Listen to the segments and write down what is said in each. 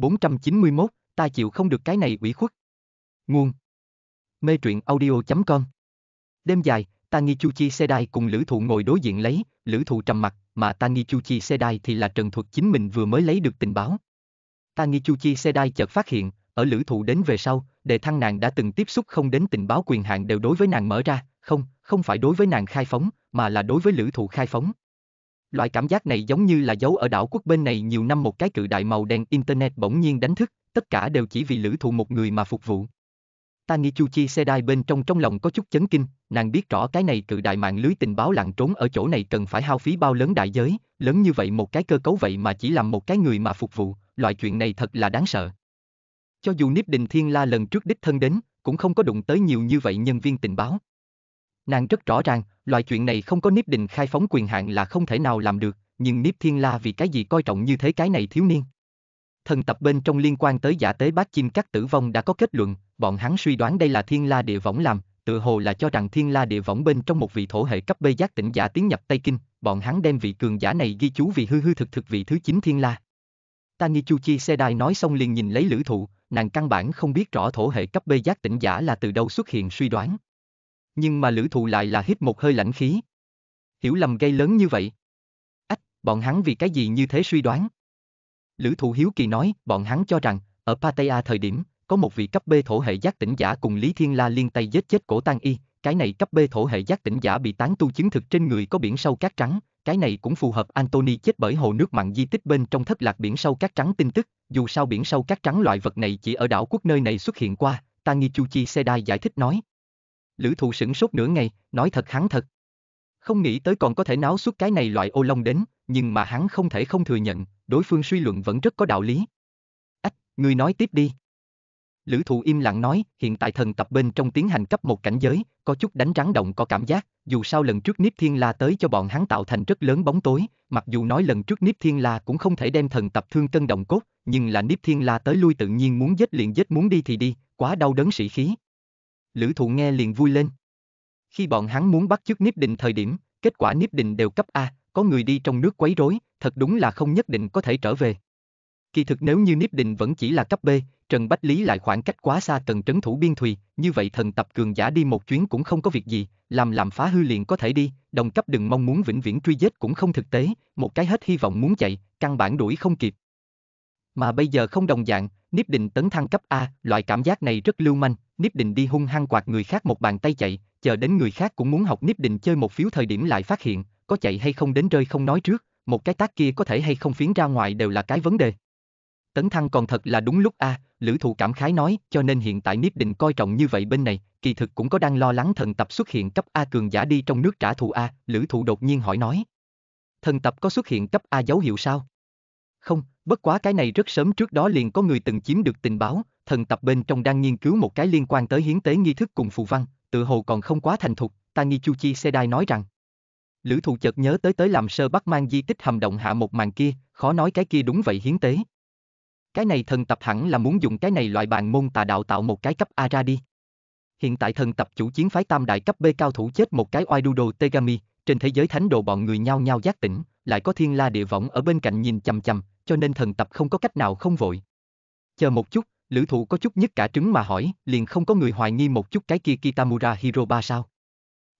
491, ta chịu không được cái này ủy khuất. Nguồn Mê truyện audio.com Đêm dài, ta nghi Chu Chi Xe Đai cùng Lữ Thụ ngồi đối diện lấy, Lữ Thụ trầm mặt, mà ta nghi Chu Chi Xe Đai thì là trần thuật chính mình vừa mới lấy được tình báo. Ta nghi Chu Chi Xe Đai chợt phát hiện, ở Lữ Thụ đến về sau, đề thăng nàng đã từng tiếp xúc không đến tình báo quyền hạn đều đối với nàng mở ra, không, không phải đối với nàng khai phóng, mà là đối với Lữ Thụ khai phóng. Loại cảm giác này giống như là dấu ở đảo quốc bên này nhiều năm một cái cự đại màu đen Internet bỗng nhiên đánh thức, tất cả đều chỉ vì lữ thụ một người mà phục vụ. Ta Chu Chi xe Sedai bên trong trong lòng có chút chấn kinh, nàng biết rõ cái này cự đại mạng lưới tình báo lặng trốn ở chỗ này cần phải hao phí bao lớn đại giới, lớn như vậy một cái cơ cấu vậy mà chỉ làm một cái người mà phục vụ, loại chuyện này thật là đáng sợ. Cho dù Niếp Đình Thiên La lần trước đích thân đến, cũng không có đụng tới nhiều như vậy nhân viên tình báo. Nàng rất rõ ràng, loại chuyện này không có Niếp Đình khai phóng quyền hạn là không thể nào làm được, nhưng Niếp Thiên La vì cái gì coi trọng như thế cái này thiếu niên. Thần tập bên trong liên quan tới giả tế bát chim cắt tử vong đã có kết luận, bọn hắn suy đoán đây là Thiên La địa võng làm, tự hồ là cho rằng Thiên La địa võng bên trong một vị thổ hệ cấp bê giác tỉnh giả tiến nhập Tây Kinh, bọn hắn đem vị cường giả này ghi chú vì hư hư thực thực vị thứ 9 Thiên La. Ta Tani Chu Chi Xe Đai nói xong liền nhìn lấy lữ thụ, nàng căn bản không biết rõ thổ hệ cấp bê giác tỉnh giả là từ đâu xuất hiện suy đoán nhưng mà lữ thù lại là hít một hơi lãnh khí. Hiểu lầm gây lớn như vậy. Ách, bọn hắn vì cái gì như thế suy đoán? Lữ thù hiếu kỳ nói, bọn hắn cho rằng, ở Pattaya thời điểm, có một vị cấp B thổ hệ giác tỉnh giả cùng Lý Thiên La liên tay giết chết cổ tang y, cái này cấp B thổ hệ giác tỉnh giả bị tán tu chứng thực trên người có biển sâu cát trắng, cái này cũng phù hợp Anthony chết bởi hồ nước mặn di tích bên trong thất lạc biển sâu cát trắng tin tức, dù sao biển sâu cát trắng loại vật này chỉ ở đảo quốc nơi này xuất hiện qua, Tangi Chu Chi Sedai giải thích nói, Lữ thụ sửng sốt nửa ngày, nói thật hắn thật. Không nghĩ tới còn có thể náo suốt cái này loại ô long đến, nhưng mà hắn không thể không thừa nhận, đối phương suy luận vẫn rất có đạo lý. Ách, ngươi nói tiếp đi. Lữ thụ im lặng nói, hiện tại thần tập bên trong tiến hành cấp một cảnh giới, có chút đánh rắn động có cảm giác, dù sao lần trước Niếp Thiên La tới cho bọn hắn tạo thành rất lớn bóng tối, mặc dù nói lần trước Niếp Thiên La cũng không thể đem thần tập thương tân động cốt, nhưng là Niếp Thiên La tới lui tự nhiên muốn giết liền giết muốn đi thì đi, quá đau đớn sĩ khí. Lữ thụ nghe liền vui lên. Khi bọn hắn muốn bắt chước Niếp Định thời điểm, kết quả Niếp Định đều cấp A, có người đi trong nước quấy rối, thật đúng là không nhất định có thể trở về. Kỳ thực nếu như Niếp Định vẫn chỉ là cấp B, Trần Bách Lý lại khoảng cách quá xa tần trấn thủ biên thùy, như vậy thần tập cường giả đi một chuyến cũng không có việc gì, làm làm phá hư liền có thể đi, đồng cấp đừng mong muốn vĩnh viễn truy giết cũng không thực tế, một cái hết hy vọng muốn chạy, căn bản đuổi không kịp. Mà bây giờ không đồng dạng, Niếp Định tấn thăng cấp A, loại cảm giác này rất lưu manh, Niếp Đình đi hung hăng quạt người khác một bàn tay chạy, chờ đến người khác cũng muốn học Niếp Đình chơi một phiếu thời điểm lại phát hiện, có chạy hay không đến rơi không nói trước, một cái tác kia có thể hay không phiến ra ngoài đều là cái vấn đề. Tấn Thăng còn thật là đúng lúc a, à, Lữ Thụ cảm khái nói, cho nên hiện tại Niếp Đình coi trọng như vậy bên này, kỳ thực cũng có đang lo lắng thần tập xuất hiện cấp A cường giả đi trong nước trả thù a, Lữ Thụ đột nhiên hỏi nói. Thần tập có xuất hiện cấp A dấu hiệu sao? Không, bất quá cái này rất sớm trước đó liền có người từng chiếm được tình báo, thần tập bên trong đang nghiên cứu một cái liên quan tới hiến tế nghi thức cùng phù văn, tự hồ còn không quá thành thục, ta nghi Chu Chi Xe Đai nói rằng. Lữ thụ chợt nhớ tới tới làm sơ bắt mang di tích hầm động hạ một màn kia, khó nói cái kia đúng vậy hiến tế. Cái này thần tập hẳn là muốn dùng cái này loại bàn môn tà đạo tạo một cái cấp A ra đi. Hiện tại thần tập chủ chiến phái tam đại cấp B cao thủ chết một cái oai đu đồ Tegami, trên thế giới thánh đồ bọn người nhau nhau giác tỉnh, lại có thiên la địa võng ở bên cạnh nhìn chầm chầm, cho nên thần tập không có cách nào không vội. Chờ một chút, Lữ thụ có chút nhất cả trứng mà hỏi, liền không có người hoài nghi một chút cái kia Kitamura Hiroba sao?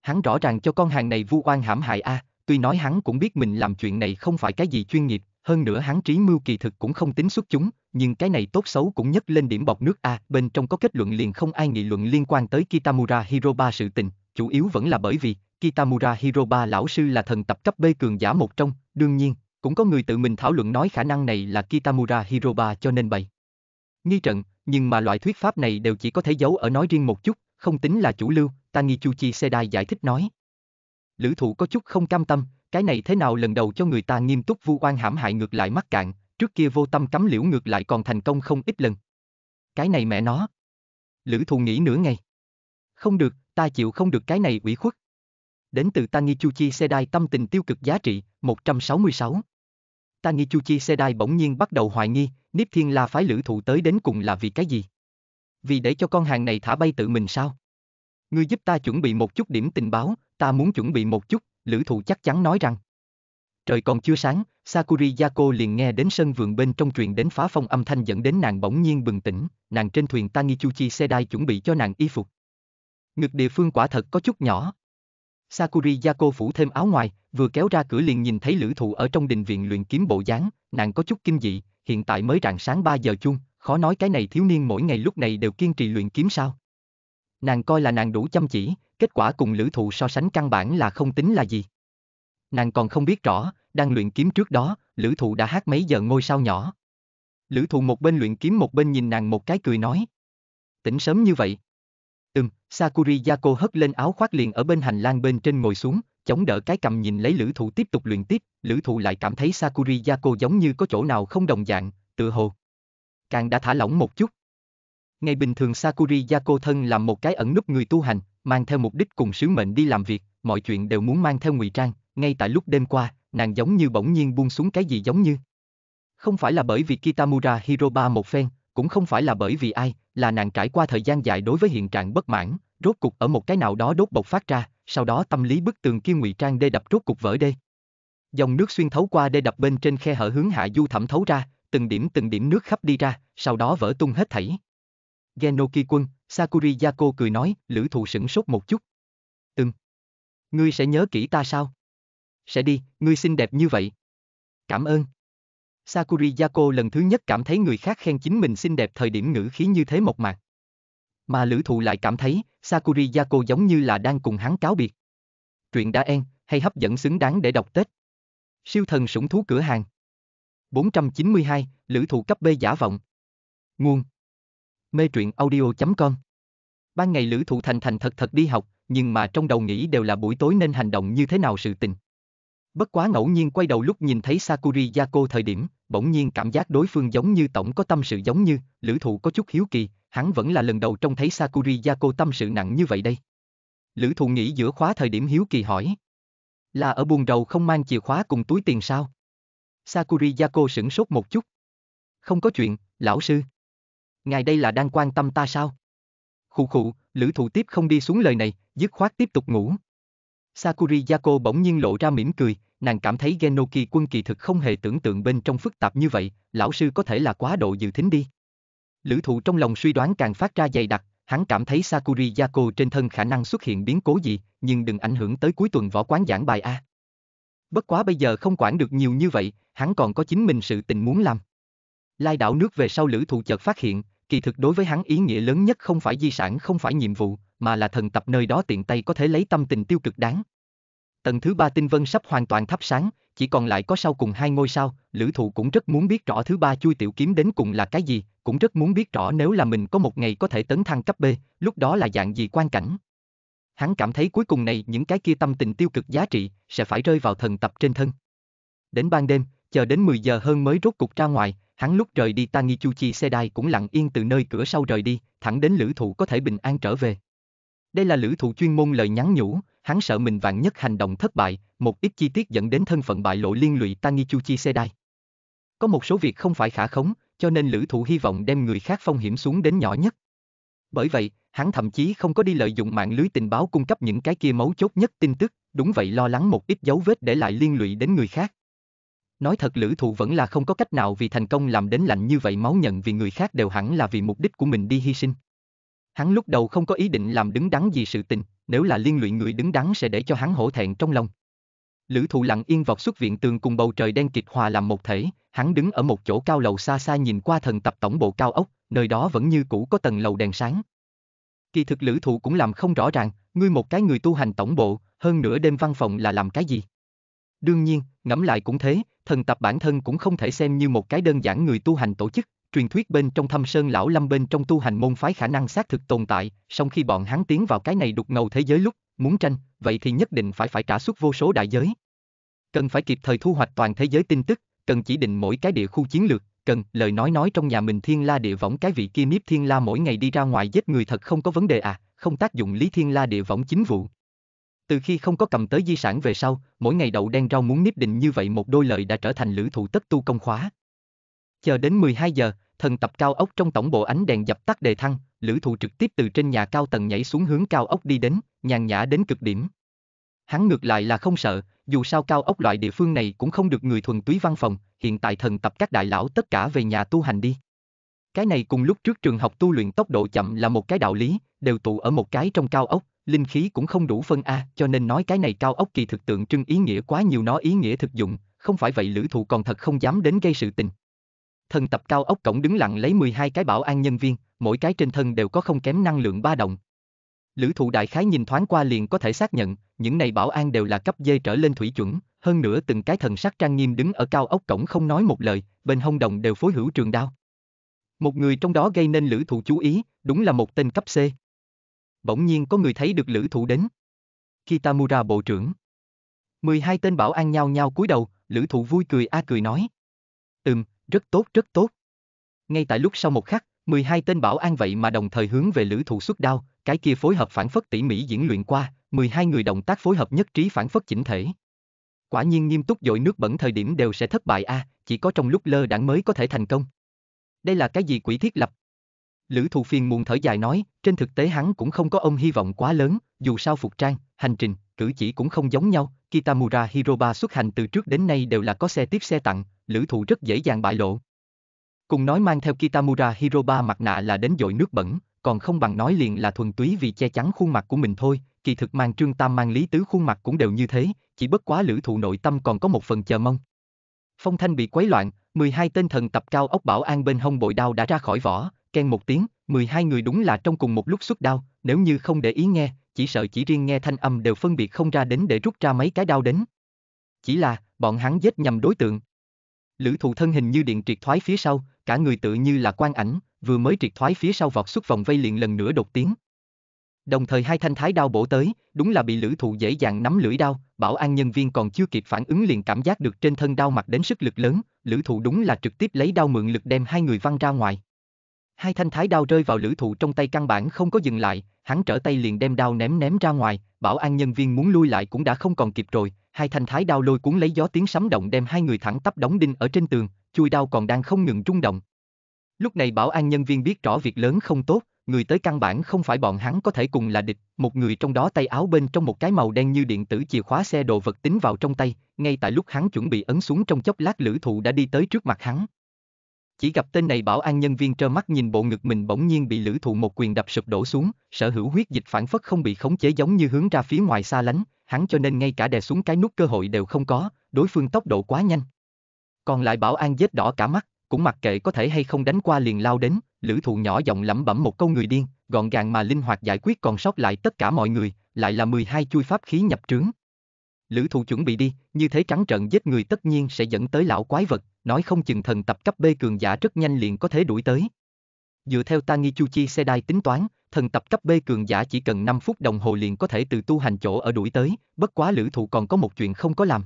Hắn rõ ràng cho con hàng này vu oan hãm hại a, à, tuy nói hắn cũng biết mình làm chuyện này không phải cái gì chuyên nghiệp, hơn nữa hắn trí mưu kỳ thực cũng không tính xuất chúng, nhưng cái này tốt xấu cũng nhất lên điểm bọc nước a, à, bên trong có kết luận liền không ai nghị luận liên quan tới Kitamura Hiroba sự tình, chủ yếu vẫn là bởi vì Kitamura Hiroba lão sư là thần tập cấp B cường giả một trong, đương nhiên, cũng có người tự mình thảo luận nói khả năng này là Kitamura Hiroba cho nên bày nghi trận, nhưng mà loại thuyết pháp này đều chỉ có thể giấu ở nói riêng một chút, không tính là chủ lưu, ta nghi Chu Chi Xe Đai giải thích nói. Lữ thụ có chút không cam tâm, cái này thế nào lần đầu cho người ta nghiêm túc vu oan hãm hại ngược lại mắc cạn, trước kia vô tâm cấm liễu ngược lại còn thành công không ít lần. Cái này mẹ nó. Lữ thụ nghĩ nửa ngày. Không được, ta chịu không được cái này ủy khuất. Đến từ ta nghi Chu Chi Xe Đai tâm tình tiêu cực giá trị, 166. Ta nghi Chu Chi Xe Đai bỗng nhiên bắt đầu hoài nghi, Niếp Thiên La phái lữ thụ tới đến cùng là vì cái gì? Vì để cho con hàng này thả bay tự mình sao? Ngươi giúp ta chuẩn bị một chút điểm tình báo, ta muốn chuẩn bị một chút, lữ thụ chắc chắn nói rằng. Trời còn chưa sáng, Sakuri Yako liền nghe đến sân vườn bên trong truyền đến phá phong âm thanh dẫn đến nàng bỗng nhiên bừng tỉnh, nàng trên thuyền Tangichuchi Sedai chuẩn bị cho nàng y phục. Ngực địa phương quả thật có chút nhỏ. Sakuri Yako phủ thêm áo ngoài, vừa kéo ra cửa liền nhìn thấy lữ thụ ở trong đình viện luyện kiếm bộ dáng, nàng có chút kinh dị, hiện tại mới rạng sáng 3 giờ chung, khó nói cái này thiếu niên mỗi ngày lúc này đều kiên trì luyện kiếm sao. Nàng coi là nàng đủ chăm chỉ, kết quả cùng lữ thụ so sánh căn bản là không tính là gì. Nàng còn không biết rõ, đang luyện kiếm trước đó, lữ thụ đã hát mấy giờ ngôi sao nhỏ. Lữ thụ một bên luyện kiếm một bên nhìn nàng một cái cười nói. Tỉnh sớm như vậy. Ừm, Sakuri Yako hất lên áo khoác liền ở bên hành lang bên trên ngồi xuống, chống đỡ cái cầm nhìn lấy lữ thụ tiếp tục luyện tiếp, lữ thụ lại cảm thấy Sakuri Yako giống như có chỗ nào không đồng dạng, tự hồ. Càng đã thả lỏng một chút. Ngày bình thường Sakuri Yako thân làm một cái ẩn núp người tu hành, mang theo mục đích cùng sứ mệnh đi làm việc, mọi chuyện đều muốn mang theo ngụy trang, ngay tại lúc đêm qua, nàng giống như bỗng nhiên buông xuống cái gì giống như. Không phải là bởi vì Kitamura Hiroba một phen, cũng không phải là bởi vì ai, là nàng trải qua thời gian dài đối với hiện trạng bất mãn, rốt cục ở một cái nào đó đốt bộc phát ra, sau đó tâm lý bức tường kia ngụy trang đê đập rốt cục vỡ đê. Dòng nước xuyên thấu qua đê đập bên trên khe hở hướng hạ du thẩm thấu ra, từng điểm từng điểm nước khắp đi ra, sau đó vỡ tung hết thảy. Genoki quân, Sakuri Yako cười nói, lữ thù sửng sốt một chút. Từng. Ngươi sẽ nhớ kỹ ta sao? Sẽ đi, ngươi xinh đẹp như vậy. Cảm ơn. Sakuri Yako lần thứ nhất cảm thấy người khác khen chính mình xinh đẹp thời điểm ngữ khí như thế một mặt mà lữ thụ lại cảm thấy Sakuri Yako giống như là đang cùng hắn cáo biệt. Truyện đã en, hay hấp dẫn xứng đáng để đọc Tết. Siêu thần sủng thú cửa hàng. 492, lữ thụ cấp B giả vọng. Nguồn. Mê truyện audio.com Ban ngày lữ thụ thành thành thật thật đi học, nhưng mà trong đầu nghĩ đều là buổi tối nên hành động như thế nào sự tình. Bất quá ngẫu nhiên quay đầu lúc nhìn thấy Sakuri Yako thời điểm, bỗng nhiên cảm giác đối phương giống như tổng có tâm sự giống như, lữ thụ có chút hiếu kỳ, hắn vẫn là lần đầu trông thấy Sakuri Yako tâm sự nặng như vậy đây. Lữ thụ nghĩ giữa khóa thời điểm hiếu kỳ hỏi. Là ở buồn đầu không mang chìa khóa cùng túi tiền sao? Sakuri Yako sửng sốt một chút. Không có chuyện, lão sư. Ngài đây là đang quan tâm ta sao? Khụ khụ, lữ thụ tiếp không đi xuống lời này, dứt khoát tiếp tục ngủ. Sakuri Yako bỗng nhiên lộ ra mỉm cười, nàng cảm thấy Genoki quân kỳ thực không hề tưởng tượng bên trong phức tạp như vậy, lão sư có thể là quá độ dự thính đi. Lữ thụ trong lòng suy đoán càng phát ra dày đặc, hắn cảm thấy Sakuri Yako trên thân khả năng xuất hiện biến cố gì, nhưng đừng ảnh hưởng tới cuối tuần võ quán giảng bài A. Bất quá bây giờ không quản được nhiều như vậy, hắn còn có chính mình sự tình muốn làm. Lai đảo nước về sau lữ thụ chợt phát hiện, kỳ thực đối với hắn ý nghĩa lớn nhất không phải di sản không phải nhiệm vụ, mà là thần tập nơi đó tiện tay có thể lấy tâm tình tiêu cực đáng. Tầng thứ ba tinh vân sắp hoàn toàn thắp sáng, chỉ còn lại có sau cùng hai ngôi sao, lữ thụ cũng rất muốn biết rõ thứ ba chui tiểu kiếm đến cùng là cái gì, cũng rất muốn biết rõ nếu là mình có một ngày có thể tấn thăng cấp B, lúc đó là dạng gì quan cảnh. Hắn cảm thấy cuối cùng này những cái kia tâm tình tiêu cực giá trị sẽ phải rơi vào thần tập trên thân. Đến ban đêm, chờ đến 10 giờ hơn mới rốt cục ra ngoài, hắn lúc rời đi Tangichuchi Sedai cũng lặng yên từ nơi cửa sau rời đi, thẳng đến lữ thụ có thể bình an trở về. Đây là lữ thụ chuyên môn lời nhắn nhủ, hắn sợ mình vạn nhất hành động thất bại, một ít chi tiết dẫn đến thân phận bại lộ liên lụy Taniguchi Sedai. Có một số việc không phải khả khống, cho nên lữ thụ hy vọng đem người khác phong hiểm xuống đến nhỏ nhất. Bởi vậy, hắn thậm chí không có đi lợi dụng mạng lưới tình báo cung cấp những cái kia mấu chốt nhất tin tức, đúng vậy lo lắng một ít dấu vết để lại liên lụy đến người khác. Nói thật lữ thụ vẫn là không có cách nào vì thành công làm đến lạnh như vậy máu nhận vì người khác đều hẳn là vì mục đích của mình đi hy sinh hắn lúc đầu không có ý định làm đứng đắn gì sự tình, nếu là liên lụy người đứng đắn sẽ để cho hắn hổ thẹn trong lòng. Lữ thụ lặng yên vọt xuất viện tường cùng bầu trời đen kịch hòa làm một thể, hắn đứng ở một chỗ cao lầu xa xa nhìn qua thần tập tổng bộ cao ốc, nơi đó vẫn như cũ có tầng lầu đèn sáng. Kỳ thực lữ thụ cũng làm không rõ ràng, ngươi một cái người tu hành tổng bộ, hơn nửa đêm văn phòng là làm cái gì. Đương nhiên, ngẫm lại cũng thế, thần tập bản thân cũng không thể xem như một cái đơn giản người tu hành tổ chức, truyền thuyết bên trong thâm sơn lão lâm bên trong tu hành môn phái khả năng xác thực tồn tại, song khi bọn hắn tiến vào cái này đục ngầu thế giới lúc, muốn tranh, vậy thì nhất định phải phải trả suất vô số đại giới. Cần phải kịp thời thu hoạch toàn thế giới tin tức, cần chỉ định mỗi cái địa khu chiến lược, cần lời nói nói trong nhà mình thiên la địa võng cái vị kia miếp thiên la mỗi ngày đi ra ngoài giết người thật không có vấn đề à, không tác dụng lý thiên la địa võng chính vụ. Từ khi không có cầm tới di sản về sau, mỗi ngày đậu đen rau muốn nếp định như vậy một đôi lời đã trở thành lữ thụ tất tu công khóa. Chờ đến 12 giờ, thần tập cao ốc trong tổng bộ ánh đèn dập tắt đề thăng, lữ thụ trực tiếp từ trên nhà cao tầng nhảy xuống hướng cao ốc đi đến, nhàn nhã đến cực điểm. Hắn ngược lại là không sợ, dù sao cao ốc loại địa phương này cũng không được người thuần túy văn phòng, hiện tại thần tập các đại lão tất cả về nhà tu hành đi. Cái này cùng lúc trước trường học tu luyện tốc độ chậm là một cái đạo lý, đều tụ ở một cái trong cao ốc, linh khí cũng không đủ phân A, cho nên nói cái này cao ốc kỳ thực tượng trưng ý nghĩa quá nhiều nó ý nghĩa thực dụng, không phải vậy lữ thụ còn thật không dám đến gây sự tình thân tập cao ốc cổng đứng lặng lấy 12 cái bảo an nhân viên, mỗi cái trên thân đều có không kém năng lượng ba động. Lữ thụ đại khái nhìn thoáng qua liền có thể xác nhận, những này bảo an đều là cấp dây trở lên thủy chuẩn, hơn nữa từng cái thần sắc trang nghiêm đứng ở cao ốc cổng không nói một lời, bên hông đồng đều phối hữu trường đao. Một người trong đó gây nên lữ thụ chú ý, đúng là một tên cấp C. Bỗng nhiên có người thấy được lữ thụ đến. Kitamura bộ trưởng. 12 tên bảo an nhau nhau cúi đầu, lữ thụ vui cười a cười nói. Ừm, rất tốt rất tốt. Ngay tại lúc sau một khắc, 12 tên bảo an vậy mà đồng thời hướng về lữ thụ xuất đao, cái kia phối hợp phản phất tỉ mỉ diễn luyện qua, 12 người động tác phối hợp nhất trí phản phất chỉnh thể. Quả nhiên nghiêm túc dội nước bẩn thời điểm đều sẽ thất bại a, à, chỉ có trong lúc lơ đảng mới có thể thành công. Đây là cái gì quỷ thiết lập? Lữ Thụ phiên muộn thở dài nói, trên thực tế hắn cũng không có ông hy vọng quá lớn, dù sao phục trang, hành trình, cử chỉ cũng không giống nhau, Kitamura Hiroba xuất hành từ trước đến nay đều là có xe tiếp xe tặng, lữ thụ rất dễ dàng bại lộ. Cùng nói mang theo Kitamura Hiroba mặt nạ là đến dội nước bẩn, còn không bằng nói liền là thuần túy vì che chắn khuôn mặt của mình thôi, kỳ thực mang trương tam mang lý tứ khuôn mặt cũng đều như thế, chỉ bất quá lữ thụ nội tâm còn có một phần chờ mong. Phong thanh bị quấy loạn, 12 tên thần tập cao ốc bảo an bên hông bội đao đã ra khỏi vỏ, ken một tiếng, 12 người đúng là trong cùng một lúc xuất đao, nếu như không để ý nghe, chỉ sợ chỉ riêng nghe thanh âm đều phân biệt không ra đến để rút ra mấy cái đao đến. Chỉ là, bọn hắn giết nhầm đối tượng. Lữ thụ thân hình như điện triệt thoái phía sau, cả người tự như là quan ảnh, vừa mới triệt thoái phía sau vọt xuất vòng vây liền lần nữa đột tiến. Đồng thời hai thanh thái đao bổ tới, đúng là bị lữ thụ dễ dàng nắm lưỡi đao, bảo an nhân viên còn chưa kịp phản ứng liền cảm giác được trên thân đao mặt đến sức lực lớn, lữ thụ đúng là trực tiếp lấy đao mượn lực đem hai người văng ra ngoài. Hai thanh thái đao rơi vào lữ thụ trong tay căn bản không có dừng lại, hắn trở tay liền đem đao ném ném ra ngoài, bảo an nhân viên muốn lui lại cũng đã không còn kịp rồi, hai thanh thái đao lôi cuốn lấy gió tiếng sấm động đem hai người thẳng tắp đóng đinh ở trên tường, chui đao còn đang không ngừng rung động. Lúc này bảo an nhân viên biết rõ việc lớn không tốt, người tới căn bản không phải bọn hắn có thể cùng là địch, một người trong đó tay áo bên trong một cái màu đen như điện tử chìa khóa xe đồ vật tính vào trong tay, ngay tại lúc hắn chuẩn bị ấn xuống trong chốc lát lữ thụ đã đi tới trước mặt hắn chỉ gặp tên này bảo an nhân viên trơ mắt nhìn bộ ngực mình bỗng nhiên bị lữ thụ một quyền đập sụp đổ xuống, sở hữu huyết dịch phản phất không bị khống chế giống như hướng ra phía ngoài xa lánh, hắn cho nên ngay cả đè xuống cái nút cơ hội đều không có, đối phương tốc độ quá nhanh. Còn lại bảo an vết đỏ cả mắt, cũng mặc kệ có thể hay không đánh qua liền lao đến, lữ thụ nhỏ giọng lẩm bẩm một câu người điên, gọn gàng mà linh hoạt giải quyết còn sót lại tất cả mọi người, lại là 12 chui pháp khí nhập trướng. Lữ thụ chuẩn bị đi, như thế trắng trợn giết người tất nhiên sẽ dẫn tới lão quái vật, nói không chừng thần tập cấp B cường giả rất nhanh liền có thể đuổi tới. Dựa theo ta nghi chu chi xe đai tính toán, thần tập cấp B cường giả chỉ cần 5 phút đồng hồ liền có thể từ tu hành chỗ ở đuổi tới, bất quá lữ thụ còn có một chuyện không có làm.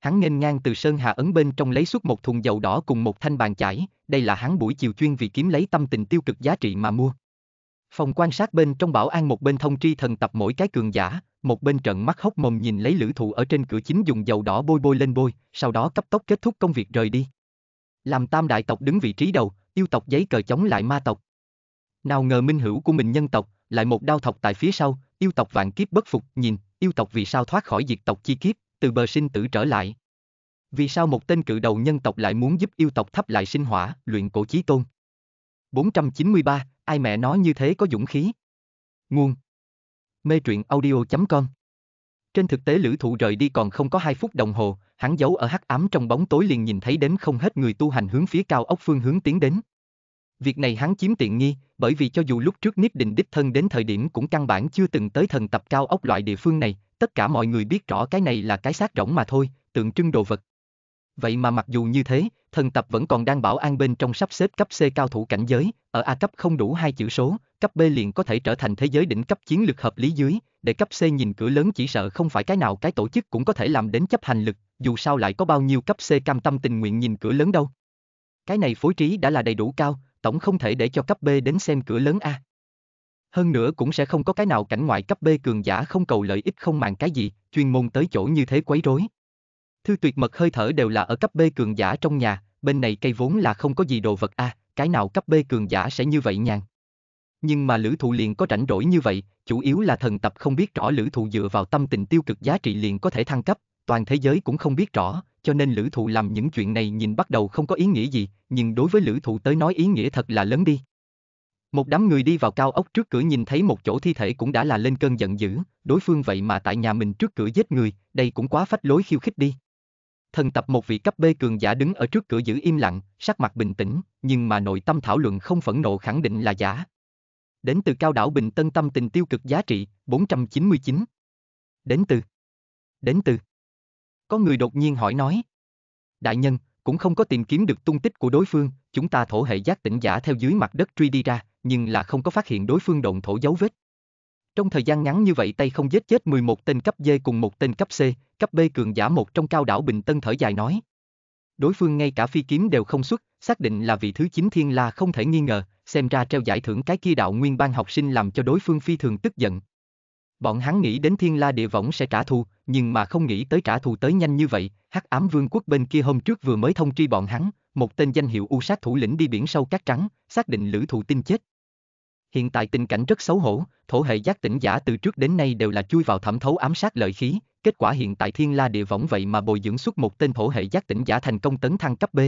Hắn nên ngang từ Sơn Hà Ấn bên trong lấy xuất một thùng dầu đỏ cùng một thanh bàn chải, đây là hắn buổi chiều chuyên vì kiếm lấy tâm tình tiêu cực giá trị mà mua. Phòng quan sát bên trong bảo an một bên thông tri thần tập mỗi cái cường giả, một bên trợn mắt hốc mồm nhìn lấy lữ thụ ở trên cửa chính dùng dầu đỏ bôi bôi lên bôi, sau đó cấp tốc kết thúc công việc rời đi. Làm tam đại tộc đứng vị trí đầu, yêu tộc giấy cờ chống lại ma tộc. Nào ngờ minh hữu của mình nhân tộc, lại một đao thọc tại phía sau, yêu tộc vạn kiếp bất phục, nhìn, yêu tộc vì sao thoát khỏi diệt tộc chi kiếp, từ bờ sinh tử trở lại. Vì sao một tên cự đầu nhân tộc lại muốn giúp yêu tộc thắp lại sinh hỏa, luyện cổ chí tôn? 493, ai mẹ nó như thế có dũng khí? Nguồn, mê truyện audio.com. Trên thực tế lữ thụ rời đi còn không có 2 phút đồng hồ, hắn giấu ở hắc ám trong bóng tối liền nhìn thấy đến không hết người tu hành hướng phía cao ốc phương hướng tiến đến. Việc này hắn chiếm tiện nghi, bởi vì cho dù lúc trước Niếp định đích thân đến thời điểm cũng căn bản chưa từng tới thần tập cao ốc loại địa phương này, tất cả mọi người biết rõ cái này là cái xác rỗng mà thôi, tượng trưng đồ vật. Vậy mà mặc dù như thế, thần tập vẫn còn đang bảo an bên trong sắp xếp cấp C cao thủ cảnh giới, ở A cấp không đủ hai chữ số, cấp B liền có thể trở thành thế giới đỉnh cấp chiến lược hợp lý dưới, để cấp C nhìn cửa lớn chỉ sợ không phải cái nào cái tổ chức cũng có thể làm đến chấp hành lực, dù sao lại có bao nhiêu cấp C cam tâm tình nguyện nhìn cửa lớn đâu. Cái này phối trí đã là đầy đủ cao, tổng không thể để cho cấp B đến xem cửa lớn A. Hơn nữa cũng sẽ không có cái nào cảnh ngoại cấp B cường giả không cầu lợi ích không màng cái gì, chuyên môn tới chỗ như thế quấy rối, Thư tuyệt mật hơi thở đều là ở cấp B cường giả trong nhà, bên này cây vốn là không có gì đồ vật a, à, cái nào cấp B cường giả sẽ như vậy nhàn. Nhưng mà lữ thụ liền có rảnh rỗi như vậy, chủ yếu là thần tập không biết rõ lữ thụ dựa vào tâm tình tiêu cực giá trị liền có thể thăng cấp, toàn thế giới cũng không biết rõ, cho nên lữ thụ làm những chuyện này nhìn bắt đầu không có ý nghĩa gì, nhưng đối với lữ thụ tới nói ý nghĩa thật là lớn đi. Một đám người đi vào cao ốc trước cửa nhìn thấy một chỗ thi thể cũng đã là lên cơn giận dữ, đối phương vậy mà tại nhà mình trước cửa giết người, đây cũng quá phách lối khiêu khích đi thần tập một vị cấp B cường giả đứng ở trước cửa giữ im lặng, sắc mặt bình tĩnh, nhưng mà nội tâm thảo luận không phẫn nộ khẳng định là giả. Đến từ cao đảo Bình Tân tâm tình tiêu cực giá trị, 499. Đến từ. Đến từ. Có người đột nhiên hỏi nói. Đại nhân, cũng không có tìm kiếm được tung tích của đối phương, chúng ta thổ hệ giác tỉnh giả theo dưới mặt đất truy đi ra, nhưng là không có phát hiện đối phương động thổ dấu vết. Trong thời gian ngắn như vậy tay không giết chết 11 tên cấp D cùng một tên cấp C, cấp B cường giả một trong cao đảo Bình Tân thở dài nói. Đối phương ngay cả phi kiếm đều không xuất, xác định là vị thứ chín thiên la không thể nghi ngờ, xem ra treo giải thưởng cái kia đạo nguyên ban học sinh làm cho đối phương phi thường tức giận. Bọn hắn nghĩ đến thiên la địa võng sẽ trả thù, nhưng mà không nghĩ tới trả thù tới nhanh như vậy, hắc ám vương quốc bên kia hôm trước vừa mới thông tri bọn hắn, một tên danh hiệu u sát thủ lĩnh đi biển sâu cát trắng, xác định lữ thụ tin chết. Hiện tại tình cảnh rất xấu hổ, thổ hệ giác tỉnh giả từ trước đến nay đều là chui vào thẩm thấu ám sát lợi khí, kết quả hiện tại thiên la địa võng vậy mà bồi dưỡng xuất một tên thổ hệ giác tỉnh giả thành công tấn thăng cấp B.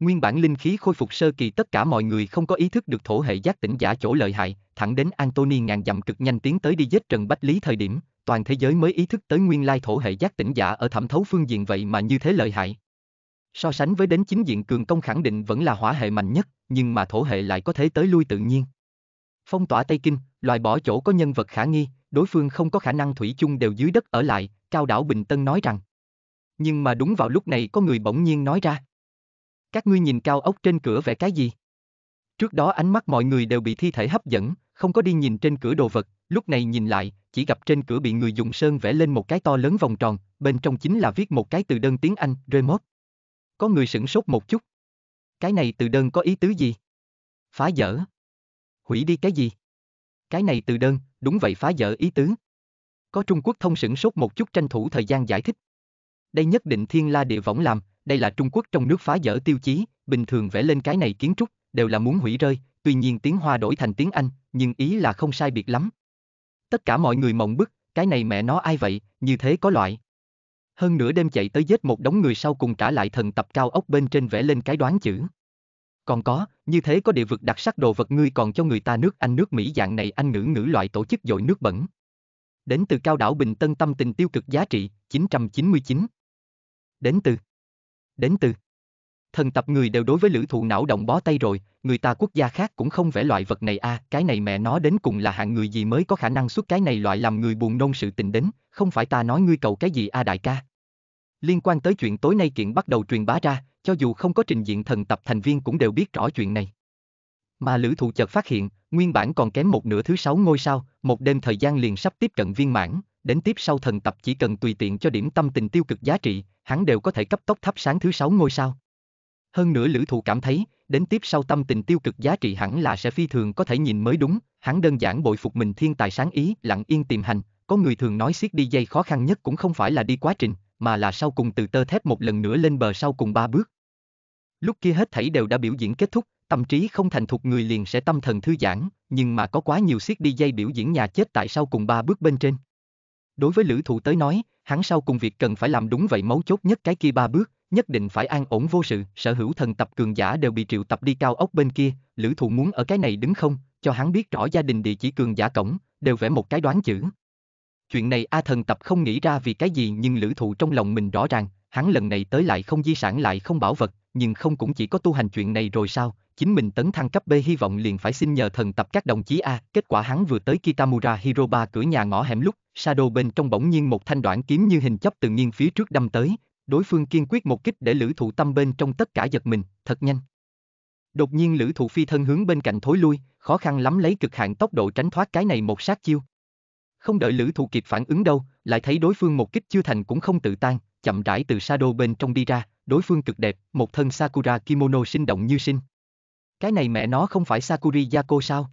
Nguyên bản linh khí khôi phục sơ kỳ tất cả mọi người không có ý thức được thổ hệ giác tỉnh giả chỗ lợi hại, thẳng đến Anthony ngàn dặm cực nhanh tiến tới đi giết Trần Bách Lý thời điểm, toàn thế giới mới ý thức tới nguyên lai thổ hệ giác tỉnh giả ở thẩm thấu phương diện vậy mà như thế lợi hại. So sánh với đến chính diện cường công khẳng định vẫn là hỏa hệ mạnh nhất, nhưng mà thổ hệ lại có thể tới lui tự nhiên. Phong tỏa Tây Kinh, loại bỏ chỗ có nhân vật khả nghi, đối phương không có khả năng thủy chung đều dưới đất ở lại, Cao Đảo Bình Tân nói rằng. Nhưng mà đúng vào lúc này có người bỗng nhiên nói ra. Các ngươi nhìn cao ốc trên cửa vẽ cái gì? Trước đó ánh mắt mọi người đều bị thi thể hấp dẫn, không có đi nhìn trên cửa đồ vật, lúc này nhìn lại, chỉ gặp trên cửa bị người dùng sơn vẽ lên một cái to lớn vòng tròn, bên trong chính là viết một cái từ đơn tiếng Anh, remote. Có người sửng sốt một chút. Cái này từ đơn có ý tứ gì? Phá dở. Hủy đi cái gì? Cái này từ đơn, Đúng vậy phá dở ý tứ. Có Trung Quốc thông sửng sốt một chút tranh thủ thời gian giải thích. Đây nhất định thiên la địa võng làm, đây là Trung Quốc trong nước phá dở tiêu chí, bình thường vẽ lên cái này kiến trúc, đều là muốn hủy rơi, tuy nhiên tiếng Hoa đổi thành tiếng Anh, nhưng ý là không sai biệt lắm. Tất cả mọi người mộng bức, cái này mẹ nó ai vậy, như thế có loại. Hơn nửa đêm chạy tới giết một đống người sau cùng trả lại thần tập cao ốc bên trên vẽ lên cái đoán chữ. Còn có, như thế có địa vực đặc sắc đồ vật ngươi còn cho người ta nước Anh nước Mỹ dạng này anh ngữ ngữ loại tổ chức dội nước bẩn. Đến từ cao đảo Bình Tân tâm tình tiêu cực giá trị, 999. Đến từ. Đến từ. Thần tập người đều đối với lữ thụ não động bó tay rồi, người ta quốc gia khác cũng không vẽ loại vật này a à, cái này mẹ nó đến cùng là hạng người gì mới có khả năng xuất cái này loại làm người buồn nôn sự tình đến, không phải ta nói ngươi cầu cái gì a à đại ca. Liên quan tới chuyện tối nay kiện bắt đầu truyền bá ra, cho dù không có trình diện thần tập thành viên cũng đều biết rõ chuyện này. Mà lữ thụ chợt phát hiện, nguyên bản còn kém một nửa thứ sáu ngôi sao, một đêm thời gian liền sắp tiếp cận viên mãn, đến tiếp sau thần tập chỉ cần tùy tiện cho điểm tâm tình tiêu cực giá trị, hắn đều có thể cấp tốc thắp sáng thứ sáu ngôi sao. Hơn nữa lữ thụ cảm thấy, đến tiếp sau tâm tình tiêu cực giá trị hẳn là sẽ phi thường có thể nhìn mới đúng, hắn đơn giản bội phục mình thiên tài sáng ý, lặng yên tìm hành, có người thường nói siết đi dây khó khăn nhất cũng không phải là đi quá trình, mà là sau cùng từ tơ thép một lần nữa lên bờ sau cùng ba bước. Lúc kia hết thảy đều đã biểu diễn kết thúc, tâm trí không thành thục người liền sẽ tâm thần thư giãn, nhưng mà có quá nhiều siết đi dây biểu diễn nhà chết tại sau cùng ba bước bên trên. Đối với lữ thụ tới nói, hắn sau cùng việc cần phải làm đúng vậy mấu chốt nhất cái kia ba bước, nhất định phải an ổn vô sự, sở hữu thần tập cường giả đều bị triệu tập đi cao ốc bên kia, lữ thụ muốn ở cái này đứng không, cho hắn biết rõ gia đình địa chỉ cường giả cổng, đều vẽ một cái đoán chữ. Chuyện này A thần tập không nghĩ ra vì cái gì nhưng lữ thụ trong lòng mình rõ ràng, hắn lần này tới lại không di sản lại không bảo vật, nhưng không cũng chỉ có tu hành chuyện này rồi sao, chính mình tấn thăng cấp B hy vọng liền phải xin nhờ thần tập các đồng chí A. Kết quả hắn vừa tới Kitamura Hiroba cửa nhà ngõ hẻm lúc, Shadow bên trong bỗng nhiên một thanh đoạn kiếm như hình chấp từ nghiêng phía trước đâm tới, đối phương kiên quyết một kích để lữ thụ tâm bên trong tất cả giật mình, thật nhanh. Đột nhiên lữ thụ phi thân hướng bên cạnh thối lui, khó khăn lắm lấy cực hạn tốc độ tránh thoát cái này một sát chiêu, không đợi Lữ Thụ kịp phản ứng đâu, lại thấy đối phương một kích chưa thành cũng không tự tan, chậm rãi từ sa đô bên trong đi ra, đối phương cực đẹp, một thân Sakura kimono sinh động như sinh. Cái này mẹ nó không phải Sakuri Yako sao?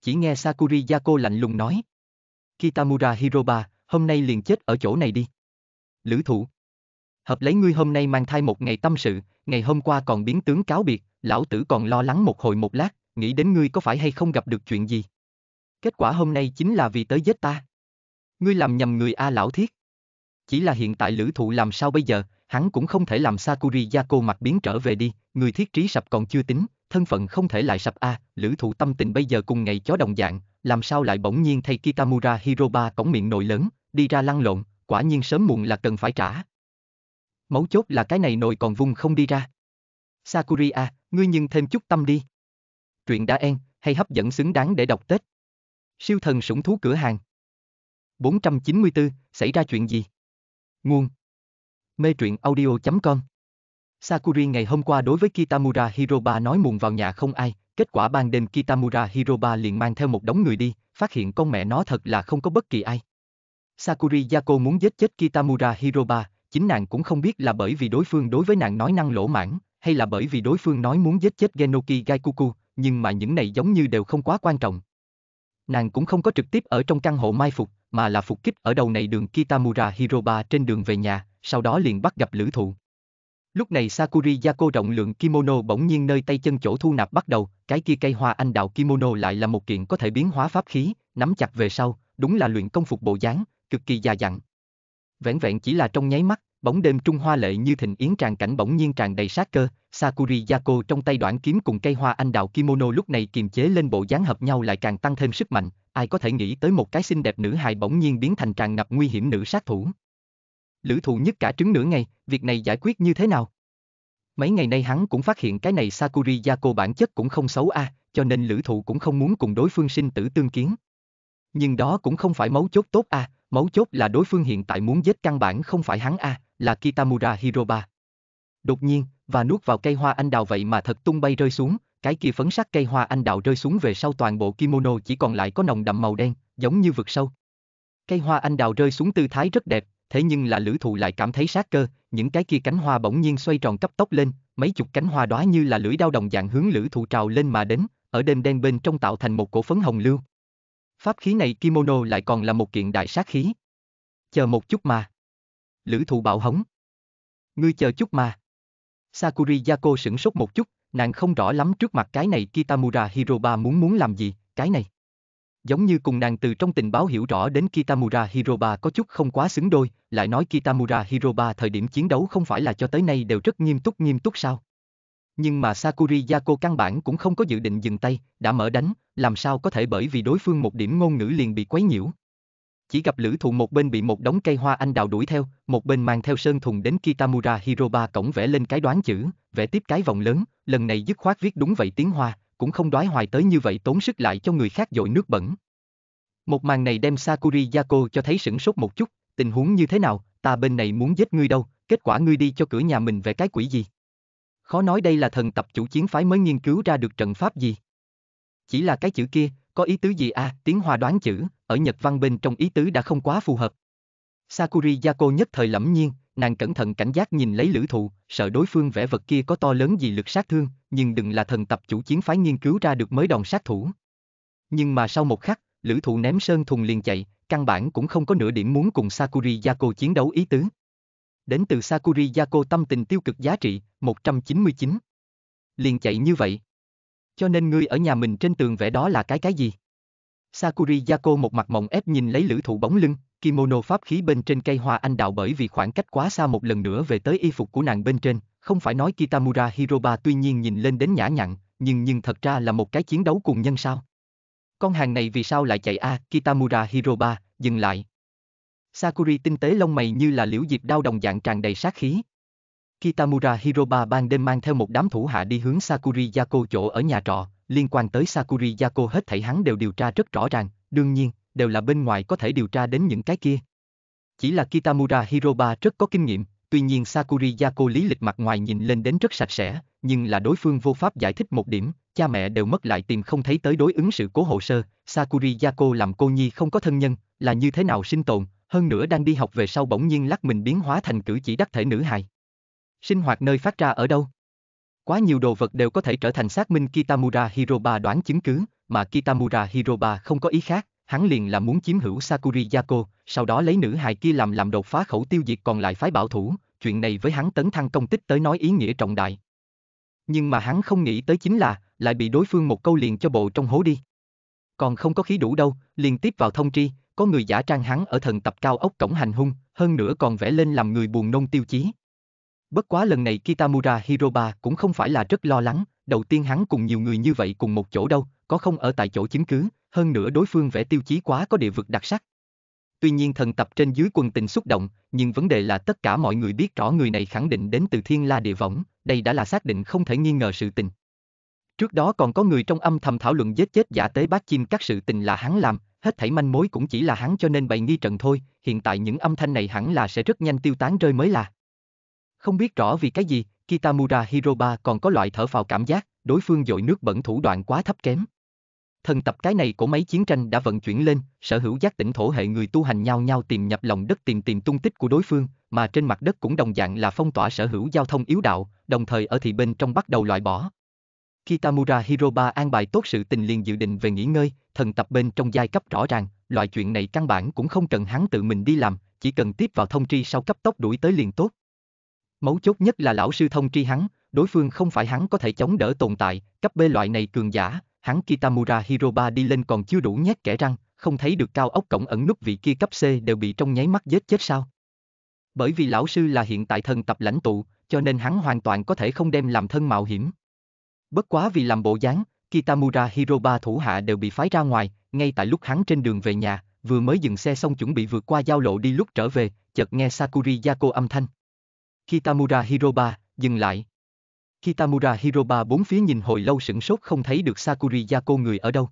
Chỉ nghe Sakuri Yako lạnh lùng nói. Kitamura Hiroba, hôm nay liền chết ở chỗ này đi. Lữ thụ. Hợp lấy ngươi hôm nay mang thai một ngày tâm sự, ngày hôm qua còn biến tướng cáo biệt, lão tử còn lo lắng một hồi một lát, nghĩ đến ngươi có phải hay không gặp được chuyện gì kết quả hôm nay chính là vì tới giết ta. Ngươi làm nhầm người A lão thiết. Chỉ là hiện tại lữ thụ làm sao bây giờ, hắn cũng không thể làm Sakuri Yako mặt biến trở về đi, người thiết trí sập còn chưa tính, thân phận không thể lại sập A, lữ thụ tâm tình bây giờ cùng ngày chó đồng dạng, làm sao lại bỗng nhiên thay Kitamura Hiroba cổng miệng nội lớn, đi ra lăn lộn, quả nhiên sớm muộn là cần phải trả. Mấu chốt là cái này nội còn vung không đi ra. Sakuri A, ngươi nhưng thêm chút tâm đi. Truyện đã en, hay hấp dẫn xứng đáng để đọc Tết. Siêu thần sủng thú cửa hàng. 494, xảy ra chuyện gì? Nguồn. Mê truyện audio.com Sakuri ngày hôm qua đối với Kitamura Hiroba nói muộn vào nhà không ai, kết quả ban đêm Kitamura Hiroba liền mang theo một đống người đi, phát hiện con mẹ nó thật là không có bất kỳ ai. Sakuri Yako muốn giết chết Kitamura Hiroba, chính nàng cũng không biết là bởi vì đối phương đối với nàng nói năng lỗ mãn, hay là bởi vì đối phương nói muốn giết chết Genoki Gaikuku, nhưng mà những này giống như đều không quá quan trọng, nàng cũng không có trực tiếp ở trong căn hộ mai phục, mà là phục kích ở đầu này đường Kitamura Hiroba trên đường về nhà, sau đó liền bắt gặp lữ thụ. Lúc này Sakuri Yako rộng lượng kimono bỗng nhiên nơi tay chân chỗ thu nạp bắt đầu, cái kia cây hoa anh đào kimono lại là một kiện có thể biến hóa pháp khí, nắm chặt về sau, đúng là luyện công phục bộ dáng, cực kỳ già dặn. Vẹn vẹn chỉ là trong nháy mắt, bóng đêm Trung Hoa lệ như thịnh yến tràn cảnh bỗng nhiên tràn đầy sát cơ, Sakuri Yako trong tay đoạn kiếm cùng cây hoa anh đào kimono lúc này kiềm chế lên bộ dáng hợp nhau lại càng tăng thêm sức mạnh, ai có thể nghĩ tới một cái xinh đẹp nữ hài bỗng nhiên biến thành tràn ngập nguy hiểm nữ sát thủ. Lữ thù nhất cả trứng nửa ngày, việc này giải quyết như thế nào? Mấy ngày nay hắn cũng phát hiện cái này Sakuri Yako bản chất cũng không xấu a, à, cho nên lữ thụ cũng không muốn cùng đối phương sinh tử tương kiến. Nhưng đó cũng không phải mấu chốt tốt a, à, mấu chốt là đối phương hiện tại muốn giết căn bản không phải hắn a, à, là Kitamura Hiroba. Đột nhiên, và nuốt vào cây hoa anh đào vậy mà thật tung bay rơi xuống, cái kia phấn sắc cây hoa anh đào rơi xuống về sau toàn bộ kimono chỉ còn lại có nồng đậm màu đen, giống như vực sâu. Cây hoa anh đào rơi xuống tư thái rất đẹp, thế nhưng là lữ thụ lại cảm thấy sát cơ, những cái kia cánh hoa bỗng nhiên xoay tròn cấp tốc lên, mấy chục cánh hoa đóa như là lưỡi dao đồng dạng hướng lữ thụ trào lên mà đến, ở đêm đen bên trong tạo thành một cổ phấn hồng lưu. Pháp khí này kimono lại còn là một kiện đại sát khí. Chờ một chút mà. Lữ thụ bạo hống. Ngươi chờ chút mà. Sakuri Yako sửng sốt một chút, nàng không rõ lắm trước mặt cái này Kitamura Hiroba muốn muốn làm gì, cái này. Giống như cùng nàng từ trong tình báo hiểu rõ đến Kitamura Hiroba có chút không quá xứng đôi, lại nói Kitamura Hiroba thời điểm chiến đấu không phải là cho tới nay đều rất nghiêm túc nghiêm túc sao. Nhưng mà Sakuri Yako căn bản cũng không có dự định dừng tay, đã mở đánh, làm sao có thể bởi vì đối phương một điểm ngôn ngữ liền bị quấy nhiễu chỉ gặp lữ thụ một bên bị một đống cây hoa anh đào đuổi theo, một bên mang theo sơn thùng đến Kitamura Hiroba cổng vẽ lên cái đoán chữ, vẽ tiếp cái vòng lớn, lần này dứt khoát viết đúng vậy tiếng hoa, cũng không đoái hoài tới như vậy tốn sức lại cho người khác dội nước bẩn. Một màn này đem Sakuri Yako cho thấy sửng sốt một chút, tình huống như thế nào, ta bên này muốn giết ngươi đâu, kết quả ngươi đi cho cửa nhà mình về cái quỷ gì. Khó nói đây là thần tập chủ chiến phái mới nghiên cứu ra được trận pháp gì. Chỉ là cái chữ kia, có ý tứ gì a? À, tiếng hoa đoán chữ, ở Nhật văn bên trong ý tứ đã không quá phù hợp. Sakuri Yako nhất thời lẫm nhiên, nàng cẩn thận cảnh giác nhìn lấy lữ thụ, sợ đối phương vẽ vật kia có to lớn gì lực sát thương, nhưng đừng là thần tập chủ chiến phái nghiên cứu ra được mới đòn sát thủ. Nhưng mà sau một khắc, lữ thụ ném sơn thùng liền chạy, căn bản cũng không có nửa điểm muốn cùng Sakuri Yako chiến đấu ý tứ. Đến từ Sakuri Yako tâm tình tiêu cực giá trị, 199. Liền chạy như vậy. Cho nên ngươi ở nhà mình trên tường vẽ đó là cái cái gì? Sakuri Yako một mặt mộng ép nhìn lấy lữ thụ bóng lưng, kimono pháp khí bên trên cây hoa anh đào bởi vì khoảng cách quá xa một lần nữa về tới y phục của nàng bên trên, không phải nói Kitamura Hiroba tuy nhiên nhìn lên đến nhã nhặn, nhưng nhưng thật ra là một cái chiến đấu cùng nhân sao. Con hàng này vì sao lại chạy a à, Kitamura Hiroba, dừng lại. Sakuri tinh tế lông mày như là liễu diệp đau đồng dạng tràn đầy sát khí. Kitamura Hiroba ban đêm mang theo một đám thủ hạ đi hướng Sakuri Yako chỗ ở nhà trọ, liên quan tới Sakuri Yako hết thảy hắn đều điều tra rất rõ ràng, đương nhiên, đều là bên ngoài có thể điều tra đến những cái kia. Chỉ là Kitamura Hiroba rất có kinh nghiệm, tuy nhiên Sakuri Yako lý lịch mặt ngoài nhìn lên đến rất sạch sẽ, nhưng là đối phương vô pháp giải thích một điểm, cha mẹ đều mất lại tìm không thấy tới đối ứng sự cố hồ sơ, Sakuri Yako làm cô nhi không có thân nhân, là như thế nào sinh tồn, hơn nữa đang đi học về sau bỗng nhiên lắc mình biến hóa thành cử chỉ đắc thể nữ hài. Sinh hoạt nơi phát ra ở đâu? Quá nhiều đồ vật đều có thể trở thành xác minh Kitamura Hiroba đoán chứng cứ, mà Kitamura Hiroba không có ý khác, hắn liền là muốn chiếm hữu Sakuri Yako, sau đó lấy nữ hài kia làm làm đột phá khẩu tiêu diệt còn lại phái bảo thủ, chuyện này với hắn tấn thăng công tích tới nói ý nghĩa trọng đại. Nhưng mà hắn không nghĩ tới chính là, lại bị đối phương một câu liền cho bộ trong hố đi. Còn không có khí đủ đâu, liền tiếp vào thông tri, có người giả trang hắn ở thần tập cao ốc cổng hành hung, hơn nữa còn vẽ lên làm người buồn nôn tiêu chí, Bất quá lần này Kitamura Hiroba cũng không phải là rất lo lắng, đầu tiên hắn cùng nhiều người như vậy cùng một chỗ đâu, có không ở tại chỗ chứng cứ, hơn nữa đối phương vẽ tiêu chí quá có địa vực đặc sắc. Tuy nhiên thần tập trên dưới quần tình xúc động, nhưng vấn đề là tất cả mọi người biết rõ người này khẳng định đến từ thiên la địa võng, đây đã là xác định không thể nghi ngờ sự tình. Trước đó còn có người trong âm thầm thảo luận giết chết giả tế bát chim các sự tình là hắn làm, hết thảy manh mối cũng chỉ là hắn cho nên bày nghi trận thôi, hiện tại những âm thanh này hẳn là sẽ rất nhanh tiêu tán rơi mới là. Không biết rõ vì cái gì, Kitamura Hiroba còn có loại thở phào cảm giác, đối phương dội nước bẩn thủ đoạn quá thấp kém. Thần tập cái này của máy chiến tranh đã vận chuyển lên, sở hữu giác tỉnh thổ hệ người tu hành nhau nhau tìm nhập lòng đất tìm tìm tung tích của đối phương, mà trên mặt đất cũng đồng dạng là phong tỏa sở hữu giao thông yếu đạo, đồng thời ở thị bên trong bắt đầu loại bỏ. Kitamura Hiroba an bài tốt sự tình liền dự định về nghỉ ngơi, thần tập bên trong giai cấp rõ ràng, loại chuyện này căn bản cũng không cần hắn tự mình đi làm, chỉ cần tiếp vào thông tri sau cấp tốc đuổi tới liền tốt. Mấu chốt nhất là lão sư thông tri hắn, đối phương không phải hắn có thể chống đỡ tồn tại, cấp bê loại này cường giả, hắn Kitamura Hiroba đi lên còn chưa đủ nhét kẻ răng, không thấy được cao ốc cổng ẩn nút vị kia cấp C đều bị trong nháy mắt giết chết sao. Bởi vì lão sư là hiện tại thần tập lãnh tụ, cho nên hắn hoàn toàn có thể không đem làm thân mạo hiểm. Bất quá vì làm bộ dáng, Kitamura Hiroba thủ hạ đều bị phái ra ngoài, ngay tại lúc hắn trên đường về nhà, vừa mới dừng xe xong chuẩn bị vượt qua giao lộ đi lúc trở về, chợt nghe Sakuri Yako âm thanh. Kitamura Hiroba, dừng lại. Kitamura Hiroba bốn phía nhìn hồi lâu sửng sốt không thấy được Sakuri Yako người ở đâu.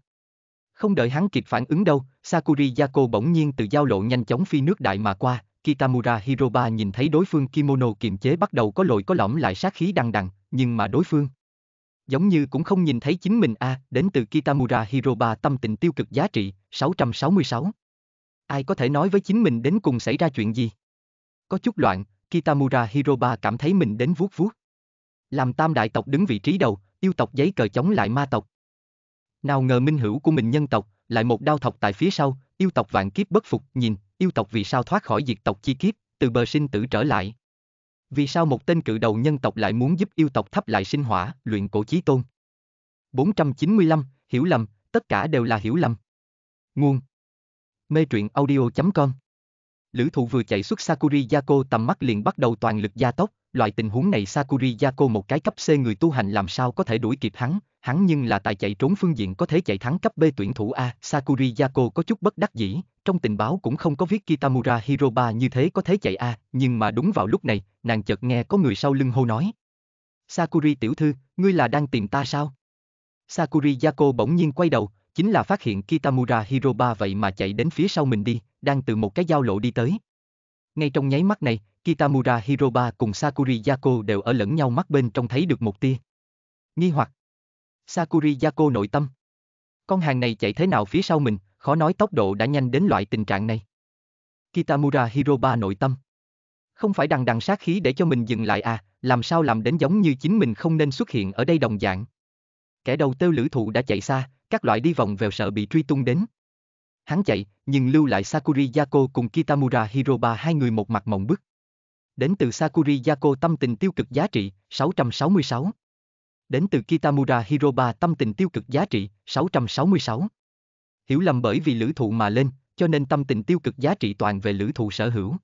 Không đợi hắn kịp phản ứng đâu, Sakuri Yako bỗng nhiên từ giao lộ nhanh chóng phi nước đại mà qua, Kitamura Hiroba nhìn thấy đối phương kimono kiềm chế bắt đầu có lội có lõm lại sát khí đằng đằng, nhưng mà đối phương giống như cũng không nhìn thấy chính mình a, à, đến từ Kitamura Hiroba tâm tình tiêu cực giá trị 666. Ai có thể nói với chính mình đến cùng xảy ra chuyện gì? Có chút loạn, Kitamura Hiroba cảm thấy mình đến vuốt vuốt. Làm tam đại tộc đứng vị trí đầu, yêu tộc giấy cờ chống lại ma tộc. Nào ngờ minh hữu của mình nhân tộc, lại một đao thọc tại phía sau, yêu tộc vạn kiếp bất phục, nhìn, yêu tộc vì sao thoát khỏi diệt tộc chi kiếp, từ bờ sinh tử trở lại. Vì sao một tên cự đầu nhân tộc lại muốn giúp yêu tộc thắp lại sinh hỏa, luyện cổ chí tôn? 495, hiểu lầm, tất cả đều là hiểu lầm. Nguồn Mê truyện audio.com Lữ thụ vừa chạy xuất Sakuri Yako tầm mắt liền bắt đầu toàn lực gia tốc, loại tình huống này Sakuri Yako một cái cấp C người tu hành làm sao có thể đuổi kịp hắn, hắn nhưng là tại chạy trốn phương diện có thể chạy thắng cấp B tuyển thủ A. Sakuri Yako có chút bất đắc dĩ, trong tình báo cũng không có viết Kitamura Hiroba như thế có thể chạy A, nhưng mà đúng vào lúc này, nàng chợt nghe có người sau lưng hô nói. Sakuri tiểu thư, ngươi là đang tìm ta sao? Sakuri Yako bỗng nhiên quay đầu, chính là phát hiện Kitamura Hiroba vậy mà chạy đến phía sau mình đi, đang từ một cái giao lộ đi tới. Ngay trong nháy mắt này, Kitamura Hiroba cùng Sakuri Yako đều ở lẫn nhau mắt bên trong thấy được một tia. Nghi hoặc. Sakuri Yako nội tâm. Con hàng này chạy thế nào phía sau mình, khó nói tốc độ đã nhanh đến loại tình trạng này. Kitamura Hiroba nội tâm. Không phải đằng đằng sát khí để cho mình dừng lại à, làm sao làm đến giống như chính mình không nên xuất hiện ở đây đồng dạng. Kẻ đầu têu lữ thụ đã chạy xa, các loại đi vòng vèo sợ bị truy tung đến. Hắn chạy, nhưng lưu lại Sakuri Yako cùng Kitamura Hiroba hai người một mặt mộng bức. Đến từ Sakuri Yako tâm tình tiêu cực giá trị, 666. Đến từ Kitamura Hiroba tâm tình tiêu cực giá trị, 666. Hiểu lầm bởi vì lữ thụ mà lên, cho nên tâm tình tiêu cực giá trị toàn về lữ thụ sở hữu.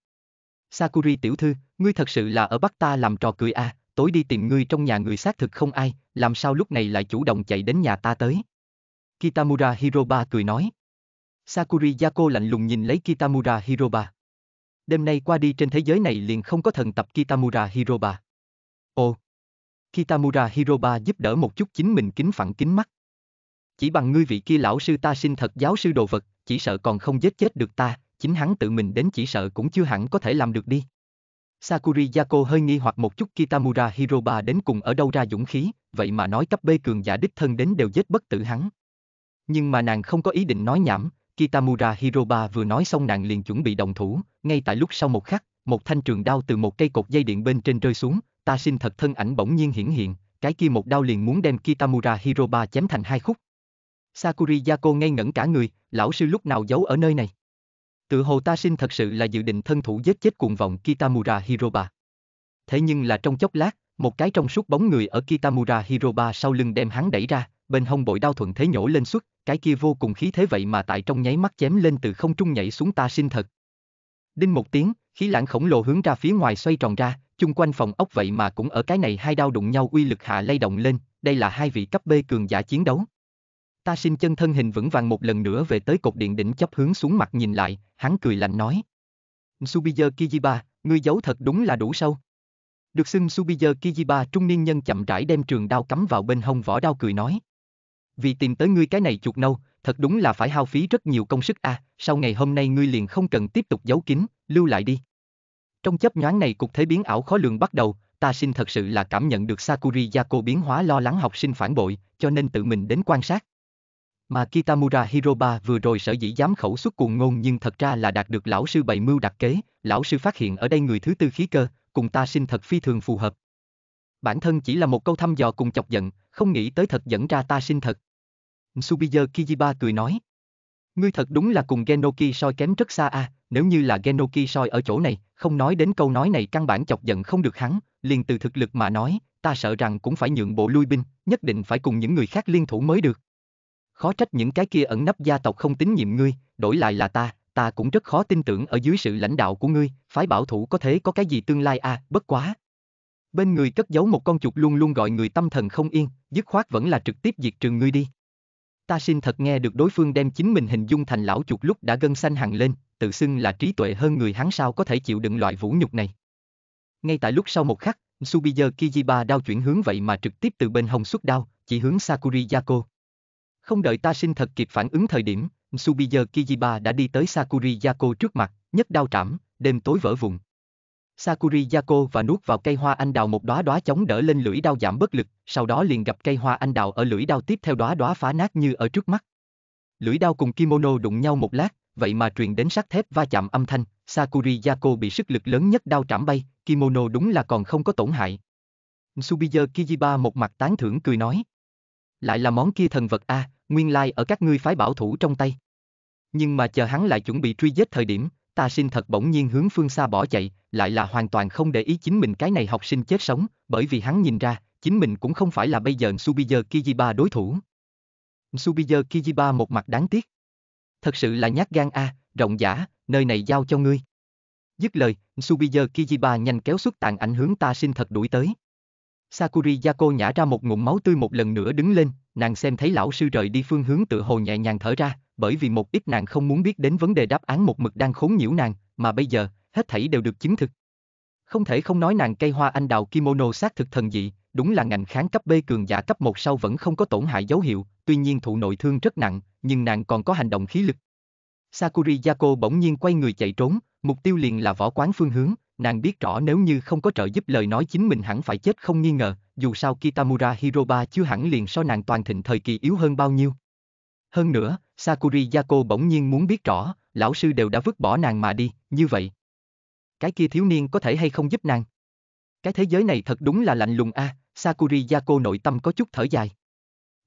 Sakuri tiểu thư, ngươi thật sự là ở Bắc ta làm trò cười à, tối đi tìm ngươi trong nhà người xác thực không ai, làm sao lúc này lại chủ động chạy đến nhà ta tới. Kitamura Hiroba cười nói. Sakuri Yako lạnh lùng nhìn lấy Kitamura Hiroba. Đêm nay qua đi trên thế giới này liền không có thần tập Kitamura Hiroba. Ồ! Kitamura Hiroba giúp đỡ một chút chính mình kính phẳng kính mắt. Chỉ bằng ngươi vị kia lão sư ta sinh thật giáo sư đồ vật, chỉ sợ còn không giết chết được ta, chính hắn tự mình đến chỉ sợ cũng chưa hẳn có thể làm được đi. Sakuri Yako hơi nghi hoặc một chút Kitamura Hiroba đến cùng ở đâu ra dũng khí, vậy mà nói cấp bê cường giả đích thân đến đều giết bất tử hắn. Nhưng mà nàng không có ý định nói nhảm, Kitamura Hiroba vừa nói xong nàng liền chuẩn bị đồng thủ, ngay tại lúc sau một khắc, một thanh trường đao từ một cây cột dây điện bên trên rơi xuống, ta xin thật thân ảnh bỗng nhiên hiển hiện, cái kia một đao liền muốn đem Kitamura Hiroba chém thành hai khúc. Sakuri Yako ngây ngẩn cả người, lão sư lúc nào giấu ở nơi này? Tự hồ ta xin thật sự là dự định thân thủ giết chết cuồng vọng Kitamura Hiroba. Thế nhưng là trong chốc lát, một cái trong suốt bóng người ở Kitamura Hiroba sau lưng đem hắn đẩy ra, bên hông bội đao thuận thế nhổ lên xuất, cái kia vô cùng khí thế vậy mà tại trong nháy mắt chém lên từ không trung nhảy xuống ta sinh thật. Đinh một tiếng, khí lãng khổng lồ hướng ra phía ngoài xoay tròn ra, chung quanh phòng ốc vậy mà cũng ở cái này hai đao đụng nhau uy lực hạ lay động lên, đây là hai vị cấp B cường giả chiến đấu. Ta sinh chân thân hình vững vàng một lần nữa về tới cột điện đỉnh chấp hướng xuống mặt nhìn lại, hắn cười lạnh nói. Subizer Kijiba, ngươi giấu thật đúng là đủ sâu. Được xưng Subizer Kijiba trung niên nhân chậm rãi đem trường đao cắm vào bên hông vỏ đao cười nói vì tìm tới ngươi cái này chuột nâu, thật đúng là phải hao phí rất nhiều công sức a, à, sau ngày hôm nay ngươi liền không cần tiếp tục giấu kín, lưu lại đi. Trong chấp nhoáng này cục thế biến ảo khó lường bắt đầu, ta xin thật sự là cảm nhận được Sakuri Yako biến hóa lo lắng học sinh phản bội, cho nên tự mình đến quan sát. Mà Kitamura Hiroba vừa rồi sở dĩ dám khẩu xuất cuồng ngôn nhưng thật ra là đạt được lão sư bày mưu đặc kế, lão sư phát hiện ở đây người thứ tư khí cơ, cùng ta xin thật phi thường phù hợp, bản thân chỉ là một câu thăm dò cùng chọc giận, không nghĩ tới thật dẫn ra ta sinh thật. Nsubiya Kijiba cười nói. Ngươi thật đúng là cùng Genoki soi kém rất xa a, à, nếu như là Genoki soi ở chỗ này, không nói đến câu nói này căn bản chọc giận không được hắn, liền từ thực lực mà nói, ta sợ rằng cũng phải nhượng bộ lui binh, nhất định phải cùng những người khác liên thủ mới được. Khó trách những cái kia ẩn nấp gia tộc không tín nhiệm ngươi, đổi lại là ta, ta cũng rất khó tin tưởng ở dưới sự lãnh đạo của ngươi, phái bảo thủ có thế có cái gì tương lai a, à, bất quá, Bên người cất giấu một con chuột luôn luôn gọi người tâm thần không yên, dứt khoát vẫn là trực tiếp diệt trừ ngươi đi. Ta xin thật nghe được đối phương đem chính mình hình dung thành lão chuột lúc đã gân xanh hằng lên, tự xưng là trí tuệ hơn người hắn sao có thể chịu đựng loại vũ nhục này. Ngay tại lúc sau một khắc, Subiya Kijiba đao chuyển hướng vậy mà trực tiếp từ bên hông xuất đao, chỉ hướng Sakuri Yako. Không đợi ta sinh thật kịp phản ứng thời điểm, Subiya Kijiba đã đi tới Sakuri Yako trước mặt, nhấc đao trảm, đêm tối vỡ vụn. Sakuri Yako và nuốt vào cây hoa anh đào một đóa đóa chống đỡ lên lưỡi đao giảm bất lực, sau đó liền gặp cây hoa anh đào ở lưỡi đao tiếp theo đóa đóa phá nát như ở trước mắt. Lưỡi đao cùng kimono đụng nhau một lát, vậy mà truyền đến sắt thép va chạm âm thanh, Sakuri Yako bị sức lực lớn nhất đao trảm bay, kimono đúng là còn không có tổn hại. Nsubiya Kijiba một mặt tán thưởng cười nói. Lại là món kia thần vật A, nguyên lai like ở các ngươi phái bảo thủ trong tay. Nhưng mà chờ hắn lại chuẩn bị truy giết thời điểm, ta sinh thật bỗng nhiên hướng phương xa bỏ chạy, lại là hoàn toàn không để ý chính mình cái này học sinh chết sống, bởi vì hắn nhìn ra, chính mình cũng không phải là bây giờ Subizer Kijiba đối thủ. Subizer Kijiba một mặt đáng tiếc. Thật sự là nhát gan a, à, rộng giả, nơi này giao cho ngươi. Dứt lời, Subizer Kijiba nhanh kéo xuất tàn ảnh hướng ta sinh thật đuổi tới. Sakuri Yako nhả ra một ngụm máu tươi một lần nữa đứng lên, nàng xem thấy lão sư rời đi phương hướng tự hồ nhẹ nhàng thở ra, bởi vì một ít nàng không muốn biết đến vấn đề đáp án một mực đang khốn nhiễu nàng, mà bây giờ, hết thảy đều được chứng thực. Không thể không nói nàng cây hoa anh đào kimono xác thực thần dị, đúng là ngành kháng cấp B cường giả cấp 1 sau vẫn không có tổn hại dấu hiệu, tuy nhiên thụ nội thương rất nặng, nhưng nàng còn có hành động khí lực. Sakuri Yako bỗng nhiên quay người chạy trốn, mục tiêu liền là võ quán phương hướng, nàng biết rõ nếu như không có trợ giúp lời nói chính mình hẳn phải chết không nghi ngờ, dù sao Kitamura Hiroba chưa hẳn liền so nàng toàn thịnh thời kỳ yếu hơn bao nhiêu. Hơn nữa, Sakuri Yako bỗng nhiên muốn biết rõ, lão sư đều đã vứt bỏ nàng mà đi, như vậy. Cái kia thiếu niên có thể hay không giúp nàng? Cái thế giới này thật đúng là lạnh lùng a, à, Sakuri Yako nội tâm có chút thở dài.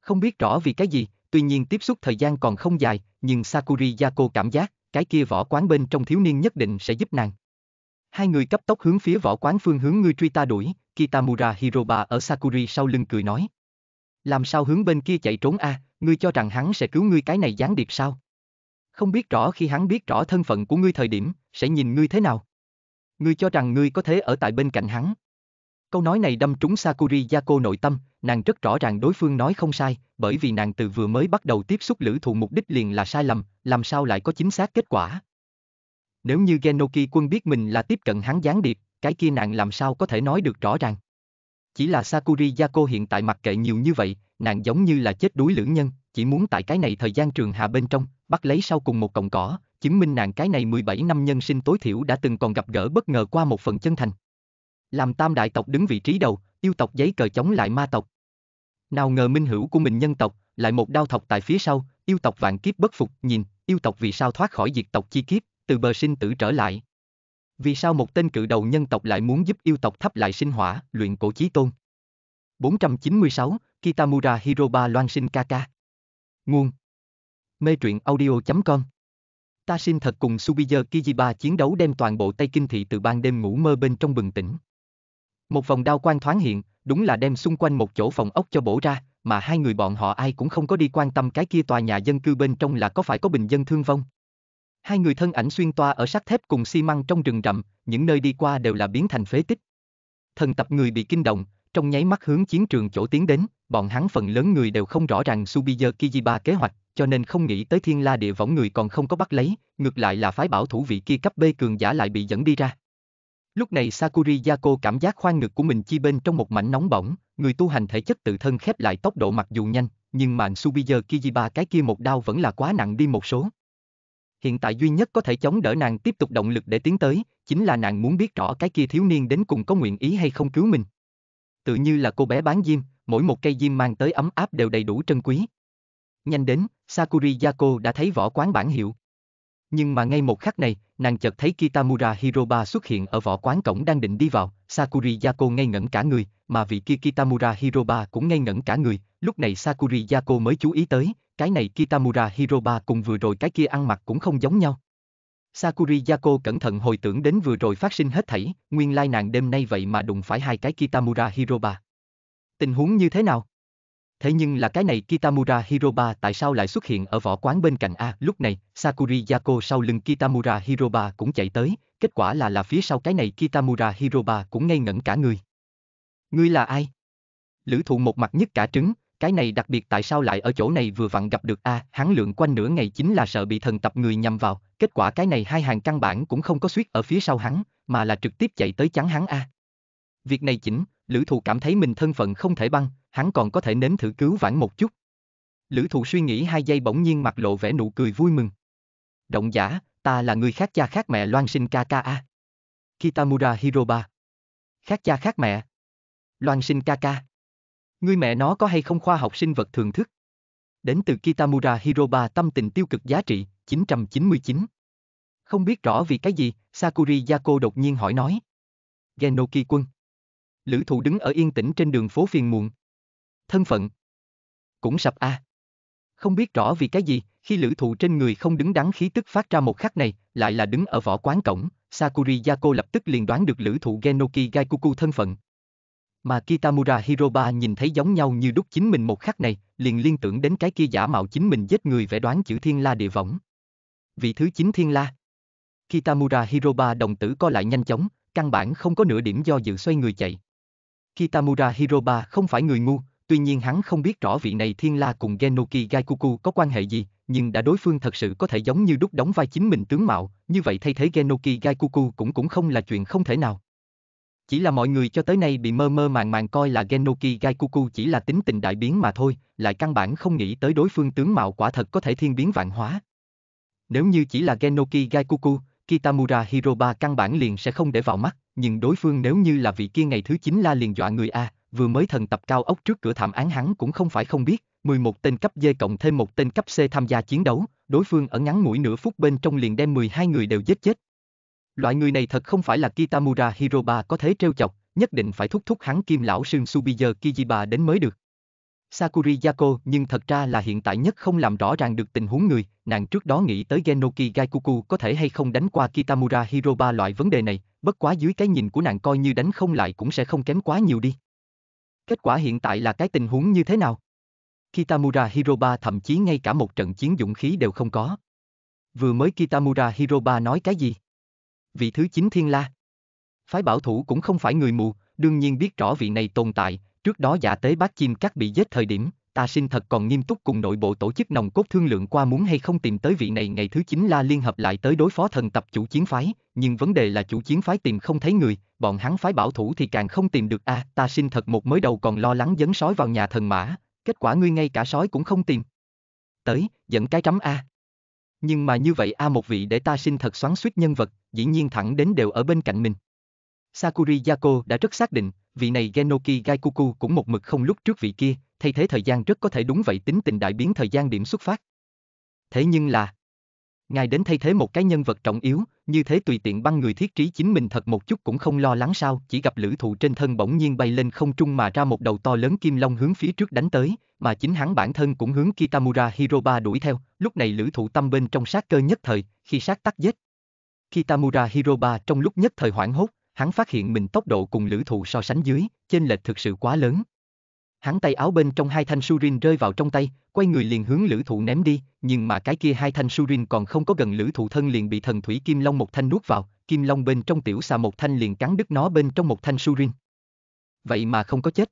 Không biết rõ vì cái gì, tuy nhiên tiếp xúc thời gian còn không dài, nhưng Sakuri Yako cảm giác, cái kia võ quán bên trong thiếu niên nhất định sẽ giúp nàng. Hai người cấp tốc hướng phía võ quán phương hướng ngươi truy ta đuổi, Kitamura Hiroba ở Sakuri sau lưng cười nói. Làm sao hướng bên kia chạy trốn a, à? ngươi cho rằng hắn sẽ cứu ngươi cái này gián điệp sao? Không biết rõ khi hắn biết rõ thân phận của ngươi thời điểm, sẽ nhìn ngươi thế nào? Ngươi cho rằng ngươi có thể ở tại bên cạnh hắn. Câu nói này đâm trúng Sakuri Yako nội tâm, nàng rất rõ ràng đối phương nói không sai, bởi vì nàng từ vừa mới bắt đầu tiếp xúc lữ thù mục đích liền là sai lầm, làm sao lại có chính xác kết quả. Nếu như Genoki quân biết mình là tiếp cận hắn gián điệp, cái kia nàng làm sao có thể nói được rõ ràng. Chỉ là Sakuri Yako hiện tại mặc kệ nhiều như vậy, nàng giống như là chết đuối lưỡng nhân, chỉ muốn tại cái này thời gian trường hạ bên trong, bắt lấy sau cùng một cọng cỏ, chứng minh nàng cái này 17 năm nhân sinh tối thiểu đã từng còn gặp gỡ bất ngờ qua một phần chân thành. Làm tam đại tộc đứng vị trí đầu, yêu tộc giấy cờ chống lại ma tộc. Nào ngờ minh hữu của mình nhân tộc, lại một đao thọc tại phía sau, yêu tộc vạn kiếp bất phục, nhìn, yêu tộc vì sao thoát khỏi diệt tộc chi kiếp, từ bờ sinh tử trở lại. Vì sao một tên cự đầu nhân tộc lại muốn giúp yêu tộc thắp lại sinh hỏa, luyện cổ chí tôn? 496, Kitamura Hiroba Loan Sinh Kaka. Nguồn Mê truyện audio.com Ta xin thật cùng Subizer Kijiba chiến đấu đem toàn bộ Tây Kinh Thị từ ban đêm ngủ mơ bên trong bừng tỉnh. Một vòng đao quan thoáng hiện, đúng là đem xung quanh một chỗ phòng ốc cho bổ ra, mà hai người bọn họ ai cũng không có đi quan tâm cái kia tòa nhà dân cư bên trong là có phải có bình dân thương vong. Hai người thân ảnh xuyên toa ở sắt thép cùng xi măng trong rừng rậm, những nơi đi qua đều là biến thành phế tích. Thần tập người bị kinh động, trong nháy mắt hướng chiến trường chỗ tiến đến, bọn hắn phần lớn người đều không rõ ràng Subizer Kijiba kế hoạch, cho nên không nghĩ tới thiên la địa võng người còn không có bắt lấy, ngược lại là phái bảo thủ vị kia cấp B cường giả lại bị dẫn đi ra. Lúc này Sakuri Yako cảm giác khoang ngực của mình chi bên trong một mảnh nóng bỏng, người tu hành thể chất tự thân khép lại tốc độ mặc dù nhanh, nhưng màn Subizer Kijiba cái kia một đao vẫn là quá nặng đi một số. Hiện tại duy nhất có thể chống đỡ nàng tiếp tục động lực để tiến tới, chính là nàng muốn biết rõ cái kia thiếu niên đến cùng có nguyện ý hay không cứu mình tự như là cô bé bán diêm, mỗi một cây diêm mang tới ấm áp đều đầy đủ trân quý. Nhanh đến, Sakuri Yako đã thấy võ quán bản hiệu. Nhưng mà ngay một khắc này, nàng chợt thấy Kitamura Hiroba xuất hiện ở võ quán cổng đang định đi vào, Sakuri Yako ngây ngẩn cả người, mà vị kia Kitamura Hiroba cũng ngây ngẩn cả người, lúc này Sakuri Yako mới chú ý tới, cái này Kitamura Hiroba cùng vừa rồi cái kia ăn mặc cũng không giống nhau. Sakuri Yako cẩn thận hồi tưởng đến vừa rồi phát sinh hết thảy, nguyên lai nàng đêm nay vậy mà đụng phải hai cái Kitamura Hiroba. Tình huống như thế nào? Thế nhưng là cái này Kitamura Hiroba tại sao lại xuất hiện ở võ quán bên cạnh A? lúc này, Sakuri Yako sau lưng Kitamura Hiroba cũng chạy tới, kết quả là là phía sau cái này Kitamura Hiroba cũng ngây ngẩn cả người. Ngươi là ai? Lữ thụ một mặt nhất cả trứng, cái này đặc biệt tại sao lại ở chỗ này vừa vặn gặp được a, à, hắn lượn quanh nửa ngày chính là sợ bị thần tập người nhằm vào, kết quả cái này hai hàng căn bản cũng không có suýt ở phía sau hắn, mà là trực tiếp chạy tới chắn hắn a. À. Việc này chỉnh, Lữ Thụ cảm thấy mình thân phận không thể băng, hắn còn có thể nếm thử cứu vãn một chút. Lữ Thụ suy nghĩ hai giây bỗng nhiên mặt lộ vẻ nụ cười vui mừng. Động giả, ta là người khác cha khác mẹ Loan Sinh ca ca a. Kitamura Hiroba. Khác cha khác mẹ. Loan Sinh ca ca. Ngươi mẹ nó có hay không khoa học sinh vật thường thức? Đến từ Kitamura Hiroba tâm tình tiêu cực giá trị, 999. Không biết rõ vì cái gì, Sakuri Yako đột nhiên hỏi nói. Genoki quân. Lữ thụ đứng ở yên tĩnh trên đường phố phiền muộn. Thân phận. Cũng sập A. Không biết rõ vì cái gì, khi lữ thụ trên người không đứng đắn khí tức phát ra một khắc này, lại là đứng ở võ quán cổng, Sakuri Yako lập tức liền đoán được lữ thụ Genoki Gaikuku thân phận. Mà Kitamura Hiroba nhìn thấy giống nhau như đúc chính mình một khắc này, liền liên tưởng đến cái kia giả mạo chính mình giết người vẽ đoán chữ thiên la địa võng. Vị thứ chín thiên la. Kitamura Hiroba đồng tử co lại nhanh chóng, căn bản không có nửa điểm do dự xoay người chạy. Kitamura Hiroba không phải người ngu, tuy nhiên hắn không biết rõ vị này thiên la cùng Genoki Gaikuku có quan hệ gì, nhưng đã đối phương thật sự có thể giống như đúc đóng vai chính mình tướng mạo, như vậy thay thế Genoki Gaikuku cũng cũng không là chuyện không thể nào. Chỉ là mọi người cho tới nay bị mơ mơ màng màng coi là Genoki Gaikuku chỉ là tính tình đại biến mà thôi, lại căn bản không nghĩ tới đối phương tướng mạo quả thật có thể thiên biến vạn hóa. Nếu như chỉ là Genoki Gaikuku, Kitamura Hiroba căn bản liền sẽ không để vào mắt, nhưng đối phương nếu như là vị kia ngày thứ 9 la liền dọa người A, vừa mới thần tập cao ốc trước cửa thảm án hắn cũng không phải không biết, 11 tên cấp D cộng thêm một tên cấp C tham gia chiến đấu, đối phương ở ngắn mũi nửa phút bên trong liền đem 12 người đều giết chết, Loại người này thật không phải là Kitamura Hiroba có thể trêu chọc, nhất định phải thúc thúc hắn kim lão sương Subiyer Kijiba đến mới được. Sakuri Yako nhưng thật ra là hiện tại nhất không làm rõ ràng được tình huống người, nàng trước đó nghĩ tới Genoki Gaikuku có thể hay không đánh qua Kitamura Hiroba loại vấn đề này, bất quá dưới cái nhìn của nàng coi như đánh không lại cũng sẽ không kém quá nhiều đi. Kết quả hiện tại là cái tình huống như thế nào? Kitamura Hiroba thậm chí ngay cả một trận chiến dũng khí đều không có. Vừa mới Kitamura Hiroba nói cái gì? vị thứ chín thiên la. Phái bảo thủ cũng không phải người mù, đương nhiên biết rõ vị này tồn tại, trước đó giả tế bác chim cắt bị giết thời điểm, ta sinh thật còn nghiêm túc cùng nội bộ tổ chức nòng cốt thương lượng qua muốn hay không tìm tới vị này ngày thứ chín la liên hợp lại tới đối phó thần tập chủ chiến phái, nhưng vấn đề là chủ chiến phái tìm không thấy người, bọn hắn phái bảo thủ thì càng không tìm được a à, ta sinh thật một mới đầu còn lo lắng dấn sói vào nhà thần mã, kết quả ngươi ngay cả sói cũng không tìm. Tới, dẫn cái trắm a. À. Nhưng mà như vậy a à một vị để ta sinh thật xoắn suýt nhân vật, dĩ nhiên thẳng đến đều ở bên cạnh mình. Sakuri Yako đã rất xác định, vị này Genoki Gaikuku cũng một mực không lúc trước vị kia, thay thế thời gian rất có thể đúng vậy tính tình đại biến thời gian điểm xuất phát. Thế nhưng là, ngài đến thay thế một cái nhân vật trọng yếu, như thế tùy tiện băng người thiết trí chính mình thật một chút cũng không lo lắng sao, chỉ gặp lữ thụ trên thân bỗng nhiên bay lên không trung mà ra một đầu to lớn kim long hướng phía trước đánh tới, mà chính hắn bản thân cũng hướng Kitamura Hiroba đuổi theo, lúc này lữ thụ tâm bên trong sát cơ nhất thời, khi sát tắt giết. Kitamura Hiroba trong lúc nhất thời hoảng hốt, hắn phát hiện mình tốc độ cùng lữ thụ so sánh dưới, trên lệch thực sự quá lớn, hắn tay áo bên trong hai thanh surin rơi vào trong tay, quay người liền hướng lữ thụ ném đi, nhưng mà cái kia hai thanh surin còn không có gần lữ thụ thân liền bị thần thủy kim long một thanh nuốt vào, kim long bên trong tiểu xà một thanh liền cắn đứt nó bên trong một thanh surin. Vậy mà không có chết.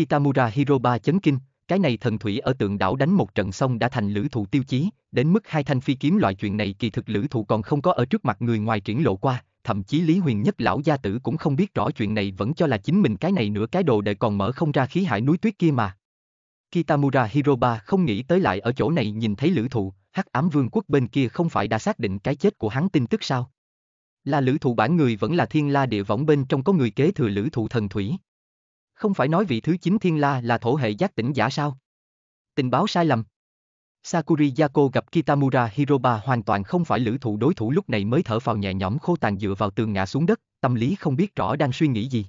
Kitamura Hiroba chấn kinh, cái này thần thủy ở tượng đảo đánh một trận xong đã thành lữ thụ tiêu chí, đến mức hai thanh phi kiếm loại chuyện này kỳ thực lữ thụ còn không có ở trước mặt người ngoài triển lộ qua, thậm chí Lý Huyền Nhất lão gia tử cũng không biết rõ chuyện này vẫn cho là chính mình cái này nữa cái đồ đệ còn mở không ra khí hải núi tuyết kia mà. Kitamura Hiroba không nghĩ tới lại ở chỗ này nhìn thấy lữ thụ, hắc ám vương quốc bên kia không phải đã xác định cái chết của hắn tin tức sao? Là lữ thụ bản người vẫn là thiên la địa võng bên trong có người kế thừa lữ thụ thần thủy. Không phải nói vị thứ 9 thiên la là thổ hệ giác tỉnh giả sao? Tình báo sai lầm. Sakuri Yako gặp Kitamura Hiroba hoàn toàn không phải lữ thủ đối thủ lúc này mới thở phào nhẹ nhõm khô tàn dựa vào tường ngã xuống đất, tâm lý không biết rõ đang suy nghĩ gì.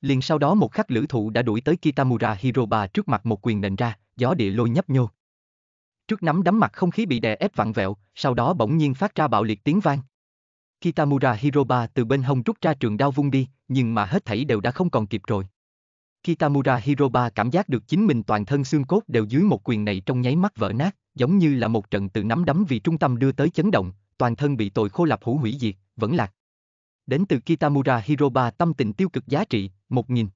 Liền sau đó một khắc lữ thủ đã đuổi tới Kitamura Hiroba trước mặt một quyền nền ra, gió địa lôi nhấp nhô. Trước nắm đấm mặt không khí bị đè ép vặn vẹo, sau đó bỗng nhiên phát ra bạo liệt tiếng vang. Kitamura Hiroba từ bên hông rút ra trường đao vung đi, nhưng mà hết thảy đều đã không còn kịp rồi. Kitamura Hiroba cảm giác được chính mình toàn thân xương cốt đều dưới một quyền này trong nháy mắt vỡ nát, giống như là một trận tự nắm đấm vì trung tâm đưa tới chấn động, toàn thân bị tội khô lập hữu hủy diệt, vẫn lạc. Đến từ Kitamura Hiroba tâm tình tiêu cực giá trị, 1000.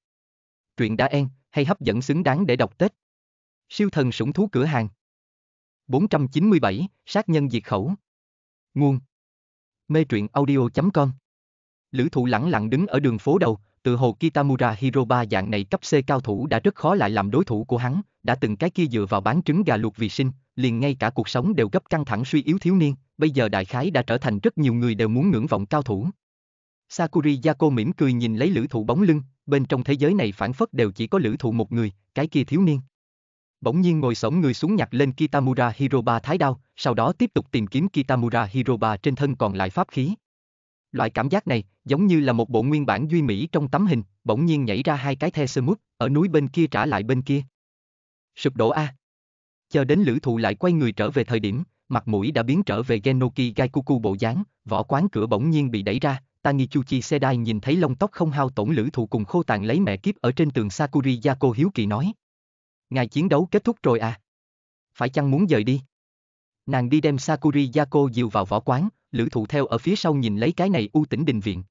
Truyện đã en, hay hấp dẫn xứng đáng để đọc Tết. Siêu thần sủng thú cửa hàng. 497, sát nhân diệt khẩu. Nguồn. Mê truyện audio.com Lữ thụ lẳng lặng đứng ở đường phố đầu, từ hồ Kitamura Hiroba dạng này cấp C cao thủ đã rất khó lại làm đối thủ của hắn, đã từng cái kia dựa vào bán trứng gà luộc vì sinh, liền ngay cả cuộc sống đều gấp căng thẳng suy yếu thiếu niên, bây giờ đại khái đã trở thành rất nhiều người đều muốn ngưỡng vọng cao thủ. Sakuri Yako mỉm cười nhìn lấy lữ thụ bóng lưng, bên trong thế giới này phản phất đều chỉ có lữ thụ một người, cái kia thiếu niên. Bỗng nhiên ngồi sổng người xuống nhặt lên Kitamura Hiroba thái đao, sau đó tiếp tục tìm kiếm Kitamura Hiroba trên thân còn lại pháp khí. Loại cảm giác này, giống như là một bộ nguyên bản duy mỹ trong tấm hình, bỗng nhiên nhảy ra hai cái the sơ mút, ở núi bên kia trả lại bên kia. Sụp đổ A. Chờ đến lữ thụ lại quay người trở về thời điểm, mặt mũi đã biến trở về Genoki Gaikuku bộ dáng, võ quán cửa bỗng nhiên bị đẩy ra, Taniguchi Sedai nhìn thấy lông tóc không hao tổn lữ thụ cùng khô tàn lấy mẹ kiếp ở trên tường Sakuri Yako hiếu kỳ nói. Ngài chiến đấu kết thúc rồi à? Phải chăng muốn rời đi? nàng đi đem Sakuri Yako dìu vào võ quán, lữ thụ theo ở phía sau nhìn lấy cái này u tỉnh đình viện.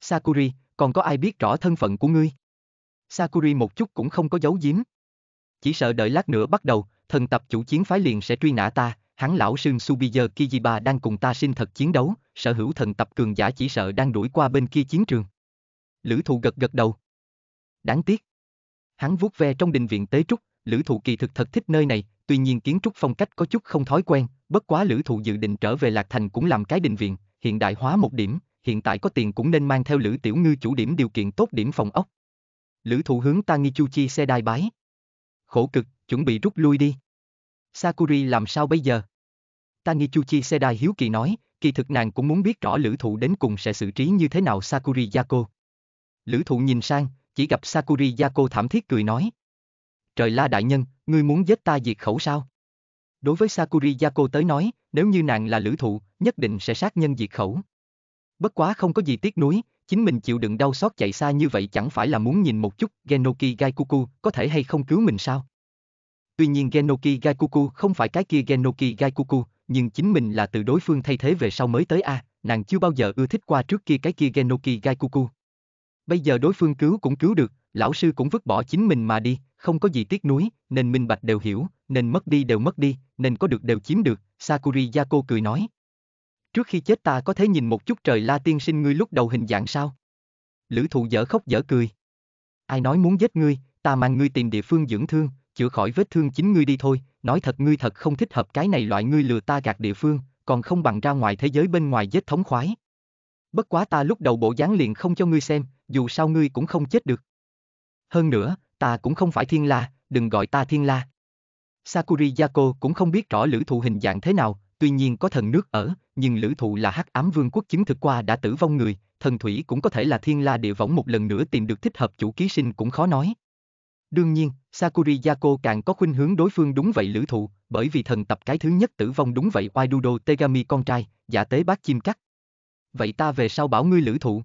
Sakuri, còn có ai biết rõ thân phận của ngươi? Sakuri một chút cũng không có giấu giếm. Chỉ sợ đợi lát nữa bắt đầu, thần tập chủ chiến phái liền sẽ truy nã ta, hắn lão sương Subiya Kijiba đang cùng ta sinh thật chiến đấu, sở hữu thần tập cường giả chỉ sợ đang đuổi qua bên kia chiến trường. Lữ thụ gật gật đầu. Đáng tiếc. Hắn vuốt ve trong đình viện tế trúc, lữ thụ kỳ thực thật thích nơi này, tuy nhiên kiến trúc phong cách có chút không thói quen, bất quá lữ thụ dự định trở về Lạc Thành cũng làm cái định viện, hiện đại hóa một điểm, hiện tại có tiền cũng nên mang theo lữ tiểu ngư chủ điểm điều kiện tốt điểm phòng ốc. Lữ thụ hướng ta nghi chu chi xe đai bái. Khổ cực, chuẩn bị rút lui đi. Sakuri làm sao bây giờ? ta nghi chu chi xe đai hiếu kỳ nói, kỳ thực nàng cũng muốn biết rõ lữ thụ đến cùng sẽ xử trí như thế nào Sakuri Yako. Lữ thụ nhìn sang, chỉ gặp Sakuri Yako thảm thiết cười nói trời la đại nhân, ngươi muốn giết ta diệt khẩu sao? Đối với Sakuri Yako tới nói, nếu như nàng là lữ thụ, nhất định sẽ sát nhân diệt khẩu. Bất quá không có gì tiếc nuối, chính mình chịu đựng đau xót chạy xa như vậy chẳng phải là muốn nhìn một chút Genoki Gaikuku có thể hay không cứu mình sao? Tuy nhiên Genoki Gaikuku không phải cái kia Genoki Gaikuku, nhưng chính mình là từ đối phương thay thế về sau mới tới A, nàng chưa bao giờ ưa thích qua trước kia cái kia Genoki Gaikuku. Bây giờ đối phương cứu cũng cứu được, lão sư cũng vứt bỏ chính mình mà đi, không có gì tiếc nuối, nên minh bạch đều hiểu, nên mất đi đều mất đi, nên có được đều chiếm được, Sakuri Yako cười nói. Trước khi chết ta có thể nhìn một chút trời la tiên sinh ngươi lúc đầu hình dạng sao? Lữ thụ dở khóc dở cười. Ai nói muốn giết ngươi, ta mang ngươi tìm địa phương dưỡng thương, chữa khỏi vết thương chính ngươi đi thôi, nói thật ngươi thật không thích hợp cái này loại ngươi lừa ta gạt địa phương, còn không bằng ra ngoài thế giới bên ngoài giết thống khoái. Bất quá ta lúc đầu bộ dáng liền không cho ngươi xem, dù sao ngươi cũng không chết được. Hơn nữa, ta cũng không phải thiên la, đừng gọi ta thiên la. Sakuri Yako cũng không biết rõ lữ thụ hình dạng thế nào, tuy nhiên có thần nước ở, nhưng lữ thụ là hắc ám vương quốc chứng thực qua đã tử vong người, thần thủy cũng có thể là thiên la địa võng một lần nữa tìm được thích hợp chủ ký sinh cũng khó nói. Đương nhiên, Sakuri Yako càng có khuynh hướng đối phương đúng vậy lữ thụ, bởi vì thần tập cái thứ nhất tử vong đúng vậy Waidudo Tegami con trai, giả tế bác chim cắt. Vậy ta về sau bảo ngươi lữ thụ.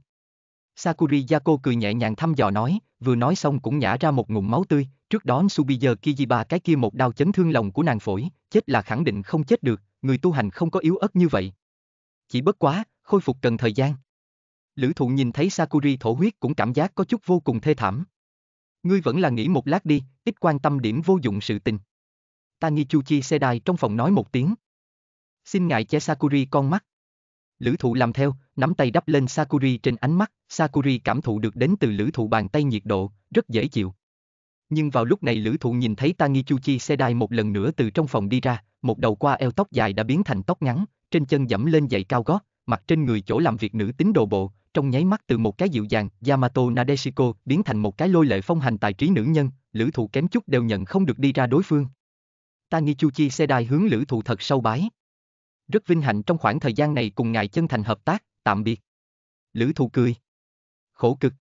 Sakuri Yako cười nhẹ nhàng thăm dò nói, vừa nói xong cũng nhả ra một ngụm máu tươi, trước đó Subiyer Kijiba cái kia một đao chấn thương lòng của nàng phổi, chết là khẳng định không chết được, người tu hành không có yếu ớt như vậy. Chỉ bất quá, khôi phục cần thời gian. Lữ thụ nhìn thấy Sakuri thổ huyết cũng cảm giác có chút vô cùng thê thảm. Ngươi vẫn là nghĩ một lát đi, ít quan tâm điểm vô dụng sự tình. Taniguchi Sedai trong phòng nói một tiếng. Xin ngại che Sakuri con mắt. Lữ thụ làm theo, nắm tay đắp lên Sakuri trên ánh mắt, Sakuri cảm thụ được đến từ lữ thụ bàn tay nhiệt độ, rất dễ chịu. Nhưng vào lúc này lữ thụ nhìn thấy Taniguchi Sedai một lần nữa từ trong phòng đi ra, một đầu qua eo tóc dài đã biến thành tóc ngắn, trên chân dẫm lên giày cao gót, mặt trên người chỗ làm việc nữ tính đồ bộ, trong nháy mắt từ một cái dịu dàng, Yamato Nadeshiko biến thành một cái lôi lệ phong hành tài trí nữ nhân, lữ thụ kém chút đều nhận không được đi ra đối phương. Taniguchi Sedai hướng lữ thụ thật sâu bái. Rất vinh hạnh trong khoảng thời gian này cùng ngài chân thành hợp tác, tạm biệt. Lữ thụ cười. Khổ cực.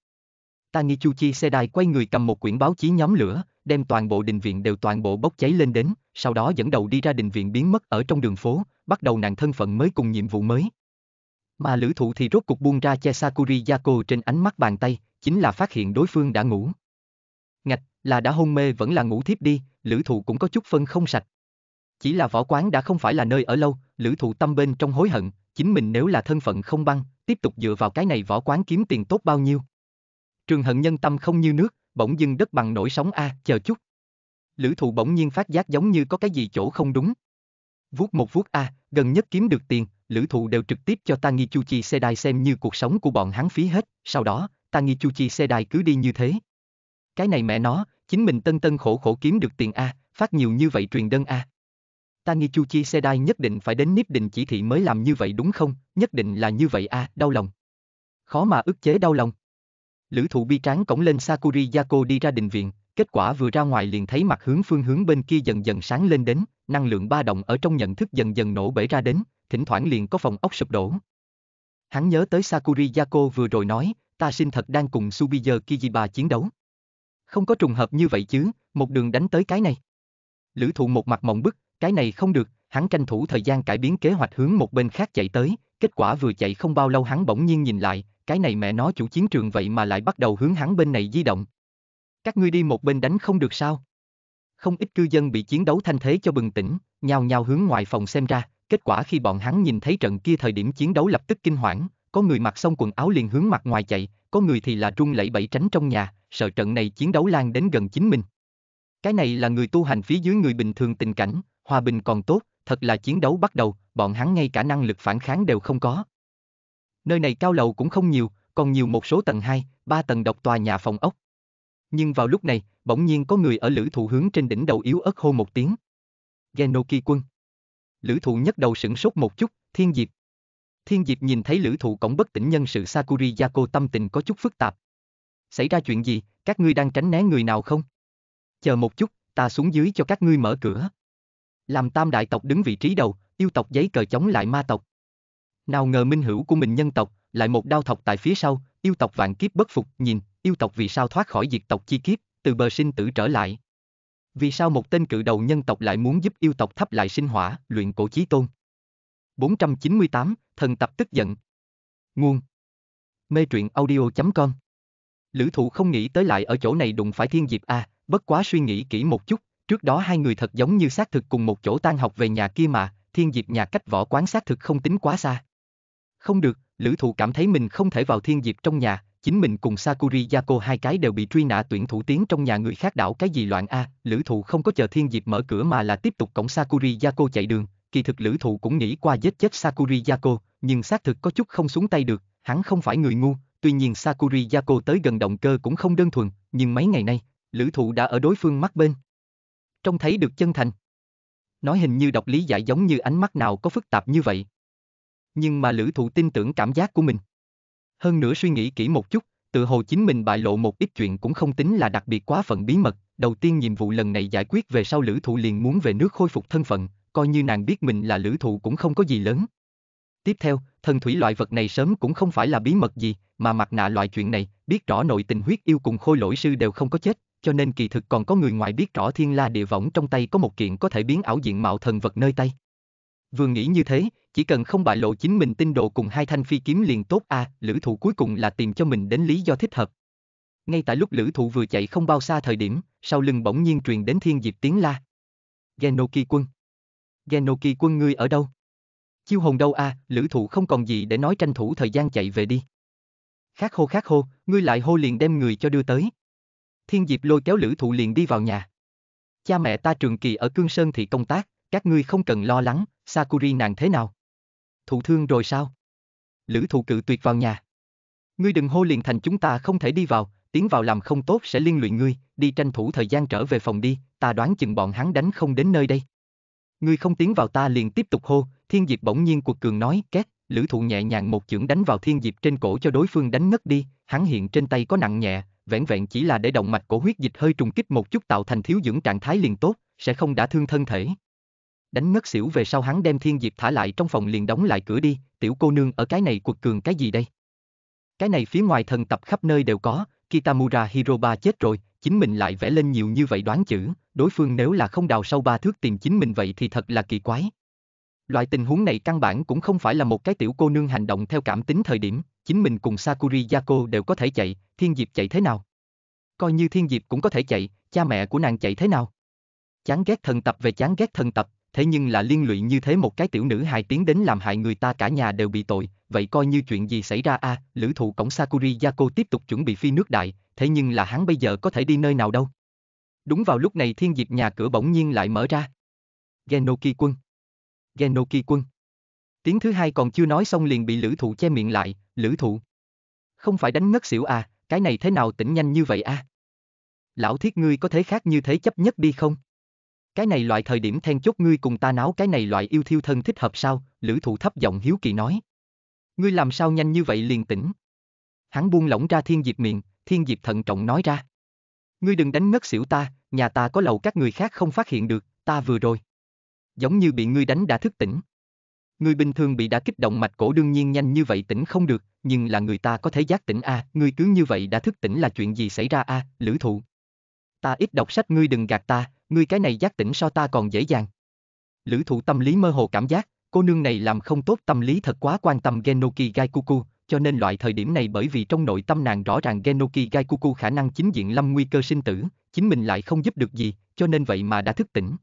Ta nghi Chu Chi xe đai quay người cầm một quyển báo chí nhóm lửa, đem toàn bộ đình viện đều toàn bộ bốc cháy lên đến, sau đó dẫn đầu đi ra đình viện biến mất ở trong đường phố, bắt đầu nàng thân phận mới cùng nhiệm vụ mới. Mà lữ thụ thì rốt cục buông ra che Sakuri Yako trên ánh mắt bàn tay, chính là phát hiện đối phương đã ngủ. Ngạch, là đã hôn mê vẫn là ngủ thiếp đi, lữ thụ cũng có chút phân không sạch. Chỉ là võ quán đã không phải là nơi ở lâu, lữ thụ tâm bên trong hối hận, chính mình nếu là thân phận không băng, tiếp tục dựa vào cái này võ quán kiếm tiền tốt bao nhiêu. Trường hận nhân tâm không như nước, bỗng dưng đất bằng nổi sóng A, à, chờ chút. Lữ thụ bỗng nhiên phát giác giống như có cái gì chỗ không đúng. Vuốt một vuốt A, à, gần nhất kiếm được tiền, lữ thụ đều trực tiếp cho ta nghi chu chi xe đài xem như cuộc sống của bọn hắn phí hết, sau đó, ta nghi chu chi xe đài cứ đi như thế. Cái này mẹ nó, chính mình tân tân khổ khổ kiếm được tiền A, à, phát nhiều như vậy truyền đơn A ta nghi Chu Chi Sedai nhất định phải đến Niếp Định chỉ thị mới làm như vậy đúng không, nhất định là như vậy à, đau lòng. Khó mà ức chế đau lòng. Lữ thụ bi tráng cổng lên Sakuri Yako đi ra đình viện, kết quả vừa ra ngoài liền thấy mặt hướng phương hướng bên kia dần dần sáng lên đến, năng lượng ba động ở trong nhận thức dần dần nổ bể ra đến, thỉnh thoảng liền có phòng ốc sụp đổ. Hắn nhớ tới Sakuri Yako vừa rồi nói, ta sinh thật đang cùng Subiya Kijiba chiến đấu. Không có trùng hợp như vậy chứ, một đường đánh tới cái này. Lữ thụ một mặt mộng bức, cái này không được, hắn tranh thủ thời gian cải biến kế hoạch hướng một bên khác chạy tới, kết quả vừa chạy không bao lâu hắn bỗng nhiên nhìn lại, cái này mẹ nó chủ chiến trường vậy mà lại bắt đầu hướng hắn bên này di động. Các ngươi đi một bên đánh không được sao? Không ít cư dân bị chiến đấu thanh thế cho bừng tỉnh, nhao nhao hướng ngoài phòng xem ra, kết quả khi bọn hắn nhìn thấy trận kia thời điểm chiến đấu lập tức kinh hoảng, có người mặc xong quần áo liền hướng mặt ngoài chạy, có người thì là trung lẫy bẫy tránh trong nhà, sợ trận này chiến đấu lan đến gần chính mình. Cái này là người tu hành phía dưới người bình thường tình cảnh, hòa bình còn tốt, thật là chiến đấu bắt đầu, bọn hắn ngay cả năng lực phản kháng đều không có. Nơi này cao lầu cũng không nhiều, còn nhiều một số tầng 2, 3 tầng độc tòa nhà phòng ốc. Nhưng vào lúc này, bỗng nhiên có người ở lữ thụ hướng trên đỉnh đầu yếu ớt hô một tiếng. Genoki quân. Lữ thụ nhấc đầu sửng sốt một chút, thiên diệp. Thiên diệp nhìn thấy lữ thụ cổng bất tỉnh nhân sự Sakuri Yako tâm tình có chút phức tạp. Xảy ra chuyện gì, các ngươi đang tránh né người nào không? Chờ một chút, ta xuống dưới cho các ngươi mở cửa. Làm tam đại tộc đứng vị trí đầu, yêu tộc giấy cờ chống lại ma tộc. Nào ngờ minh hữu của mình nhân tộc, lại một đao thọc tại phía sau, yêu tộc vạn kiếp bất phục, nhìn, yêu tộc vì sao thoát khỏi diệt tộc chi kiếp, từ bờ sinh tử trở lại. Vì sao một tên cự đầu nhân tộc lại muốn giúp yêu tộc thắp lại sinh hỏa, luyện cổ chí tôn? 498, thần tập tức giận. Nguồn. Mê truyện audio.com Lữ thụ không nghĩ tới lại ở chỗ này đụng phải thiên diệp A, bất quá suy nghĩ kỹ một chút, Trước đó hai người thật giống như xác thực cùng một chỗ tan học về nhà kia mà, thiên diệp nhà cách võ quán xác thực không tính quá xa. Không được, lữ thụ cảm thấy mình không thể vào thiên diệp trong nhà, chính mình cùng Sakuri Yako hai cái đều bị truy nã tuyển thủ tiến trong nhà người khác đảo cái gì loạn a, lữ thụ không có chờ thiên diệp mở cửa mà là tiếp tục cổng Sakuri Yako chạy đường, kỳ thực lữ thụ cũng nghĩ qua giết chết Sakuri Yako, nhưng xác thực có chút không xuống tay được, hắn không phải người ngu, tuy nhiên Sakuri Yako tới gần động cơ cũng không đơn thuần, nhưng mấy ngày nay, lữ thụ đã ở đối phương mắt bên trông thấy được chân thành. Nói hình như đọc lý giải giống như ánh mắt nào có phức tạp như vậy. Nhưng mà lữ thụ tin tưởng cảm giác của mình. Hơn nữa suy nghĩ kỹ một chút, tự hồ chính mình bại lộ một ít chuyện cũng không tính là đặc biệt quá phận bí mật, đầu tiên nhiệm vụ lần này giải quyết về sau lữ thụ liền muốn về nước khôi phục thân phận, coi như nàng biết mình là lữ thụ cũng không có gì lớn. Tiếp theo, thần thủy loại vật này sớm cũng không phải là bí mật gì, mà mặt nạ loại chuyện này, biết rõ nội tình huyết yêu cùng khôi lỗi sư đều không có chết, cho nên kỳ thực còn có người ngoài biết rõ thiên la địa võng trong tay có một kiện có thể biến ảo diện mạo thần vật nơi tay. Vừa nghĩ như thế, chỉ cần không bại lộ chính mình tinh độ cùng hai thanh phi kiếm liền tốt a, à, lữ thụ cuối cùng là tìm cho mình đến lý do thích hợp. Ngay tại lúc lữ thụ vừa chạy không bao xa thời điểm, sau lưng bỗng nhiên truyền đến thiên diệp tiếng la. Genoki quân. Genoki quân ngươi ở đâu? Chiêu hồn đâu a, à, lữ thụ không còn gì để nói tranh thủ thời gian chạy về đi. Khát hô khát hô, ngươi lại hô liền đem người cho đưa tới. Thiên Diệp lôi kéo Lữ Thụ liền đi vào nhà. Cha mẹ ta trường kỳ ở Cương Sơn thị công tác, các ngươi không cần lo lắng, Sakuri nàng thế nào? Thụ thương rồi sao? Lữ Thụ cự tuyệt vào nhà. Ngươi đừng hô liền thành chúng ta không thể đi vào, tiến vào làm không tốt sẽ liên lụy ngươi, đi tranh thủ thời gian trở về phòng đi, ta đoán chừng bọn hắn đánh không đến nơi đây. Ngươi không tiến vào ta liền tiếp tục hô, Thiên Diệp bỗng nhiên cuộc cường nói, két, Lữ Thụ nhẹ nhàng một chưởng đánh vào Thiên Diệp trên cổ cho đối phương đánh ngất đi, hắn hiện trên tay có nặng nhẹ, vẻn vẹn chỉ là để động mạch cổ huyết dịch hơi trùng kích một chút tạo thành thiếu dưỡng trạng thái liền tốt, sẽ không đã thương thân thể. Đánh ngất xỉu về sau hắn đem Thiên Diệp thả lại trong phòng liền đóng lại cửa đi, tiểu cô nương ở cái này quật cường cái gì đây? Cái này phía ngoài thần tập khắp nơi đều có, Kitamura Hiroba chết rồi, chính mình lại vẽ lên nhiều như vậy đoán chữ, đối phương nếu là không đào sâu ba thước tìm chính mình vậy thì thật là kỳ quái. Loại tình huống này căn bản cũng không phải là một cái tiểu cô nương hành động theo cảm tính thời điểm, chính mình cùng Sakuri Yako đều có thể chạy, Thiên Diệp chạy thế nào? Coi như Thiên Diệp cũng có thể chạy, cha mẹ của nàng chạy thế nào? Chán ghét thần tập về chán ghét thần tập, thế nhưng là liên lụy như thế một cái tiểu nữ hài tiến đến làm hại người ta cả nhà đều bị tội, vậy coi như chuyện gì xảy ra a à, lữ thụ cổng Sakuri Yako tiếp tục chuẩn bị phi nước đại, thế nhưng là hắn bây giờ có thể đi nơi nào đâu. Đúng vào lúc này thiên diệp nhà cửa bỗng nhiên lại mở ra. Genoki quân. Genoki quân. Tiếng thứ hai còn chưa nói xong liền bị lữ thụ che miệng lại, lữ thụ. Không phải đánh ngất xỉu à, cái này thế nào tỉnh nhanh như vậy à? Lão thiết ngươi có thế khác như thế chấp nhất đi không? Cái này loại thời điểm then chốt ngươi cùng ta náo cái này loại yêu thiêu thân thích hợp sao, lữ thụ thấp giọng hiếu kỳ nói. Ngươi làm sao nhanh như vậy liền tỉnh? Hắn buông lỏng ra thiên diệp miệng, thiên diệp thận trọng nói ra. Ngươi đừng đánh ngất xỉu ta, nhà ta có lầu các người khác không phát hiện được, ta vừa rồi giống như bị ngươi đánh đã thức tỉnh. Người bình thường bị đã kích động mạch cổ đương nhiên nhanh như vậy tỉnh không được, nhưng là người ta có thể giác tỉnh a, à, ngươi cứ như vậy đã thức tỉnh là chuyện gì xảy ra a, à, lữ thụ. Ta ít đọc sách ngươi đừng gạt ta, ngươi cái này giác tỉnh so ta còn dễ dàng. Lữ thụ tâm lý mơ hồ cảm giác, cô nương này làm không tốt tâm lý thật quá quan tâm Genoki Gaikuku, cho nên loại thời điểm này bởi vì trong nội tâm nàng rõ ràng Genoki Gaikuku khả năng chính diện lâm nguy cơ sinh tử, chính mình lại không giúp được gì, cho nên vậy mà đã thức tỉnh,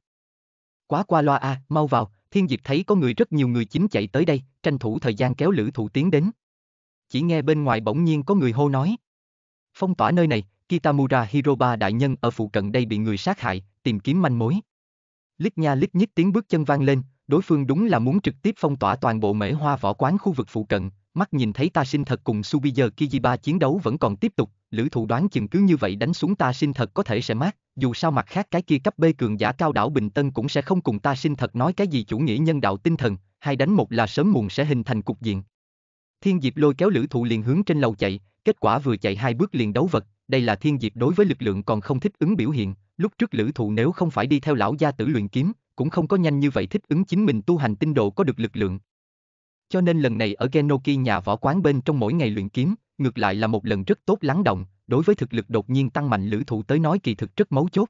Quá qua loa à, mau vào, thiên diệp thấy có người rất nhiều người chính chạy tới đây, tranh thủ thời gian kéo lữ thụ tiến đến. Chỉ nghe bên ngoài bỗng nhiên có người hô nói. Phong tỏa nơi này, Kitamura Hiroba đại nhân ở phụ cận đây bị người sát hại, tìm kiếm manh mối. Lít nha lít nhít tiếng bước chân vang lên, đối phương đúng là muốn trực tiếp phong tỏa toàn bộ mễ hoa võ quán khu vực phụ cận, mắt nhìn thấy ta sinh thật cùng Subizer Kijiba chiến đấu vẫn còn tiếp tục, lữ thụ đoán chừng cứ như vậy đánh xuống ta sinh thật có thể sẽ mát, dù sao mặt khác cái kia cấp B cường giả cao đảo Bình Tân cũng sẽ không cùng ta sinh thật nói cái gì chủ nghĩa nhân đạo tinh thần, hai đánh một là sớm muộn sẽ hình thành cục diện. Thiên Diệp lôi kéo lữ thụ liền hướng trên lầu chạy, kết quả vừa chạy hai bước liền đấu vật, đây là Thiên Diệp đối với lực lượng còn không thích ứng biểu hiện, lúc trước lữ thụ nếu không phải đi theo lão gia tử luyện kiếm, cũng không có nhanh như vậy thích ứng chính mình tu hành tinh độ có được lực lượng. Cho nên lần này ở Genoki nhà võ quán bên trong mỗi ngày luyện kiếm, ngược lại là một lần rất tốt lắng động, đối với thực lực đột nhiên tăng mạnh lữ thủ tới nói kỳ thực rất mấu chốt.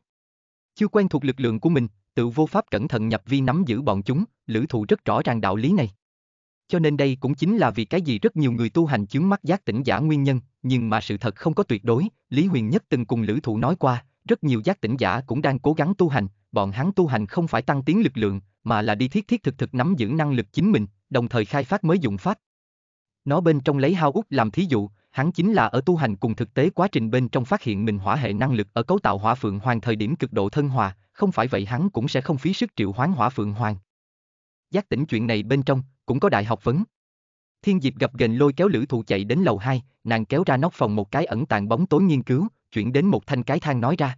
Chưa quen thuộc lực lượng của mình, tự vô pháp cẩn thận nhập vi nắm giữ bọn chúng, lữ thủ rất rõ ràng đạo lý này. Cho nên đây cũng chính là vì cái gì rất nhiều người tu hành chứng mắt giác tỉnh giả nguyên nhân, nhưng mà sự thật không có tuyệt đối, Lý Huyền Nhất từng cùng lữ thủ nói qua, rất nhiều giác tỉnh giả cũng đang cố gắng tu hành, bọn hắn tu hành không phải tăng tiến lực lượng, mà là đi thiết thiết thực thực nắm giữ năng lực chính mình, đồng thời khai phát mới dụng pháp. Nó bên trong lấy hao út làm thí dụ, hắn chính là ở tu hành cùng thực tế quá trình bên trong phát hiện mình hỏa hệ năng lực ở cấu tạo hỏa phượng hoàng thời điểm cực độ thân hòa, không phải vậy hắn cũng sẽ không phí sức triệu hoán hỏa phượng hoàng. Giác tỉnh chuyện này bên trong, cũng có đại học vấn. Thiên Diệp gặp gành lôi kéo lữ thụ chạy đến lầu 2, nàng kéo ra nóc phòng một cái ẩn tàng bóng tối nghiên cứu, chuyển đến một thanh cái thang nói ra.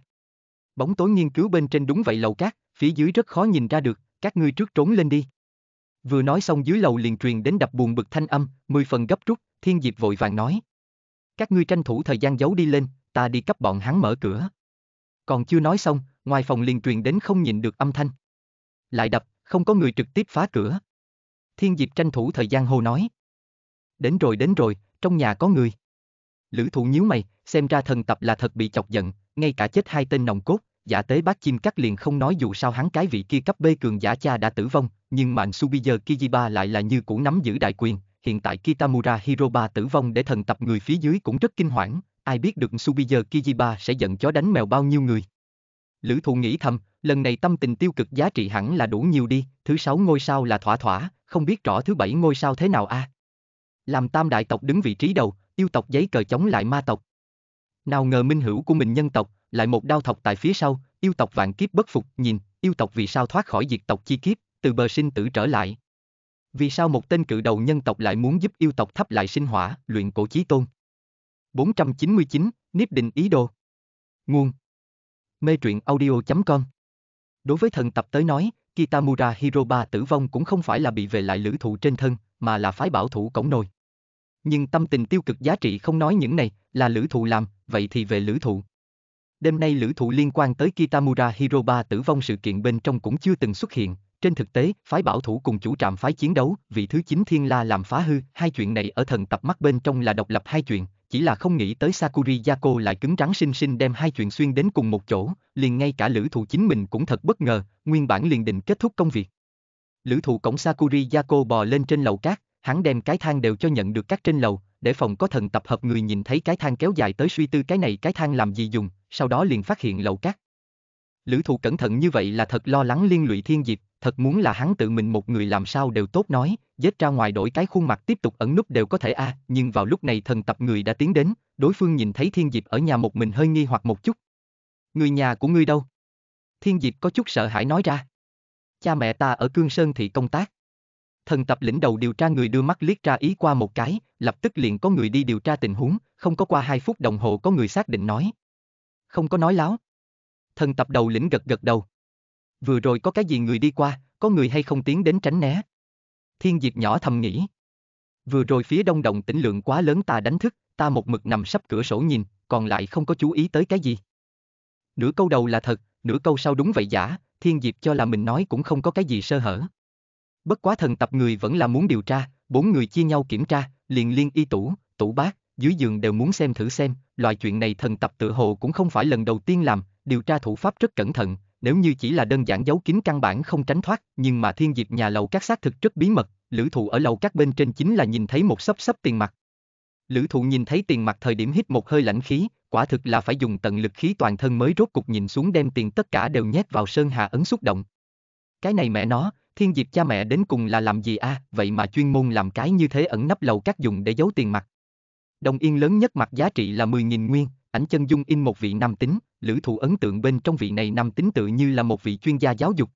Bóng tối nghiên cứu bên trên đúng vậy lầu cát, phía dưới rất khó nhìn ra được, các ngươi trước trốn lên đi. Vừa nói xong dưới lầu liền truyền đến đập buồn bực thanh âm, mười phần gấp rút, Thiên Diệp vội vàng nói. Các ngươi tranh thủ thời gian giấu đi lên, ta đi cấp bọn hắn mở cửa. Còn chưa nói xong, ngoài phòng liền truyền đến không nhìn được âm thanh. Lại đập, không có người trực tiếp phá cửa. Thiên Diệp tranh thủ thời gian hô nói. Đến rồi đến rồi, trong nhà có người. Lữ thụ nhíu mày, xem ra thần tập là thật bị chọc giận, ngay cả chết hai tên nòng cốt, giả tế bác chim cắt liền không nói dù sao hắn cái vị kia cấp bê cường giả cha đã tử vong, nhưng mạnh Subizer Kijiba lại là như cũ nắm giữ đại quyền, hiện tại Kitamura Hiroba tử vong để thần tập người phía dưới cũng rất kinh hoảng, ai biết được Subizer Kijiba sẽ giận chó đánh mèo bao nhiêu người. Lữ thụ nghĩ thầm, lần này tâm tình tiêu cực giá trị hẳn là đủ nhiều đi, thứ sáu ngôi sao là thỏa thỏa, không biết rõ thứ bảy ngôi sao thế nào a. À? Làm tam đại tộc đứng vị trí đầu, yêu tộc giấy cờ chống lại ma tộc. Nào ngờ minh hữu của mình nhân tộc, lại một đao thọc tại phía sau, yêu tộc vạn kiếp bất phục, nhìn, yêu tộc vì sao thoát khỏi diệt tộc chi kiếp, từ bờ sinh tử trở lại, vì sao một tên cự đầu nhân tộc lại muốn giúp yêu tộc thắp lại sinh hỏa, luyện cổ chí tôn? 499, Niếp định ý đồ. Nguồn Mê truyện audio.com Đối với thần tập tới nói, Kitamura Hiroba tử vong cũng không phải là bị về lại lữ thụ trên thân, mà là phái bảo thủ cổng nồi. Nhưng tâm tình tiêu cực giá trị không nói những này, là lữ thụ làm, vậy thì về lữ thụ. Đêm nay lữ thụ liên quan tới Kitamura Hiroba tử vong sự kiện bên trong cũng chưa từng xuất hiện, trên thực tế, phái bảo thủ cùng chủ trạm phái chiến đấu, vị thứ 9 Thiên La làm phá hư, hai chuyện này ở thần tập mắt bên trong là độc lập hai chuyện, chỉ là không nghĩ tới Sakuri Yako lại cứng rắn sinh sinh đem hai chuyện xuyên đến cùng một chỗ, liền ngay cả lữ thụ chính mình cũng thật bất ngờ, nguyên bản liền định kết thúc công việc. Lữ thụ cổng Sakuri Yako bò lên trên lầu cát, hắn đem cái thang đều cho nhận được các trên lầu, để phòng có thần tập hợp người nhìn thấy cái thang kéo dài tới suy tư cái này cái thang làm gì dùng, sau đó liền phát hiện lầu cát. Lữ thụ cẩn thận như vậy là thật lo lắng liên lụy thiên diệp, thật muốn là hắn tự mình một người làm sao đều tốt nói, giết ra ngoài đổi cái khuôn mặt tiếp tục ẩn núp đều có thể a, à, nhưng vào lúc này thần tập người đã tiến đến, đối phương nhìn thấy Thiên Diệp ở nhà một mình hơi nghi hoặc một chút. Người nhà của ngươi đâu? Thiên Diệp có chút sợ hãi nói ra. Cha mẹ ta ở Cương Sơn thị công tác. Thần tập lĩnh đầu điều tra người đưa mắt liếc ra ý qua một cái, lập tức liền có người đi điều tra tình huống, không có qua hai phút đồng hồ có người xác định nói. Không có nói láo. Thần tập đầu lĩnh gật gật đầu. Vừa rồi có cái gì người đi qua, có người hay không tiến đến tránh né? Thiên Diệp nhỏ thầm nghĩ. Vừa rồi phía đông đồng tĩnh lượng quá lớn ta đánh thức, ta một mực nằm sắp cửa sổ nhìn, còn lại không có chú ý tới cái gì. Nửa câu đầu là thật, nửa câu sau đúng vậy giả, Thiên Diệp cho là mình nói cũng không có cái gì sơ hở. Bất quá thần tập người vẫn là muốn điều tra, bốn người chia nhau kiểm tra, liền liên y tủ, tủ bác, dưới giường đều muốn xem thử xem, loại chuyện này thần tập tự hồ cũng không phải lần đầu tiên làm, điều tra thủ pháp rất cẩn thận, nếu như chỉ là đơn giản giấu kín căn bản không tránh thoát, nhưng mà thiên diệp nhà lầu các xác thực rất bí mật, lữ thụ ở lầu các bên trên chính là nhìn thấy một sấp sấp tiền mặt. Lữ thụ nhìn thấy tiền mặt thời điểm hít một hơi lãnh khí, quả thực là phải dùng tận lực khí toàn thân mới rốt cục nhìn xuống đem tiền tất cả đều nhét vào sơn hà ấn xúc động. Cái này mẹ nó, thiên diệp cha mẹ đến cùng là làm gì a à? vậy mà chuyên môn làm cái như thế ẩn nấp lầu các dùng để giấu tiền mặt. Đồng yên lớn nhất mặt giá trị là 10.000 nguyên, ảnh chân dung in một vị nam tính, Lữ Thụ ấn tượng bên trong vị này nằm tính tự như là một vị chuyên gia giáo dục.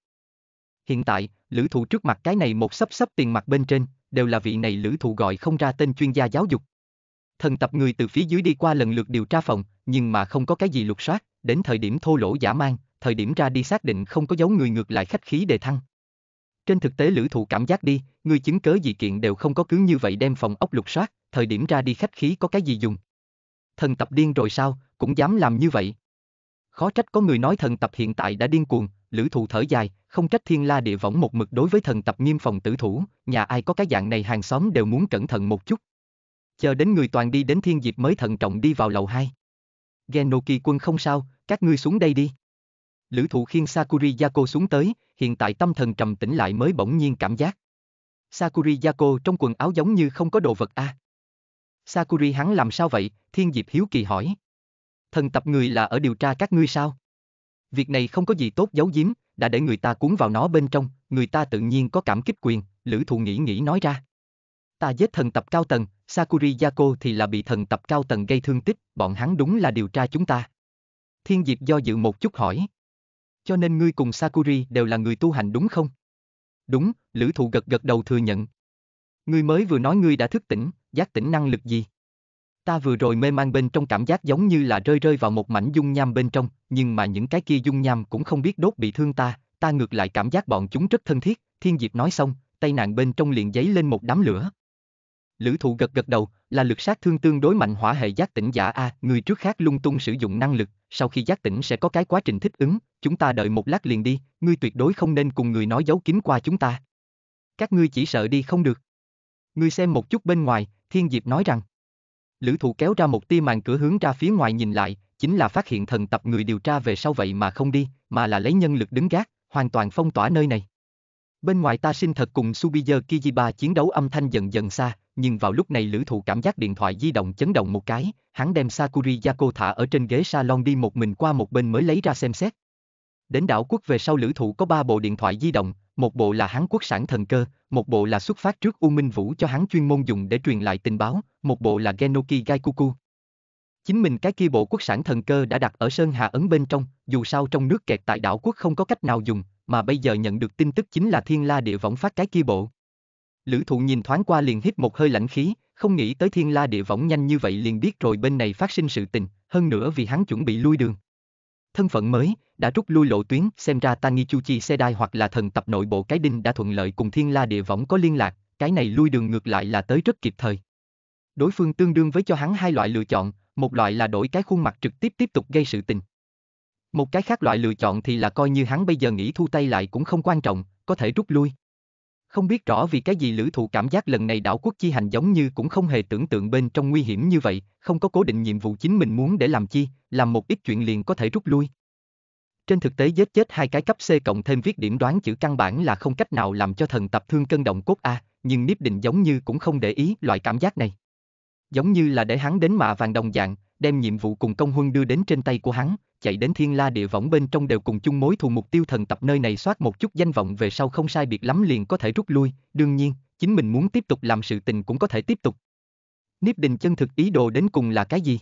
Hiện tại, Lữ Thụ trước mặt cái này một sấp sấp tiền mặt bên trên, đều là vị này Lữ Thụ gọi không ra tên chuyên gia giáo dục. Thần tập người từ phía dưới đi qua lần lượt điều tra phòng, nhưng mà không có cái gì lục soát, đến thời điểm thô lỗ giả mang, thời điểm ra đi xác định không có dấu người ngược lại khách khí đề thăng. Trên thực tế lữ thụ cảm giác đi, người chứng cớ gì kiện đều không có cứ như vậy đem phòng ốc lục soát, thời điểm ra đi khách khí có cái gì dùng. Thần tập điên rồi sao, cũng dám làm như vậy. Khó trách có người nói thần tập hiện tại đã điên cuồng, lữ thụ thở dài, không trách thiên la địa võng một mực đối với thần tập nghiêm phòng tử thủ, nhà ai có cái dạng này hàng xóm đều muốn cẩn thận một chút. Chờ đến người toàn đi đến thiên diệp mới thận trọng đi vào lầu hai. Genoki quân không sao, các ngươi xuống đây đi. Lữ thụ khiên Sakuri Yako xuống tới, hiện tại tâm thần trầm tĩnh lại mới bỗng nhiên cảm giác. Sakuri Yako trong quần áo giống như không có đồ vật a. À. Sakuri hắn làm sao vậy? Thiên Diệp hiếu kỳ hỏi thần tập người là ở điều tra các ngươi sao? Việc này không có gì tốt giấu giếm, đã để người ta cuốn vào nó bên trong, người ta tự nhiên có cảm kích quyền, Lữ Thụ nghĩ nghĩ nói ra. Ta giết thần tập cao tầng, Sakuri Yako thì là bị thần tập cao tầng gây thương tích, bọn hắn đúng là điều tra chúng ta. Thiên Diệp do dự một chút hỏi. Cho nên ngươi cùng Sakuri đều là người tu hành đúng không? Đúng, Lữ Thụ gật gật đầu thừa nhận. Ngươi mới vừa nói ngươi đã thức tỉnh, giác tỉnh năng lực gì? Ta vừa rồi mê man bên trong cảm giác giống như là rơi rơi vào một mảnh dung nham bên trong, nhưng mà những cái kia dung nham cũng không biết đốt bị thương ta, ta ngược lại cảm giác bọn chúng rất thân thiết, thiên diệp nói xong, tay nàng bên trong liền giấy lên một đám lửa. Lữ thụ gật gật đầu, là lực sát thương tương đối mạnh hỏa hệ giác tỉnh giả A, người trước khác lung tung sử dụng năng lực, sau khi giác tỉnh sẽ có cái quá trình thích ứng, chúng ta đợi một lát liền đi, ngươi tuyệt đối không nên cùng người nói giấu kín qua chúng ta. Các ngươi chỉ sợ đi không được. Ngươi xem một chút bên ngoài, Thiên Diệp nói rằng. Lữ thụ kéo ra một tia màn cửa hướng ra phía ngoài nhìn lại, chính là phát hiện thần tập người điều tra về sau vậy mà không đi, mà là lấy nhân lực đứng gác, hoàn toàn phong tỏa nơi này. Bên ngoài ta sinh thật cùng Subiyer Kijiba chiến đấu âm thanh dần dần xa, nhưng vào lúc này lữ thụ cảm giác điện thoại di động chấn động một cái, hắn đem Sakuri Yako thả ở trên ghế salon đi một mình qua một bên mới lấy ra xem xét. Đến đảo quốc về sau lữ thụ có ba bộ điện thoại di động, một bộ là Hán quốc sản thần cơ, một bộ là xuất phát trước U Minh Vũ cho hán chuyên môn dùng để truyền lại tình báo, một bộ là Genoki Gaikuku. Chính mình cái kia bộ quốc sản thần cơ đã đặt ở Sơn Hà Ấn bên trong, dù sao trong nước kẹt tại đảo quốc không có cách nào dùng, mà bây giờ nhận được tin tức chính là Thiên La Địa Võng phát cái kia bộ. Lữ thụ nhìn thoáng qua liền hít một hơi lãnh khí, không nghĩ tới Thiên La Địa Võng nhanh như vậy liền biết rồi bên này phát sinh sự tình, hơn nữa vì hắn chuẩn bị lui đường. Thân phận mới, đã rút lui lộ tuyến, xem ra Taniguchi Sedai hoặc là thần tập nội bộ cái đinh đã thuận lợi cùng thiên la địa võng có liên lạc, cái này lui đường ngược lại là tới rất kịp thời. Đối phương tương đương với cho hắn hai loại lựa chọn, một loại là đổi cái khuôn mặt trực tiếp tiếp tục gây sự tình. Một cái khác loại lựa chọn thì là coi như hắn bây giờ nghĩ thu tay lại cũng không quan trọng, có thể rút lui. Không biết rõ vì cái gì lữ thụ cảm giác lần này đảo quốc chi hành giống như cũng không hề tưởng tượng bên trong nguy hiểm như vậy, không có cố định nhiệm vụ chính mình muốn để làm chi, làm một ít chuyện liền có thể rút lui. Trên thực tế giết chết hai cái cấp C cộng thêm viết điểm đoán chữ căn bản là không cách nào làm cho thần tập thương cân động cốt A, nhưng Niếp Định giống như cũng không để ý loại cảm giác này. Giống như là để hắn đến mạ vàng đồng dạng, đem nhiệm vụ cùng công huân đưa đến trên tay của hắn, chạy đến thiên la địa võng bên trong đều cùng chung mối thù mục tiêu thần tập nơi này soát một chút danh vọng về sau không sai biệt lắm liền có thể rút lui, đương nhiên, chính mình muốn tiếp tục làm sự tình cũng có thể tiếp tục. Niếp Định chân thực ý đồ đến cùng là cái gì?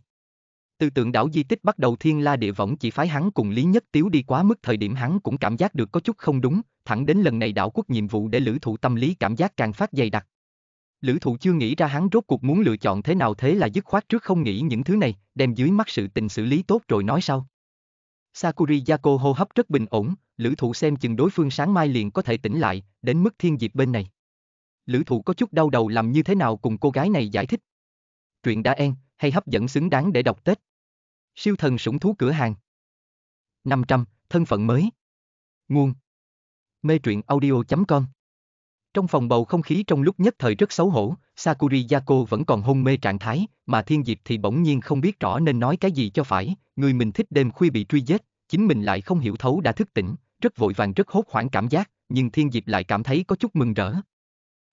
Từ tượng đảo di tích bắt đầu thiên la địa võng chỉ phái hắn cùng Lý Nhất Tiếu đi quá mức thời điểm hắn cũng cảm giác được có chút không đúng, thẳng đến lần này đảo quốc nhiệm vụ để lữ thụ tâm lý cảm giác càng phát dày đặc. Lữ thụ chưa nghĩ ra hắn rốt cuộc muốn lựa chọn thế nào thế là dứt khoát trước không nghĩ những thứ này, đem dưới mắt sự tình xử lý tốt rồi nói sau. Sakuri Yako hô hấp rất bình ổn, lữ thụ xem chừng đối phương sáng mai liền có thể tỉnh lại, đến mức thiên diệp bên này. Lữ thụ có chút đau đầu làm như thế nào cùng cô gái này giải thích. chuyện đã en, hay hấp dẫn xứng đáng để đọc Tết. Siêu thần sủng thú cửa hàng. 500, thân phận mới. Nguồn. Mê truyện audio.com Trong phòng bầu không khí trong lúc nhất thời rất xấu hổ, Sakuri Yako vẫn còn hôn mê trạng thái, mà Thiên Diệp thì bỗng nhiên không biết rõ nên nói cái gì cho phải, người mình thích đêm khuya bị truy giết, chính mình lại không hiểu thấu đã thức tỉnh, rất vội vàng rất hốt hoảng cảm giác, nhưng Thiên Diệp lại cảm thấy có chút mừng rỡ.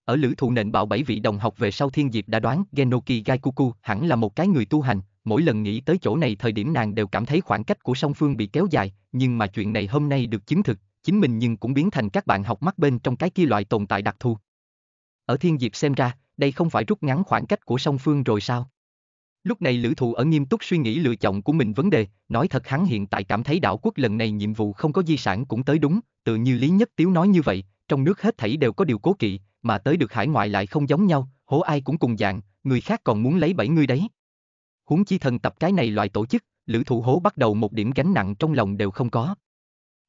Ở lữ thụ nện bạo bảy vị đồng học về sau thiên diệp đã đoán Genoki Gaikuku hẳn là một cái người tu hành, mỗi lần nghĩ tới chỗ này thời điểm nàng đều cảm thấy khoảng cách của song phương bị kéo dài, nhưng mà chuyện này hôm nay được chứng thực, chính mình nhưng cũng biến thành các bạn học mắt bên trong cái kia loại tồn tại đặc thù. Ở thiên diệp xem ra, đây không phải rút ngắn khoảng cách của song phương rồi sao? Lúc này lữ thụ ở nghiêm túc suy nghĩ lựa chọn của mình vấn đề, nói thật hắn hiện tại cảm thấy đảo quốc lần này nhiệm vụ không có di sản cũng tới đúng, tự như Lý Nhất Tiếu nói như vậy, trong nước hết thảy đều có điều cố kỵ, mà tới được hải ngoại lại không giống nhau, hố ai cũng cùng dạng, người khác còn muốn lấy bảy ngươi đấy. Huống chi thần tập cái này loại tổ chức, lữ thủ hố bắt đầu một điểm gánh nặng trong lòng đều không có.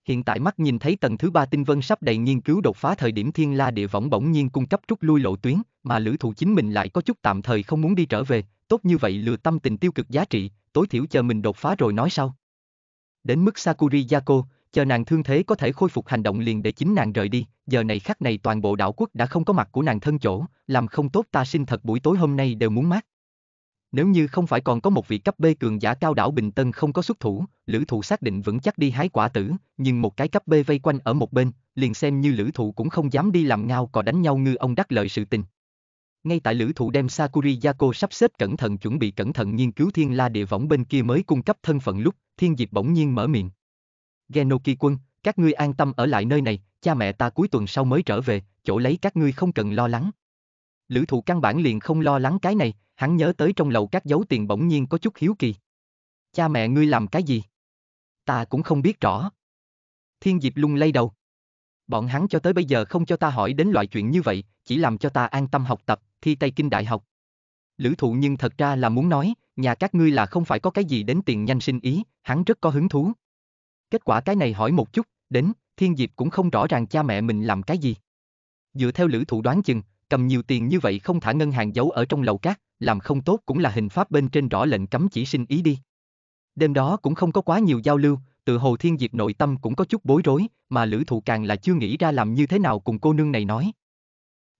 Hiện tại mắt nhìn thấy tầng thứ ba tinh vân sắp đầy nghiên cứu đột phá thời điểm thiên la địa võng bỗng nhiên cung cấp rút lui lộ tuyến, mà lữ thủ chính mình lại có chút tạm thời không muốn đi trở về, tốt như vậy lừa tâm tình tiêu cực giá trị, tối thiểu chờ mình đột phá rồi nói sau. Đến mức Sakuri Yako, chờ nàng thương thế có thể khôi phục hành động liền để chính nàng rời đi, giờ này khắc này toàn bộ đảo quốc đã không có mặt của nàng thân chỗ, làm không tốt ta sinh thật buổi tối hôm nay đều muốn mát. Nếu như không phải còn có một vị cấp B cường giả cao đảo Bình Tân không có xuất thủ, lữ thụ xác định vững chắc đi hái quả tử, nhưng một cái cấp B vây quanh ở một bên, liền xem như lữ thụ cũng không dám đi làm ngao cò đánh nhau ngư ông đắc lợi sự tình. Ngay tại lữ thụ đem Sakuri Yako sắp xếp cẩn thận chuẩn bị cẩn thận nghiên cứu thiên la địa võng bên kia mới cung cấp thân phận lúc, thiên diệp bỗng nhiên mở miệng. Genoki quân, các ngươi an tâm ở lại nơi này, cha mẹ ta cuối tuần sau mới trở về, chỗ lấy các ngươi không cần lo lắng. Lữ thụ căn bản liền không lo lắng cái này, hắn nhớ tới trong lầu các dấu tiền bỗng nhiên có chút hiếu kỳ. Cha mẹ ngươi làm cái gì? Ta cũng không biết rõ. Thiên Diệp lung lay đầu. Bọn hắn cho tới bây giờ không cho ta hỏi đến loại chuyện như vậy, chỉ làm cho ta an tâm học tập, thi Tây Kinh Đại học. Lữ thụ nhưng thật ra là muốn nói, nhà các ngươi là không phải có cái gì đến tiền nhanh sinh ý, hắn rất có hứng thú. Kết quả cái này hỏi một chút, đến, Thiên Diệp cũng không rõ ràng cha mẹ mình làm cái gì. Dựa theo lữ thụ đoán chừng, cầm nhiều tiền như vậy không thả ngân hàng giấu ở trong lầu cát, làm không tốt cũng là hình pháp bên trên rõ lệnh cấm chỉ sinh ý đi. Đêm đó cũng không có quá nhiều giao lưu, tự hồ Thiên Diệp nội tâm cũng có chút bối rối, mà lữ thụ càng là chưa nghĩ ra làm như thế nào cùng cô nương này nói.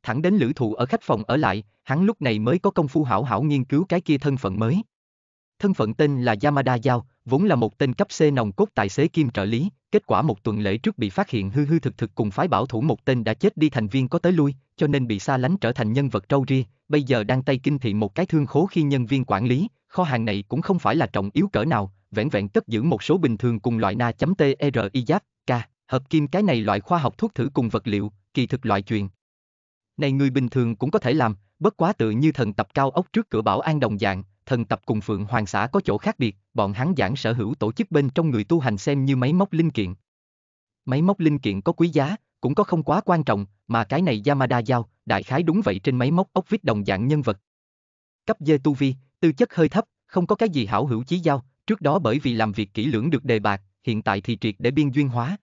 Thẳng đến lữ thụ ở khách phòng ở lại, hắn lúc này mới có công phu hảo hảo nghiên cứu cái kia thân phận mới. Thân phận tên là Yamada Giao, vốn là một tên cấp C nòng cốt tài xế kim trợ lý, kết quả một tuần lễ trước bị phát hiện hư hư thực thực cùng phái bảo thủ một tên đã chết đi thành viên có tới lui, cho nên bị xa lánh trở thành nhân vật trâu ri. bây giờ đang tay kinh thị một cái thương khố khi nhân viên quản lý, kho hàng này cũng không phải là trọng yếu cỡ nào, vẹn vẹn cất giữ một số bình thường cùng loại na.tri e giáp, k, hợp kim cái này loại khoa học thuốc thử cùng vật liệu, kỳ thực loại chuyện. Này người bình thường cũng có thể làm, bất quá tự như thần tập cao ốc trước cửa bảo an đồng dạng, thần tập cùng phượng hoàng xã có chỗ khác biệt, bọn hắn giảng sở hữu tổ chức bên trong người tu hành xem như máy móc linh kiện. Máy móc linh kiện có quý giá, cũng có không quá quan trọng, mà cái này Yamada giao, đại khái đúng vậy trên máy móc ốc vít đồng dạng nhân vật. Cấp dê tu vi, tư chất hơi thấp, không có cái gì hảo hữu chí giao, trước đó bởi vì làm việc kỹ lưỡng được đề bạc, hiện tại thì triệt để biên duyên hóa.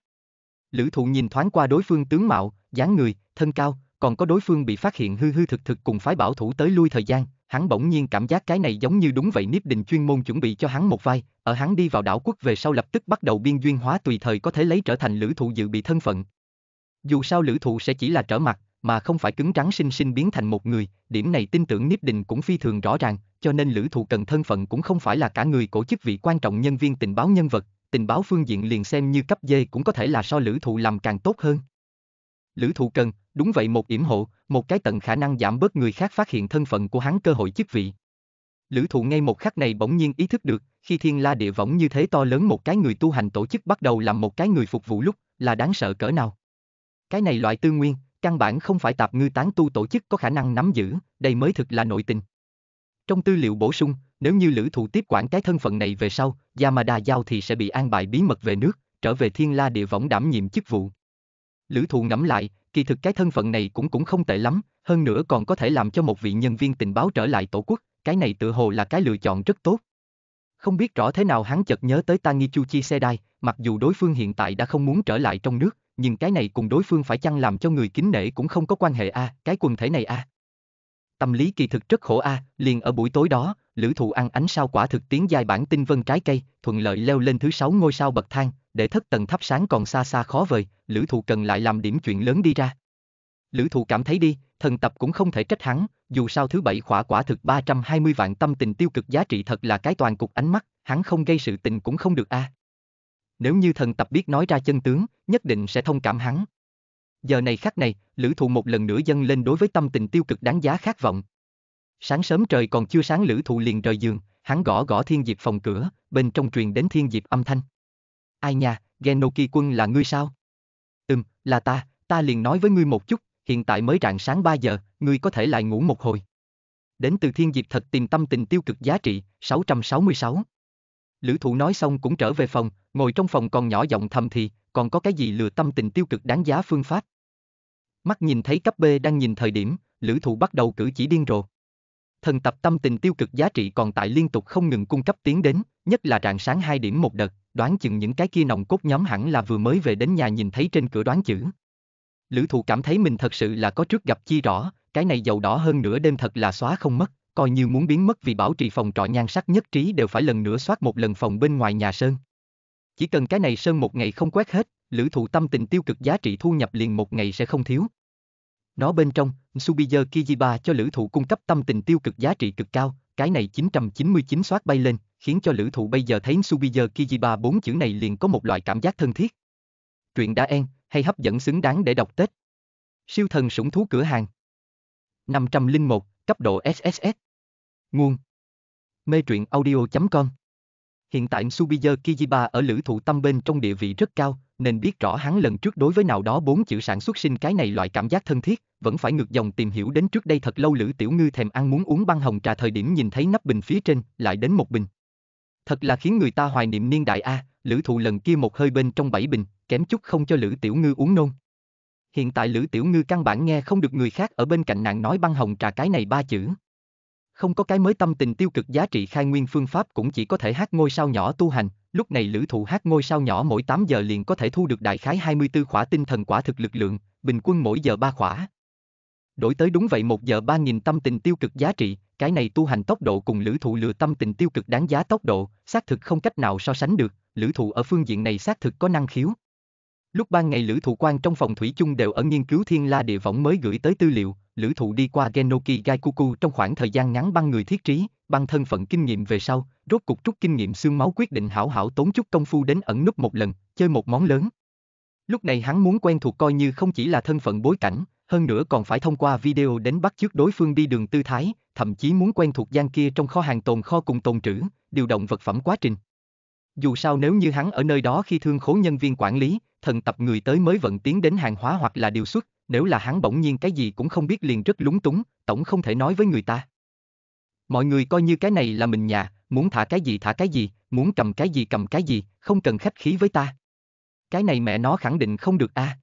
Lữ thụ nhìn thoáng qua đối phương tướng mạo, dáng người, thân cao, còn có đối phương bị phát hiện hư hư thực thực cùng phái bảo thủ tới lui thời gian, hắn bỗng nhiên cảm giác cái này giống như đúng vậy nếp định chuyên môn chuẩn bị cho hắn một vai, ở hắn đi vào đảo quốc về sau lập tức bắt đầu biên duyên hóa tùy thời có thể lấy trở thành lữ thụ dự bị thân phận. Dù sao lữ thụ sẽ chỉ là trở mặt, mà không phải cứng rắn sinh sinh biến thành một người, điểm này tin tưởng nếp định cũng phi thường rõ ràng, cho nên lữ thụ cần thân phận cũng không phải là cả người cổ chức vị quan trọng nhân viên tình báo nhân vật, tình báo phương diện liền xem như cấp dê cũng có thể là so lữ thụ làm càng tốt hơn. Lữ thụ cần, Đúng vậy một yểm hộ, một cái tận khả năng giảm bớt người khác phát hiện thân phận của hắn cơ hội chức vị. Lữ thụ ngay một khắc này bỗng nhiên ý thức được, khi thiên la địa võng như thế to lớn một cái người tu hành tổ chức bắt đầu làm một cái người phục vụ lúc, là đáng sợ cỡ nào. Cái này loại tư nguyên, căn bản không phải tạp ngư tán tu tổ chức có khả năng nắm giữ, đây mới thực là nội tình. Trong tư liệu bổ sung, nếu như lữ thụ tiếp quản cái thân phận này về sau, Yamada giao thì sẽ bị an bài bí mật về nước, trở về thiên la địa võng đảm nhiệm chức vụ. Lữ thụ ngẫm lại, kỳ thực cái thân phận này cũng cũng không tệ lắm, hơn nữa còn có thể làm cho một vị nhân viên tình báo trở lại tổ quốc, cái này tự hồ là cái lựa chọn rất tốt. Không biết rõ thế nào hắn chợt nhớ tới Tangichu Chi Sedai, mặc dù đối phương hiện tại đã không muốn trở lại trong nước, nhưng cái này cùng đối phương phải chăng làm cho người kính nể cũng không có quan hệ a, à, cái quần thể này a. À. Tâm lý kỳ thực rất khổ a, à, liền ở buổi tối đó, lữ thụ ăn ánh sao quả thực tiến giai bản tinh vân trái cây, thuận lợi leo lên thứ sáu ngôi sao bậc thang, để thất tần thắp sáng còn xa xa khó vời, lữ thụ cần lại làm điểm chuyện lớn đi ra. Lữ thụ cảm thấy đi, thần tập cũng không thể trách hắn, dù sao thứ bảy khỏa quả thực 320 vạn tâm tình tiêu cực giá trị thật là cái toàn cục ánh mắt, hắn không gây sự tình cũng không được a à. Nếu như thần tập biết nói ra chân tướng, nhất định sẽ thông cảm hắn. Giờ này khắc này, lữ thụ một lần nữa dâng lên đối với tâm tình tiêu cực đáng giá khát vọng. Sáng sớm trời còn chưa sáng lữ thụ liền rời giường, hắn gõ gõ thiên diệp phòng cửa, bên trong truyền đến thiên diệp âm thanh. Ai nha, Genoki quân là ngươi sao? Ừm, là ta, ta liền nói với ngươi một chút, hiện tại mới rạng sáng 3 giờ, ngươi có thể lại ngủ một hồi. Đến từ thiên diệp thật tìm tâm tình tiêu cực giá trị, 666. Lữ thụ nói xong cũng trở về phòng, ngồi trong phòng còn nhỏ giọng thầm thì, còn có cái gì lừa tâm tình tiêu cực đáng giá phương pháp. Mắt nhìn thấy cấp B đang nhìn thời điểm, lữ thụ bắt đầu cử chỉ điên rồi thần tập tâm tình tiêu cực giá trị còn tại liên tục không ngừng cung cấp tiến đến, nhất là rạng sáng hai điểm một đợt, đoán chừng những cái kia nòng cốt nhóm hẳn là vừa mới về đến nhà nhìn thấy trên cửa đoán chữ. Lữ thụ cảm thấy mình thật sự là có trước gặp chi rõ, cái này dầu đỏ hơn nửa đêm thật là xóa không mất, coi như muốn biến mất vì bảo trì phòng trọ nhan sắc nhất trí đều phải lần nữa soát một lần phòng bên ngoài nhà sơn. Chỉ cần cái này sơn một ngày không quét hết, lữ thụ tâm tình tiêu cực giá trị thu nhập liền một ngày sẽ không thiếu, nó bên trong, Subizer Kijiba cho lữ thụ cung cấp tâm tình tiêu cực giá trị cực cao, cái này 999 soát bay lên, khiến cho lữ thụ bây giờ thấy Subizer Kijiba bốn chữ này liền có một loại cảm giác thân thiết. Truyện đã en, hay hấp dẫn xứng đáng để đọc Tết. Siêu thần sủng thú cửa hàng. 501, cấp độ SSS. Nguồn. Mê truyện audio.com Hiện tại Mitsubishi Kijiba ở lữ thụ tâm bên trong địa vị rất cao, nên biết rõ hắn lần trước đối với nào đó bốn chữ sản xuất sinh cái này loại cảm giác thân thiết, vẫn phải ngược dòng tìm hiểu đến trước đây thật lâu Lữ Tiểu Ngư thèm ăn muốn uống băng hồng trà thời điểm nhìn thấy nắp bình phía trên, lại đến một bình. Thật là khiến người ta hoài niệm niên đại A, Lữ Thụ lần kia một hơi bên trong bảy bình, kém chút không cho Lữ Tiểu Ngư uống nôn. Hiện tại Lữ Tiểu Ngư căn bản nghe không được người khác ở bên cạnh nạn nói băng hồng trà cái này ba chữ không có cái mới tâm tình tiêu cực giá trị khai nguyên phương pháp cũng chỉ có thể hát ngôi sao nhỏ tu hành, lúc này lữ thụ hát ngôi sao nhỏ mỗi 8 giờ liền có thể thu được đại khái 24 khỏa tinh thần quả thực lực lượng, bình quân mỗi giờ 3 khỏa. Đổi tới đúng vậy 1 giờ 3.000 tâm tình tiêu cực giá trị, cái này tu hành tốc độ cùng lữ thụ lừa tâm tình tiêu cực đáng giá tốc độ, xác thực không cách nào so sánh được, lữ thụ ở phương diện này xác thực có năng khiếu, Lúc ban ngày lữ thụ quan trong phòng thủy chung đều ở nghiên cứu thiên la địa võng mới gửi tới tư liệu, lữ thụ đi qua Genoki Gaikuku trong khoảng thời gian ngắn băng người thiết trí, băng thân phận kinh nghiệm về sau, rốt cục trúc kinh nghiệm xương máu quyết định hảo hảo tốn chút công phu đến ẩn núp một lần, chơi một món lớn. Lúc này hắn muốn quen thuộc coi như không chỉ là thân phận bối cảnh, hơn nữa còn phải thông qua video đến bắt chước đối phương đi đường tư thái, thậm chí muốn quen thuộc gian kia trong kho hàng tồn kho cùng tồn trữ, điều động vật phẩm quá trình. Dù sao nếu như hắn ở nơi đó khi thương khố nhân viên quản lý, thần tập người tới mới vận tiến đến hàng hóa hoặc là điều xuất, nếu là hắn bỗng nhiên cái gì cũng không biết liền rất lúng túng, tổng không thể nói với người ta. Mọi người coi như cái này là mình nhà, muốn thả cái gì thả cái gì, muốn cầm cái gì cầm cái gì, không cần khách khí với ta. Cái này mẹ nó khẳng định không được a. À.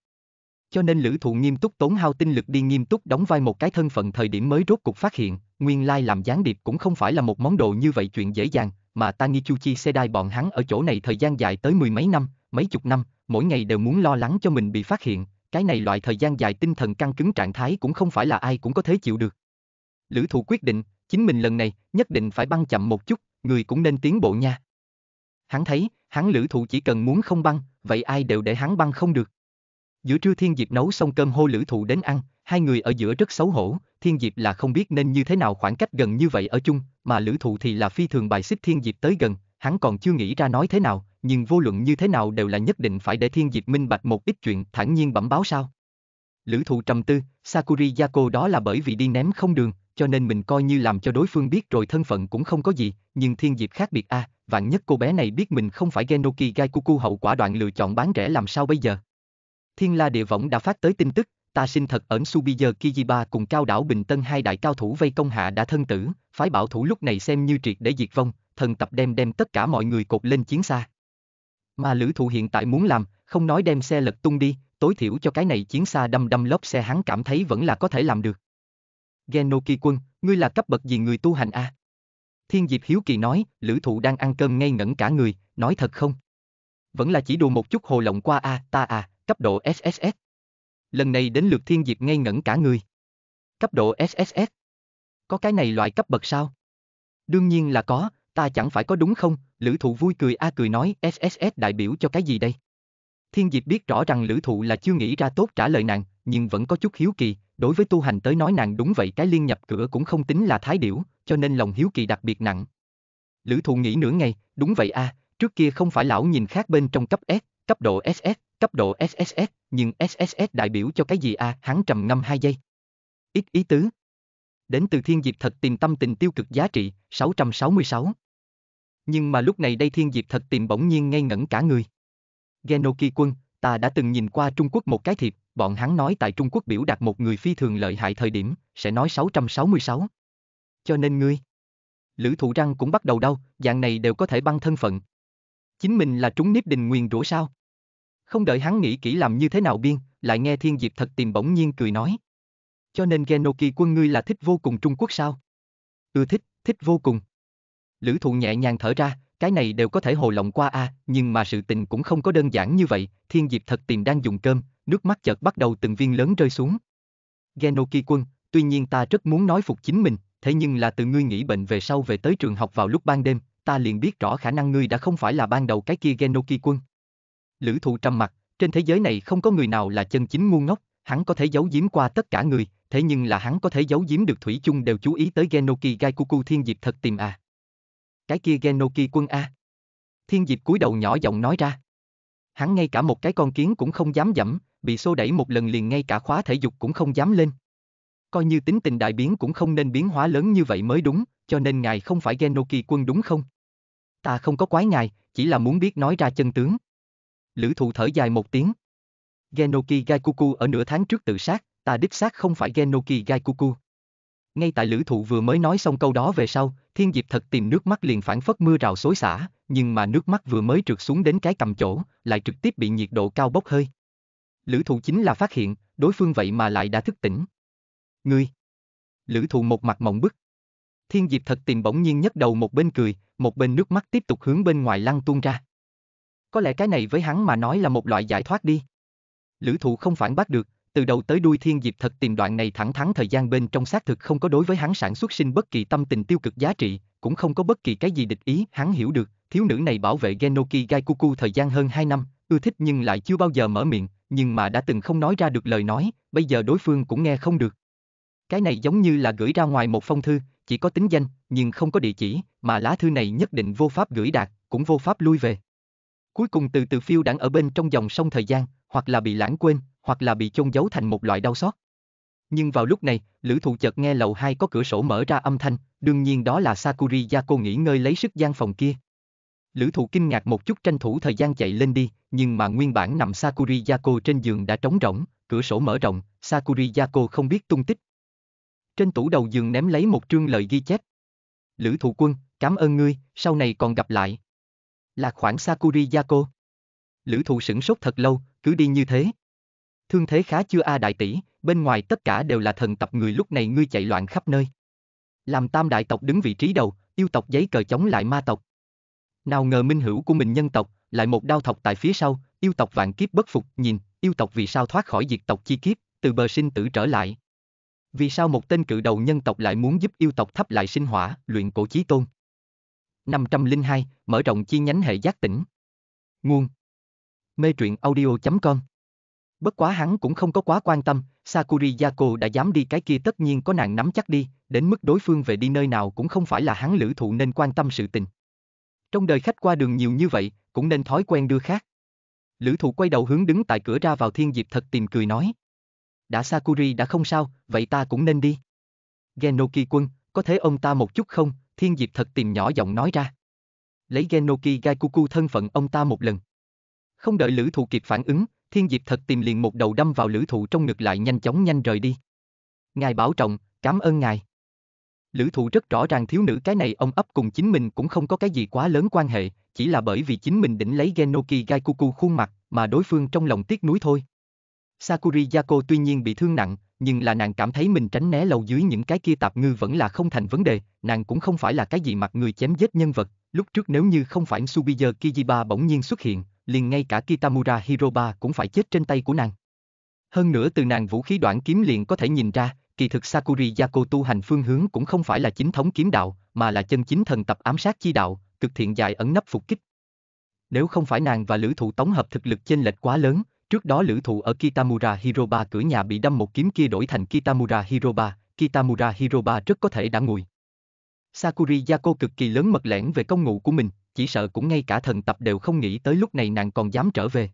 Cho nên lữ thụ nghiêm túc tốn hao tinh lực đi nghiêm túc đóng vai một cái thân phận thời điểm mới rốt cục phát hiện, nguyên lai làm gián điệp cũng không phải là một món đồ như vậy chuyện dễ dàng, mà ta Chu Chi xe đai bọn hắn ở chỗ này thời gian dài tới mười mấy năm, mấy chục năm, mỗi ngày đều muốn lo lắng cho mình bị phát hiện, cái này loại thời gian dài tinh thần căng cứng trạng thái cũng không phải là ai cũng có thể chịu được. Lữ thụ quyết định, chính mình lần này nhất định phải băng chậm một chút, người cũng nên tiến bộ nha. Hắn thấy, hắn lữ thụ chỉ cần muốn không băng, vậy ai đều để hắn băng không được. Giữa trưa thiên diệp nấu xong cơm hô lữ thụ đến ăn, Hai người ở giữa rất xấu hổ, Thiên Diệp là không biết nên như thế nào khoảng cách gần như vậy ở chung, mà Lữ Thụ thì là phi thường bài xích Thiên Diệp tới gần, hắn còn chưa nghĩ ra nói thế nào, nhưng vô luận như thế nào đều là nhất định phải để Thiên Diệp minh bạch một ít chuyện thản nhiên bẩm báo sao. Lữ Thụ trầm tư, Sakuri Yako đó là bởi vì đi ném không đường, cho nên mình coi như làm cho đối phương biết rồi thân phận cũng không có gì, nhưng Thiên Diệp khác biệt a à, vạn nhất cô bé này biết mình không phải Genoki Gaikuku hậu quả đoạn lựa chọn bán rẻ làm sao bây giờ. Thiên La Địa Võng đã phát tới tin tức, ta xin thật ẩn Subizer Kijiba cùng cao đảo Bình Tân hai đại cao thủ vây công hạ đã thân tử, phái bảo thủ lúc này xem như triệt để diệt vong, thần tập đem đem tất cả mọi người cột lên chiến xa. Mà lữ thụ hiện tại muốn làm, không nói đem xe lật tung đi, tối thiểu cho cái này chiến xa đâm đâm lốp xe hắn cảm thấy vẫn là có thể làm được. Genoki quân, ngươi là cấp bậc gì người tu hành a à? Thiên Diệp Hiếu Kỳ nói, lữ thụ đang ăn cơm ngây ngẩn cả người, nói thật không? Vẫn là chỉ đùa một chút hồ lộng qua a à, ta à, cấp độ SSS lần này đến lượt thiên diệp ngây ngẩn cả người. Cấp độ SSS. Có cái này loại cấp bậc sao? Đương nhiên là có, ta chẳng phải có đúng không? Lữ thụ vui cười a cười nói SSS đại biểu cho cái gì đây? Thiên diệp biết rõ rằng lữ thụ là chưa nghĩ ra tốt trả lời nàng, nhưng vẫn có chút hiếu kỳ, đối với tu hành tới nói nàng đúng vậy cái liên nhập cửa cũng không tính là thái điểu, cho nên lòng hiếu kỳ đặc biệt nặng. Lữ thụ nghĩ nửa ngày, đúng vậy a à, trước kia không phải lão nhìn khác bên trong cấp S, cấp độ SS cấp độ SSS, nhưng SSS đại biểu cho cái gì à, hắn trầm ngâm 2 giây. Ít ý tứ. Đến từ thiên diệp thật tìm tâm tình tiêu cực giá trị, 666. Nhưng mà lúc này đây thiên diệp thật tìm bỗng nhiên ngây ngẩn cả người. Genoki quân, ta đã từng nhìn qua Trung Quốc một cái thiệp, bọn hắn nói tại Trung Quốc biểu đạt một người phi thường lợi hại thời điểm, sẽ nói 666. Cho nên ngươi. Lữ thụ răng cũng bắt đầu đau, dạng này đều có thể băng thân phận. Chính mình là trúng nếp đình nguyên rủa sao? Không đợi hắn nghĩ kỹ làm như thế nào biên, lại nghe Thiên Diệp thật tìm bỗng nhiên cười nói. Cho nên Genoki quân ngươi là thích vô cùng Trung Quốc sao? Ừ thích, thích vô cùng. Lữ thụ nhẹ nhàng thở ra, cái này đều có thể hồ lòng qua a à, nhưng mà sự tình cũng không có đơn giản như vậy, Thiên Diệp thật tìm đang dùng cơm, nước mắt chợt bắt đầu từng viên lớn rơi xuống. Genoki quân, tuy nhiên ta rất muốn nói phục chính mình, thế nhưng là từ ngươi nghỉ bệnh về sau về tới trường học vào lúc ban đêm, ta liền biết rõ khả năng ngươi đã không phải là ban đầu cái kia Genoki quân. Lữ thụ trầm mặt, trên thế giới này không có người nào là chân chính ngu ngốc, hắn có thể giấu giếm qua tất cả người, thế nhưng là hắn có thể giấu giếm được Thủy chung đều chú ý tới Genoki Gaikuku thiên diệp thật tìm à. Cái kia Genoki quân A. Thiên diệp cúi đầu nhỏ giọng nói ra. Hắn ngay cả một cái con kiến cũng không dám dẫm, bị xô đẩy một lần liền ngay cả khóa thể dục cũng không dám lên. Coi như tính tình đại biến cũng không nên biến hóa lớn như vậy mới đúng, cho nên ngài không phải Genoki quân đúng không? Ta không có quái ngài, chỉ là muốn biết nói ra chân tướng. Lữ thụ thở dài một tiếng. Genoki Gaikuku ở nửa tháng trước tự sát, ta đích xác không phải Genoki Gaikuku. Ngay tại lữ thụ vừa mới nói xong câu đó về sau, thiên diệp thật tìm nước mắt liền phản phất mưa rào xối xả, nhưng mà nước mắt vừa mới trượt xuống đến cái cầm chỗ, lại trực tiếp bị nhiệt độ cao bốc hơi. Lữ thụ chính là phát hiện, đối phương vậy mà lại đã thức tỉnh. Ngươi! Lữ thụ một mặt mộng bức. Thiên diệp thật tìm bỗng nhiên nhấc đầu một bên cười, một bên nước mắt tiếp tục hướng bên ngoài lăn tuôn ra. Có lẽ cái này với hắn mà nói là một loại giải thoát đi. Lữ thụ không phản bác được, từ đầu tới đuôi thiên diệp thật tìm đoạn này thẳng thắn thời gian bên trong xác thực không có đối với hắn sản xuất sinh bất kỳ tâm tình tiêu cực giá trị, cũng không có bất kỳ cái gì địch ý, hắn hiểu được, thiếu nữ này bảo vệ Genoki Gaikuku thời gian hơn 2 năm, ưa thích nhưng lại chưa bao giờ mở miệng, nhưng mà đã từng không nói ra được lời nói, bây giờ đối phương cũng nghe không được. Cái này giống như là gửi ra ngoài một phong thư, chỉ có tính danh, nhưng không có địa chỉ, mà lá thư này nhất định vô pháp gửi đạt, cũng vô pháp lui về cuối cùng từ từ phiêu đãng ở bên trong dòng sông thời gian, hoặc là bị lãng quên, hoặc là bị chôn giấu thành một loại đau xót. Nhưng vào lúc này, lữ thụ chợt nghe lầu 2 có cửa sổ mở ra âm thanh, đương nhiên đó là Sakuri Yako nghỉ ngơi lấy sức gian phòng kia. Lữ thụ kinh ngạc một chút tranh thủ thời gian chạy lên đi, nhưng mà nguyên bản nằm Sakuri Yako trên giường đã trống rỗng, cửa sổ mở rộng, Sakuri Yako không biết tung tích. Trên tủ đầu giường ném lấy một trương lời ghi chép. Lữ thụ quân, cảm ơn ngươi, sau này còn gặp lại là khoảng Sakuri Yako. Lữ thụ sửng sốt thật lâu, cứ đi như thế. Thương thế khá chưa a à đại tỷ, bên ngoài tất cả đều là thần tập người lúc này ngươi chạy loạn khắp nơi. Làm tam đại tộc đứng vị trí đầu, yêu tộc giấy cờ chống lại ma tộc. Nào ngờ minh hữu của mình nhân tộc, lại một đao thọc tại phía sau, yêu tộc vạn kiếp bất phục, nhìn, yêu tộc vì sao thoát khỏi diệt tộc chi kiếp, từ bờ sinh tử trở lại. Vì sao một tên cự đầu nhân tộc lại muốn giúp yêu tộc thắp lại sinh hỏa, luyện cổ chí tôn? 502, mở rộng chi nhánh hệ giác tỉnh. Nguồn Mê truyện audio.com Bất quá hắn cũng không có quá quan tâm, Sakuri Yako đã dám đi cái kia tất nhiên có nàng nắm chắc đi, đến mức đối phương về đi nơi nào cũng không phải là hắn lữ thụ nên quan tâm sự tình. Trong đời khách qua đường nhiều như vậy, cũng nên thói quen đưa khác. Lữ thụ quay đầu hướng đứng tại cửa ra vào thiên diệp thật tìm cười nói. Đã Sakuri đã không sao, vậy ta cũng nên đi. Genoki quân, có thể ông ta một chút không, Thiên Diệp thật tìm nhỏ giọng nói ra. Lấy Genoki Gaikuku thân phận ông ta một lần. Không đợi lữ thụ kịp phản ứng, Thiên Diệp thật tìm liền một đầu đâm vào lữ thụ trong ngực lại nhanh chóng nhanh rời đi. Ngài bảo trọng, cảm ơn ngài. Lữ thụ rất rõ ràng thiếu nữ cái này ông ấp cùng chính mình cũng không có cái gì quá lớn quan hệ, chỉ là bởi vì chính mình định lấy Genoki Gaikuku khuôn mặt mà đối phương trong lòng tiếc nuối thôi. Sakuri Yako tuy nhiên bị thương nặng, nhưng là nàng cảm thấy mình tránh né lâu dưới những cái kia tạp ngư vẫn là không thành vấn đề, nàng cũng không phải là cái gì mặt người chém giết nhân vật, lúc trước nếu như không phải Subiya Kijiba bỗng nhiên xuất hiện, liền ngay cả Kitamura Hiroba cũng phải chết trên tay của nàng. Hơn nữa từ nàng vũ khí đoạn kiếm liền có thể nhìn ra, kỳ thực Sakuri Yako tu hành phương hướng cũng không phải là chính thống kiếm đạo, mà là chân chính thần tập ám sát chi đạo, cực thiện dài ẩn nấp phục kích. Nếu không phải nàng và lữ thụ tống hợp thực lực chênh lệch quá lớn, Trước đó lữ thụ ở Kitamura Hiroba cửa nhà bị đâm một kiếm kia đổi thành Kitamura Hiroba, Kitamura Hiroba rất có thể đã nguội. Sakuri Yako cực kỳ lớn mật lẻn về công ngụ của mình, chỉ sợ cũng ngay cả thần tập đều không nghĩ tới lúc này nàng còn dám trở về.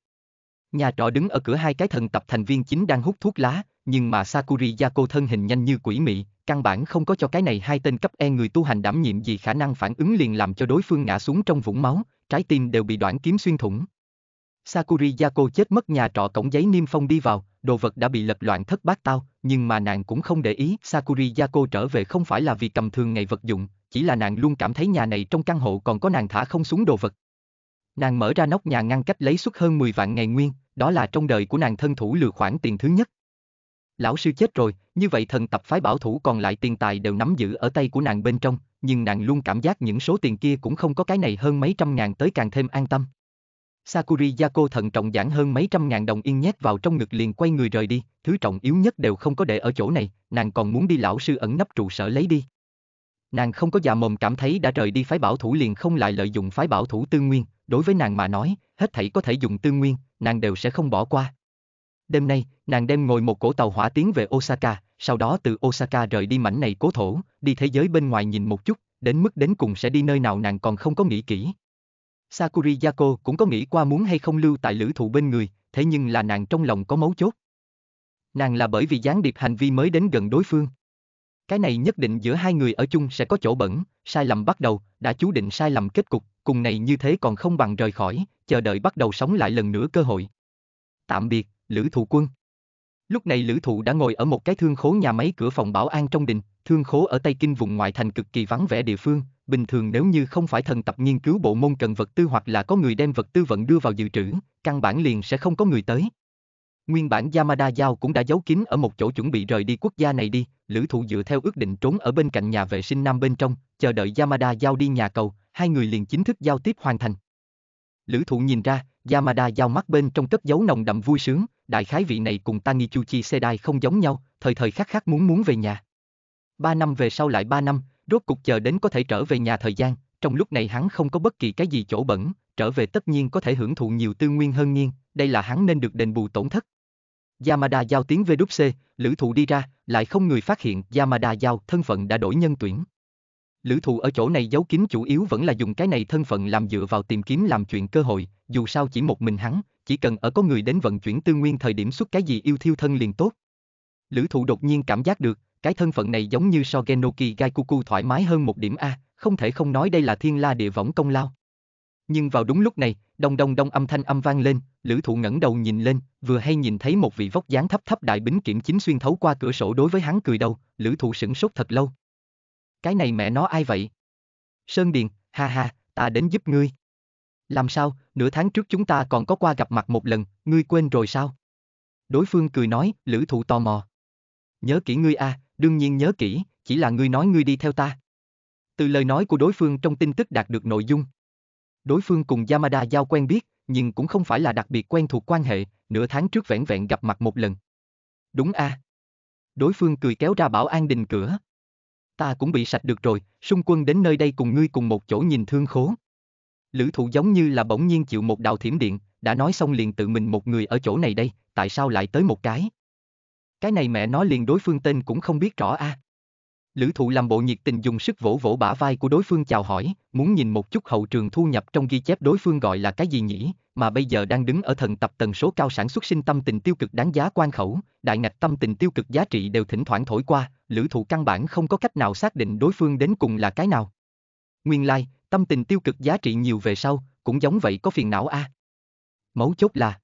Nhà trọ đứng ở cửa hai cái thần tập thành viên chính đang hút thuốc lá, nhưng mà Sakuri Yako thân hình nhanh như quỷ mị, căn bản không có cho cái này hai tên cấp e người tu hành đảm nhiệm gì khả năng phản ứng liền làm cho đối phương ngã xuống trong vũng máu, trái tim đều bị đoạn kiếm xuyên thủng. Sakuri Yako chết mất nhà trọ cổng giấy niêm phong đi vào, đồ vật đã bị lật loạn thất bát tao, nhưng mà nàng cũng không để ý. Sakuri Yako trở về không phải là vì cầm thường ngày vật dụng, chỉ là nàng luôn cảm thấy nhà này trong căn hộ còn có nàng thả không xuống đồ vật. Nàng mở ra nóc nhà ngăn cách lấy suất hơn 10 vạn ngày nguyên, đó là trong đời của nàng thân thủ lừa khoản tiền thứ nhất. Lão sư chết rồi, như vậy thần tập phái bảo thủ còn lại tiền tài đều nắm giữ ở tay của nàng bên trong, nhưng nàng luôn cảm giác những số tiền kia cũng không có cái này hơn mấy trăm ngàn tới càng thêm an tâm. Sakuri Yako thận trọng giảng hơn mấy trăm ngàn đồng yên nhét vào trong ngực liền quay người rời đi, thứ trọng yếu nhất đều không có để ở chỗ này, nàng còn muốn đi lão sư ẩn nấp trụ sở lấy đi. Nàng không có già mồm cảm thấy đã rời đi phái bảo thủ liền không lại lợi dụng phái bảo thủ tư nguyên, đối với nàng mà nói, hết thảy có thể dùng tư nguyên, nàng đều sẽ không bỏ qua. Đêm nay, nàng đem ngồi một cổ tàu hỏa tiến về Osaka, sau đó từ Osaka rời đi mảnh này cố thổ, đi thế giới bên ngoài nhìn một chút, đến mức đến cùng sẽ đi nơi nào nàng còn không có nghĩ kỹ. Sakuri Yako cũng có nghĩ qua muốn hay không lưu tại lữ thụ bên người, thế nhưng là nàng trong lòng có mấu chốt. Nàng là bởi vì gián điệp hành vi mới đến gần đối phương. Cái này nhất định giữa hai người ở chung sẽ có chỗ bẩn, sai lầm bắt đầu, đã chú định sai lầm kết cục, cùng này như thế còn không bằng rời khỏi, chờ đợi bắt đầu sống lại lần nữa cơ hội. Tạm biệt, Lữ Thụ Quân. Lúc này Lữ Thụ đã ngồi ở một cái thương khố nhà máy cửa phòng bảo an trong đình, thương khố ở Tây Kinh vùng ngoại thành cực kỳ vắng vẻ địa phương, bình thường nếu như không phải thần tập nghiên cứu bộ môn cần vật tư hoặc là có người đem vật tư vận đưa vào dự trữ, căn bản liền sẽ không có người tới. Nguyên bản Yamada Giao cũng đã giấu kín ở một chỗ chuẩn bị rời đi quốc gia này đi, lữ thụ dựa theo ước định trốn ở bên cạnh nhà vệ sinh nam bên trong, chờ đợi Yamada Giao đi nhà cầu, hai người liền chính thức giao tiếp hoàn thành. Lữ thụ nhìn ra, Yamada Giao mắt bên trong cất giấu nồng đậm vui sướng, đại khái vị này cùng Taniguchi Sedai không giống nhau, thời thời khắc khắc muốn muốn về nhà. Ba năm về sau lại ba năm, rốt cục chờ đến có thể trở về nhà thời gian, trong lúc này hắn không có bất kỳ cái gì chỗ bẩn, trở về tất nhiên có thể hưởng thụ nhiều tư nguyên hơn nghiêng, đây là hắn nên được đền bù tổn thất. Yamada giao tiếng về đúc C, lữ thụ đi ra, lại không người phát hiện Yamada giao thân phận đã đổi nhân tuyển. Lữ thụ ở chỗ này giấu kín chủ yếu vẫn là dùng cái này thân phận làm dựa vào tìm kiếm làm chuyện cơ hội, dù sao chỉ một mình hắn, chỉ cần ở có người đến vận chuyển tư nguyên thời điểm xuất cái gì yêu thiêu thân liền tốt. Lữ thụ đột nhiên cảm giác được, cái thân phận này giống như so Genoki Gaikuku thoải mái hơn một điểm A, không thể không nói đây là thiên la địa võng công lao. Nhưng vào đúng lúc này, đông đông đông âm thanh âm vang lên, lữ thụ ngẩng đầu nhìn lên, vừa hay nhìn thấy một vị vóc dáng thấp thấp đại bính kiểm chính xuyên thấu qua cửa sổ đối với hắn cười đầu, lữ thụ sửng sốt thật lâu. Cái này mẹ nó ai vậy? Sơn Điền, ha ha, ta đến giúp ngươi. Làm sao, nửa tháng trước chúng ta còn có qua gặp mặt một lần, ngươi quên rồi sao? Đối phương cười nói, lữ thụ tò mò. Nhớ kỹ ngươi a à, đương nhiên nhớ kỹ, chỉ là ngươi nói ngươi đi theo ta. Từ lời nói của đối phương trong tin tức đạt được nội dung. Đối phương cùng Yamada giao quen biết, nhưng cũng không phải là đặc biệt quen thuộc quan hệ, nửa tháng trước vẹn vẹn gặp mặt một lần. Đúng a. À? Đối phương cười kéo ra bảo an đình cửa. Ta cũng bị sạch được rồi, xung quân đến nơi đây cùng ngươi cùng một chỗ nhìn thương khố. Lữ thụ giống như là bỗng nhiên chịu một đạo thiểm điện, đã nói xong liền tự mình một người ở chỗ này đây, tại sao lại tới một cái? Cái này mẹ nói liền đối phương tên cũng không biết rõ a. À. Lữ thụ làm bộ nhiệt tình dùng sức vỗ vỗ bả vai của đối phương chào hỏi, muốn nhìn một chút hậu trường thu nhập trong ghi chép đối phương gọi là cái gì nhỉ, mà bây giờ đang đứng ở thần tập tần số cao sản xuất sinh tâm tình tiêu cực đáng giá quan khẩu, đại ngạch tâm tình tiêu cực giá trị đều thỉnh thoảng thổi qua, lữ thụ căn bản không có cách nào xác định đối phương đến cùng là cái nào. Nguyên lai, like, tâm tình tiêu cực giá trị nhiều về sau, cũng giống vậy có phiền não a. À. Mấu chốt là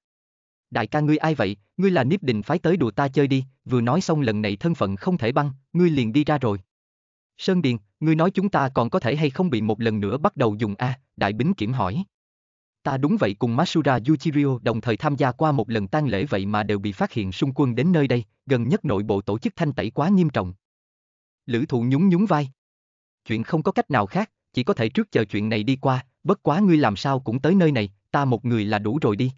đại ca ngươi ai vậy, ngươi là Niếp Đình phái tới đùa ta chơi đi, vừa nói xong lần này thân phận không thể băng, ngươi liền đi ra rồi. Sơn Điền, ngươi nói chúng ta còn có thể hay không bị một lần nữa bắt đầu dùng A, Đại Bính kiểm hỏi. Ta đúng vậy cùng Masura Yuchirio đồng thời tham gia qua một lần tang lễ vậy mà đều bị phát hiện xung quân đến nơi đây, gần nhất nội bộ tổ chức thanh tẩy quá nghiêm trọng. Lữ thụ nhún nhún vai. Chuyện không có cách nào khác, chỉ có thể trước chờ chuyện này đi qua, bất quá ngươi làm sao cũng tới nơi này, ta một người là đủ rồi đi.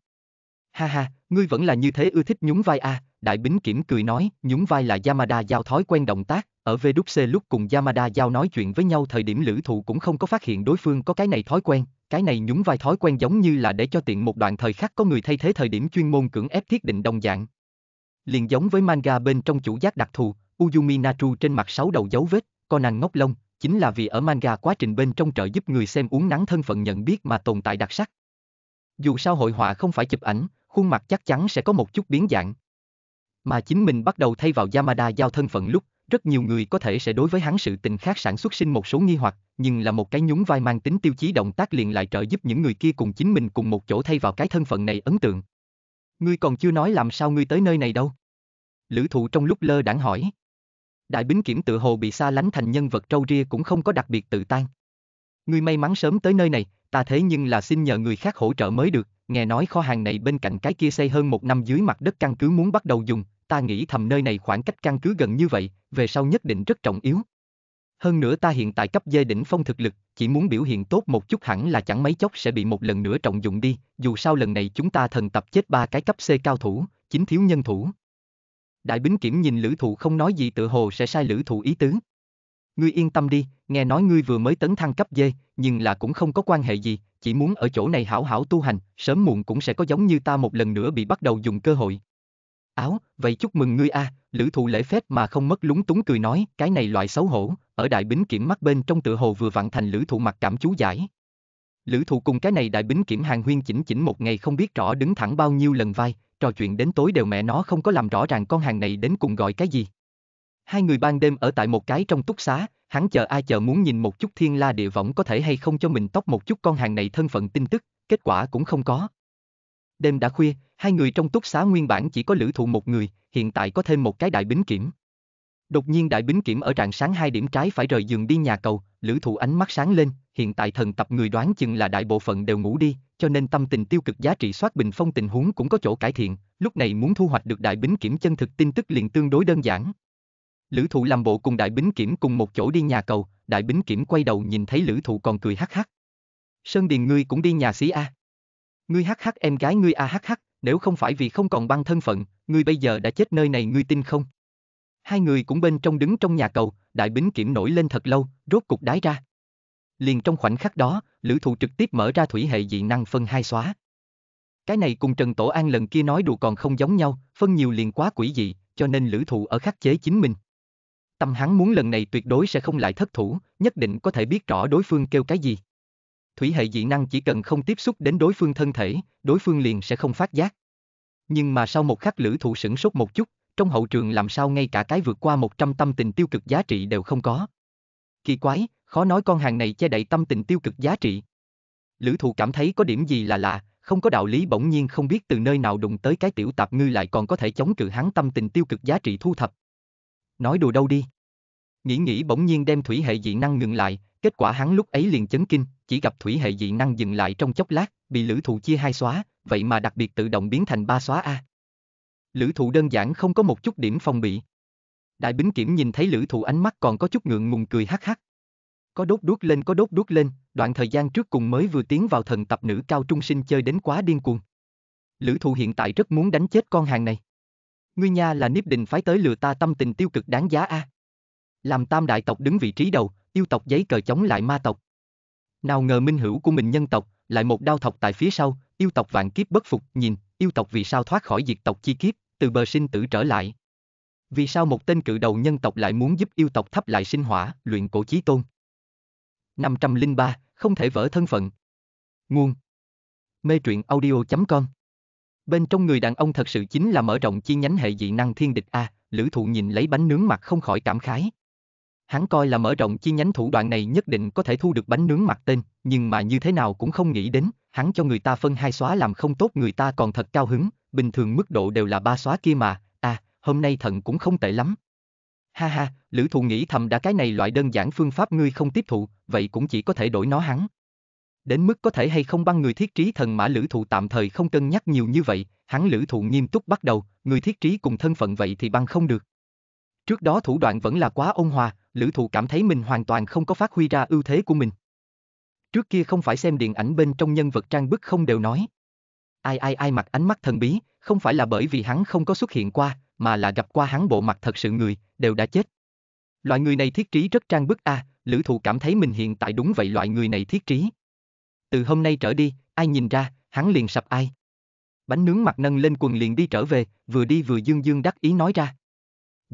Ha ha, ngươi vẫn là như thế ưa thích nhún vai à, Đại Bính Kiểm cười nói, nhún vai là Yamada giao thói quen động tác, ở VWC lúc cùng Yamada giao nói chuyện với nhau thời điểm lữ thụ cũng không có phát hiện đối phương có cái này thói quen, cái này nhún vai thói quen giống như là để cho tiện một đoạn thời khắc có người thay thế thời điểm chuyên môn cưỡng ép thiết định đồng dạng. Liền giống với manga bên trong chủ giác đặc thù, Uyumi Naru trên mặt sáu đầu dấu vết, Conan ngốc lông, chính là vì ở manga quá trình bên trong trợ giúp người xem uống nắng thân phận nhận biết mà tồn tại đặc sắc. Dù sao hội họa không phải chụp ảnh, khuôn mặt chắc chắn sẽ có một chút biến dạng. Mà chính mình bắt đầu thay vào Yamada giao thân phận lúc, rất nhiều người có thể sẽ đối với hắn sự tình khác sản xuất sinh một số nghi hoặc, nhưng là một cái nhún vai mang tính tiêu chí động tác liền lại trợ giúp những người kia cùng chính mình cùng một chỗ thay vào cái thân phận này ấn tượng. Ngươi còn chưa nói làm sao ngươi tới nơi này đâu. Lữ thụ trong lúc lơ đảng hỏi. Đại bính kiểm tự hồ bị xa lánh thành nhân vật trâu ria cũng không có đặc biệt tự tan. Ngươi may mắn sớm tới nơi này, ta thế nhưng là xin nhờ người khác hỗ trợ mới được, nghe nói kho hàng này bên cạnh cái kia xây hơn một năm dưới mặt đất căn cứ muốn bắt đầu dùng, ta nghĩ thầm nơi này khoảng cách căn cứ gần như vậy, về sau nhất định rất trọng yếu. Hơn nữa ta hiện tại cấp dê đỉnh phong thực lực, chỉ muốn biểu hiện tốt một chút hẳn là chẳng mấy chốc sẽ bị một lần nữa trọng dụng đi, dù sao lần này chúng ta thần tập chết ba cái cấp C cao thủ, chính thiếu nhân thủ. Đại bính kiểm nhìn lữ thụ không nói gì tự hồ sẽ sai lữ thụ ý tứ. Ngươi yên tâm đi, nghe nói ngươi vừa mới tấn thăng cấp dê, nhưng là cũng không có quan hệ gì, chỉ muốn ở chỗ này hảo hảo tu hành, sớm muộn cũng sẽ có giống như ta một lần nữa bị bắt đầu dùng cơ hội. Áo, vậy chúc mừng ngươi a, à, lữ thụ lễ phép mà không mất lúng túng cười nói, cái này loại xấu hổ, ở đại bính kiểm mắt bên trong tựa hồ vừa vặn thành lữ thụ mặt cảm chú giải. Lữ thụ cùng cái này đại bính kiểm hàng huyên chỉnh chỉnh một ngày không biết rõ đứng thẳng bao nhiêu lần vai, trò chuyện đến tối đều mẹ nó không có làm rõ ràng con hàng này đến cùng gọi cái gì. Hai người ban đêm ở tại một cái trong túc xá, hắn chờ ai chờ muốn nhìn một chút thiên la địa võng có thể hay không cho mình tóc một chút con hàng này thân phận tin tức, kết quả cũng không có. Đêm đã khuya, hai người trong túc xá nguyên bản chỉ có lữ thụ một người, hiện tại có thêm một cái đại bính kiểm. Đột nhiên đại bính kiểm ở trạng sáng hai điểm trái phải rời giường đi nhà cầu, lữ thụ ánh mắt sáng lên, hiện tại thần tập người đoán chừng là đại bộ phận đều ngủ đi, cho nên tâm tình tiêu cực giá trị soát bình phong tình huống cũng có chỗ cải thiện, lúc này muốn thu hoạch được đại bính kiểm chân thực tin tức liền tương đối đơn giản. Lữ thụ làm bộ cùng đại bính kiểm cùng một chỗ đi nhà cầu, đại bính kiểm quay đầu nhìn thấy lữ thụ còn cười hắc hắc. Sơn Điền ngươi cũng đi nhà xí A. Ngươi hắc hắc em gái ngươi A hắc hắc, nếu không phải vì không còn băng thân phận, ngươi bây giờ đã chết nơi này ngươi tin không? Hai người cũng bên trong đứng trong nhà cầu, đại bính kiểm nổi lên thật lâu, rốt cục đái ra. Liền trong khoảnh khắc đó, lữ thụ trực tiếp mở ra thủy hệ dị năng phân hai xóa. Cái này cùng Trần Tổ An lần kia nói đùa còn không giống nhau, phân nhiều liền quá quỷ dị, cho nên lữ thụ ở khắc chế chính mình. Tâm hắn muốn lần này tuyệt đối sẽ không lại thất thủ, nhất định có thể biết rõ đối phương kêu cái gì. Thủy hệ dị năng chỉ cần không tiếp xúc đến đối phương thân thể, đối phương liền sẽ không phát giác. Nhưng mà sau một khắc lữ thủ sửng sốt một chút, trong hậu trường làm sao ngay cả cái vượt qua 100 tâm tình tiêu cực giá trị đều không có. Kỳ quái, khó nói con hàng này che đậy tâm tình tiêu cực giá trị. Lữ thủ cảm thấy có điểm gì là lạ, không có đạo lý bỗng nhiên không biết từ nơi nào đụng tới cái tiểu tạp ngư lại còn có thể chống cự hắn tâm tình tiêu cực giá trị thu thập nói đùa đâu đi. Nghĩ nghĩ bỗng nhiên đem thủy hệ dị năng ngừng lại, kết quả hắn lúc ấy liền chấn kinh, chỉ gặp thủy hệ dị năng dừng lại trong chốc lát, bị lữ thụ chia hai xóa, vậy mà đặc biệt tự động biến thành ba xóa A. Lữ thụ đơn giản không có một chút điểm phòng bị. Đại bính kiểm nhìn thấy lữ thụ ánh mắt còn có chút ngượng ngùng cười hắc hắc. Có đốt đuốt lên có đốt đuốt lên, đoạn thời gian trước cùng mới vừa tiến vào thần tập nữ cao trung sinh chơi đến quá điên cuồng. Lữ thụ hiện tại rất muốn đánh chết con hàng này ngươi nha là Niếp Đình phái tới lừa ta tâm tình tiêu cực đáng giá a. À? Làm tam đại tộc đứng vị trí đầu, yêu tộc giấy cờ chống lại ma tộc. Nào ngờ minh hữu của mình nhân tộc, lại một đao thọc tại phía sau, yêu tộc vạn kiếp bất phục, nhìn, yêu tộc vì sao thoát khỏi diệt tộc chi kiếp, từ bờ sinh tử trở lại. Vì sao một tên cự đầu nhân tộc lại muốn giúp yêu tộc thắp lại sinh hỏa, luyện cổ chí tôn? 503, không thể vỡ thân phận. Nguồn Mê truyện audio.com bên trong người đàn ông thật sự chính là mở rộng chi nhánh hệ dị năng thiên địch a, lữ thụ nhìn lấy bánh nướng mặt không khỏi cảm khái. Hắn coi là mở rộng chi nhánh thủ đoạn này nhất định có thể thu được bánh nướng mặt tên, nhưng mà như thế nào cũng không nghĩ đến, hắn cho người ta phân hai xóa làm không tốt người ta còn thật cao hứng, bình thường mức độ đều là ba xóa kia mà, à, hôm nay thận cũng không tệ lắm. Ha ha, lữ thụ nghĩ thầm đã cái này loại đơn giản phương pháp ngươi không tiếp thụ, vậy cũng chỉ có thể đổi nó hắn đến mức có thể hay không băng người thiết trí thần mã lữ thụ tạm thời không cân nhắc nhiều như vậy, hắn lữ thụ nghiêm túc bắt đầu, người thiết trí cùng thân phận vậy thì băng không được. Trước đó thủ đoạn vẫn là quá ôn hòa, lữ thụ cảm thấy mình hoàn toàn không có phát huy ra ưu thế của mình. Trước kia không phải xem điện ảnh bên trong nhân vật trang bức không đều nói. Ai ai ai mặc ánh mắt thần bí, không phải là bởi vì hắn không có xuất hiện qua, mà là gặp qua hắn bộ mặt thật sự người, đều đã chết. Loại người này thiết trí rất trang bức a à, lữ thụ cảm thấy mình hiện tại đúng vậy loại người này thiết trí từ hôm nay trở đi, ai nhìn ra, hắn liền sập ai. Bánh nướng mặt nâng lên quần liền đi trở về, vừa đi vừa dương dương đắc ý nói ra.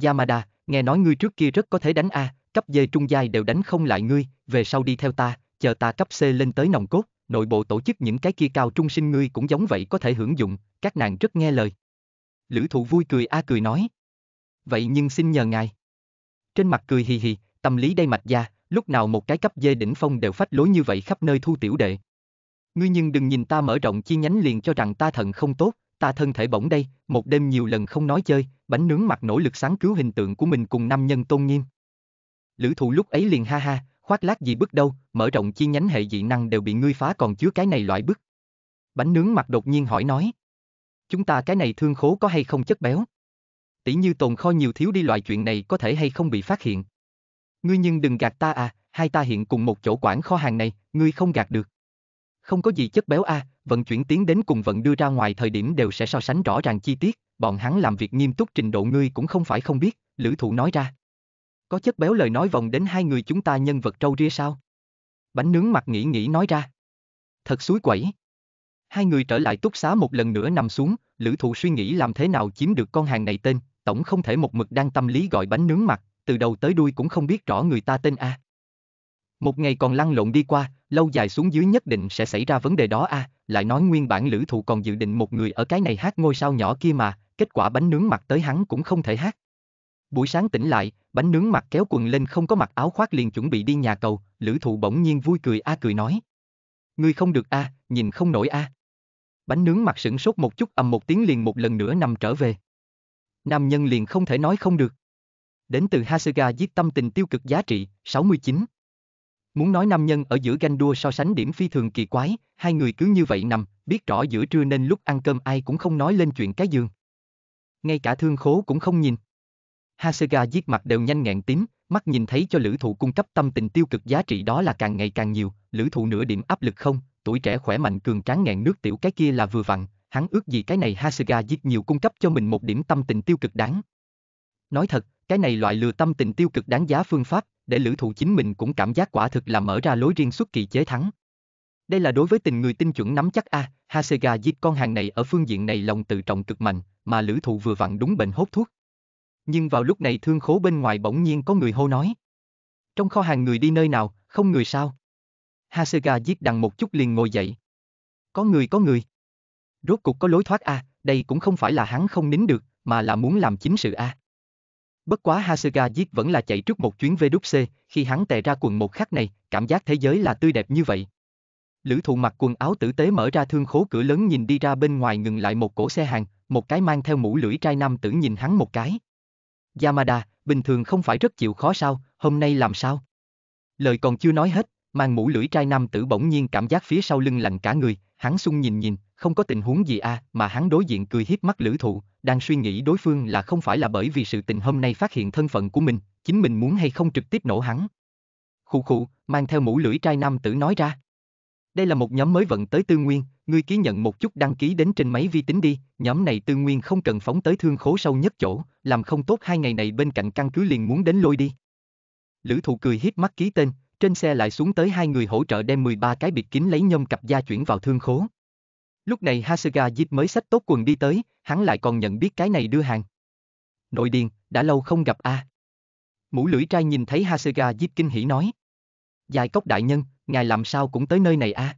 Yamada, nghe nói ngươi trước kia rất có thể đánh A, cấp dê trung giai đều đánh không lại ngươi, về sau đi theo ta, chờ ta cấp C lên tới nòng cốt, nội bộ tổ chức những cái kia cao trung sinh ngươi cũng giống vậy có thể hưởng dụng, các nàng rất nghe lời. Lữ thụ vui cười A cười nói. Vậy nhưng xin nhờ ngài. Trên mặt cười hì hì, tâm lý đây mạch da, lúc nào một cái cấp dê đỉnh phong đều phách lối như vậy khắp nơi thu tiểu đệ ngươi nhưng đừng nhìn ta mở rộng chi nhánh liền cho rằng ta thận không tốt, ta thân thể bỗng đây, một đêm nhiều lần không nói chơi, bánh nướng mặt nỗ lực sáng cứu hình tượng của mình cùng năm nhân tôn nghiêm. Lữ thụ lúc ấy liền ha ha, khoác lác gì bức đâu, mở rộng chi nhánh hệ dị năng đều bị ngươi phá còn chứa cái này loại bức. Bánh nướng mặt đột nhiên hỏi nói. Chúng ta cái này thương khố có hay không chất béo? Tỷ như tồn kho nhiều thiếu đi loại chuyện này có thể hay không bị phát hiện. Ngươi nhưng đừng gạt ta à, hai ta hiện cùng một chỗ quản kho hàng này, ngươi không gạt được không có gì chất béo a, à, vận chuyển tiến đến cùng vận đưa ra ngoài thời điểm đều sẽ so sánh rõ ràng chi tiết, bọn hắn làm việc nghiêm túc trình độ ngươi cũng không phải không biết, lữ thụ nói ra. Có chất béo lời nói vòng đến hai người chúng ta nhân vật trâu ria sao? Bánh nướng mặt nghĩ nghĩ nói ra. Thật suối quẩy. Hai người trở lại túc xá một lần nữa nằm xuống, lữ thụ suy nghĩ làm thế nào chiếm được con hàng này tên, tổng không thể một mực đang tâm lý gọi bánh nướng mặt, từ đầu tới đuôi cũng không biết rõ người ta tên A. Một ngày còn lăn lộn đi qua, lâu dài xuống dưới nhất định sẽ xảy ra vấn đề đó a, à, lại nói nguyên bản lữ thụ còn dự định một người ở cái này hát ngôi sao nhỏ kia mà, kết quả bánh nướng mặt tới hắn cũng không thể hát. Buổi sáng tỉnh lại, bánh nướng mặt kéo quần lên không có mặc áo khoác liền chuẩn bị đi nhà cầu, lữ thụ bỗng nhiên vui cười a à cười nói. Ngươi không được a, à, nhìn không nổi a. Bánh nướng mặt sửng sốt một chút ầm một tiếng liền một lần nữa nằm trở về. Nam nhân liền không thể nói không được. Đến từ Hasuga giết tâm tình tiêu cực giá trị, 69. Muốn nói nam nhân ở giữa ganh đua so sánh điểm phi thường kỳ quái, hai người cứ như vậy nằm, biết rõ giữa trưa nên lúc ăn cơm ai cũng không nói lên chuyện cái giường. Ngay cả thương khố cũng không nhìn. Hasega giết mặt đều nhanh ngẹn tím, mắt nhìn thấy cho lữ thụ cung cấp tâm tình tiêu cực giá trị đó là càng ngày càng nhiều, lữ thụ nửa điểm áp lực không, tuổi trẻ khỏe mạnh cường tráng ngẹn nước tiểu cái kia là vừa vặn, hắn ước gì cái này Hasega giết nhiều cung cấp cho mình một điểm tâm tình tiêu cực đáng. Nói thật, cái này loại lừa tâm tình tiêu cực đáng giá phương pháp, để lữ thụ chính mình cũng cảm giác quả thực là mở ra lối riêng xuất kỳ chế thắng. Đây là đối với tình người tin chuẩn nắm chắc a, à, Hasega giết con hàng này ở phương diện này lòng tự trọng cực mạnh, mà lữ thụ vừa vặn đúng bệnh hốt thuốc. Nhưng vào lúc này thương khố bên ngoài bỗng nhiên có người hô nói. Trong kho hàng người đi nơi nào, không người sao? Hasega giết đằng một chút liền ngồi dậy. Có người có người. Rốt cục có lối thoát a, à, đây cũng không phải là hắn không nín được, mà là muốn làm chính sự a. À. Bất quá Hasegawa giết vẫn là chạy trước một chuyến về đúc C, khi hắn tè ra quần một khắc này, cảm giác thế giới là tươi đẹp như vậy. Lữ thụ mặc quần áo tử tế mở ra thương khố cửa lớn nhìn đi ra bên ngoài ngừng lại một cổ xe hàng, một cái mang theo mũ lưỡi trai nam tử nhìn hắn một cái. Yamada, bình thường không phải rất chịu khó sao, hôm nay làm sao? Lời còn chưa nói hết, mang mũ lưỡi trai nam tử bỗng nhiên cảm giác phía sau lưng lạnh cả người, hắn sung nhìn nhìn, không có tình huống gì à, mà hắn đối diện cười hiếp mắt lữ thụ, đang suy nghĩ đối phương là không phải là bởi vì sự tình hôm nay phát hiện thân phận của mình, chính mình muốn hay không trực tiếp nổ hắn. Khụ khụ, mang theo mũ lưỡi trai nam tử nói ra. Đây là một nhóm mới vận tới tư nguyên, ngươi ký nhận một chút đăng ký đến trên máy vi tính đi, nhóm này tư nguyên không cần phóng tới thương khố sâu nhất chỗ, làm không tốt hai ngày này bên cạnh căn cứ liền muốn đến lôi đi. Lữ thụ cười hiếp mắt ký tên, trên xe lại xuống tới hai người hỗ trợ đem 13 cái biệt kín lấy nhôm cặp da chuyển vào thương khố. Lúc này Hasuga Jit mới xách tốt quần đi tới, hắn lại còn nhận biết cái này đưa hàng. Nội điền, đã lâu không gặp a. À. Mũ lưỡi trai nhìn thấy Hasuga Jit kinh hỉ nói. Dài cốc đại nhân, ngài làm sao cũng tới nơi này a? À?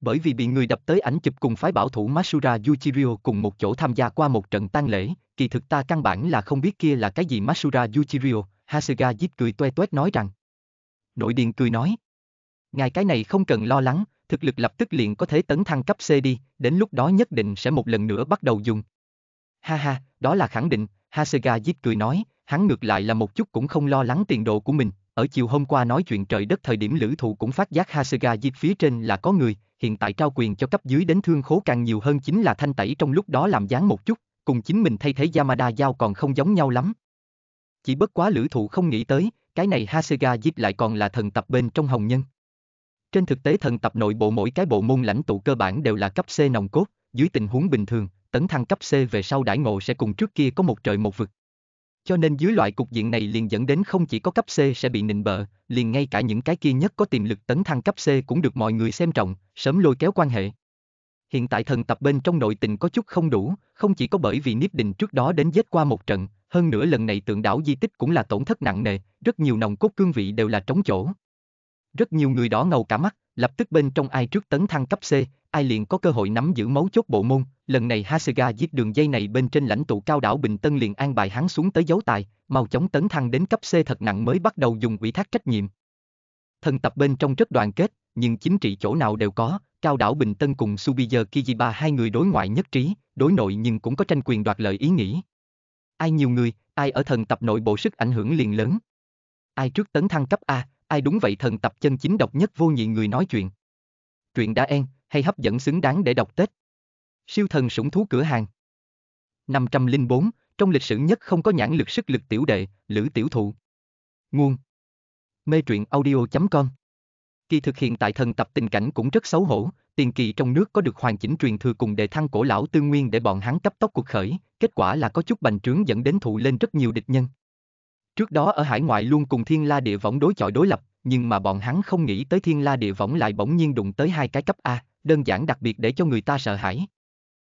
Bởi vì bị người đập tới ảnh chụp cùng phái bảo thủ Masura Yuchirio cùng một chỗ tham gia qua một trận tang lễ, kỳ thực ta căn bản là không biết kia là cái gì Masura Yuchirio, Hasuga Jit cười toe toét nói rằng. Nội điền cười nói. Ngài cái này không cần lo lắng, thực lực lập tức liền có thể tấn thăng cấp C đi, đến lúc đó nhất định sẽ một lần nữa bắt đầu dùng. Ha ha, đó là khẳng định, Hasegawa giết cười nói, hắn ngược lại là một chút cũng không lo lắng tiền đồ của mình. Ở chiều hôm qua nói chuyện trời đất thời điểm lữ thụ cũng phát giác Hasegawa giết phía trên là có người, hiện tại trao quyền cho cấp dưới đến thương khố càng nhiều hơn chính là thanh tẩy trong lúc đó làm dáng một chút, cùng chính mình thay thế Yamada giao còn không giống nhau lắm. Chỉ bất quá lữ thụ không nghĩ tới, cái này Hasegawa giết lại còn là thần tập bên trong hồng nhân. Trên thực tế thần tập nội bộ mỗi cái bộ môn lãnh tụ cơ bản đều là cấp C nòng cốt, dưới tình huống bình thường, tấn thăng cấp C về sau đãi ngộ sẽ cùng trước kia có một trời một vực. Cho nên dưới loại cục diện này liền dẫn đến không chỉ có cấp C sẽ bị nịnh bợ, liền ngay cả những cái kia nhất có tiềm lực tấn thăng cấp C cũng được mọi người xem trọng, sớm lôi kéo quan hệ. Hiện tại thần tập bên trong nội tình có chút không đủ, không chỉ có bởi vì Niếp Đình trước đó đến giết qua một trận, hơn nữa lần này tượng đảo di tích cũng là tổn thất nặng nề, rất nhiều nòng cốt cương vị đều là trống chỗ. Rất nhiều người đỏ ngầu cả mắt, lập tức bên trong ai trước tấn thăng cấp C, ai liền có cơ hội nắm giữ mấu chốt bộ môn, lần này Hasega giết đường dây này bên trên lãnh tụ cao đảo Bình Tân liền an bài hắn xuống tới dấu tài, mau chóng tấn thăng đến cấp C thật nặng mới bắt đầu dùng ủy thác trách nhiệm. Thần tập bên trong rất đoàn kết, nhưng chính trị chỗ nào đều có, cao đảo Bình Tân cùng Subizer Kijiba hai người đối ngoại nhất trí, đối nội nhưng cũng có tranh quyền đoạt lợi ý nghĩ. Ai nhiều người, ai ở thần tập nội bộ sức ảnh hưởng liền lớn. Ai trước tấn thăng cấp A, ai đúng vậy thần tập chân chính độc nhất vô nhị người nói chuyện. Truyện đã en, hay hấp dẫn xứng đáng để đọc Tết. Siêu thần sủng thú cửa hàng. 504, trong lịch sử nhất không có nhãn lực sức lực tiểu đệ, lữ tiểu thụ. Nguồn. Mê truyện audio.com Kỳ thực hiện tại thần tập tình cảnh cũng rất xấu hổ, tiền kỳ trong nước có được hoàn chỉnh truyền thừa cùng đề thăng cổ lão tư nguyên để bọn hắn cấp tốc cuộc khởi, kết quả là có chút bành trướng dẫn đến thụ lên rất nhiều địch nhân. Trước đó ở hải ngoại luôn cùng Thiên La Địa Võng đối chọi đối lập, nhưng mà bọn hắn không nghĩ tới Thiên La Địa Võng lại bỗng nhiên đụng tới hai cái cấp A, đơn giản đặc biệt để cho người ta sợ hãi.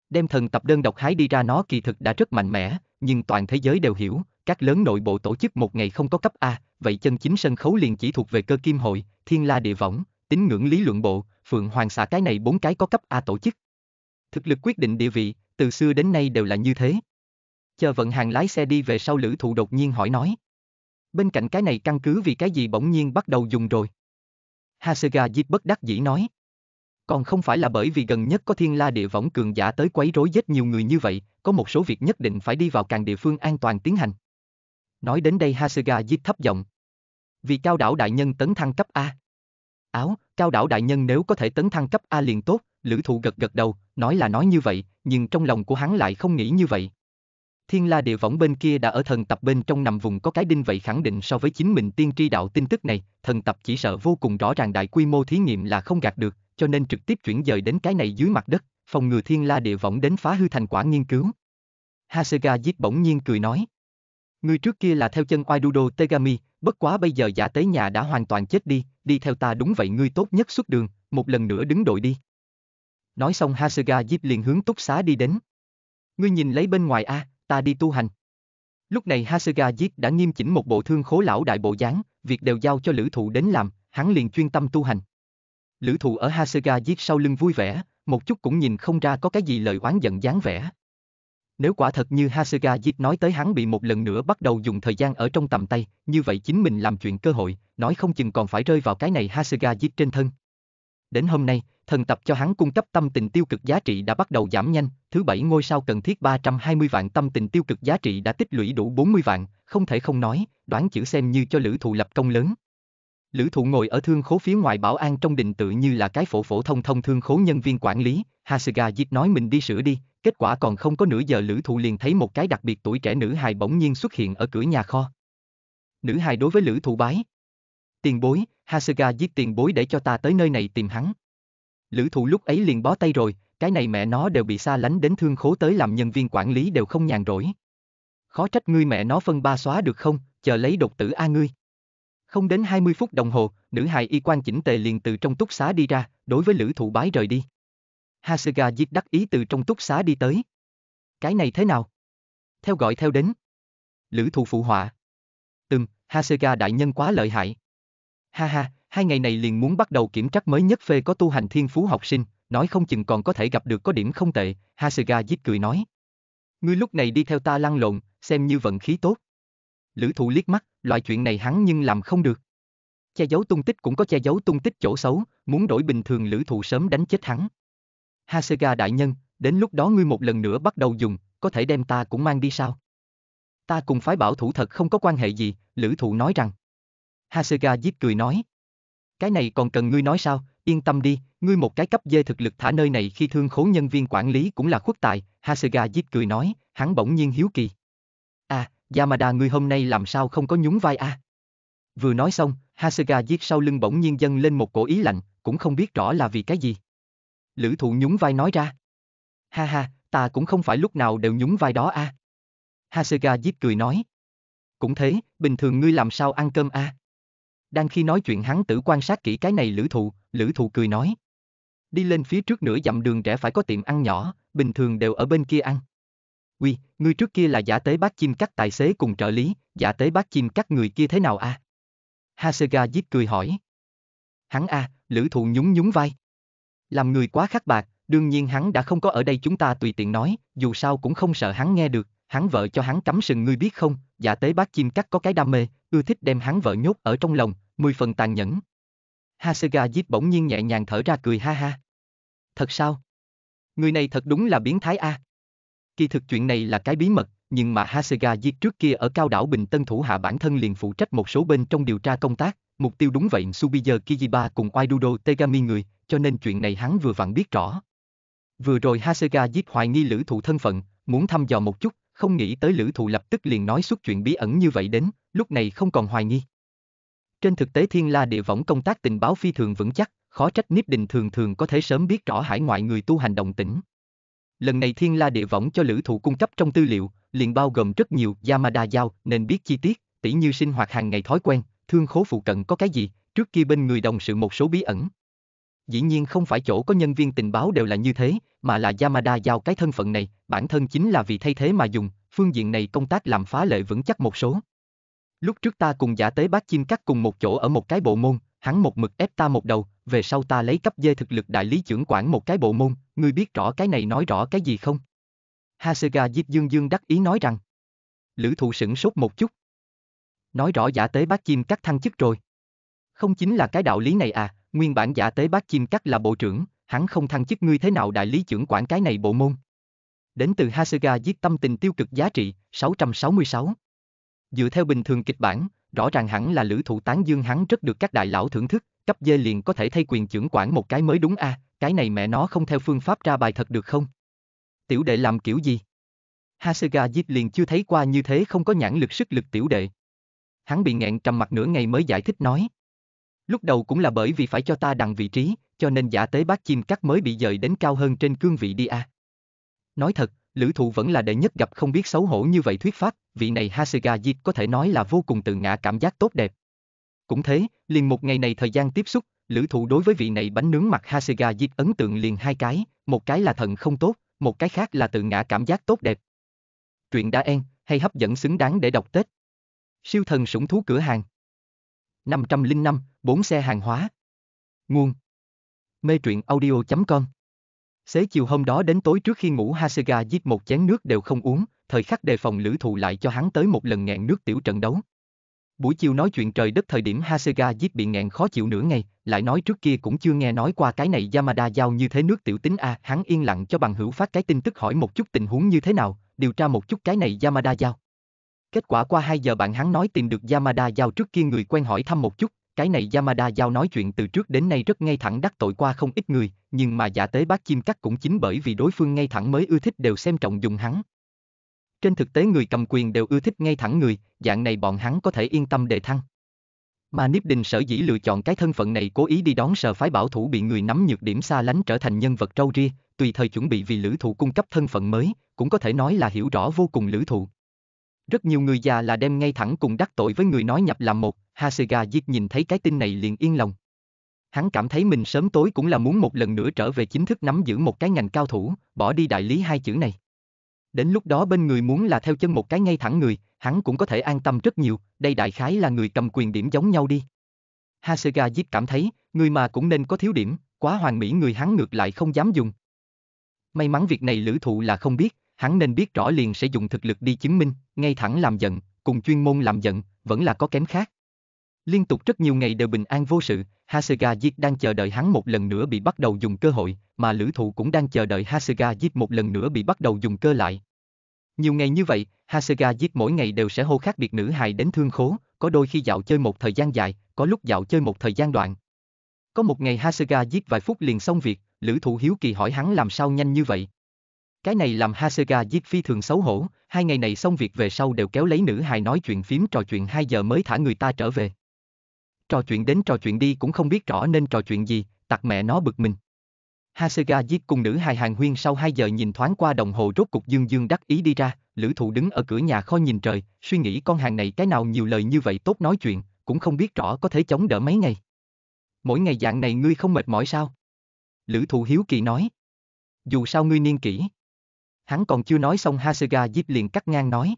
Đem thần tập đơn độc hái đi ra nó kỳ thực đã rất mạnh mẽ, nhưng toàn thế giới đều hiểu, các lớn nội bộ tổ chức một ngày không có cấp A, vậy chân chính sân khấu liền chỉ thuộc về cơ kim hội, Thiên La Địa Võng, tín ngưỡng lý luận bộ, Phượng Hoàng xạ cái này bốn cái có cấp A tổ chức. Thực lực quyết định địa vị, từ xưa đến nay đều là như thế. Chờ vận hàng lái xe đi về sau lữ thụ đột nhiên hỏi nói bên cạnh cái này căn cứ vì cái gì bỗng nhiên bắt đầu dùng rồi. Hasega Diệp bất đắc dĩ nói. Còn không phải là bởi vì gần nhất có thiên la địa võng cường giả tới quấy rối giết nhiều người như vậy, có một số việc nhất định phải đi vào càng địa phương an toàn tiến hành. Nói đến đây Hasega Diệp thấp giọng. Vì cao đảo đại nhân tấn thăng cấp A. Áo, cao đảo đại nhân nếu có thể tấn thăng cấp A liền tốt, lữ thụ gật gật đầu, nói là nói như vậy, nhưng trong lòng của hắn lại không nghĩ như vậy, thiên la địa võng bên kia đã ở thần tập bên trong nằm vùng có cái đinh vậy khẳng định so với chính mình tiên tri đạo tin tức này, thần tập chỉ sợ vô cùng rõ ràng đại quy mô thí nghiệm là không gạt được, cho nên trực tiếp chuyển dời đến cái này dưới mặt đất, phòng ngừa thiên la địa võng đến phá hư thành quả nghiên cứu. Hasega giết bỗng nhiên cười nói. Người trước kia là theo chân Oidudo Tegami, bất quá bây giờ giả tế nhà đã hoàn toàn chết đi, đi theo ta đúng vậy ngươi tốt nhất xuất đường, một lần nữa đứng đội đi. Nói xong Hasega Jeep liền hướng túc xá đi đến. Ngươi nhìn lấy bên ngoài a, à, ta đi tu hành. Lúc này Hasuga giết đã nghiêm chỉnh một bộ thương khố lão đại bộ dáng, việc đều giao cho lữ thụ đến làm, hắn liền chuyên tâm tu hành. Lữ thụ ở Hasuga giết sau lưng vui vẻ, một chút cũng nhìn không ra có cái gì lời oán giận dáng vẻ. Nếu quả thật như Hasuga Jit nói tới hắn bị một lần nữa bắt đầu dùng thời gian ở trong tầm tay, như vậy chính mình làm chuyện cơ hội, nói không chừng còn phải rơi vào cái này Hasuga Jit trên thân. Đến hôm nay, thần tập cho hắn cung cấp tâm tình tiêu cực giá trị đã bắt đầu giảm nhanh, Thứ bảy ngôi sao cần thiết 320 vạn tâm tình tiêu cực giá trị đã tích lũy đủ 40 vạn, không thể không nói, đoán chữ xem như cho lữ thụ lập công lớn. Lữ thụ ngồi ở thương khố phía ngoài bảo an trong đình tự như là cái phổ phổ thông thông thương khố nhân viên quản lý, hasuga Jit nói mình đi sửa đi, kết quả còn không có nửa giờ lữ thụ liền thấy một cái đặc biệt tuổi trẻ nữ hài bỗng nhiên xuất hiện ở cửa nhà kho. Nữ hài đối với lữ thụ bái. Tiền bối, hasuga Jit tiền bối để cho ta tới nơi này tìm hắn. Lữ thụ lúc ấy liền bó tay rồi, cái này mẹ nó đều bị xa lánh đến thương khố tới làm nhân viên quản lý đều không nhàn rỗi. Khó trách ngươi mẹ nó phân ba xóa được không, chờ lấy độc tử A ngươi. Không đến 20 phút đồng hồ, nữ hài y quan chỉnh tề liền từ trong túc xá đi ra, đối với lữ thụ bái rời đi. hasuga giết đắc ý từ trong túc xá đi tới. Cái này thế nào? Theo gọi theo đến. Lữ thụ phụ họa. Từng, hasuga đại nhân quá lợi hại. Ha ha, hai ngày này liền muốn bắt đầu kiểm trắc mới nhất phê có tu hành thiên phú học sinh, nói không chừng còn có thể gặp được có điểm không tệ, Hasuga giết cười nói. Ngươi lúc này đi theo ta lăn lộn, xem như vận khí tốt. Lữ thụ liếc mắt, loại chuyện này hắn nhưng làm không được. Che giấu tung tích cũng có che giấu tung tích chỗ xấu, muốn đổi bình thường lữ thụ sớm đánh chết hắn. Hasuga đại nhân, đến lúc đó ngươi một lần nữa bắt đầu dùng, có thể đem ta cũng mang đi sao? Ta cùng phái bảo thủ thật không có quan hệ gì, lữ thụ nói rằng. Hasuga giết cười nói. Cái này còn cần ngươi nói sao, yên tâm đi, Ngươi một cái cấp dê thực lực thả nơi này khi thương khố nhân viên quản lý cũng là khuất tài, Hasegawa díp cười nói, hắn bỗng nhiên hiếu kỳ. À, Yamada ngươi hôm nay làm sao không có nhún vai a? À? Vừa nói xong, Hasegawa giết sau lưng bỗng nhiên dâng lên một cổ ý lạnh, cũng không biết rõ là vì cái gì. Lữ thụ nhún vai nói ra. Ha ha, ta cũng không phải lúc nào đều nhún vai đó a. À? Hasegawa díp cười nói. Cũng thế, bình thường ngươi làm sao ăn cơm a? À? Đang khi nói chuyện hắn tử quan sát kỹ cái này lữ thụ, lữ thụ cười nói đi lên phía trước nửa dặm đường rẽ phải có tiệm ăn nhỏ, bình thường đều ở bên kia ăn. Uy, người trước kia là giả tế bác chim cắt tài xế cùng trợ lý, giả tế bác chim cắt người kia thế nào a? À? Hasega giết cười hỏi. Hắn a, à, lữ thụ nhún nhún vai. Làm người quá khắc bạc, đương nhiên hắn đã không có ở đây chúng ta tùy tiện nói, dù sao cũng không sợ hắn nghe được, hắn vợ cho hắn cắm sừng ngươi biết không, giả tế bác chim cắt có cái đam mê, ưa thích đem hắn vợ nhốt ở trong lòng, mười phần tàn nhẫn. Hasega giết bỗng nhiên nhẹ nhàng thở ra cười ha ha. Thật sao? Người này thật đúng là biến thái a. Kỳ thực chuyện này là cái bí mật, nhưng mà Hasega giết trước kia ở cao đảo Bình Tân thủ hạ bản thân liền phụ trách một số bên trong điều tra công tác, mục tiêu đúng vậy Subizer Kijiba cùng Aidudo Tegami người, cho nên chuyện này hắn vừa vặn biết rõ. Vừa rồi Hasega giết hoài nghi lữ thụ thân phận, muốn thăm dò một chút, không nghĩ tới lữ thụ lập tức liền nói suốt chuyện bí ẩn như vậy đến, lúc này không còn hoài nghi. Trên thực tế thiên la địa võng công tác tình báo phi thường vững chắc, khó trách Niếp Đình thường thường có thể sớm biết rõ hải ngoại người tu hành đồng tỉnh. Lần này Thiên La Địa Võng cho Lữ Thụ cung cấp trong tư liệu, liền bao gồm rất nhiều Yamada giao nên biết chi tiết, tỉ như sinh hoạt hàng ngày thói quen, thương khố phụ cận có cái gì, trước kia bên người đồng sự một số bí ẩn. Dĩ nhiên không phải chỗ có nhân viên tình báo đều là như thế, mà là Yamada giao cái thân phận này, bản thân chính là vì thay thế mà dùng, phương diện này công tác làm phá lệ vững chắc một số. Lúc trước ta cùng giả tế bác chim cắt cùng một chỗ ở một cái bộ môn, hắn một mực ép ta một đầu, về sau ta lấy cấp dê thực lực đại lý trưởng quản một cái bộ môn, ngươi biết rõ cái này nói rõ cái gì không? Hasega Diệp Dương Dương đắc ý nói rằng. Lữ thụ sửng sốt một chút. Nói rõ giả tế bác chim cắt thăng chức rồi. Không chính là cái đạo lý này à, nguyên bản giả tế bác chim cắt là bộ trưởng, hắn không thăng chức ngươi thế nào đại lý trưởng quản cái này bộ môn. Đến từ Hasega giết tâm tình tiêu cực giá trị, 666. Dựa theo bình thường kịch bản, rõ ràng hẳn là lữ thủ tán dương hắn rất được các đại lão thưởng thức, cấp dê liền có thể thay quyền trưởng quản một cái mới đúng a à, cái này mẹ nó không theo phương pháp ra bài thật được không? Tiểu đệ làm kiểu gì? Hasegawa liền chưa thấy qua như thế không có nhãn lực sức lực tiểu đệ. Hắn bị nghẹn trầm mặt nửa ngày mới giải thích nói. Lúc đầu cũng là bởi vì phải cho ta đằng vị trí, cho nên giả tế bác chim cắt mới bị dời đến cao hơn trên cương vị đi a. À. Nói thật, Lữ thụ vẫn là đệ nhất gặp không biết xấu hổ như vậy thuyết pháp, vị này Hasega Diệt có thể nói là vô cùng tự ngã cảm giác tốt đẹp. Cũng thế, liền một ngày này thời gian tiếp xúc, lữ thụ đối với vị này bánh nướng mặt Hasega Diệt ấn tượng liền hai cái, một cái là thần không tốt, một cái khác là tự ngã cảm giác tốt đẹp. Truyện đã en, hay hấp dẫn xứng đáng để đọc Tết. Siêu thần sủng thú cửa hàng. 505, 4 xe hàng hóa. Nguồn. Mê truyện audio.com Xế chiều hôm đó đến tối trước khi ngủ Hasega giết một chén nước đều không uống, thời khắc đề phòng lữ thù lại cho hắn tới một lần ngẹn nước tiểu trận đấu. Buổi chiều nói chuyện trời đất thời điểm Hasega giết bị ngẹn khó chịu nửa ngày, lại nói trước kia cũng chưa nghe nói qua cái này Yamada giao như thế nước tiểu tính a, hắn yên lặng cho bằng hữu phát cái tin tức hỏi một chút tình huống như thế nào, điều tra một chút cái này Yamada giao. Kết quả qua 2 giờ bạn hắn nói tìm được Yamada giao trước kia người quen hỏi thăm một chút, cái này Yamada Giao nói chuyện từ trước đến nay rất ngay thẳng đắc tội qua không ít người, nhưng mà giả tế bác chim cắt cũng chính bởi vì đối phương ngay thẳng mới ưa thích đều xem trọng dùng hắn. Trên thực tế người cầm quyền đều ưa thích ngay thẳng người, dạng này bọn hắn có thể yên tâm đề thăng. Mà Niếp Đình sở dĩ lựa chọn cái thân phận này cố ý đi đón sờ phái bảo thủ bị người nắm nhược điểm xa lánh trở thành nhân vật trâu ria, tùy thời chuẩn bị vì lữ thụ cung cấp thân phận mới, cũng có thể nói là hiểu rõ vô cùng lữ thụ. Rất nhiều người già là đem ngay thẳng cùng đắc tội với người nói nhập làm một, Hasegawa giết nhìn thấy cái tin này liền yên lòng. Hắn cảm thấy mình sớm tối cũng là muốn một lần nữa trở về chính thức nắm giữ một cái ngành cao thủ, bỏ đi đại lý hai chữ này. Đến lúc đó bên người muốn là theo chân một cái ngay thẳng người, hắn cũng có thể an tâm rất nhiều, đây đại khái là người cầm quyền điểm giống nhau đi. Hasega Jip cảm thấy, người mà cũng nên có thiếu điểm, quá hoàn mỹ người hắn ngược lại không dám dùng. May mắn việc này lữ thụ là không biết, hắn nên biết rõ liền sẽ dùng thực lực đi chứng minh, ngay thẳng làm giận, cùng chuyên môn làm giận, vẫn là có kém khác. Liên tục rất nhiều ngày đều bình an vô sự, Hasegawa Diệp đang chờ đợi hắn một lần nữa bị bắt đầu dùng cơ hội, mà lữ thụ cũng đang chờ đợi Hasegawa Diệp một lần nữa bị bắt đầu dùng cơ lại. Nhiều ngày như vậy, Hasegawa Diệp mỗi ngày đều sẽ hô khác biệt nữ hài đến thương khố, có đôi khi dạo chơi một thời gian dài, có lúc dạo chơi một thời gian đoạn. Có một ngày Hasegawa giết vài phút liền xong việc, lữ thụ hiếu kỳ hỏi hắn làm sao nhanh như vậy. Cái này làm Hasegawa giết phi thường xấu hổ, hai ngày này xong việc về sau đều kéo lấy nữ hài nói chuyện phím trò chuyện 2 giờ mới thả người ta trở về trò chuyện đến trò chuyện đi cũng không biết rõ nên trò chuyện gì, tặc mẹ nó bực mình. Hasega giết cùng nữ hài hàng huyên sau 2 giờ nhìn thoáng qua đồng hồ rốt cục dương dương đắc ý đi ra, lữ thụ đứng ở cửa nhà kho nhìn trời, suy nghĩ con hàng này cái nào nhiều lời như vậy tốt nói chuyện, cũng không biết rõ có thể chống đỡ mấy ngày. Mỗi ngày dạng này ngươi không mệt mỏi sao? Lữ thụ hiếu kỳ nói. Dù sao ngươi niên kỹ. Hắn còn chưa nói xong Hasega Diệp liền cắt ngang nói.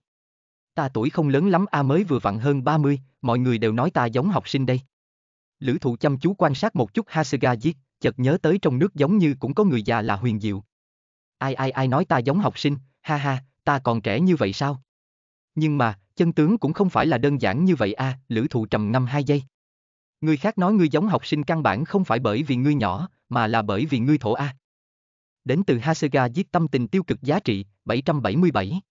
Ta tuổi không lớn lắm a à mới vừa vặn hơn 30, mọi người đều nói ta giống học sinh đây. Lữ thụ chăm chú quan sát một chút Hasegawa giết, chợt nhớ tới trong nước giống như cũng có người già là huyền diệu. Ai ai ai nói ta giống học sinh, ha ha, ta còn trẻ như vậy sao? Nhưng mà, chân tướng cũng không phải là đơn giản như vậy a à, lữ thụ trầm ngâm 2 giây. Người khác nói ngươi giống học sinh căn bản không phải bởi vì ngươi nhỏ, mà là bởi vì ngươi thổ a. Đến từ Hasegawa giết tâm tình tiêu cực giá trị, 777.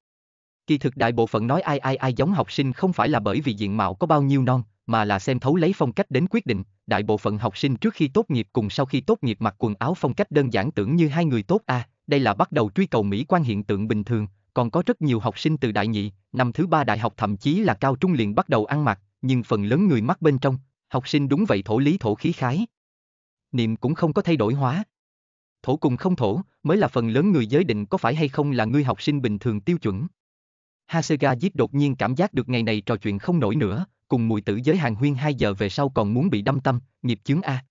Kỳ thực đại bộ phận nói ai ai ai giống học sinh không phải là bởi vì diện mạo có bao nhiêu non, mà là xem thấu lấy phong cách đến quyết định. Đại bộ phận học sinh trước khi tốt nghiệp cùng sau khi tốt nghiệp mặc quần áo phong cách đơn giản tưởng như hai người tốt à, đây là bắt đầu truy cầu mỹ quan hiện tượng bình thường, còn có rất nhiều học sinh từ đại nhị, năm thứ ba đại học thậm chí là cao trung liền bắt đầu ăn mặc, nhưng phần lớn người mắc bên trong, học sinh đúng vậy thổ lý thổ khí khái. Niệm cũng không có thay đổi hóa. Thổ cùng không thổ, mới là phần lớn người giới định có phải hay không là người học sinh bình thường tiêu chuẩn. Hasega giết đột nhiên cảm giác được ngày này trò chuyện không nổi nữa, cùng mùi tử giới hàng huyên 2 giờ về sau còn muốn bị đâm tâm, nghiệp chướng A.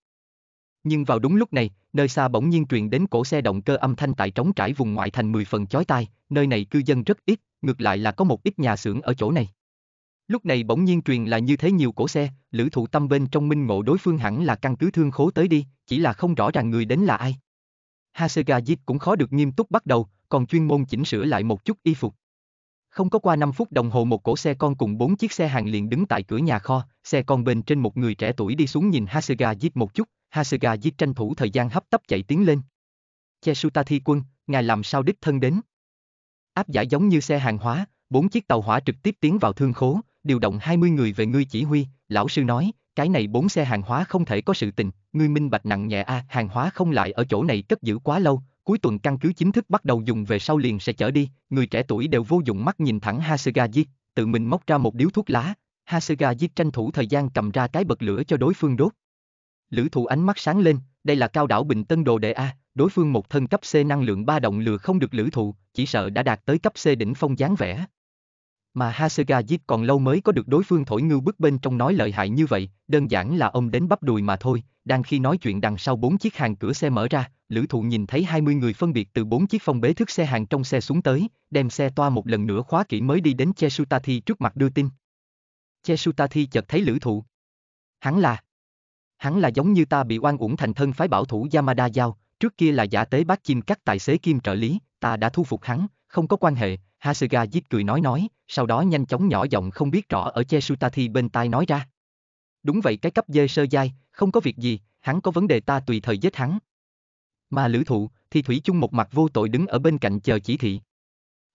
Nhưng vào đúng lúc này, nơi xa bỗng nhiên truyền đến cổ xe động cơ âm thanh tại trống trải vùng ngoại thành 10 phần chói tai, nơi này cư dân rất ít, ngược lại là có một ít nhà xưởng ở chỗ này. Lúc này bỗng nhiên truyền là như thế nhiều cổ xe, lữ thụ tâm bên trong minh ngộ đối phương hẳn là căn cứ thương khố tới đi, chỉ là không rõ ràng người đến là ai. Hasega Jit cũng khó được nghiêm túc bắt đầu, còn chuyên môn chỉnh sửa lại một chút y phục. Không có qua 5 phút đồng hồ một cỗ xe con cùng bốn chiếc xe hàng liền đứng tại cửa nhà kho, xe con bên trên một người trẻ tuổi đi xuống nhìn Hasegawa Jit một chút, Hasegawa Jit tranh thủ thời gian hấp tấp chạy tiến lên. Chesuta thi quân, ngài làm sao đích thân đến? Áp giải giống như xe hàng hóa, bốn chiếc tàu hỏa trực tiếp tiến vào thương khố, điều động 20 người về ngươi chỉ huy, lão sư nói, cái này bốn xe hàng hóa không thể có sự tình, ngươi minh bạch nặng nhẹ a, à, hàng hóa không lại ở chỗ này cất giữ quá lâu, cuối tuần căn cứ chính thức bắt đầu dùng về sau liền sẽ chở đi, người trẻ tuổi đều vô dụng mắt nhìn thẳng Hasegaji, tự mình móc ra một điếu thuốc lá, Hasegaji tranh thủ thời gian cầm ra cái bật lửa cho đối phương đốt. Lữ thụ ánh mắt sáng lên, đây là cao đảo Bình Tân Đồ Đệ A, đối phương một thân cấp C năng lượng ba động lừa không được lữ thụ, chỉ sợ đã đạt tới cấp C đỉnh phong dáng vẻ. Mà Hasegaji còn lâu mới có được đối phương thổi ngưu bức bên trong nói lợi hại như vậy, đơn giản là ông đến bắp đùi mà thôi, đang khi nói chuyện đằng sau bốn chiếc hàng cửa xe mở ra, lữ thụ nhìn thấy 20 người phân biệt từ bốn chiếc phong bế thức xe hàng trong xe xuống tới, đem xe toa một lần nữa khóa kỹ mới đi đến Chesutati trước mặt đưa tin. Chesutati chợt thấy lữ thụ. Hắn là... Hắn là giống như ta bị oan uổng thành thân phái bảo thủ Yamada Giao, trước kia là giả tế bác chim cắt tài xế kim trợ lý, ta đã thu phục hắn, không có quan hệ, Hasuga giết cười nói nói, sau đó nhanh chóng nhỏ giọng không biết rõ ở Chesutati bên tai nói ra. Đúng vậy cái cấp dê sơ dai, không có việc gì, hắn có vấn đề ta tùy thời giết hắn. Mà lữ thụ, thì Thủy chung một mặt vô tội đứng ở bên cạnh chờ chỉ thị.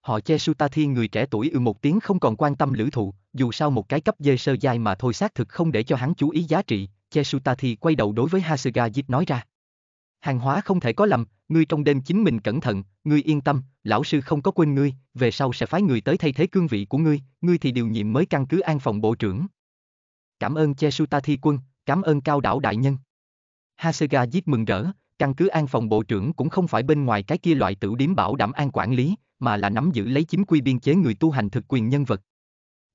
Họ che su ta thiên người trẻ tuổi ư một tiếng không còn quan tâm lữ thụ, dù sao một cái cấp dê sơ dai mà thôi xác thực không để cho hắn chú ý giá trị, che su ta thi quay đầu đối với Hasuga Jit nói ra. Hàng hóa không thể có lầm, ngươi trong đêm chính mình cẩn thận, ngươi yên tâm, lão sư không có quên ngươi, về sau sẽ phái người tới thay thế cương vị của ngươi, ngươi thì điều nhiệm mới căn cứ an phòng bộ trưởng. Cảm ơn Che Su Ta Thi Quân, cảm ơn cao đảo đại nhân. Hasega giết mừng rỡ, căn cứ an phòng bộ trưởng cũng không phải bên ngoài cái kia loại tử điếm bảo đảm an quản lý, mà là nắm giữ lấy chính quy biên chế người tu hành thực quyền nhân vật.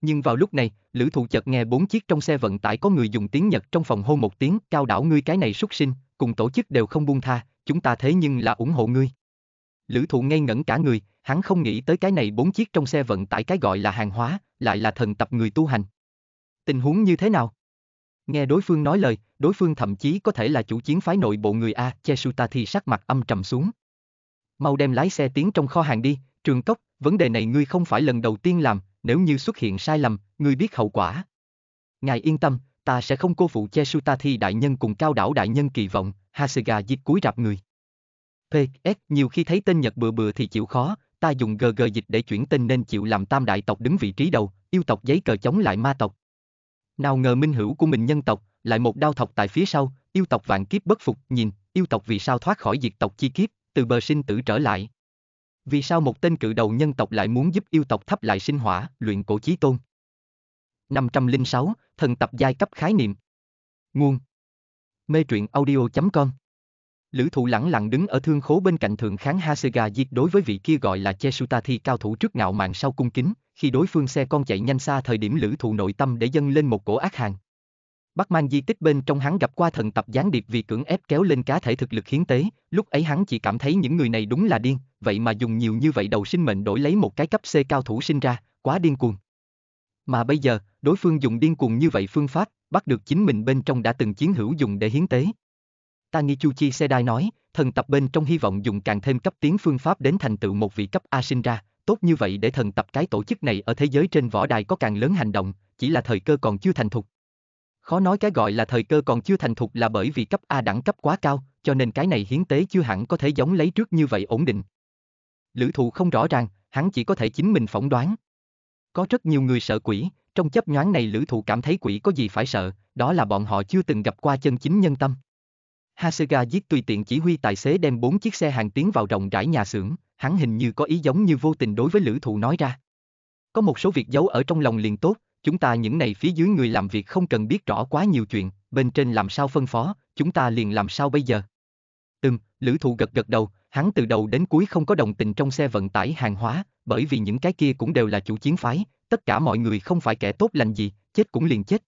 Nhưng vào lúc này, lữ thụ chợt nghe bốn chiếc trong xe vận tải có người dùng tiếng Nhật trong phòng hô một tiếng, cao đảo ngươi cái này xuất sinh, cùng tổ chức đều không buông tha, chúng ta thế nhưng là ủng hộ ngươi. Lữ thụ ngây ngẩn cả người, hắn không nghĩ tới cái này bốn chiếc trong xe vận tải cái gọi là hàng hóa, lại là thần tập người tu hành. Tình huống như thế nào? Nghe đối phương nói lời, đối phương thậm chí có thể là chủ chiến phái nội bộ người A, Chesuta thì sắc mặt âm trầm xuống. Mau đem lái xe tiến trong kho hàng đi, trường cốc, vấn đề này ngươi không phải lần đầu tiên làm, nếu như xuất hiện sai lầm, ngươi biết hậu quả. Ngài yên tâm, ta sẽ không cô phụ Chesuta thì đại nhân cùng cao đảo đại nhân kỳ vọng, Hasega dịch cuối rạp người. PS, nhiều khi thấy tên Nhật bừa bừa thì chịu khó, ta dùng gờ gờ dịch để chuyển tên nên chịu làm tam đại tộc đứng vị trí đầu, yêu tộc giấy cờ chống lại ma tộc, nào ngờ minh hữu của mình nhân tộc, lại một đao thọc tại phía sau, yêu tộc vạn kiếp bất phục, nhìn, yêu tộc vì sao thoát khỏi diệt tộc chi kiếp, từ bờ sinh tử trở lại. Vì sao một tên cự đầu nhân tộc lại muốn giúp yêu tộc thắp lại sinh hỏa, luyện cổ chí tôn? 506, thần tập giai cấp khái niệm. Nguồn. Mê truyện audio.com Lữ thụ lẳng lặng đứng ở thương khố bên cạnh thượng kháng Hasega diệt đối với vị kia gọi là Chesutati cao thủ trước ngạo mạn sau cung kính, khi đối phương xe con chạy nhanh xa thời điểm lữ thụ nội tâm để dâng lên một cổ ác hàng. Bắc mang di tích bên trong hắn gặp qua thần tập gián điệp vì cưỡng ép kéo lên cá thể thực lực hiến tế, lúc ấy hắn chỉ cảm thấy những người này đúng là điên, vậy mà dùng nhiều như vậy đầu sinh mệnh đổi lấy một cái cấp C cao thủ sinh ra, quá điên cuồng. Mà bây giờ, đối phương dùng điên cuồng như vậy phương pháp, bắt được chính mình bên trong đã từng chiến hữu dùng để hiến tế. Ta nghi Chu Chi Xe Đai nói, thần tập bên trong hy vọng dùng càng thêm cấp tiến phương pháp đến thành tựu một vị cấp A sinh ra, tốt như vậy để thần tập cái tổ chức này ở thế giới trên võ đài có càng lớn hành động, chỉ là thời cơ còn chưa thành thục. Khó nói cái gọi là thời cơ còn chưa thành thục là bởi vì cấp A đẳng cấp quá cao, cho nên cái này hiến tế chưa hẳn có thể giống lấy trước như vậy ổn định. Lữ thụ không rõ ràng, hắn chỉ có thể chính mình phỏng đoán. Có rất nhiều người sợ quỷ, trong chấp nhoáng này lữ thụ cảm thấy quỷ có gì phải sợ, đó là bọn họ chưa từng gặp qua chân chính nhân tâm. Hasegawa giết tùy tiện chỉ huy tài xế đem bốn chiếc xe hàng tiến vào rộng rãi nhà xưởng, hắn hình như có ý giống như vô tình đối với lữ thụ nói ra. Có một số việc giấu ở trong lòng liền tốt, chúng ta những này phía dưới người làm việc không cần biết rõ quá nhiều chuyện, bên trên làm sao phân phó, chúng ta liền làm sao bây giờ. Từng, lữ thụ gật gật đầu, hắn từ đầu đến cuối không có đồng tình trong xe vận tải hàng hóa, bởi vì những cái kia cũng đều là chủ chiến phái, tất cả mọi người không phải kẻ tốt lành gì, chết cũng liền chết.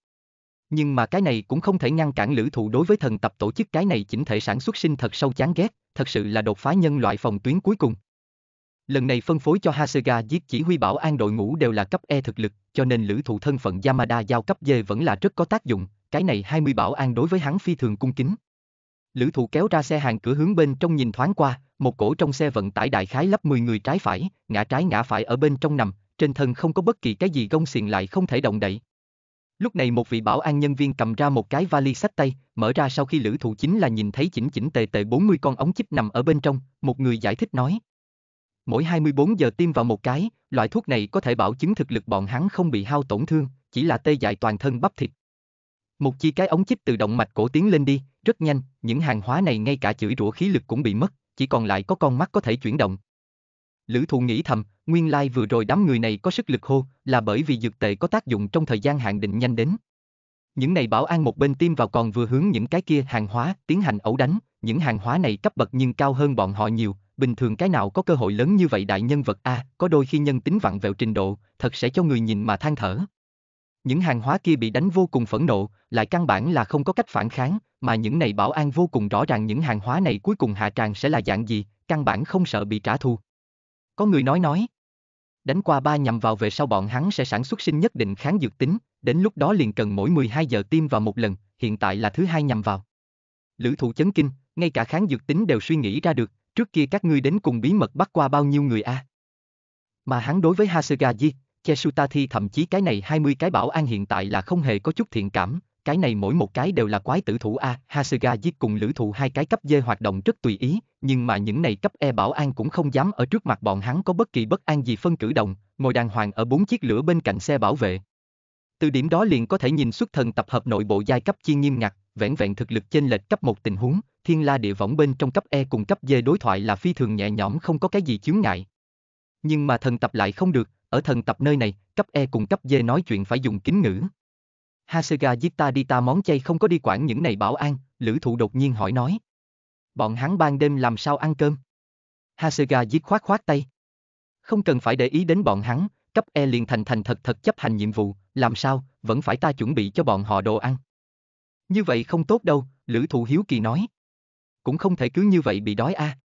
Nhưng mà cái này cũng không thể ngăn cản lữ thụ đối với thần tập tổ chức cái này chỉnh thể sản xuất sinh thật sâu chán ghét, thật sự là đột phá nhân loại phòng tuyến cuối cùng. Lần này phân phối cho Hasega giết chỉ huy bảo an đội ngũ đều là cấp E thực lực, cho nên lữ thụ thân phận Yamada giao cấp D vẫn là rất có tác dụng, cái này 20 bảo an đối với hắn phi thường cung kính. Lữ thụ kéo ra xe hàng cửa hướng bên trong nhìn thoáng qua, một cổ trong xe vận tải đại khái lấp 10 người trái phải, ngã trái ngã phải ở bên trong nằm, trên thân không có bất kỳ cái gì gông xiền lại không thể động đậy, Lúc này một vị bảo an nhân viên cầm ra một cái vali sách tay, mở ra sau khi lữ thụ chính là nhìn thấy chỉnh chỉnh tề tề 40 con ống chích nằm ở bên trong, một người giải thích nói. Mỗi 24 giờ tiêm vào một cái, loại thuốc này có thể bảo chứng thực lực bọn hắn không bị hao tổn thương, chỉ là tê dại toàn thân bắp thịt. Một chi cái ống chích từ động mạch cổ tiến lên đi, rất nhanh, những hàng hóa này ngay cả chửi rủa khí lực cũng bị mất, chỉ còn lại có con mắt có thể chuyển động. Lữ thụ nghĩ thầm, nguyên lai vừa rồi đám người này có sức lực hô, là bởi vì dược tệ có tác dụng trong thời gian hạn định nhanh đến. Những này bảo an một bên tiêm vào còn vừa hướng những cái kia hàng hóa tiến hành ẩu đánh, những hàng hóa này cấp bậc nhưng cao hơn bọn họ nhiều, bình thường cái nào có cơ hội lớn như vậy đại nhân vật A, có đôi khi nhân tính vặn vẹo trình độ, thật sẽ cho người nhìn mà than thở. Những hàng hóa kia bị đánh vô cùng phẫn nộ, lại căn bản là không có cách phản kháng, mà những này bảo an vô cùng rõ ràng những hàng hóa này cuối cùng hạ tràng sẽ là dạng gì, căn bản không sợ bị trả thù. Có người nói nói. Đánh qua ba nhằm vào về sau bọn hắn sẽ sản xuất sinh nhất định kháng dược tính, đến lúc đó liền cần mỗi 12 giờ tiêm vào một lần, hiện tại là thứ hai nhằm vào. Lữ thụ chấn kinh, ngay cả kháng dược tính đều suy nghĩ ra được, trước kia các ngươi đến cùng bí mật bắt qua bao nhiêu người a à? Mà hắn đối với Hasegaji, Chesutati thậm chí cái này 20 cái bảo an hiện tại là không hề có chút thiện cảm, cái này mỗi một cái đều là quái tử thủ A, Hasuga giết cùng lữ thụ hai cái cấp dê hoạt động rất tùy ý, nhưng mà những này cấp E bảo an cũng không dám ở trước mặt bọn hắn có bất kỳ bất an gì phân cử động, ngồi đàng hoàng ở bốn chiếc lửa bên cạnh xe bảo vệ. Từ điểm đó liền có thể nhìn xuất thần tập hợp nội bộ giai cấp chi nghiêm ngặt, vẹn vẹn thực lực chênh lệch cấp một tình huống, thiên la địa võng bên trong cấp E cùng cấp D đối thoại là phi thường nhẹ nhõm không có cái gì chướng ngại. Nhưng mà thần tập lại không được, ở thần tập nơi này, cấp E cùng cấp D nói chuyện phải dùng kính ngữ, Hasega giết ta đi ta món chay không có đi quản những này bảo an, lữ thụ đột nhiên hỏi nói. Bọn hắn ban đêm làm sao ăn cơm? Hasega giết khoát khoát tay. Không cần phải để ý đến bọn hắn, cấp E liền thành thành thật thật chấp hành nhiệm vụ, làm sao, vẫn phải ta chuẩn bị cho bọn họ đồ ăn. Như vậy không tốt đâu, lữ thụ hiếu kỳ nói. Cũng không thể cứ như vậy bị đói a à.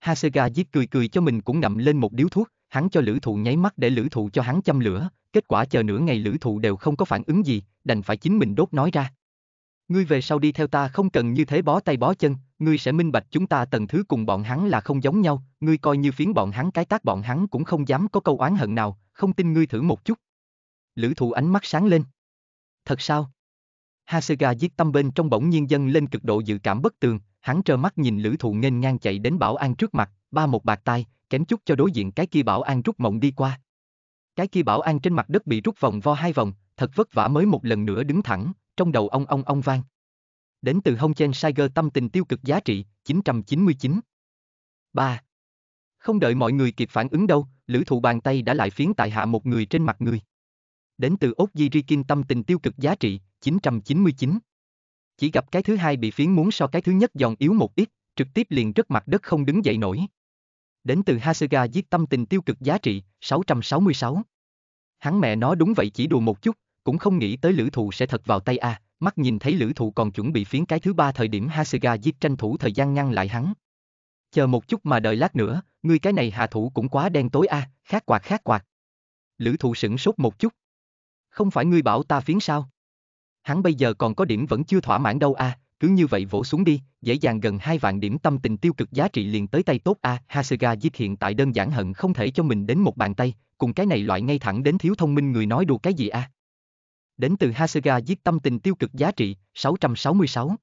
Hasega giết cười cười cho mình cũng ngậm lên một điếu thuốc, hắn cho lữ thụ nháy mắt để lữ thụ cho hắn châm lửa, kết quả chờ nửa ngày lữ thụ đều không có phản ứng gì, đành phải chính mình đốt nói ra. Ngươi về sau đi theo ta không cần như thế bó tay bó chân, ngươi sẽ minh bạch chúng ta tầng thứ cùng bọn hắn là không giống nhau, ngươi coi như phiến bọn hắn cái tác bọn hắn cũng không dám có câu oán hận nào, không tin ngươi thử một chút. Lữ thụ ánh mắt sáng lên. Thật sao? Hasega giết tâm bên trong bỗng nhiên dân lên cực độ dự cảm bất tường, hắn trơ mắt nhìn lữ thụ nghênh ngang chạy đến bảo an trước mặt, ba một bạc tay, kém chút cho đối diện cái kia bảo an rút mộng đi qua. Cái kia bảo an trên mặt đất bị rút vòng vo hai vòng, thật vất vả mới một lần nữa đứng thẳng, trong đầu ông ông ông vang. Đến từ Hong Chen Tiger tâm tình tiêu cực giá trị, 999. 3. Không đợi mọi người kịp phản ứng đâu, lữ thụ bàn tay đã lại phiến tại hạ một người trên mặt người. Đến từ Úc Di Rikin tâm tình tiêu cực giá trị, 999. Chỉ gặp cái thứ hai bị phiến muốn so cái thứ nhất giòn yếu một ít, trực tiếp liền rất mặt đất không đứng dậy nổi. Đến từ Hasaga giết tâm tình tiêu cực giá trị, 666. Hắn mẹ nó đúng vậy chỉ đùa một chút, cũng không nghĩ tới lữ thụ sẽ thật vào tay a, à. mắt nhìn thấy lữ thụ còn chuẩn bị phiến cái thứ ba thời điểm Hasegawa tranh thủ thời gian ngăn lại hắn. Chờ một chút mà đợi lát nữa, ngươi cái này hạ thủ cũng quá đen tối a, à, khát quạt khát quạt. Lữ thụ sửng sốt một chút. Không phải ngươi bảo ta phiến sao? Hắn bây giờ còn có điểm vẫn chưa thỏa mãn đâu a, à, cứ như vậy vỗ xuống đi, dễ dàng gần hai vạn điểm tâm tình tiêu cực giá trị liền tới tay tốt a, à, Hasegawa hiện tại đơn giản hận không thể cho mình đến một bàn tay, cùng cái này loại ngay thẳng đến thiếu thông minh người nói đùa cái gì a. À? đến từ Hasaga giết tâm tình tiêu cực giá trị, 666.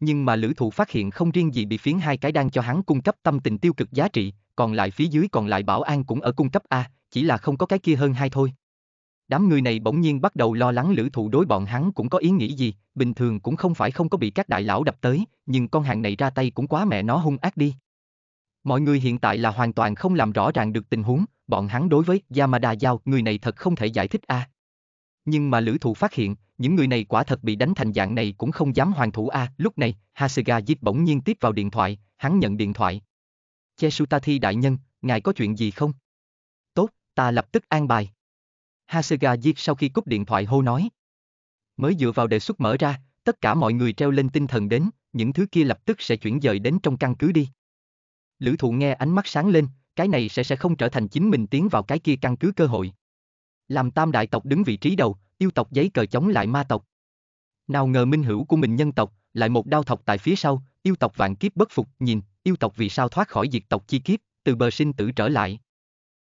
Nhưng mà lữ thụ phát hiện không riêng gì bị phiến hai cái đang cho hắn cung cấp tâm tình tiêu cực giá trị, còn lại phía dưới còn lại bảo an cũng ở cung cấp A, chỉ là không có cái kia hơn hai thôi. Đám người này bỗng nhiên bắt đầu lo lắng lữ thụ đối bọn hắn cũng có ý nghĩ gì, bình thường cũng không phải không có bị các đại lão đập tới, nhưng con hàng này ra tay cũng quá mẹ nó hung ác đi. Mọi người hiện tại là hoàn toàn không làm rõ ràng được tình huống, bọn hắn đối với Yamada Giao người này thật không thể giải thích a à, nhưng mà lữ thụ phát hiện, những người này quả thật bị đánh thành dạng này cũng không dám hoàn thủ a à, lúc này, Hasegawa bỗng nhiên tiếp vào điện thoại, hắn nhận điện thoại. Chesutati đại nhân, ngài có chuyện gì không? Tốt, ta lập tức an bài. Hasegawa sau khi cúp điện thoại hô nói. Mới dựa vào đề xuất mở ra, tất cả mọi người treo lên tinh thần đến, những thứ kia lập tức sẽ chuyển dời đến trong căn cứ đi. Lữ thụ nghe ánh mắt sáng lên, cái này sẽ sẽ không trở thành chính mình tiến vào cái kia căn cứ cơ hội. Làm tam đại tộc đứng vị trí đầu, yêu tộc giấy cờ chống lại ma tộc. Nào ngờ minh hữu của mình nhân tộc, lại một đao thọc tại phía sau, yêu tộc vạn kiếp bất phục, nhìn, yêu tộc vì sao thoát khỏi diệt tộc chi kiếp, từ bờ sinh tử trở lại.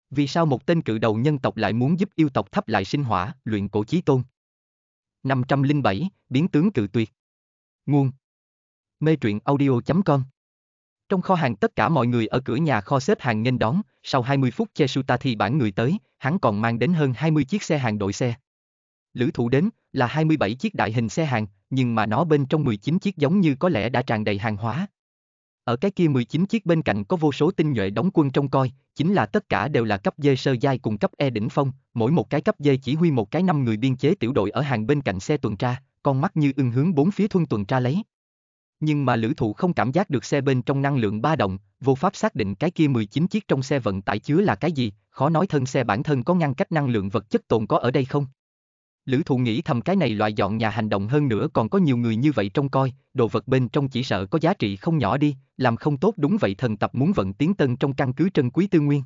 Vì sao một tên cự đầu nhân tộc lại muốn giúp yêu tộc thắp lại sinh hỏa, luyện cổ chí tôn? 507, biến tướng cự tuyệt. Nguồn Mê truyện audio.com trong kho hàng tất cả mọi người ở cửa nhà kho xếp hàng nghênh đón, sau 20 phút che suta thì bản người tới, hắn còn mang đến hơn 20 chiếc xe hàng đội xe. Lữ thủ đến là 27 chiếc đại hình xe hàng, nhưng mà nó bên trong 19 chiếc giống như có lẽ đã tràn đầy hàng hóa. Ở cái kia 19 chiếc bên cạnh có vô số tinh nhuệ đóng quân trong coi, chính là tất cả đều là cấp dê sơ dai cùng cấp E đỉnh phong, mỗi một cái cấp dê chỉ huy một cái năm người biên chế tiểu đội ở hàng bên cạnh xe tuần tra, con mắt như ưng hướng bốn phía thuân tuần tra lấy nhưng mà lữ thụ không cảm giác được xe bên trong năng lượng ba động, vô pháp xác định cái kia 19 chiếc trong xe vận tải chứa là cái gì, khó nói thân xe bản thân có ngăn cách năng lượng vật chất tồn có ở đây không. Lữ thụ nghĩ thầm cái này loại dọn nhà hành động hơn nữa còn có nhiều người như vậy trong coi, đồ vật bên trong chỉ sợ có giá trị không nhỏ đi, làm không tốt đúng vậy thần tập muốn vận tiến tân trong căn cứ trân quý tư nguyên.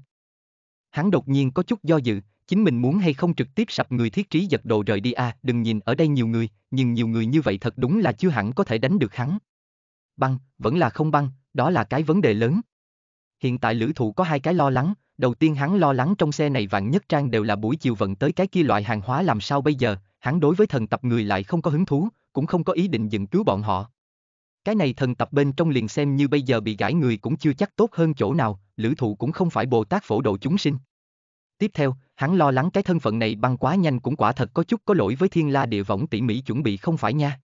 Hắn đột nhiên có chút do dự, chính mình muốn hay không trực tiếp sập người thiết trí giật đồ rời đi à, đừng nhìn ở đây nhiều người, nhưng nhiều người như vậy thật đúng là chưa hẳn có thể đánh được hắn băng, vẫn là không băng, đó là cái vấn đề lớn. Hiện tại lữ thụ có hai cái lo lắng, đầu tiên hắn lo lắng trong xe này vạn nhất trang đều là buổi chiều vận tới cái kia loại hàng hóa làm sao bây giờ, hắn đối với thần tập người lại không có hứng thú, cũng không có ý định dựng cứu bọn họ. Cái này thần tập bên trong liền xem như bây giờ bị gãi người cũng chưa chắc tốt hơn chỗ nào, lữ thụ cũng không phải Bồ Tát phổ độ chúng sinh. Tiếp theo, hắn lo lắng cái thân phận này băng quá nhanh cũng quả thật có chút có lỗi với thiên la địa võng tỉ mỉ chuẩn bị không phải nha.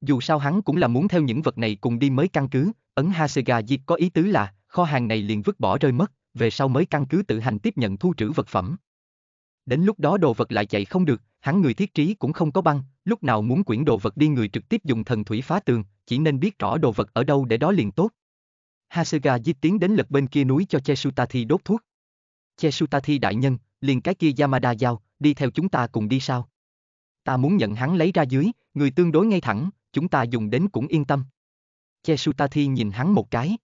Dù sao hắn cũng là muốn theo những vật này cùng đi mới căn cứ, ấn Hasega diệt có ý tứ là, kho hàng này liền vứt bỏ rơi mất, về sau mới căn cứ tự hành tiếp nhận thu trữ vật phẩm. Đến lúc đó đồ vật lại chạy không được, hắn người thiết trí cũng không có băng, lúc nào muốn quyển đồ vật đi người trực tiếp dùng thần thủy phá tường, chỉ nên biết rõ đồ vật ở đâu để đó liền tốt. Hasaga di tiến đến lật bên kia núi cho Chesutati đốt thuốc. Chesutati đại nhân, liền cái kia Yamada giao, đi theo chúng ta cùng đi sao? Ta muốn nhận hắn lấy ra dưới, người tương đối ngay thẳng, chúng ta dùng đến cũng yên tâm. Chesutati nhìn hắn một cái.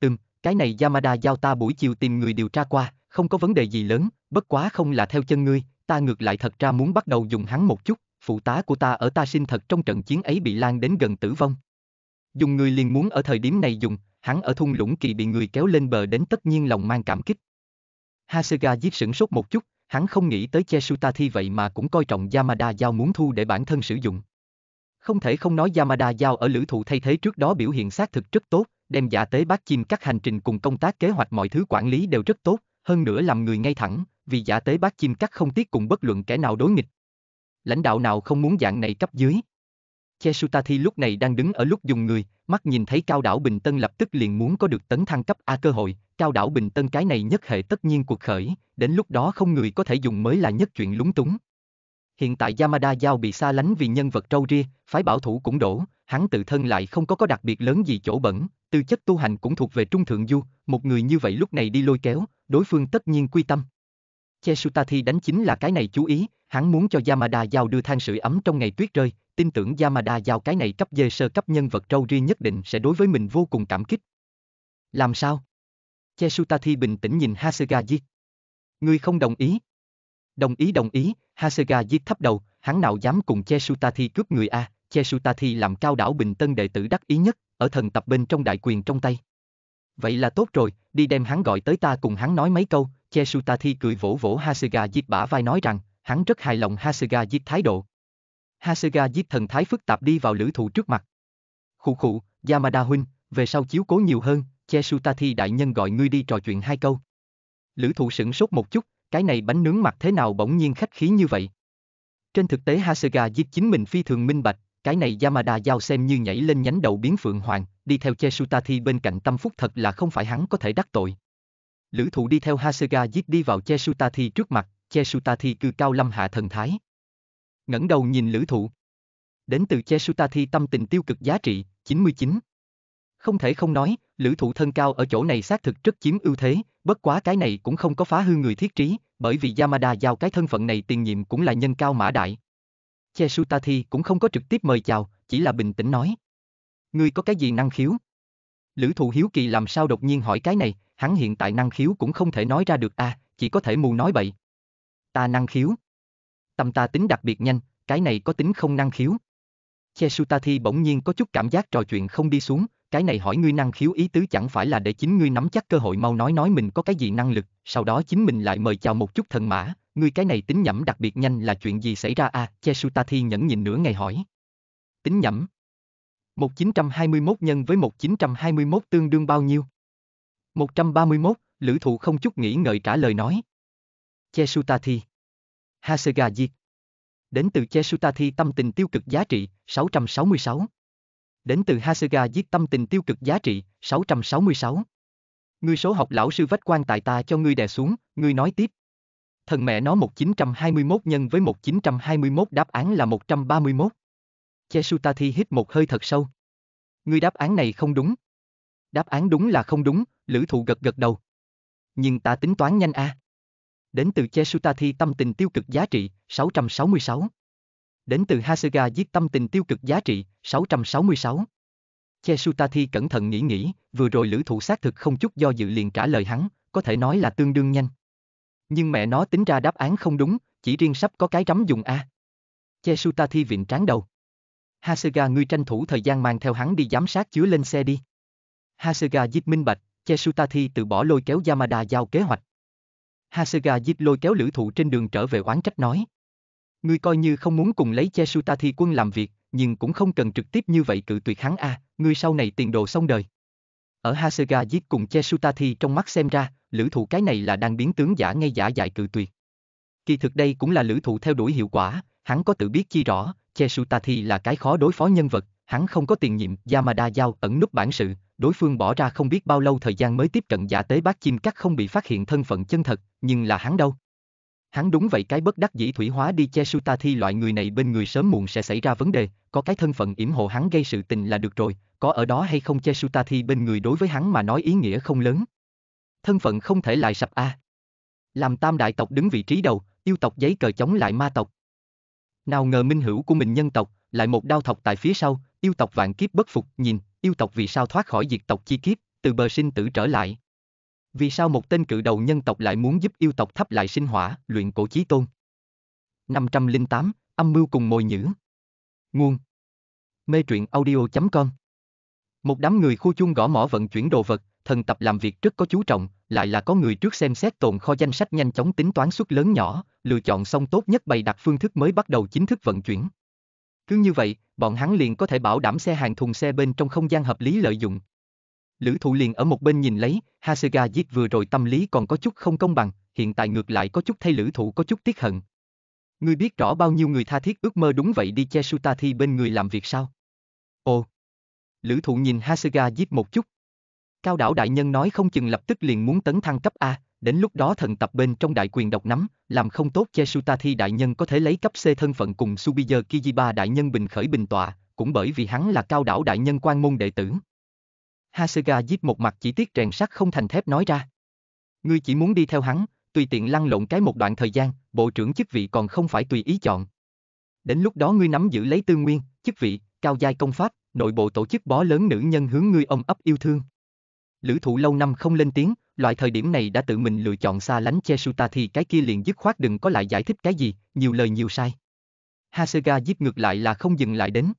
Ừm, cái này Yamada giao ta buổi chiều tìm người điều tra qua, không có vấn đề gì lớn, bất quá không là theo chân ngươi, ta ngược lại thật ra muốn bắt đầu dùng hắn một chút, phụ tá của ta ở ta sinh thật trong trận chiến ấy bị lan đến gần tử vong. Dùng người liền muốn ở thời điểm này dùng, hắn ở thung lũng kỳ bị người kéo lên bờ đến tất nhiên lòng mang cảm kích. Hasega giết sửng sốt một chút, hắn không nghĩ tới Chesutati vậy mà cũng coi trọng Yamada giao muốn thu để bản thân sử dụng. Không thể không nói Yamada Giao ở lữ thụ thay thế trước đó biểu hiện xác thực rất tốt, đem giả tế bác chim các hành trình cùng công tác kế hoạch mọi thứ quản lý đều rất tốt, hơn nữa làm người ngay thẳng, vì giả tế bác chim các không tiếc cùng bất luận kẻ nào đối nghịch. Lãnh đạo nào không muốn dạng này cấp dưới. Chesutathi lúc này đang đứng ở lúc dùng người, mắt nhìn thấy Cao Đảo Bình Tân lập tức liền muốn có được tấn thăng cấp A cơ hội, Cao Đảo Bình Tân cái này nhất hệ tất nhiên cuộc khởi, đến lúc đó không người có thể dùng mới là nhất chuyện lúng túng. Hiện tại Yamada Giao bị xa lánh vì nhân vật trâu ria, phái bảo thủ cũng đổ, hắn tự thân lại không có có đặc biệt lớn gì chỗ bẩn, tư chất tu hành cũng thuộc về trung thượng du, một người như vậy lúc này đi lôi kéo, đối phương tất nhiên quy tâm. Chesutathi đánh chính là cái này chú ý, hắn muốn cho Yamada Giao đưa than sưởi ấm trong ngày tuyết rơi, tin tưởng Yamada Giao cái này cấp dê sơ cấp nhân vật trâu ria nhất định sẽ đối với mình vô cùng cảm kích. Làm sao? Chesutathi bình tĩnh nhìn Hasegaji. Ngươi không đồng ý. Đồng ý đồng ý, Hasegawa giết thấp đầu, hắn nào dám cùng Chesutati cướp người A, Chesutati làm cao đảo Bình Tân đệ tử đắc ý nhất, ở thần tập bên trong đại quyền trong tay. Vậy là tốt rồi, đi đem hắn gọi tới ta cùng hắn nói mấy câu, Chesutati cười vỗ vỗ Hasega Diệp bả vai nói rằng, hắn rất hài lòng Hasega Diệp thái độ. Hasega Diệp thần thái phức tạp đi vào lữ thụ trước mặt. Khụ khụ, Yamada huynh, về sau chiếu cố nhiều hơn, Chesutati đại nhân gọi ngươi đi trò chuyện hai câu. Lữ thụ sửng sốt một chút, cái này bánh nướng mặt thế nào bỗng nhiên khách khí như vậy? Trên thực tế Hasegawa giết chính mình phi thường minh bạch, cái này Yamada Giao xem như nhảy lên nhánh đầu biến phượng hoàng, đi theo Chesutati bên cạnh tâm phúc thật là không phải hắn có thể đắc tội. Lữ thụ đi theo Hasegawa giết đi vào Chesutati trước mặt, Chesutati cư cao lâm hạ thần thái. ngẩng đầu nhìn lữ thụ. Đến từ Chesutati tâm tình tiêu cực giá trị, 99. Không thể không nói, lữ thụ thân cao ở chỗ này xác thực rất chiếm ưu thế, bất quá cái này cũng không có phá hư người thiết trí, bởi vì Yamada giao cái thân phận này tiền nhiệm cũng là nhân cao mã đại. Che Sutati cũng không có trực tiếp mời chào, chỉ là bình tĩnh nói. Ngươi có cái gì năng khiếu? Lữ thụ hiếu kỳ làm sao đột nhiên hỏi cái này, hắn hiện tại năng khiếu cũng không thể nói ra được a à, chỉ có thể mù nói bậy. Ta năng khiếu. Tâm ta tính đặc biệt nhanh, cái này có tính không năng khiếu. Che Sutati bỗng nhiên có chút cảm giác trò chuyện không đi xuống, cái này hỏi ngươi năng khiếu ý tứ chẳng phải là để chính ngươi nắm chắc cơ hội mau nói nói mình có cái gì năng lực, sau đó chính mình lại mời chào một chút thần mã, ngươi cái này tính nhẩm đặc biệt nhanh là chuyện gì xảy ra a? à, Chesutati nhẫn nhìn nửa ngày hỏi. Tính nhẩm. 1921 nhân với 1921 tương đương bao nhiêu? 131, lữ thụ không chút nghĩ ngợi trả lời nói. Chesutati. Hasega diệt. Đến từ Chesutati tâm tình tiêu cực giá trị, 666 đến từ Hasuga giết tâm tình tiêu cực giá trị, 666. Ngươi số học lão sư vách quan tại ta cho ngươi đè xuống, ngươi nói tiếp. Thần mẹ nó 1921 nhân với 1921 đáp án là 131. Chesutati hít một hơi thật sâu. Ngươi đáp án này không đúng. Đáp án đúng là không đúng, lữ thụ gật gật đầu. Nhưng ta tính toán nhanh a. À. Đến từ Chesutati tâm tình tiêu cực giá trị, 666 đến từ Hasuga giết tâm tình tiêu cực giá trị, 666. Che Sutati cẩn thận nghĩ nghĩ, vừa rồi lữ thủ xác thực không chút do dự liền trả lời hắn, có thể nói là tương đương nhanh. Nhưng mẹ nó tính ra đáp án không đúng, chỉ riêng sắp có cái rắm dùng A. Che Sutati vịn trán đầu. Hasuga ngươi tranh thủ thời gian mang theo hắn đi giám sát chứa lên xe đi. Hasuga giết minh bạch, Che Sutati từ bỏ lôi kéo Yamada giao kế hoạch. Hasuga giết lôi kéo lữ thụ trên đường trở về quán trách nói ngươi coi như không muốn cùng lấy che ta thi quân làm việc, nhưng cũng không cần trực tiếp như vậy cự tuyệt hắn a, à, ngươi sau này tiền đồ xong đời. Ở Hasegawa giết cùng che ta thi trong mắt xem ra, lữ thụ cái này là đang biến tướng giả ngay giả dại cự tuyệt. Kỳ thực đây cũng là lữ thụ theo đuổi hiệu quả, hắn có tự biết chi rõ, che ta thi là cái khó đối phó nhân vật, hắn không có tiền nhiệm Yamada giao ẩn nút bản sự, đối phương bỏ ra không biết bao lâu thời gian mới tiếp cận giả tế bác chim cắt không bị phát hiện thân phận chân thật, nhưng là hắn đâu. Hắn đúng vậy cái bất đắc dĩ thủy hóa đi che Suta Thi loại người này bên người sớm muộn sẽ xảy ra vấn đề, có cái thân phận yểm hộ hắn gây sự tình là được rồi, có ở đó hay không che Suta Thi bên người đối với hắn mà nói ý nghĩa không lớn. Thân phận không thể lại sập A. À. Làm tam đại tộc đứng vị trí đầu, yêu tộc giấy cờ chống lại ma tộc. Nào ngờ minh hữu của mình nhân tộc, lại một đao thọc tại phía sau, yêu tộc vạn kiếp bất phục, nhìn, yêu tộc vì sao thoát khỏi diệt tộc chi kiếp, từ bờ sinh tử trở lại, vì sao một tên cự đầu nhân tộc lại muốn giúp yêu tộc thắp lại sinh hỏa, luyện cổ chí tôn? 508, âm mưu cùng mồi nhữ. Nguồn. Mê truyện audio.com Một đám người khu chung gõ mỏ vận chuyển đồ vật, thần tập làm việc rất có chú trọng, lại là có người trước xem xét tồn kho danh sách nhanh chóng tính toán suất lớn nhỏ, lựa chọn xong tốt nhất bày đặt phương thức mới bắt đầu chính thức vận chuyển. Cứ như vậy, bọn hắn liền có thể bảo đảm xe hàng thùng xe bên trong không gian hợp lý lợi dụng, Lữ thụ liền ở một bên nhìn lấy, Hasega giết vừa rồi tâm lý còn có chút không công bằng, hiện tại ngược lại có chút thay lữ thụ có chút tiếc hận. Ngươi biết rõ bao nhiêu người tha thiết ước mơ đúng vậy đi che thi bên người làm việc sao? Ồ! Lữ thụ nhìn Hasega giết một chút. Cao đảo đại nhân nói không chừng lập tức liền muốn tấn thăng cấp A, đến lúc đó thần tập bên trong đại quyền độc nắm, làm không tốt che thi đại nhân có thể lấy cấp C thân phận cùng Subiya Kijiba đại nhân bình khởi bình tọa, cũng bởi vì hắn là cao đảo đại nhân quan môn đệ tử. Hasegawa giết một mặt chỉ tiết rèn sắt không thành thép nói ra. Ngươi chỉ muốn đi theo hắn, tùy tiện lăn lộn cái một đoạn thời gian, bộ trưởng chức vị còn không phải tùy ý chọn. Đến lúc đó ngươi nắm giữ lấy tư nguyên, chức vị, cao giai công pháp, nội bộ tổ chức bó lớn nữ nhân hướng ngươi ôm ấp yêu thương. Lữ thụ lâu năm không lên tiếng, loại thời điểm này đã tự mình lựa chọn xa lánh che suta thì cái kia liền dứt khoát đừng có lại giải thích cái gì, nhiều lời nhiều sai. Hasega giết ngược lại là không dừng lại đến.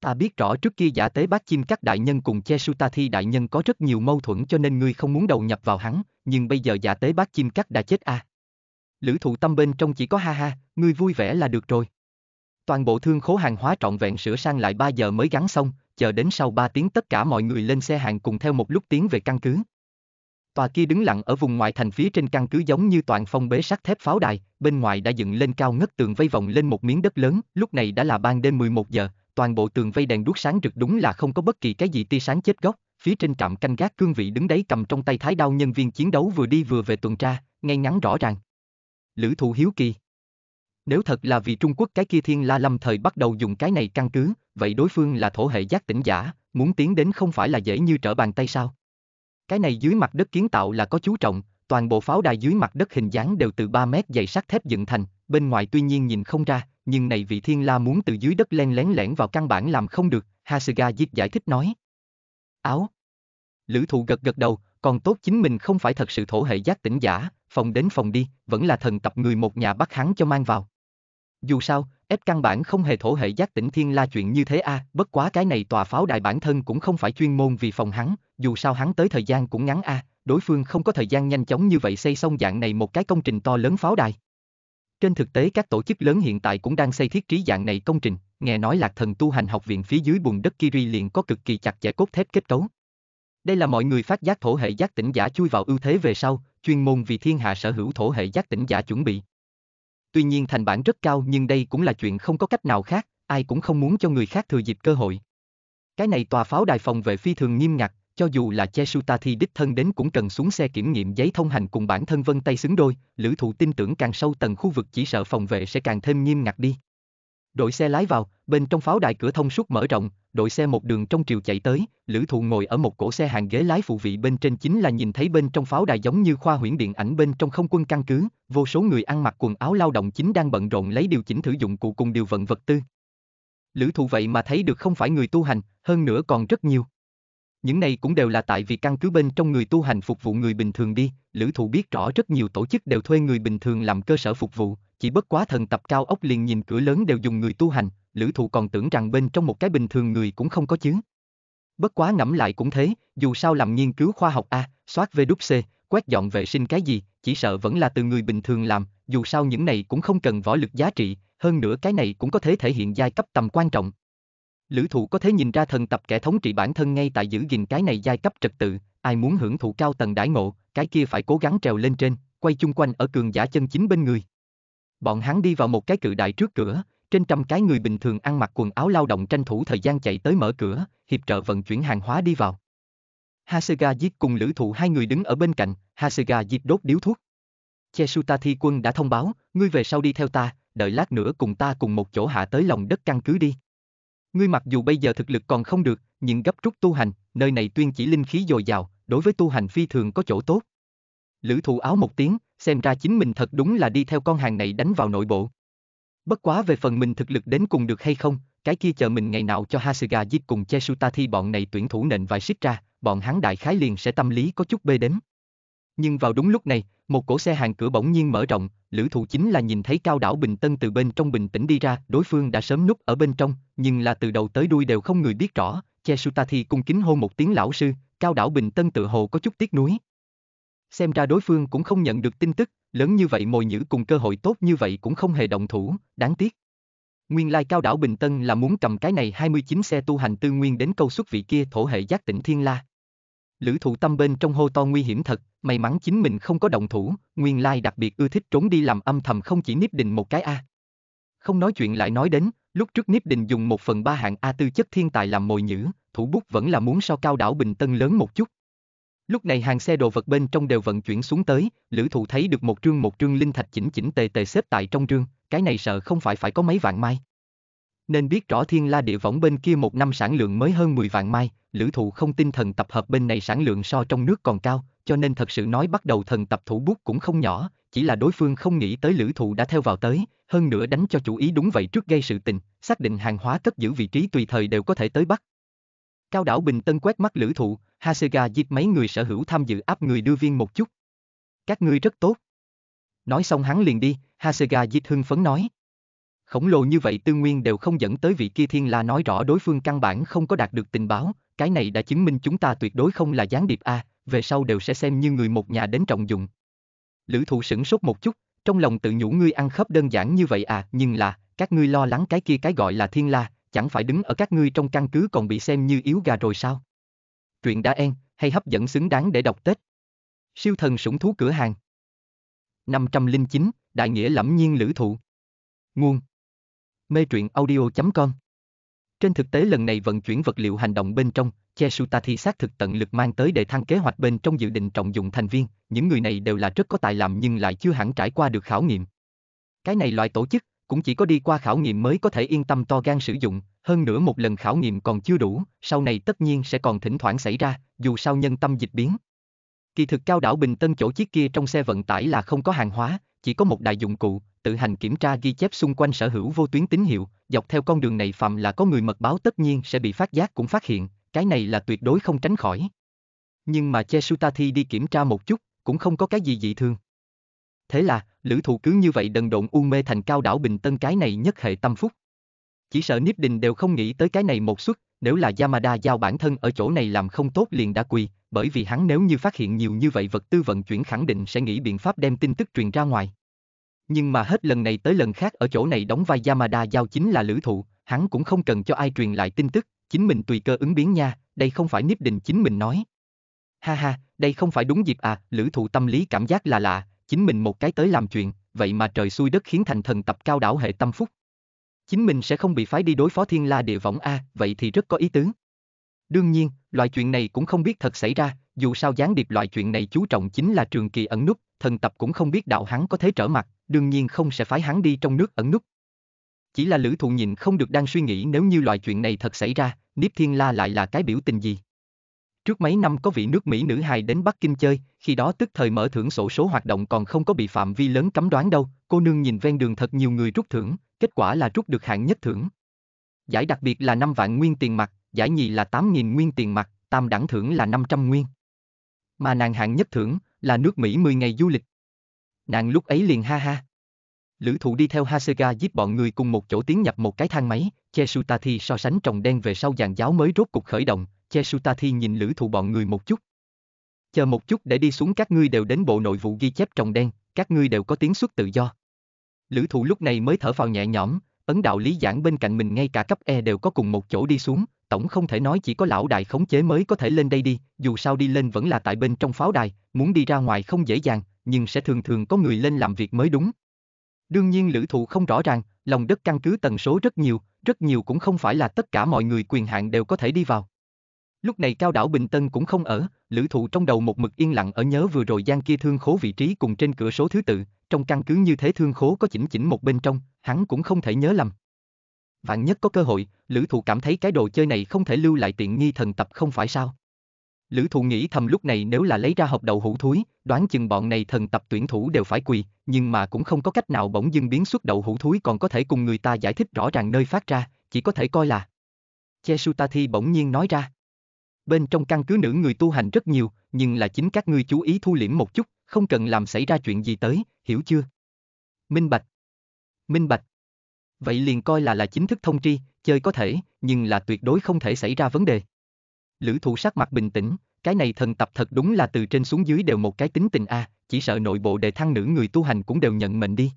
Ta biết rõ trước kia giả tế bác chim các đại nhân cùng che su thi đại nhân có rất nhiều mâu thuẫn cho nên ngươi không muốn đầu nhập vào hắn, nhưng bây giờ giả tế bác chim các đã chết à. Lữ thụ tâm bên trong chỉ có ha ha, ngươi vui vẻ là được rồi. Toàn bộ thương khố hàng hóa trọn vẹn sửa sang lại 3 giờ mới gắn xong, chờ đến sau 3 tiếng tất cả mọi người lên xe hàng cùng theo một lúc tiến về căn cứ. Tòa kia đứng lặng ở vùng ngoại thành phía trên căn cứ giống như toàn phong bế sắt thép pháo đài, bên ngoài đã dựng lên cao ngất tường vây vòng lên một miếng đất lớn, lúc này đã là ban đêm 11 giờ, toàn bộ tường vây đèn đuốc sáng rực đúng là không có bất kỳ cái gì tia sáng chết gốc, phía trên trạm canh gác cương vị đứng đấy cầm trong tay thái đao nhân viên chiến đấu vừa đi vừa về tuần tra, ngay ngắn rõ ràng. Lữ thụ hiếu kỳ. Nếu thật là vì Trung Quốc cái kia thiên la lâm thời bắt đầu dùng cái này căn cứ, vậy đối phương là thổ hệ giác tỉnh giả, muốn tiến đến không phải là dễ như trở bàn tay sao? Cái này dưới mặt đất kiến tạo là có chú trọng, toàn bộ pháo đài dưới mặt đất hình dáng đều từ 3 mét dày sắt thép dựng thành, bên ngoài tuy nhiên nhìn không ra, nhưng này vị thiên la muốn từ dưới đất len lén lẻn vào căn bản làm không được, Hasuga giết giải thích nói. Áo. Lữ thụ gật gật đầu, còn tốt chính mình không phải thật sự thổ hệ giác tỉnh giả, phòng đến phòng đi, vẫn là thần tập người một nhà bắt hắn cho mang vào. Dù sao, ép căn bản không hề thổ hệ giác tỉnh thiên la chuyện như thế a, à, bất quá cái này tòa pháo đài bản thân cũng không phải chuyên môn vì phòng hắn, dù sao hắn tới thời gian cũng ngắn a, à, đối phương không có thời gian nhanh chóng như vậy xây xong dạng này một cái công trình to lớn pháo đài. Trên thực tế các tổ chức lớn hiện tại cũng đang xây thiết trí dạng này công trình, nghe nói lạc thần tu hành học viện phía dưới bùn đất Kiri liền có cực kỳ chặt chẽ cốt thép kết cấu. Đây là mọi người phát giác thổ hệ giác tỉnh giả chui vào ưu thế về sau, chuyên môn vì thiên hạ sở hữu thổ hệ giác tỉnh giả chuẩn bị. Tuy nhiên thành bản rất cao nhưng đây cũng là chuyện không có cách nào khác, ai cũng không muốn cho người khác thừa dịp cơ hội. Cái này tòa pháo đài phòng vệ phi thường nghiêm ngặt, cho dù là Che Suta thì đích thân đến cũng cần xuống xe kiểm nghiệm giấy thông hành cùng bản thân vân tay xứng đôi, lữ thụ tin tưởng càng sâu tầng khu vực chỉ sợ phòng vệ sẽ càng thêm nghiêm ngặt đi. Đội xe lái vào, bên trong pháo đài cửa thông suốt mở rộng, đội xe một đường trong triều chạy tới, lữ thụ ngồi ở một cổ xe hàng ghế lái phụ vị bên trên chính là nhìn thấy bên trong pháo đài giống như khoa huyễn điện ảnh bên trong không quân căn cứ, vô số người ăn mặc quần áo lao động chính đang bận rộn lấy điều chỉnh thử dụng cụ cùng điều vận vật tư. Lữ thụ vậy mà thấy được không phải người tu hành, hơn nữa còn rất nhiều những này cũng đều là tại vì căn cứ bên trong người tu hành phục vụ người bình thường đi, lữ thụ biết rõ rất nhiều tổ chức đều thuê người bình thường làm cơ sở phục vụ, chỉ bất quá thần tập cao ốc liền nhìn cửa lớn đều dùng người tu hành, lữ thụ còn tưởng rằng bên trong một cái bình thường người cũng không có chứ. Bất quá ngẫm lại cũng thế, dù sao làm nghiên cứu khoa học A, soát c, quét dọn vệ sinh cái gì, chỉ sợ vẫn là từ người bình thường làm, dù sao những này cũng không cần võ lực giá trị, hơn nữa cái này cũng có thể thể hiện giai cấp tầm quan trọng, Lữ thụ có thể nhìn ra thần tập kẻ thống trị bản thân ngay tại giữ gìn cái này giai cấp trật tự, ai muốn hưởng thụ cao tầng đãi ngộ, cái kia phải cố gắng trèo lên trên, quay chung quanh ở cường giả chân chính bên người. Bọn hắn đi vào một cái cự đại trước cửa, trên trăm cái người bình thường ăn mặc quần áo lao động tranh thủ thời gian chạy tới mở cửa, hiệp trợ vận chuyển hàng hóa đi vào. Hasegawa Jit cùng lữ thụ hai người đứng ở bên cạnh, Hasegawa Jit đốt điếu thuốc. Chesuta thi quân đã thông báo, ngươi về sau đi theo ta, đợi lát nữa cùng ta cùng một chỗ hạ tới lòng đất căn cứ đi. Ngươi mặc dù bây giờ thực lực còn không được, nhưng gấp rút tu hành, nơi này tuyên chỉ linh khí dồi dào, đối với tu hành phi thường có chỗ tốt. Lữ thụ áo một tiếng, xem ra chính mình thật đúng là đi theo con hàng này đánh vào nội bộ. Bất quá về phần mình thực lực đến cùng được hay không, cái kia chờ mình ngày nào cho Hasuga giết cùng thi bọn này tuyển thủ nện vài xích ra, bọn hắn đại khái liền sẽ tâm lý có chút bê đếm. Nhưng vào đúng lúc này, một cổ xe hàng cửa bỗng nhiên mở rộng, lữ thụ chính là nhìn thấy Cao Đảo Bình Tân từ bên trong bình tĩnh đi ra, đối phương đã sớm núp ở bên trong, nhưng là từ đầu tới đuôi đều không người biết rõ, Che Sutati cung kính hô một tiếng lão sư, Cao Đảo Bình Tân tự hồ có chút tiếc nuối. Xem ra đối phương cũng không nhận được tin tức, lớn như vậy mồi nhữ cùng cơ hội tốt như vậy cũng không hề động thủ, đáng tiếc. Nguyên lai Cao Đảo Bình Tân là muốn cầm cái này 29 xe tu hành tư nguyên đến câu xuất vị kia thổ hệ giác tỉnh Thiên La. Lữ thụ tâm bên trong hô to nguy hiểm thật, may mắn chính mình không có động thủ, nguyên lai đặc biệt ưa thích trốn đi làm âm thầm không chỉ nếp đình một cái A. Không nói chuyện lại nói đến, lúc trước nếp đình dùng một phần ba hạng A tư chất thiên tài làm mồi nhữ, thủ bút vẫn là muốn so cao đảo Bình Tân lớn một chút. Lúc này hàng xe đồ vật bên trong đều vận chuyển xuống tới, lữ thụ thấy được một trương một trương linh thạch chỉnh chỉnh tề tề xếp tại trong trương, cái này sợ không phải phải có mấy vạn mai. Nên biết rõ thiên la địa võng bên kia một năm sản lượng mới hơn 10 vạn mai, lữ thụ không tin thần tập hợp bên này sản lượng so trong nước còn cao, cho nên thật sự nói bắt đầu thần tập thủ bút cũng không nhỏ, chỉ là đối phương không nghĩ tới lữ thụ đã theo vào tới, hơn nữa đánh cho chủ ý đúng vậy trước gây sự tình, xác định hàng hóa cất giữ vị trí tùy thời đều có thể tới bắt. Cao đảo Bình Tân quét mắt lữ thụ, Hasega giết mấy người sở hữu tham dự áp người đưa viên một chút. Các ngươi rất tốt. Nói xong hắn liền đi, Hasega giết hưng phấn nói. Khổng lồ như vậy tư nguyên đều không dẫn tới vị kia thiên la nói rõ đối phương căn bản không có đạt được tình báo, cái này đã chứng minh chúng ta tuyệt đối không là gián điệp A, về sau đều sẽ xem như người một nhà đến trọng dụng. Lữ thụ sửng sốt một chút, trong lòng tự nhủ ngươi ăn khớp đơn giản như vậy à, nhưng là, các ngươi lo lắng cái kia cái gọi là thiên la, chẳng phải đứng ở các ngươi trong căn cứ còn bị xem như yếu gà rồi sao? Truyện đã en, hay hấp dẫn xứng đáng để đọc Tết. Siêu thần sủng thú cửa hàng. 509, Đại nghĩa lẫm nhiên lữ thụ. Nguồn. Mê truyện audio.com trên thực tế lần này vận chuyển vật liệu hành động bên trong, Chesutati xác thực tận lực mang tới để thăng kế hoạch bên trong dự định trọng dụng thành viên, những người này đều là rất có tài làm nhưng lại chưa hẳn trải qua được khảo nghiệm. Cái này loại tổ chức, cũng chỉ có đi qua khảo nghiệm mới có thể yên tâm to gan sử dụng, hơn nữa một lần khảo nghiệm còn chưa đủ, sau này tất nhiên sẽ còn thỉnh thoảng xảy ra, dù sao nhân tâm dịch biến. Kỳ thực cao đảo Bình Tân chỗ chiếc kia trong xe vận tải là không có hàng hóa, chỉ có một đại dụng cụ, tự hành kiểm tra ghi chép xung quanh sở hữu vô tuyến tín hiệu, dọc theo con đường này phạm là có người mật báo tất nhiên sẽ bị phát giác cũng phát hiện, cái này là tuyệt đối không tránh khỏi. Nhưng mà Chesuta Thi đi kiểm tra một chút, cũng không có cái gì dị thường. Thế là, lữ thụ cứ như vậy đần độn u mê thành cao đảo Bình Tân cái này nhất hệ tâm phúc. Chỉ sợ Niếp Đình đều không nghĩ tới cái này một suất, nếu là Yamada giao bản thân ở chỗ này làm không tốt liền đã quỳ, bởi vì hắn nếu như phát hiện nhiều như vậy vật tư vận chuyển khẳng định sẽ nghĩ biện pháp đem tin tức truyền ra ngoài. Nhưng mà hết lần này tới lần khác ở chỗ này đóng vai Yamada giao chính là lữ thụ, hắn cũng không cần cho ai truyền lại tin tức, chính mình tùy cơ ứng biến nha, đây không phải Niếp định chính mình nói. Ha ha, đây không phải đúng dịp à, lữ thụ tâm lý cảm giác là lạ, chính mình một cái tới làm chuyện, vậy mà trời xui đất khiến thành thần tập cao đảo hệ tâm phúc. Chính mình sẽ không bị phái đi đối phó thiên la địa võng A, vậy thì rất có ý tứ. Đương nhiên, loại chuyện này cũng không biết thật xảy ra, dù sao gián điệp loại chuyện này chú trọng chính là trường kỳ ẩn núp, thần tập cũng không biết đạo hắn có thế trở mặt, đương nhiên không sẽ phái hắn đi trong nước ẩn nút. Chỉ là Lữ Thụ nhìn không được đang suy nghĩ nếu như loại chuyện này thật xảy ra, Niếp Thiên La lại là cái biểu tình gì. Trước mấy năm có vị nước Mỹ nữ hài đến Bắc Kinh chơi, khi đó tức thời mở thưởng sổ số hoạt động còn không có bị phạm vi lớn cấm đoán đâu, cô nương nhìn ven đường thật nhiều người rút thưởng, kết quả là rút được hạng nhất thưởng. Giải đặc biệt là 5 vạn nguyên tiền mặt, giải nhì là 8.000 nguyên tiền mặt, tam đẳng thưởng là 500 nguyên. Mà nàng hạng nhất thưởng là nước Mỹ 10 ngày du lịch, Nàng lúc ấy liền ha ha. Lữ thụ đi theo Hasega giúp bọn người cùng một chỗ tiến nhập một cái thang máy, Chesutati so sánh trồng đen về sau dàn giáo mới rốt cục khởi động, Chesutati nhìn lữ thụ bọn người một chút. Chờ một chút để đi xuống các ngươi đều đến bộ nội vụ ghi chép trồng đen, các ngươi đều có tiếng xuất tự do. Lữ thụ lúc này mới thở vào nhẹ nhõm, ấn đạo lý giảng bên cạnh mình ngay cả cấp E đều có cùng một chỗ đi xuống, tổng không thể nói chỉ có lão đại khống chế mới có thể lên đây đi, dù sao đi lên vẫn là tại bên trong pháo đài, muốn đi ra ngoài không dễ dàng, nhưng sẽ thường thường có người lên làm việc mới đúng. Đương nhiên lữ thụ không rõ ràng, lòng đất căn cứ tần số rất nhiều, rất nhiều cũng không phải là tất cả mọi người quyền hạn đều có thể đi vào. Lúc này Cao Đảo Bình Tân cũng không ở, lữ thụ trong đầu một mực yên lặng ở nhớ vừa rồi gian kia thương khố vị trí cùng trên cửa số thứ tự, trong căn cứ như thế thương khố có chỉnh chỉnh một bên trong, hắn cũng không thể nhớ lầm. Vạn nhất có cơ hội, lữ thụ cảm thấy cái đồ chơi này không thể lưu lại tiện nghi thần tập không phải sao. Lữ thụ nghĩ thầm lúc này nếu là lấy ra hộp đầu hũ thúi, đoán chừng bọn này thần tập tuyển thủ đều phải quỳ, nhưng mà cũng không có cách nào bỗng dưng biến xuất đậu hũ thúi còn có thể cùng người ta giải thích rõ ràng nơi phát ra, chỉ có thể coi là. Che thi bỗng nhiên nói ra. Bên trong căn cứ nữ người tu hành rất nhiều, nhưng là chính các ngươi chú ý thu liễm một chút, không cần làm xảy ra chuyện gì tới, hiểu chưa? Minh Bạch. Minh Bạch. Vậy liền coi là là chính thức thông tri, chơi có thể, nhưng là tuyệt đối không thể xảy ra vấn đề. Lữ thủ sắc mặt bình tĩnh, cái này thần tập thật đúng là từ trên xuống dưới đều một cái tính tình a, à, chỉ sợ nội bộ đệ thăng nữ người tu hành cũng đều nhận mệnh đi.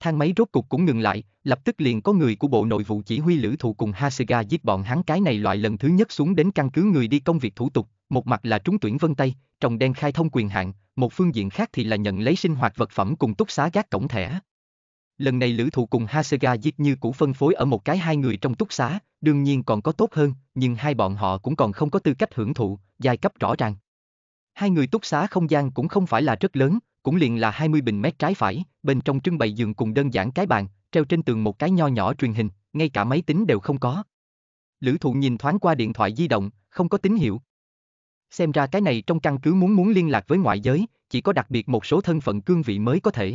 Thang máy rốt cục cũng ngừng lại, lập tức liền có người của bộ nội vụ chỉ huy lữ thủ cùng Hasegawa giết bọn hắn cái này loại lần thứ nhất xuống đến căn cứ người đi công việc thủ tục, một mặt là trúng tuyển vân Tây, trồng đen khai thông quyền hạn, một phương diện khác thì là nhận lấy sinh hoạt vật phẩm cùng túc xá gác cổng thẻ lần này lữ thụ cùng Hasega giết như cũ phân phối ở một cái hai người trong túc xá, đương nhiên còn có tốt hơn, nhưng hai bọn họ cũng còn không có tư cách hưởng thụ, giai cấp rõ ràng. Hai người túc xá không gian cũng không phải là rất lớn, cũng liền là 20 bình mét trái phải, bên trong trưng bày giường cùng đơn giản cái bàn, treo trên tường một cái nho nhỏ truyền hình, ngay cả máy tính đều không có. Lữ thụ nhìn thoáng qua điện thoại di động, không có tín hiệu. Xem ra cái này trong căn cứ muốn muốn liên lạc với ngoại giới, chỉ có đặc biệt một số thân phận cương vị mới có thể.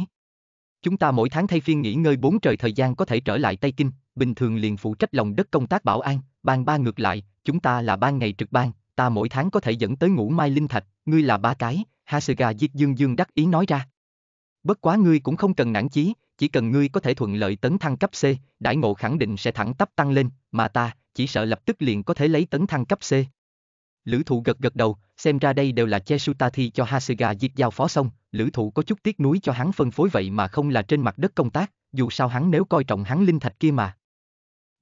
Chúng ta mỗi tháng thay phiên nghỉ ngơi bốn trời thời gian có thể trở lại Tây Kinh, bình thường liền phụ trách lòng đất công tác bảo an, ban ba ngược lại, chúng ta là ban ngày trực ban, ta mỗi tháng có thể dẫn tới ngủ mai linh thạch, ngươi là ba cái, Hasuga Diệt Dương Dương đắc ý nói ra. Bất quá ngươi cũng không cần nản chí, chỉ cần ngươi có thể thuận lợi tấn thăng cấp C, đại ngộ khẳng định sẽ thẳng tắp tăng lên, mà ta, chỉ sợ lập tức liền có thể lấy tấn thăng cấp C, Lữ thụ gật gật đầu, xem ra đây đều là Chesuta thi cho Hasegawa diệt giao phó xong, lữ thụ có chút tiếc nuối cho hắn phân phối vậy mà không là trên mặt đất công tác, dù sao hắn nếu coi trọng hắn linh thạch kia mà.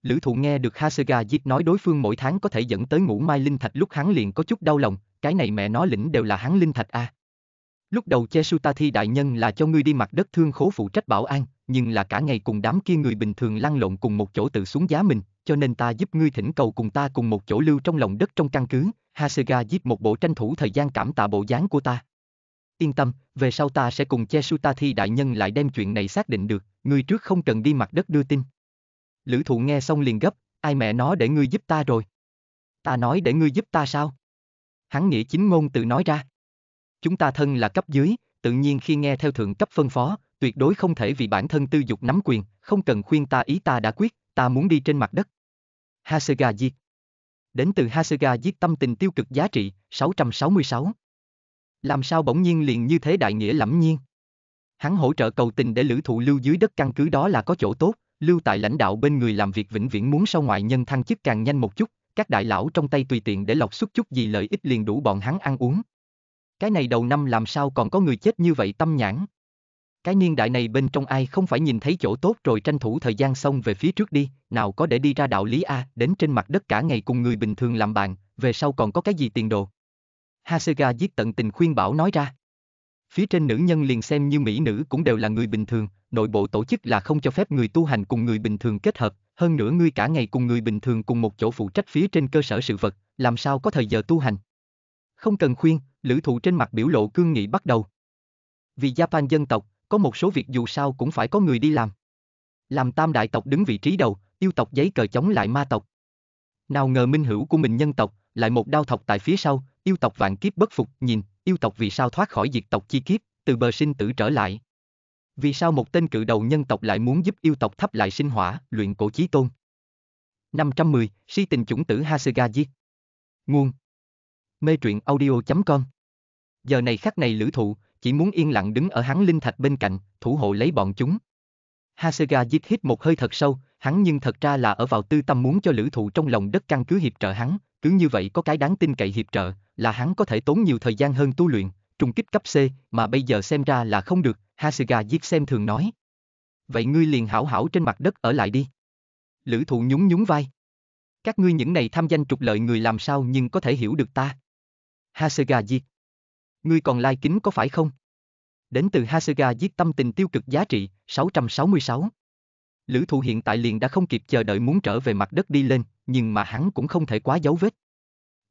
Lữ thụ nghe được Hasegawa diệt nói đối phương mỗi tháng có thể dẫn tới ngũ mai linh thạch lúc hắn liền có chút đau lòng, cái này mẹ nó lĩnh đều là hắn linh thạch à. Lúc đầu Chesuta thi đại nhân là cho ngươi đi mặt đất thương khố phụ trách bảo an, nhưng là cả ngày cùng đám kia người bình thường lăn lộn cùng một chỗ tự xuống giá mình, cho nên ta giúp ngươi thỉnh cầu cùng ta cùng một chỗ lưu trong lòng đất trong căn cứ, Hasuga giúp một bộ tranh thủ thời gian cảm tạ bộ dáng của ta. Yên tâm, về sau ta sẽ cùng Chesuta thi đại nhân lại đem chuyện này xác định được, ngươi trước không cần đi mặt đất đưa tin. Lữ thụ nghe xong liền gấp, ai mẹ nó để ngươi giúp ta rồi. Ta nói để ngươi giúp ta sao? Hắn nghĩa chính ngôn tự nói ra. Chúng ta thân là cấp dưới, tự nhiên khi nghe theo thượng cấp phân phó, tuyệt đối không thể vì bản thân tư dục nắm quyền, không cần khuyên ta ý ta đã quyết, ta muốn đi trên mặt đất. Hasegawa diệt, đến từ Hasegawa giết tâm tình tiêu cực giá trị, 666. Làm sao bỗng nhiên liền như thế đại nghĩa lẫm nhiên? Hắn hỗ trợ cầu tình để lữ thụ lưu dưới đất căn cứ đó là có chỗ tốt, lưu tại lãnh đạo bên người làm việc vĩnh viễn muốn sau ngoại nhân thăng chức càng nhanh một chút, các đại lão trong tay tùy tiện để lọc xuất chút gì lợi ích liền đủ bọn hắn ăn uống. Cái này đầu năm làm sao còn có người chết như vậy tâm nhãn. Cái niên đại này bên trong ai không phải nhìn thấy chỗ tốt rồi tranh thủ thời gian xong về phía trước đi, nào có để đi ra đạo lý A, đến trên mặt đất cả ngày cùng người bình thường làm bạn, về sau còn có cái gì tiền đồ. Hasega giết tận tình khuyên bảo nói ra. Phía trên nữ nhân liền xem như mỹ nữ cũng đều là người bình thường, nội bộ tổ chức là không cho phép người tu hành cùng người bình thường kết hợp, hơn nữa ngươi cả ngày cùng người bình thường cùng một chỗ phụ trách phía trên cơ sở sự vật, làm sao có thời giờ tu hành. Không cần khuyên, lữ thụ trên mặt biểu lộ cương nghị bắt đầu. Vì Japan dân tộc, có một số việc dù sao cũng phải có người đi làm. Làm tam đại tộc đứng vị trí đầu, yêu tộc giấy cờ chống lại ma tộc. Nào ngờ minh hữu của mình nhân tộc, lại một đao thọc tại phía sau, yêu tộc vạn kiếp bất phục, nhìn, yêu tộc vì sao thoát khỏi diệt tộc chi kiếp, từ bờ sinh tử trở lại. Vì sao một tên cự đầu nhân tộc lại muốn giúp yêu tộc thắp lại sinh hỏa, luyện cổ chí tôn? 510, si tình chủng tử Hasaga giết. Nguồn. Mê truyện audio.com Giờ này khắc này lữ thụ, chỉ muốn yên lặng đứng ở hắn linh thạch bên cạnh, thủ hộ lấy bọn chúng. Hasega giết hít một hơi thật sâu, hắn nhưng thật ra là ở vào tư tâm muốn cho lữ thụ trong lòng đất căn cứ hiệp trợ hắn, cứ như vậy có cái đáng tin cậy hiệp trợ, là hắn có thể tốn nhiều thời gian hơn tu luyện, trùng kích cấp C, mà bây giờ xem ra là không được, Hasega giết xem thường nói. Vậy ngươi liền hảo hảo trên mặt đất ở lại đi. Lữ thụ nhún nhún vai. Các ngươi những này tham danh trục lợi người làm sao nhưng có thể hiểu được ta. Hasega diệt, ngươi còn lai like kính có phải không? Đến từ Hasegawa giết tâm tình tiêu cực giá trị, 666. Lữ thụ hiện tại liền đã không kịp chờ đợi muốn trở về mặt đất đi lên, nhưng mà hắn cũng không thể quá dấu vết.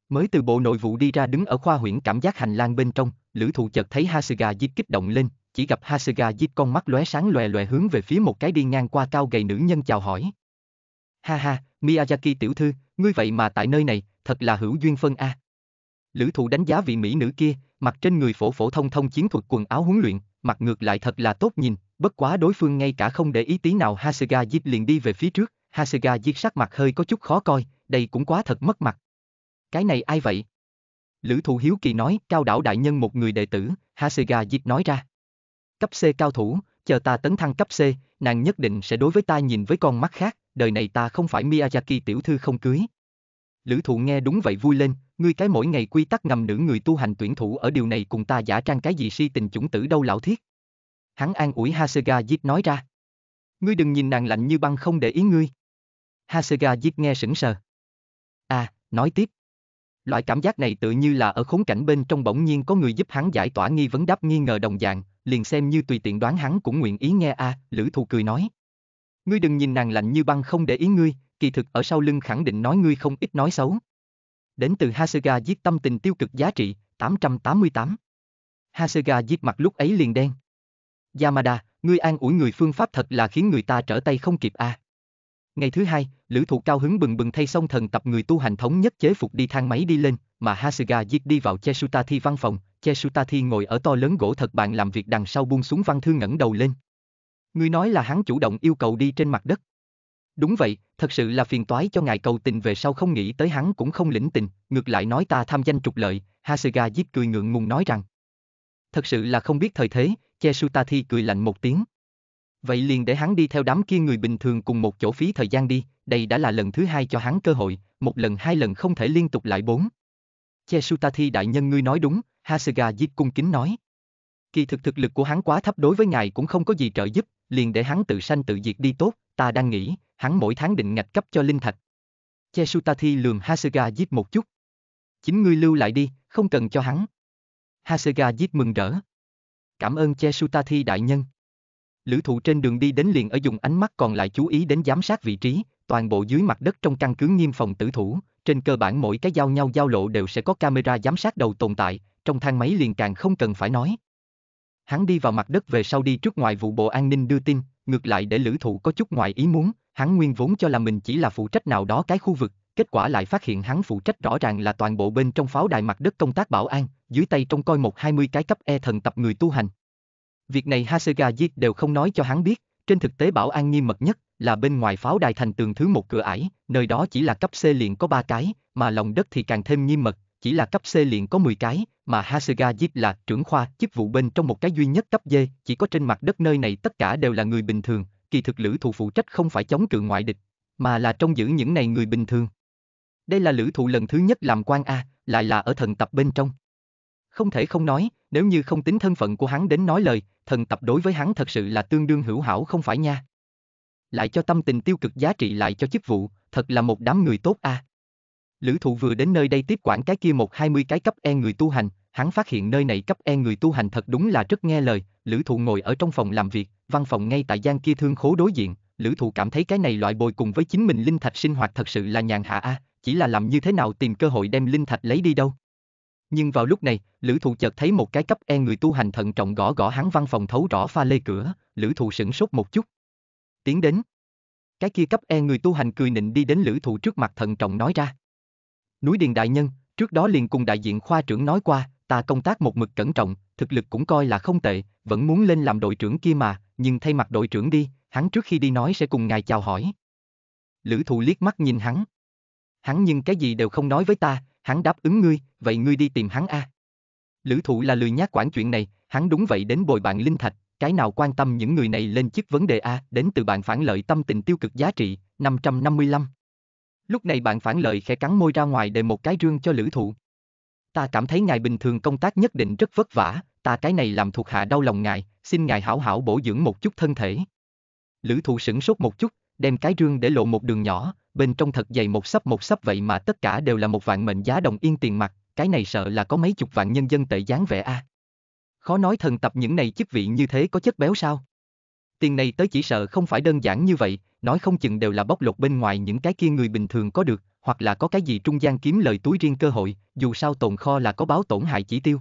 Mới từ bộ nội vụ đi ra đứng ở khoa huyện cảm giác hành lang bên trong, lữ thụ chợt thấy Hasegawa giết kích động lên, chỉ gặp Hasegawa giết con mắt lóe sáng lòe lòe hướng về phía một cái đi ngang qua cao gầy nữ nhân chào hỏi. Ha ha, Miyazaki tiểu thư, ngươi vậy mà tại nơi này, thật là hữu duyên phân a. À. Lữ thụ đánh giá vị mỹ nữ kia, mặc trên người phổ phổ thông thông chiến thuật quần áo huấn luyện, mặc ngược lại thật là tốt nhìn, bất quá đối phương ngay cả không để ý tí nào Hasega Jit liền đi về phía trước, Hasega Jit sắc mặt hơi có chút khó coi, đây cũng quá thật mất mặt. Cái này ai vậy? Lữ thụ hiếu kỳ nói, cao đảo đại nhân một người đệ tử, Hasega Jit nói ra. Cấp C cao thủ, chờ ta tấn thăng cấp C, nàng nhất định sẽ đối với ta nhìn với con mắt khác, đời này ta không phải Miyazaki tiểu thư không cưới. Lữ thụ nghe đúng vậy vui lên, Ngươi cái mỗi ngày quy tắc ngầm nữ người tu hành tuyển thủ ở điều này cùng ta giả trang cái gì si tình chủng tử đâu lão thiết. Hắn an ủi Hasegawa nói ra. Ngươi đừng nhìn nàng lạnh như băng không để ý ngươi. Hasegawa nghe sững sờ. À, nói tiếp. Loại cảm giác này tự như là ở khốn cảnh bên trong bỗng nhiên có người giúp hắn giải tỏa nghi vấn đáp nghi ngờ đồng dạng, liền xem như tùy tiện đoán hắn cũng nguyện ý nghe a, Lữ Thù cười nói. Ngươi đừng nhìn nàng lạnh như băng không để ý ngươi, kỳ thực ở sau lưng khẳng định nói ngươi không ít nói xấu đến từ Hasegawa giết tâm tình tiêu cực giá trị, 888. Hasegawa giết mặt lúc ấy liền đen. Yamada, ngươi an ủi người phương pháp thật là khiến người ta trở tay không kịp a. À. Ngày thứ hai, lữ thụ cao hứng bừng bừng thay xong thần tập người tu hành thống nhất chế phục đi thang máy đi lên, mà Hasegawa giết đi vào Chesutati văn phòng, Chesutati ngồi ở to lớn gỗ thật bạn làm việc đằng sau buông xuống văn thư ngẩng đầu lên. Ngươi nói là hắn chủ động yêu cầu đi trên mặt đất. Đúng vậy, thật sự là phiền toái cho ngài cầu tình về sau không nghĩ tới hắn cũng không lĩnh tình, ngược lại nói ta tham danh trục lợi, Hasegawa giết cười ngượng ngùng nói rằng. Thật sự là không biết thời thế, Che Suta thi cười lạnh một tiếng. Vậy liền để hắn đi theo đám kia người bình thường cùng một chỗ phí thời gian đi, đây đã là lần thứ hai cho hắn cơ hội, một lần hai lần không thể liên tục lại bốn. Che Suta thi đại nhân ngươi nói đúng, Hasegawa giết cung kính nói. Kỳ thực thực lực của hắn quá thấp đối với ngài cũng không có gì trợ giúp, liền để hắn tự sanh tự diệt đi tốt, ta đang nghĩ, hắn mỗi tháng định ngạch cấp cho linh thạch. Che Sutati lườm Hasegawa giết một chút. Chính ngươi lưu lại đi, không cần cho hắn. Hasegawa giết mừng rỡ. Cảm ơn Che Sutati đại nhân. Lữ thụ trên đường đi đến liền ở dùng ánh mắt còn lại chú ý đến giám sát vị trí, toàn bộ dưới mặt đất trong căn cứ nghiêm phòng tử thủ, trên cơ bản mỗi cái giao nhau giao lộ đều sẽ có camera giám sát đầu tồn tại, trong thang máy liền càng không cần phải nói. Hắn đi vào mặt đất về sau đi trước ngoài vụ bộ an ninh đưa tin, ngược lại để lữ thụ có chút ngoài ý muốn, hắn nguyên vốn cho là mình chỉ là phụ trách nào đó cái khu vực, kết quả lại phát hiện hắn phụ trách rõ ràng là toàn bộ bên trong pháo đài mặt đất công tác bảo an, dưới tay trông coi một hai mươi cái cấp E thần tập người tu hành. Việc này Hasega giết đều không nói cho hắn biết, trên thực tế bảo an nghiêm mật nhất là bên ngoài pháo đài thành tường thứ một cửa ải, nơi đó chỉ là cấp C liền có ba cái, mà lòng đất thì càng thêm nghiêm mật, chỉ là cấp C liền có 10 cái, mà Hasega giết là trưởng khoa, chức vụ bên trong một cái duy nhất cấp D, chỉ có trên mặt đất nơi này tất cả đều là người bình thường, kỳ thực lữ thụ phụ trách không phải chống cự ngoại địch, mà là trông giữ những này người bình thường. Đây là lữ thụ lần thứ nhất làm quan A, lại là ở thần tập bên trong. Không thể không nói, nếu như không tính thân phận của hắn đến nói lời, thần tập đối với hắn thật sự là tương đương hữu hảo không phải nha. Lại cho tâm tình tiêu cực giá trị lại cho chức vụ, thật là một đám người tốt A. Lữ thụ vừa đến nơi đây tiếp quản cái kia một hai mươi cái cấp E người tu hành, hắn phát hiện nơi này cấp E người tu hành thật đúng là rất nghe lời, lữ thụ ngồi ở trong phòng làm việc, văn phòng ngay tại gian kia thương khố đối diện, lữ thụ cảm thấy cái này loại bồi cùng với chính mình linh thạch sinh hoạt thật sự là nhàn hạ a, chỉ là làm như thế nào tìm cơ hội đem linh thạch lấy đi đâu. Nhưng vào lúc này, lữ thụ chợt thấy một cái cấp e người tu hành thận trọng gõ gõ hắn văn phòng thấu rõ pha lê cửa, lữ thụ sững sốt một chút. Tiến đến. Cái kia cấp e người tu hành cười nịnh đi đến lữ thụ trước mặt thận trọng nói ra. Núi Điền Đại Nhân, trước đó liền cùng đại diện khoa trưởng nói qua, ta công tác một mực cẩn trọng, thực lực cũng coi là không tệ, vẫn muốn lên làm đội trưởng kia mà, nhưng thay mặt đội trưởng đi, hắn trước khi đi nói sẽ cùng ngài chào hỏi. Lữ thụ liếc mắt nhìn hắn. Hắn nhưng cái gì đều không nói với ta, hắn đáp ứng ngươi, vậy ngươi đi tìm hắn a à. Lữ thụ là lười nhát quản chuyện này, hắn đúng vậy đến bồi bạn Linh Thạch, cái nào quan tâm những người này lên chức vấn đề A, đến từ bạn phản lợi tâm tình tiêu cực giá trị, 555. Lúc này bạn phản lợi khẽ cắn môi ra ngoài để một cái rương cho lữ thụ. Ta cảm thấy ngài bình thường công tác nhất định rất vất vả, ta cái này làm thuộc hạ đau lòng ngài, xin ngài hảo hảo bổ dưỡng một chút thân thể. Lữ thụ sửng sốt một chút, đem cái rương để lộ một đường nhỏ, bên trong thật dày một sấp một sấp vậy mà tất cả đều là một vạn mệnh giá đồng yên tiền mặt, cái này sợ là có mấy chục vạn nhân dân tệ dáng vẻ a. À. Khó nói thần tập những này chức vị như thế có chất béo sao? Tiền này tới chỉ sợ không phải đơn giản như vậy, nói không chừng đều là bóc lột bên ngoài những cái kia người bình thường có được, hoặc là có cái gì trung gian kiếm lời túi riêng cơ hội, dù sao tồn kho là có báo tổn hại chỉ tiêu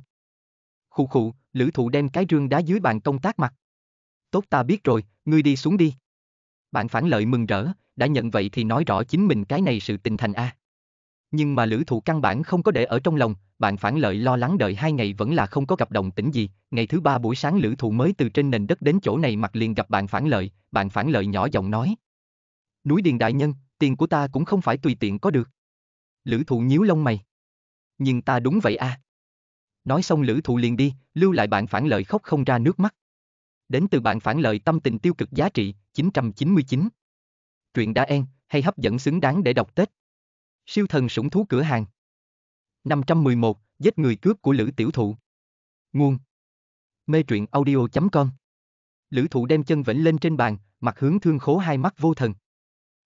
khụ khụ, lữ thụ đem cái rương đá dưới bàn công tác mặt. Tốt ta biết rồi, ngươi đi xuống đi. Bạn phản lợi mừng rỡ, đã nhận vậy thì nói rõ chính mình cái này sự tình thành A. Nhưng mà lữ thụ căn bản không có để ở trong lòng, bạn phản lợi lo lắng đợi hai ngày vẫn là không có gặp đồng tĩnh gì, ngày thứ ba buổi sáng lữ thụ mới từ trên nền đất đến chỗ này mặt liền gặp bạn phản lợi, bạn phản lợi nhỏ giọng nói. Núi Điền Đại Nhân, tiền của ta cũng không phải tùy tiện có được. Lữ thụ nhíu lông mày. Nhưng ta đúng vậy a à. Nói xong lữ thụ liền đi, lưu lại bạn phản lợi khóc không ra nước mắt. Đến từ bạn phản lợi tâm tình tiêu cực giá trị, 999. chuyện đã en, hay hấp dẫn xứng đáng để đọc Tết. Siêu thần sủng thú cửa hàng. 511, giết người cướp của Lữ Tiểu Thụ. Nguồn. Mê truyện audio.com Lữ Thụ đem chân vĩnh lên trên bàn, mặt hướng thương khố hai mắt vô thần.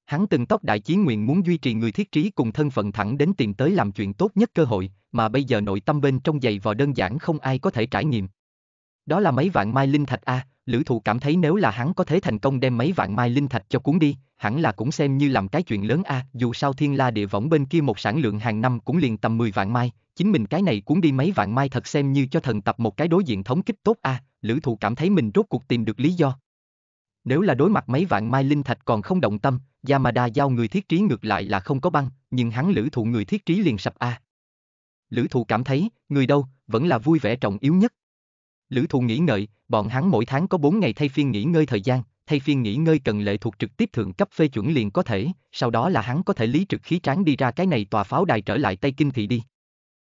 Hắn từng tóc đại chí nguyện muốn duy trì người thiết trí cùng thân phận thẳng đến tìm tới làm chuyện tốt nhất cơ hội, mà bây giờ nội tâm bên trong giày vò đơn giản không ai có thể trải nghiệm. Đó là mấy vạn mai linh thạch a, à, Lữ Thụ cảm thấy nếu là hắn có thể thành công đem mấy vạn mai linh thạch cho cuốn đi, hẳn là cũng xem như làm cái chuyện lớn a, à, dù sao thiên la địa võng bên kia một sản lượng hàng năm cũng liền tầm 10 vạn mai, chính mình cái này cuốn đi mấy vạn mai thật xem như cho thần tập một cái đối diện thống kích tốt a, à, Lữ Thụ cảm thấy mình rốt cuộc tìm được lý do. Nếu là đối mặt mấy vạn mai linh thạch còn không động tâm, Yamada giao người thiết trí ngược lại là không có băng, nhưng hắn lữ thụ người thiết trí liền sập a, à, Lữ Thụ cảm thấy, người đâu, vẫn là vui vẻ trọng yếu nhất. Lữ Thụ nghĩ ngợi, bọn hắn mỗi tháng có 4 ngày thay phiên nghỉ ngơi thời gian, thay phiên nghỉ ngơi cần lệ thuộc trực tiếp thượng cấp phê chuẩn liền có thể, sau đó là hắn có thể lý trực khí tráng đi ra cái này tòa pháo đài trở lại Tây Kinh thị đi.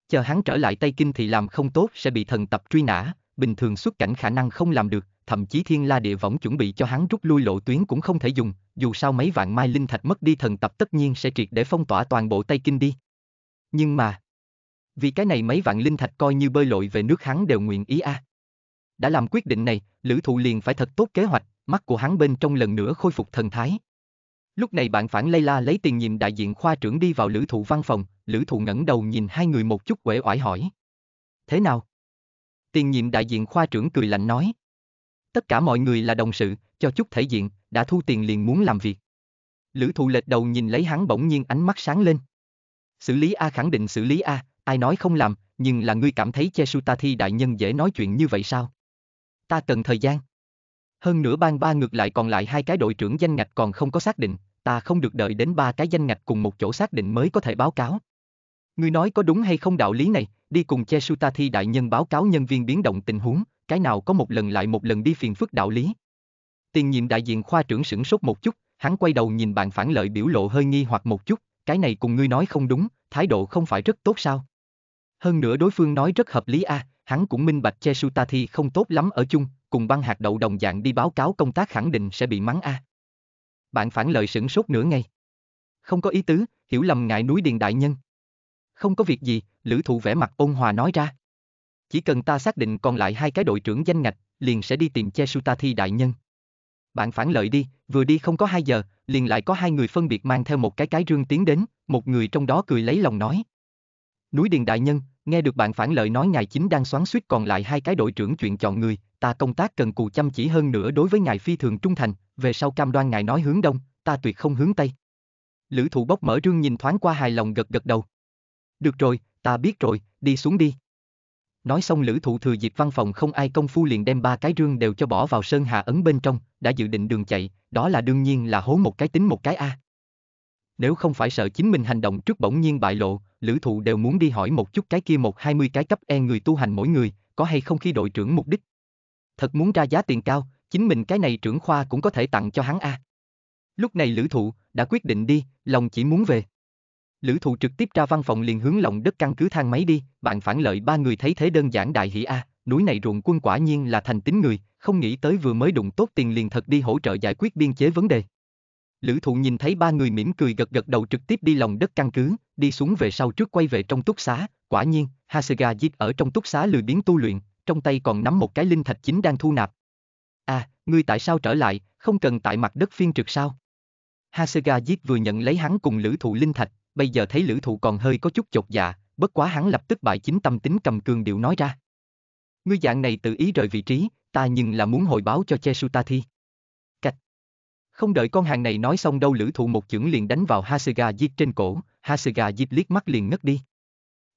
Chờ hắn trở lại Tây Kinh thì làm không tốt sẽ bị thần tập truy nã, bình thường xuất cảnh khả năng không làm được, thậm chí thiên la địa võng chuẩn bị cho hắn rút lui lộ tuyến cũng không thể dùng, dù sao mấy vạn mai linh thạch mất đi thần tập tất nhiên sẽ triệt để phong tỏa toàn bộ Tây Kinh đi. Nhưng mà, vì cái này mấy vạn linh thạch coi như bơi lội về nước hắn đều nguyện ý a. À. Đã làm quyết định này, lữ thụ liền phải thật tốt kế hoạch, mắt của hắn bên trong lần nữa khôi phục thần thái. Lúc này bạn phản lây la lấy tiền nhiệm đại diện khoa trưởng đi vào lữ thụ văn phòng, lữ thụ ngẩng đầu nhìn hai người một chút quể oải hỏi. Thế nào? Tiền nhiệm đại diện khoa trưởng cười lạnh nói. Tất cả mọi người là đồng sự, cho chút thể diện, đã thu tiền liền muốn làm việc. Lữ thụ lệch đầu nhìn lấy hắn bỗng nhiên ánh mắt sáng lên. Xử lý A khẳng định xử lý A, Ai nói không làm, nhưng là ngươi cảm thấy Chesutati đại nhân dễ nói chuyện như vậy sao? Ta cần thời gian. Hơn nữa ban ba ngược lại còn lại hai cái đội trưởng danh ngạch còn không có xác định, ta không được đợi đến ba cái danh ngạch cùng một chỗ xác định mới có thể báo cáo. Ngươi nói có đúng hay không đạo lý này, đi cùng Chesutati đại nhân báo cáo nhân viên biến động tình huống, cái nào có một lần lại một lần đi phiền phức đạo lý. Tiền nhiệm đại diện khoa trưởng sửng sốt một chút, hắn quay đầu nhìn bạn phản lợi biểu lộ hơi nghi hoặc một chút, cái này cùng ngươi nói không đúng, thái độ không phải rất tốt sao? Hơn nữa đối phương nói rất hợp lý a, à, hắn cũng minh bạch che Sutati không tốt lắm ở chung, cùng băng hạt đậu đồng dạng đi báo cáo công tác khẳng định sẽ bị mắng a. À. Bạn phản lời sửng sốt nửa ngày. Không có ý tứ, hiểu lầm ngại núi điền đại nhân. Không có việc gì, lữ thụ vẻ mặt ôn hòa nói ra. Chỉ cần ta xác định còn lại hai cái đội trưởng danh ngạch, liền sẽ đi tìm che Sutati đại nhân. Bạn phản lợi đi, vừa đi không có 2 giờ, liền lại có hai người phân biệt mang theo một cái cái rương tiến đến, một người trong đó cười lấy lòng nói. Núi Điền Đại Nhân, Nghe được bạn phản lợi nói ngài chính đang xoắn suýt còn lại hai cái đội trưởng chuyện chọn người, ta công tác cần cù chăm chỉ hơn nữa đối với ngài phi thường trung thành, về sau cam đoan ngài nói hướng đông, ta tuyệt không hướng tây. Lữ thụ bốc mở rương nhìn thoáng qua hài lòng gật gật đầu. Được rồi, ta biết rồi, đi xuống đi. Nói xong lữ thụ thừa dịp văn phòng không ai công phu liền đem ba cái rương đều cho bỏ vào sơn hà ấn bên trong, đã dự định đường chạy, đó là đương nhiên là hố một cái tính một cái A. Nếu không phải sợ chính mình hành động trước bỗng nhiên bại lộ, lữ thụ đều muốn đi hỏi một chút cái kia một hai mươi cái cấp e người tu hành mỗi người, có hay không khi đội trưởng mục đích. Thật muốn ra giá tiền cao, chính mình cái này trưởng khoa cũng có thể tặng cho hắn a. À. Lúc này lữ thụ đã quyết định đi, lòng chỉ muốn về. Lữ thụ trực tiếp ra văn phòng liền hướng lòng đất căn cứ thang máy đi, bạn phản lợi ba người thấy thế đơn giản đại hỷ a, à, núi này ruộng quân quả nhiên là thành tính người, không nghĩ tới vừa mới đụng tốt tiền liền thật đi hỗ trợ giải quyết biên chế vấn đề. Lữ thụ nhìn thấy ba người mỉm cười gật gật đầu trực tiếp đi lòng đất căn cứ, đi xuống về sau trước quay về trong túc xá, quả nhiên, Hasega giết ở trong túc xá lười biến tu luyện, trong tay còn nắm một cái linh thạch chính đang thu nạp. À, ngươi tại sao trở lại, không cần tại mặt đất phiên trực sao? Hasega giết vừa nhận lấy hắn cùng lữ thụ linh thạch, bây giờ thấy lữ thụ còn hơi có chút chột dạ, bất quá hắn lập tức bại chính tâm tính cầm cường điệu nói ra. Ngươi dạng này tự ý rời vị trí, ta nhưng là muốn hồi báo cho Chesuta Thi. Không đợi con hàng này nói xong đâu lữ thụ một chưởng liền đánh vào Hasegawa Diệp trên cổ, Hasegawa Diệp liếc mắt liền ngất đi.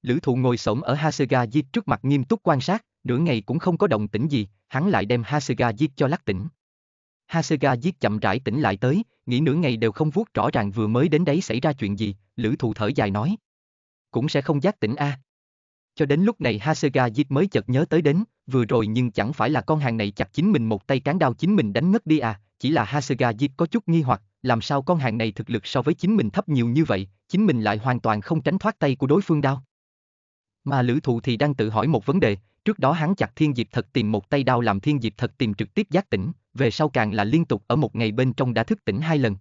Lữ thụ ngồi sổng ở Hasegawa Diệp trước mặt nghiêm túc quan sát, nửa ngày cũng không có động tĩnh gì, hắn lại đem Hasegawa Diệp cho lắc tỉnh. Hasegawa Diệp chậm rãi tỉnh lại tới, nghĩ nửa ngày đều không vuốt rõ ràng vừa mới đến đấy xảy ra chuyện gì, lữ thụ thở dài nói. Cũng sẽ không giác tỉnh a à. Cho đến lúc này Hasega Diệp mới chợt nhớ tới đến, vừa rồi nhưng chẳng phải là con hàng này chặt chính mình một tay cán đao chính mình đánh ngất đi à, chỉ là Hasegawa có chút nghi hoặc, làm sao con hàng này thực lực so với chính mình thấp nhiều như vậy, chính mình lại hoàn toàn không tránh thoát tay của đối phương đao. Mà lữ thụ thì đang tự hỏi một vấn đề, trước đó hắn chặt thiên diệp thật tìm một tay đao làm thiên diệp thật tìm trực tiếp giác tỉnh, về sau càng là liên tục ở một ngày bên trong đã thức tỉnh hai lần.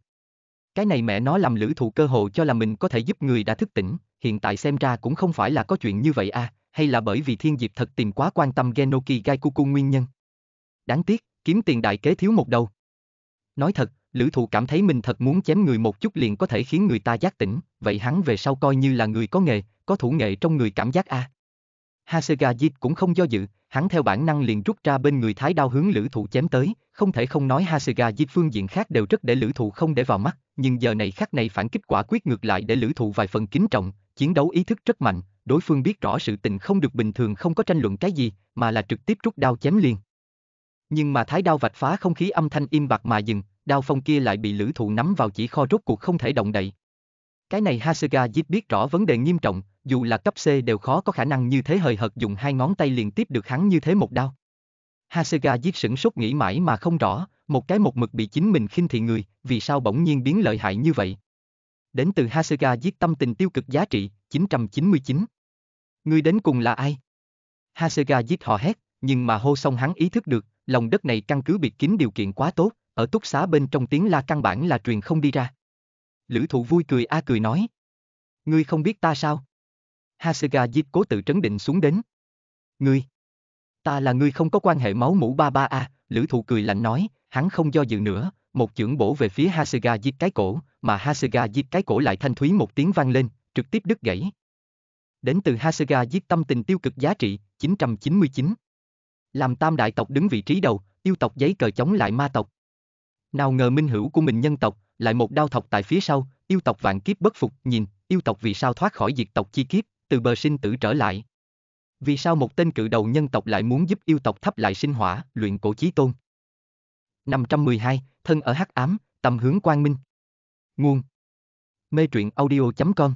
Cái này mẹ nó làm lữ thụ cơ hội cho là mình có thể giúp người đã thức tỉnh, hiện tại xem ra cũng không phải là có chuyện như vậy à, hay là bởi vì thiên diệp thật tìm quá quan tâm Genoki Gaikuku nguyên nhân. Đáng tiếc, kiếm tiền đại kế thiếu một đầu. Nói thật, lữ thụ cảm thấy mình thật muốn chém người một chút liền có thể khiến người ta giác tỉnh, vậy hắn về sau coi như là người có nghề, có thủ nghệ trong người cảm giác a. À. Hasegajit cũng không do dự, hắn theo bản năng liền rút ra bên người thái đao hướng lữ thụ chém tới, không thể không nói Hasegajit phương diện khác đều rất để lữ thụ không để vào mắt, nhưng giờ này khắc này phản kích quả quyết ngược lại để lữ thụ vài phần kính trọng, chiến đấu ý thức rất mạnh, đối phương biết rõ sự tình không được bình thường không có tranh luận cái gì, mà là trực tiếp rút đao chém liền. Nhưng mà thái đao vạch phá không khí âm thanh im bặt mà dừng, đao phong kia lại bị lữ thụ nắm vào chỉ kho rốt cuộc không thể động đậy. Cái này Hasegawa biết rõ vấn đề nghiêm trọng, dù là cấp C đều khó có khả năng như thế hời hợt dùng hai ngón tay liền tiếp được hắn như thế một đao. Hasega giết sửng sốt nghĩ mãi mà không rõ, một cái một mực bị chính mình khinh thị người, vì sao bỗng nhiên biến lợi hại như vậy. Đến từ Hasega giết tâm tình tiêu cực giá trị, 999. Người đến cùng là ai? Hasega giết hò hét, nhưng mà hô xong hắn ý thức được, lòng đất này căn cứ biệt kín điều kiện quá tốt, ở túc xá bên trong tiếng la căn bản là truyền không đi ra. Lữ thụ vui cười a cười nói. Ngươi không biết ta sao? Hasega Diệp cố tự trấn định xuống đến. Ngươi! Ta là ngươi không có quan hệ máu mũ ba ba a lữ thụ cười lạnh nói, hắn không do dự nữa, một chưởng bổ về phía Hasega Diệp cái cổ, mà Hasega Diệp cái cổ lại thanh thúy một tiếng vang lên, trực tiếp đứt gãy. Đến từ Hasega Diệp tâm tình tiêu cực giá trị, 999. Làm tam đại tộc đứng vị trí đầu, yêu tộc giấy cờ chống lại ma tộc. Nào ngờ minh hữu của mình nhân tộc, lại một đao thọc tại phía sau, yêu tộc vạn kiếp bất phục, nhìn, yêu tộc vì sao thoát khỏi diệt tộc chi kiếp, từ bờ sinh tử trở lại. Vì sao một tên cự đầu nhân tộc lại muốn giúp yêu tộc thắp lại sinh hỏa, luyện cổ chí tôn? 512, thân ở hắc ám, tầm hướng quang minh. Nguồn. Mê truyện audio.com.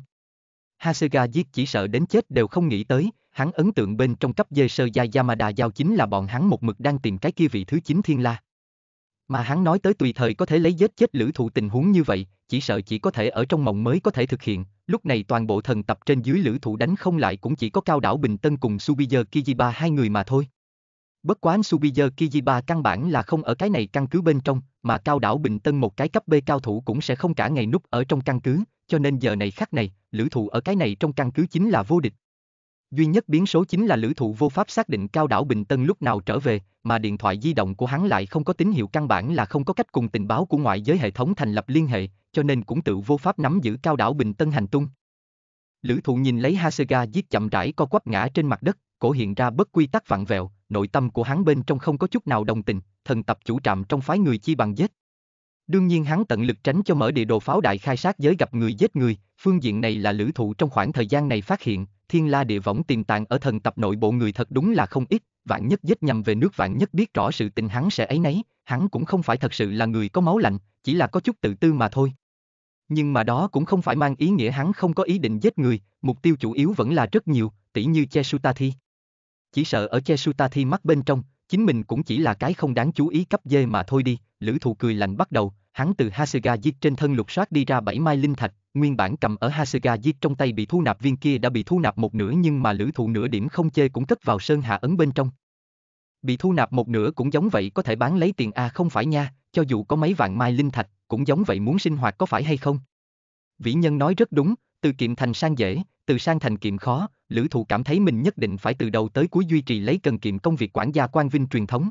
Hasegawa giết chỉ sợ đến chết đều không nghĩ tới, hắn ấn tượng bên trong cấp dê sơ gia Yamada giao chính là bọn hắn một mực đang tìm cái kia vị thứ chín thiên la. Mà hắn nói tới tùy thời có thể lấy giết chết lữ thụ tình huống như vậy, chỉ sợ chỉ có thể ở trong mộng mới có thể thực hiện, lúc này toàn bộ thần tập trên dưới lữ thụ đánh không lại cũng chỉ có cao đảo Bình Tân cùng Subiya Kijiba hai người mà thôi. Bất quá Subiya Kijiba căn bản là không ở cái này căn cứ bên trong, mà cao đảo Bình Tân một cái cấp B cao thủ cũng sẽ không cả ngày núp ở trong căn cứ, cho nên giờ này khác này, lữ thụ ở cái này trong căn cứ chính là vô địch, Duy nhất biến số chính là lữ thụ vô pháp xác định cao đảo Bình Tân lúc nào trở về, mà điện thoại di động của hắn lại không có tín hiệu căn bản là không có cách cùng tình báo của ngoại giới hệ thống thành lập liên hệ, cho nên cũng tự vô pháp nắm giữ cao đảo Bình Tân hành tung. Lữ thụ nhìn lấy Hasegawa giết chậm rãi co quắp ngã trên mặt đất, cổ hiện ra bất quy tắc vặn vẹo, nội tâm của hắn bên trong không có chút nào đồng tình, thần tập chủ trạm trong phái người chi bằng giết. Đương nhiên hắn tận lực tránh cho mở địa đồ pháo đại khai sát giới gặp người giết người, phương diện này là lữ thụ trong khoảng thời gian này phát hiện, thiên la địa võng tiềm tàng ở thần tập nội bộ người thật đúng là không ít, vạn nhất giết nhầm về nước vạn nhất biết rõ sự tình hắn sẽ ấy nấy, hắn cũng không phải thật sự là người có máu lạnh, chỉ là có chút tự tư mà thôi. Nhưng mà đó cũng không phải mang ý nghĩa hắn không có ý định giết người, mục tiêu chủ yếu vẫn là rất nhiều, tỉ như Thi. Chỉ sợ ở Thi mắt bên trong, chính mình cũng chỉ là cái không đáng chú ý cấp dê mà thôi đi, lữ thụ cười lạnh bắt đầu, hắn từ Hasuga giết trên thân lục soát đi ra bảy mai linh thạch, nguyên bản cầm ở Hasuga giết trong tay bị thu nạp viên kia đã bị thu nạp một nửa nhưng mà lữ thụ nửa điểm không chê cũng cất vào sơn hạ ấn bên trong. Bị thu nạp một nửa cũng giống vậy có thể bán lấy tiền A không phải nha, cho dù có mấy vạn mai linh thạch, cũng giống vậy muốn sinh hoạt có phải hay không? Vĩ nhân nói rất đúng, từ kiệm thành sang dễ, từ sang thành kiệm khó, lữ thụ cảm thấy mình nhất định phải từ đầu tới cuối duy trì lấy cần kiệm công việc quản gia quan vinh truyền thống.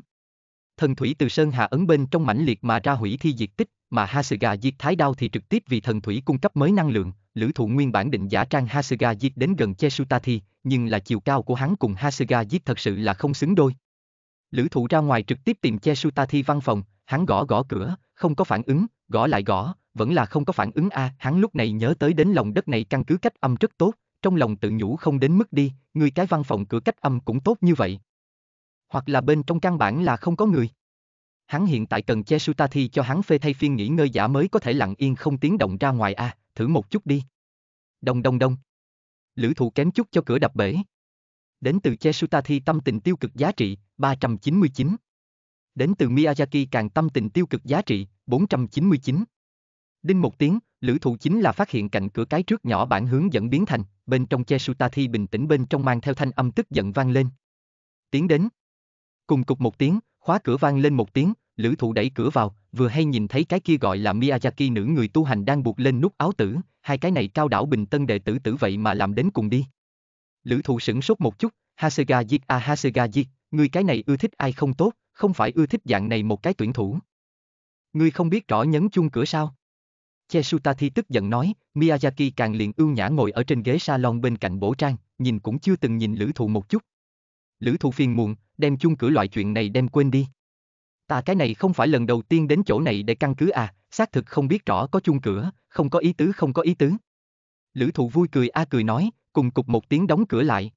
Thần thủy từ sơn hạ ấn bên trong mãnh liệt mà ra hủy thi diệt tích, mà Hasuga diệt thái đao thì trực tiếp vì thần thủy cung cấp mới năng lượng, lữ thụ nguyên bản định giả trang Hasuga diệt đến gần Chesutati, nhưng là chiều cao của hắn cùng Hasuga diệt thật sự là không xứng đôi. Lữ thụ ra ngoài trực tiếp tìm Chesutati văn phòng, hắn gõ gõ cửa, không có phản ứng, gõ lại gõ, vẫn là không có phản ứng a, hắn lúc này nhớ tới đến lòng đất này căn cứ cách âm rất tốt, trong lòng tự nhủ không đến mức đi, người cái văn phòng cửa cách âm cũng tốt như vậy. Hoặc là bên trong căn bản là không có người hắn hiện tại cần che Thi cho hắn phê thay phiên nghỉ ngơi giả mới có thể lặng yên không tiếng động ra ngoài a, à, thử một chút đi. Đông đông đông. Lữ thụ kém chút cho cửa đập bể. Đến từ che Thi tâm tình tiêu cực giá trị, 399. Đến từ Miyazaki càng tâm tình tiêu cực giá trị, 499. Đinh một tiếng, lữ thụ chính là phát hiện cạnh cửa cái trước nhỏ bản hướng dẫn biến thành, bên trong che Thi bình tĩnh bên trong mang theo thanh âm tức giận vang lên. Tiến đến, Cùng cục một tiếng, khóa cửa vang lên một tiếng, lữ thụ đẩy cửa vào, vừa hay nhìn thấy cái kia gọi là Miyazaki nữ người tu hành đang buộc lên nút áo tử, hai cái này cao đảo bình tân đệ tử tử vậy mà làm đến cùng đi. Lữ thụ sửng sốt một chút, Hasega Jit a à Hasega Jit, người cái này ưa thích ai không tốt, không phải ưa thích dạng này một cái tuyển thủ. Ngươi không biết rõ nhấn chung cửa sao? Chesutati tức giận nói, Miyazaki càng liền ưu nhã ngồi ở trên ghế salon bên cạnh bổ trang, nhìn cũng chưa từng nhìn lữ thụ một chút. Lữ Thu phiền muộn, đem chung cửa loại chuyện này đem quên đi. Ta cái này không phải lần đầu tiên đến chỗ này để căn cứ à, xác thực không biết rõ có chung cửa, không có ý tứ không có ý tứ. Lữ Thu vui cười a à cười nói, cùng cục một tiếng đóng cửa lại.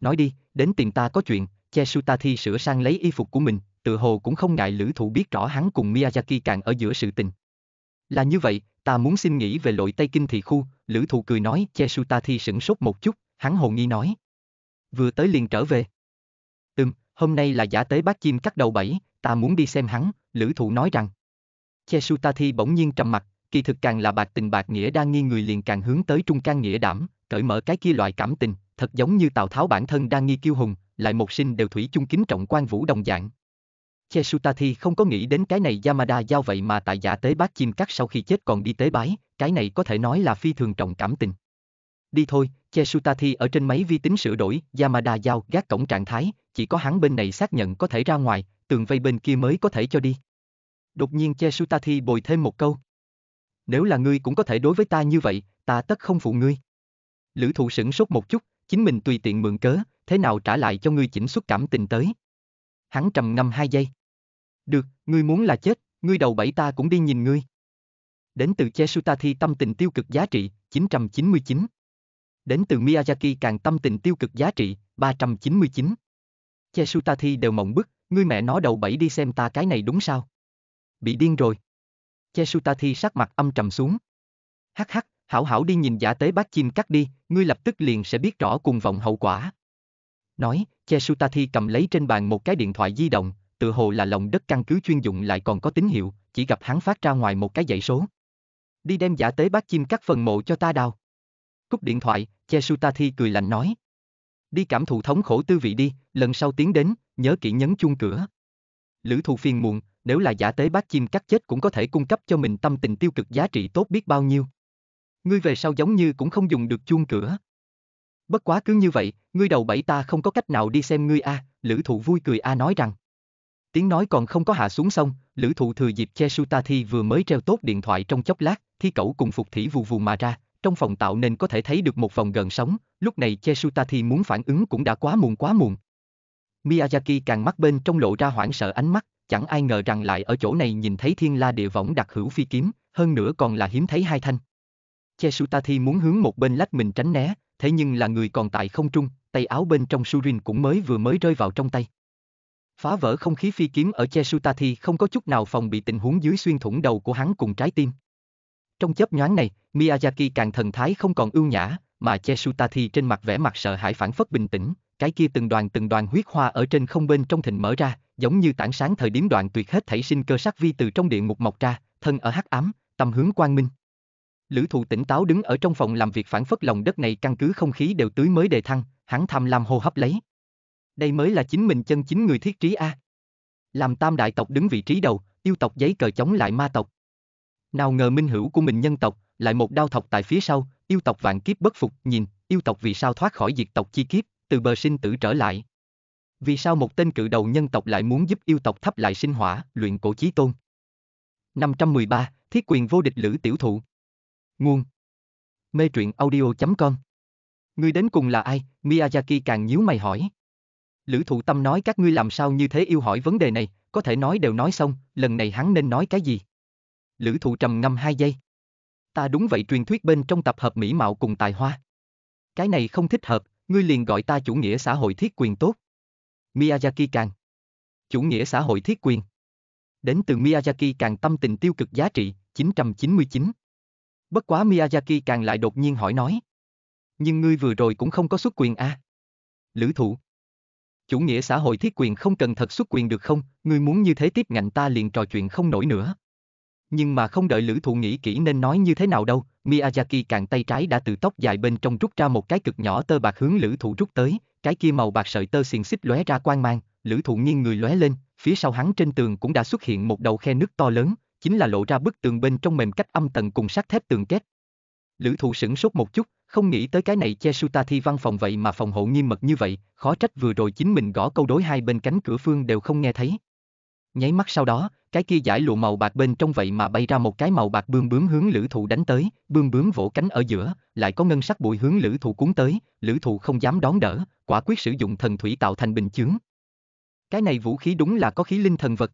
Nói đi, đến tìm ta có chuyện, Che thi sửa sang lấy y phục của mình, tự hồ cũng không ngại Lữ Thu biết rõ hắn cùng Miyazaki càng ở giữa sự tình. Là như vậy, ta muốn xin nghĩ về lội Tây Kinh thị khu, Lữ Thu cười nói, Che thi sửng sốt một chút, hắn hồ nghi nói vừa tới liền trở về. Ừm, hôm nay là giả tế bác chim cắt đầu bảy, ta muốn đi xem hắn, lữ thụ nói rằng. Che Sutati bỗng nhiên trầm mặt, kỳ thực càng là bạc tình bạc nghĩa đang nghi người liền càng hướng tới trung can nghĩa đảm, cởi mở cái kia loại cảm tình, thật giống như Tào Tháo bản thân đang nghi kiêu hùng, lại một sinh đều thủy chung kính trọng quan vũ đồng dạng. Che Sutati không có nghĩ đến cái này Yamada giao vậy mà tại giả tế bác chim cắt sau khi chết còn đi tế bái, cái này có thể nói là phi thường trọng cảm tình. Đi thôi, Chesutati ở trên máy vi tính sửa đổi, Yamada giao gác cổng trạng thái, chỉ có hắn bên này xác nhận có thể ra ngoài, tường vây bên kia mới có thể cho đi. Đột nhiên Chesutati bồi thêm một câu. Nếu là ngươi cũng có thể đối với ta như vậy, ta tất không phụ ngươi. Lữ thụ sửng sốt một chút, chính mình tùy tiện mượn cớ, thế nào trả lại cho ngươi chỉnh xuất cảm tình tới. Hắn trầm ngâm hai giây. Được, ngươi muốn là chết, ngươi đầu bảy ta cũng đi nhìn ngươi. Đến từ Chesutati tâm tình tiêu cực giá trị, 999 đến từ Miyazaki càng tâm tình tiêu cực giá trị, 399. Che Sutati đều mộng bức, ngươi mẹ nó đầu bẫy đi xem ta cái này đúng sao? Bị điên rồi. Che Sutati sắc mặt âm trầm xuống. Hắc hắc, hảo hảo đi nhìn giả tế bác chim cắt đi, ngươi lập tức liền sẽ biết rõ cùng vọng hậu quả. Nói, Che Sutati cầm lấy trên bàn một cái điện thoại di động, tự hồ là lòng đất căn cứ chuyên dụng lại còn có tín hiệu, chỉ gặp hắn phát ra ngoài một cái dãy số. Đi đem giả tế bác chim cắt phần mộ cho ta đào. Cúp điện thoại, Chesutathi cười lạnh nói. Đi cảm thụ thống khổ tư vị đi, lần sau tiến đến, nhớ kỹ nhấn chuông cửa. Lữ thụ phiền muộn, nếu là giả tế bác chim cắt chết cũng có thể cung cấp cho mình tâm tình tiêu cực giá trị tốt biết bao nhiêu. Ngươi về sau giống như cũng không dùng được chuông cửa. Bất quá cứ như vậy, ngươi đầu bảy ta không có cách nào đi xem ngươi a, lữ thụ vui cười a nói rằng. Tiếng nói còn không có hạ xuống xong, lữ thụ thừa dịp Chesutathi vừa mới treo tốt điện thoại trong chốc lát, thi cẩu cùng phục thỉ vù vù mà ra, trong phòng tạo nên có thể thấy được một vòng gần sóng, lúc này Chesutati muốn phản ứng cũng đã quá muộn quá muộn. Miyazaki càng mắt bên trong lộ ra hoảng sợ ánh mắt, chẳng ai ngờ rằng lại ở chỗ này nhìn thấy thiên la địa võng đặc hữu phi kiếm, hơn nữa còn là hiếm thấy hai thanh. Chesutati muốn hướng một bên lách mình tránh né, thế nhưng là người còn tại không trung, tay áo bên trong Surin cũng mới vừa mới rơi vào trong tay. Phá vỡ không khí phi kiếm ở Chesutati không có chút nào phòng bị tình huống dưới xuyên thủng đầu của hắn cùng trái tim. Trong chớp nhoáng này, Miyazaki càng thần thái không còn ưu nhã, mà Chesuta thì trên mặt vẻ mặt sợ hãi phản phất bình tĩnh, cái kia từng đoàn từng đoàn huyết hoa ở trên không bên trong thịnh mở ra, giống như tảng sáng thời điểm đoạn tuyệt hết thảy sinh cơ sắc vi từ trong địa ngục mọc ra, thân ở hắc ám, tâm hướng quang minh. Lữ thụ tỉnh táo đứng ở trong phòng làm việc phản phất lòng đất này căn cứ không khí đều tưới mới đề thăng, hắn tham lam hô hấp lấy. Đây mới là chính mình chân chính người thiết trí A. Làm tam đại tộc đứng vị trí đầu, yêu tộc giấy cờ chống lại ma tộc, nào ngờ minh hữu của mình nhân tộc, lại một đao thọc tại phía sau, yêu tộc vạn kiếp bất phục, nhìn, yêu tộc vì sao thoát khỏi diệt tộc chi kiếp, từ bờ sinh tử trở lại. Vì sao một tên cự đầu nhân tộc lại muốn giúp yêu tộc thắp lại sinh hỏa, luyện cổ chí tôn? 513, Thiết quyền vô địch lữ tiểu thụ. Nguồn Mê truyện audio.com Ngươi đến cùng là ai? Miyazaki càng nhíu mày hỏi. Lữ thụ tâm nói các ngươi làm sao như thế yêu hỏi vấn đề này, có thể nói đều nói xong, lần này hắn nên nói cái gì? Lữ thụ trầm ngâm 2 giây. Ta đúng vậy truyền thuyết bên trong tập hợp mỹ mạo cùng tài hoa. Cái này không thích hợp, ngươi liền gọi ta chủ nghĩa xã hội thiết quyền tốt. Miyazaki càng. Chủ nghĩa xã hội thiết quyền. Đến từ Miyazaki càng tâm tình tiêu cực giá trị, 999. Bất quá Miyazaki càng lại đột nhiên hỏi nói. Nhưng ngươi vừa rồi cũng không có xuất quyền a à? Lữ thụ. Chủ nghĩa xã hội thiết quyền không cần thật xuất quyền được không, ngươi muốn như thế tiếp ngạnh ta liền trò chuyện không nổi nữa. Nhưng mà không đợi lữ thụ nghĩ kỹ nên nói như thế nào đâu, Miyazaki càng tay trái đã từ tóc dài bên trong rút ra một cái cực nhỏ tơ bạc hướng lữ thụ rút tới, cái kia màu bạc sợi tơ xiên xích lóe ra quang mang, lữ thụ nghiêng người lóe lên, phía sau hắn trên tường cũng đã xuất hiện một đầu khe nước to lớn, chính là lộ ra bức tường bên trong mềm cách âm tầng cùng sắt thép tường kết. Lữ thụ sửng sốt một chút, không nghĩ tới cái này che suta thi văn phòng vậy mà phòng hộ nghiêm mật như vậy, khó trách vừa rồi chính mình gõ câu đối hai bên cánh cửa phương đều không nghe thấy. Nháy mắt sau đó, cái kia giải lụa màu bạc bên trong vậy mà bay ra một cái màu bạc bươm bướm hướng lữ thụ đánh tới, bươm bướm vỗ cánh ở giữa, lại có ngân sắc bụi hướng lữ thụ cuốn tới, lữ thụ không dám đón đỡ, quả quyết sử dụng thần thủy tạo thành bình chướng. Cái này vũ khí đúng là có khí linh thần vật.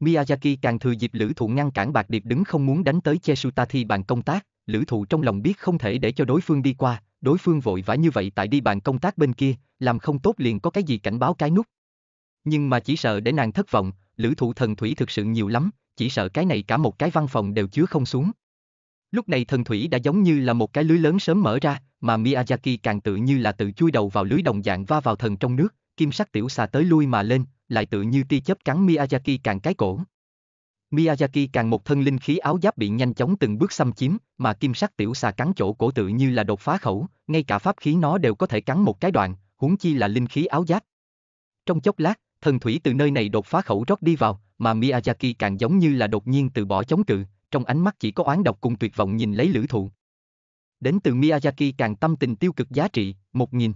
Miyazaki càng thừa dịp lữ thụ ngăn cản bạc điệp đứng không muốn đánh tới Chesutati bàn công tác, lữ thụ trong lòng biết không thể để cho đối phương đi qua, đối phương vội vã như vậy tại đi bàn công tác bên kia, làm không tốt liền có cái gì cảnh báo cái nút. Nhưng mà chỉ sợ để nàng thất vọng, lữ thủ thần thủy thực sự nhiều lắm, chỉ sợ cái này cả một cái văn phòng đều chứa không xuống. Lúc này thần thủy đã giống như là một cái lưới lớn sớm mở ra, mà Miyazaki càng tự như là tự chui đầu vào lưới đồng dạng va vào thần trong nước, kim sắc tiểu xà tới lui mà lên, lại tự như ti chớp cắn Miyazaki càng cái cổ. Miyazaki càng một thân linh khí áo giáp bị nhanh chóng từng bước xâm chiếm, mà kim sắc tiểu xà cắn chỗ cổ tự như là đột phá khẩu, ngay cả pháp khí nó đều có thể cắn một cái đoạn, huống chi là linh khí áo giáp. Trong chốc lát, thần thủy từ nơi này đột phá khẩu rót đi vào, mà Miyazaki càng giống như là đột nhiên từ bỏ chống cự, trong ánh mắt chỉ có oán độc cùng tuyệt vọng nhìn lấy lữ thụ. Đến từ Miyazaki càng tâm tình tiêu cực giá trị, 1.000.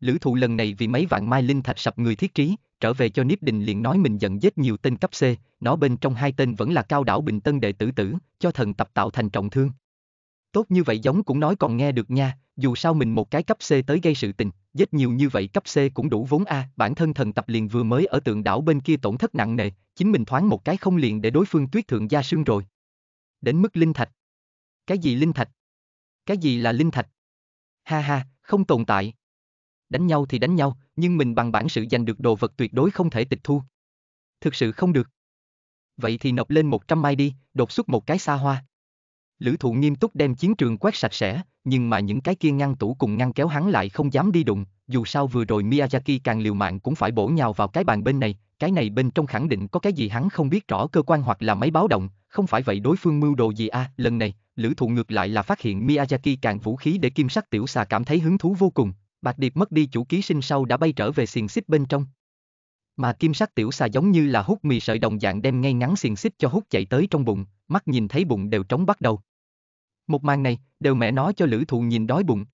Lữ thụ lần này vì mấy vạn mai linh thạch sập người thiết trí, trở về cho Niếp Đình liền nói mình giận giết nhiều tên cấp C, nó bên trong hai tên vẫn là cao đảo bình tân đệ tử tử, cho thần tập tạo thành trọng thương. Tốt như vậy giống cũng nói còn nghe được nha, dù sao mình một cái cấp C tới gây sự tình, giết nhiều như vậy cấp C cũng đủ vốn A, bản thân thần tập liền vừa mới ở tượng đảo bên kia tổn thất nặng nề, chính mình thoáng một cái không liền để đối phương tuyết thượng gia sương rồi. Đến mức linh thạch. Cái gì linh thạch? Cái gì là linh thạch? Ha ha, không tồn tại. Đánh nhau thì đánh nhau, nhưng mình bằng bản sự giành được đồ vật tuyệt đối không thể tịch thu. Thực sự không được. Vậy thì nộp lên 100 mai đi, đột xuất một cái xa hoa. Lữ thụ nghiêm túc đem chiến trường quét sạch sẽ, nhưng mà những cái kia ngăn tủ cùng ngăn kéo hắn lại không dám đi đụng, dù sao vừa rồi Miyazaki càng liều mạng cũng phải bổ nhào vào cái bàn bên này, cái này bên trong khẳng định có cái gì hắn không biết rõ cơ quan hoặc là máy báo động, không phải vậy đối phương mưu đồ gì a à, lần này, lữ thụ ngược lại là phát hiện Miyazaki càng vũ khí để kim sắc tiểu xà cảm thấy hứng thú vô cùng, bạc điệp mất đi chủ ký sinh sau đã bay trở về xiềng xích bên trong. Mà kim sắc tiểu xà giống như là hút mì sợi đồng dạng đem ngay ngắn xiềng xích cho hút chạy tới trong bụng, mắt nhìn thấy bụng đều trống bắt đầu. Một màn này, đều mẹ nó cho lữ thụ nhìn đói bụng.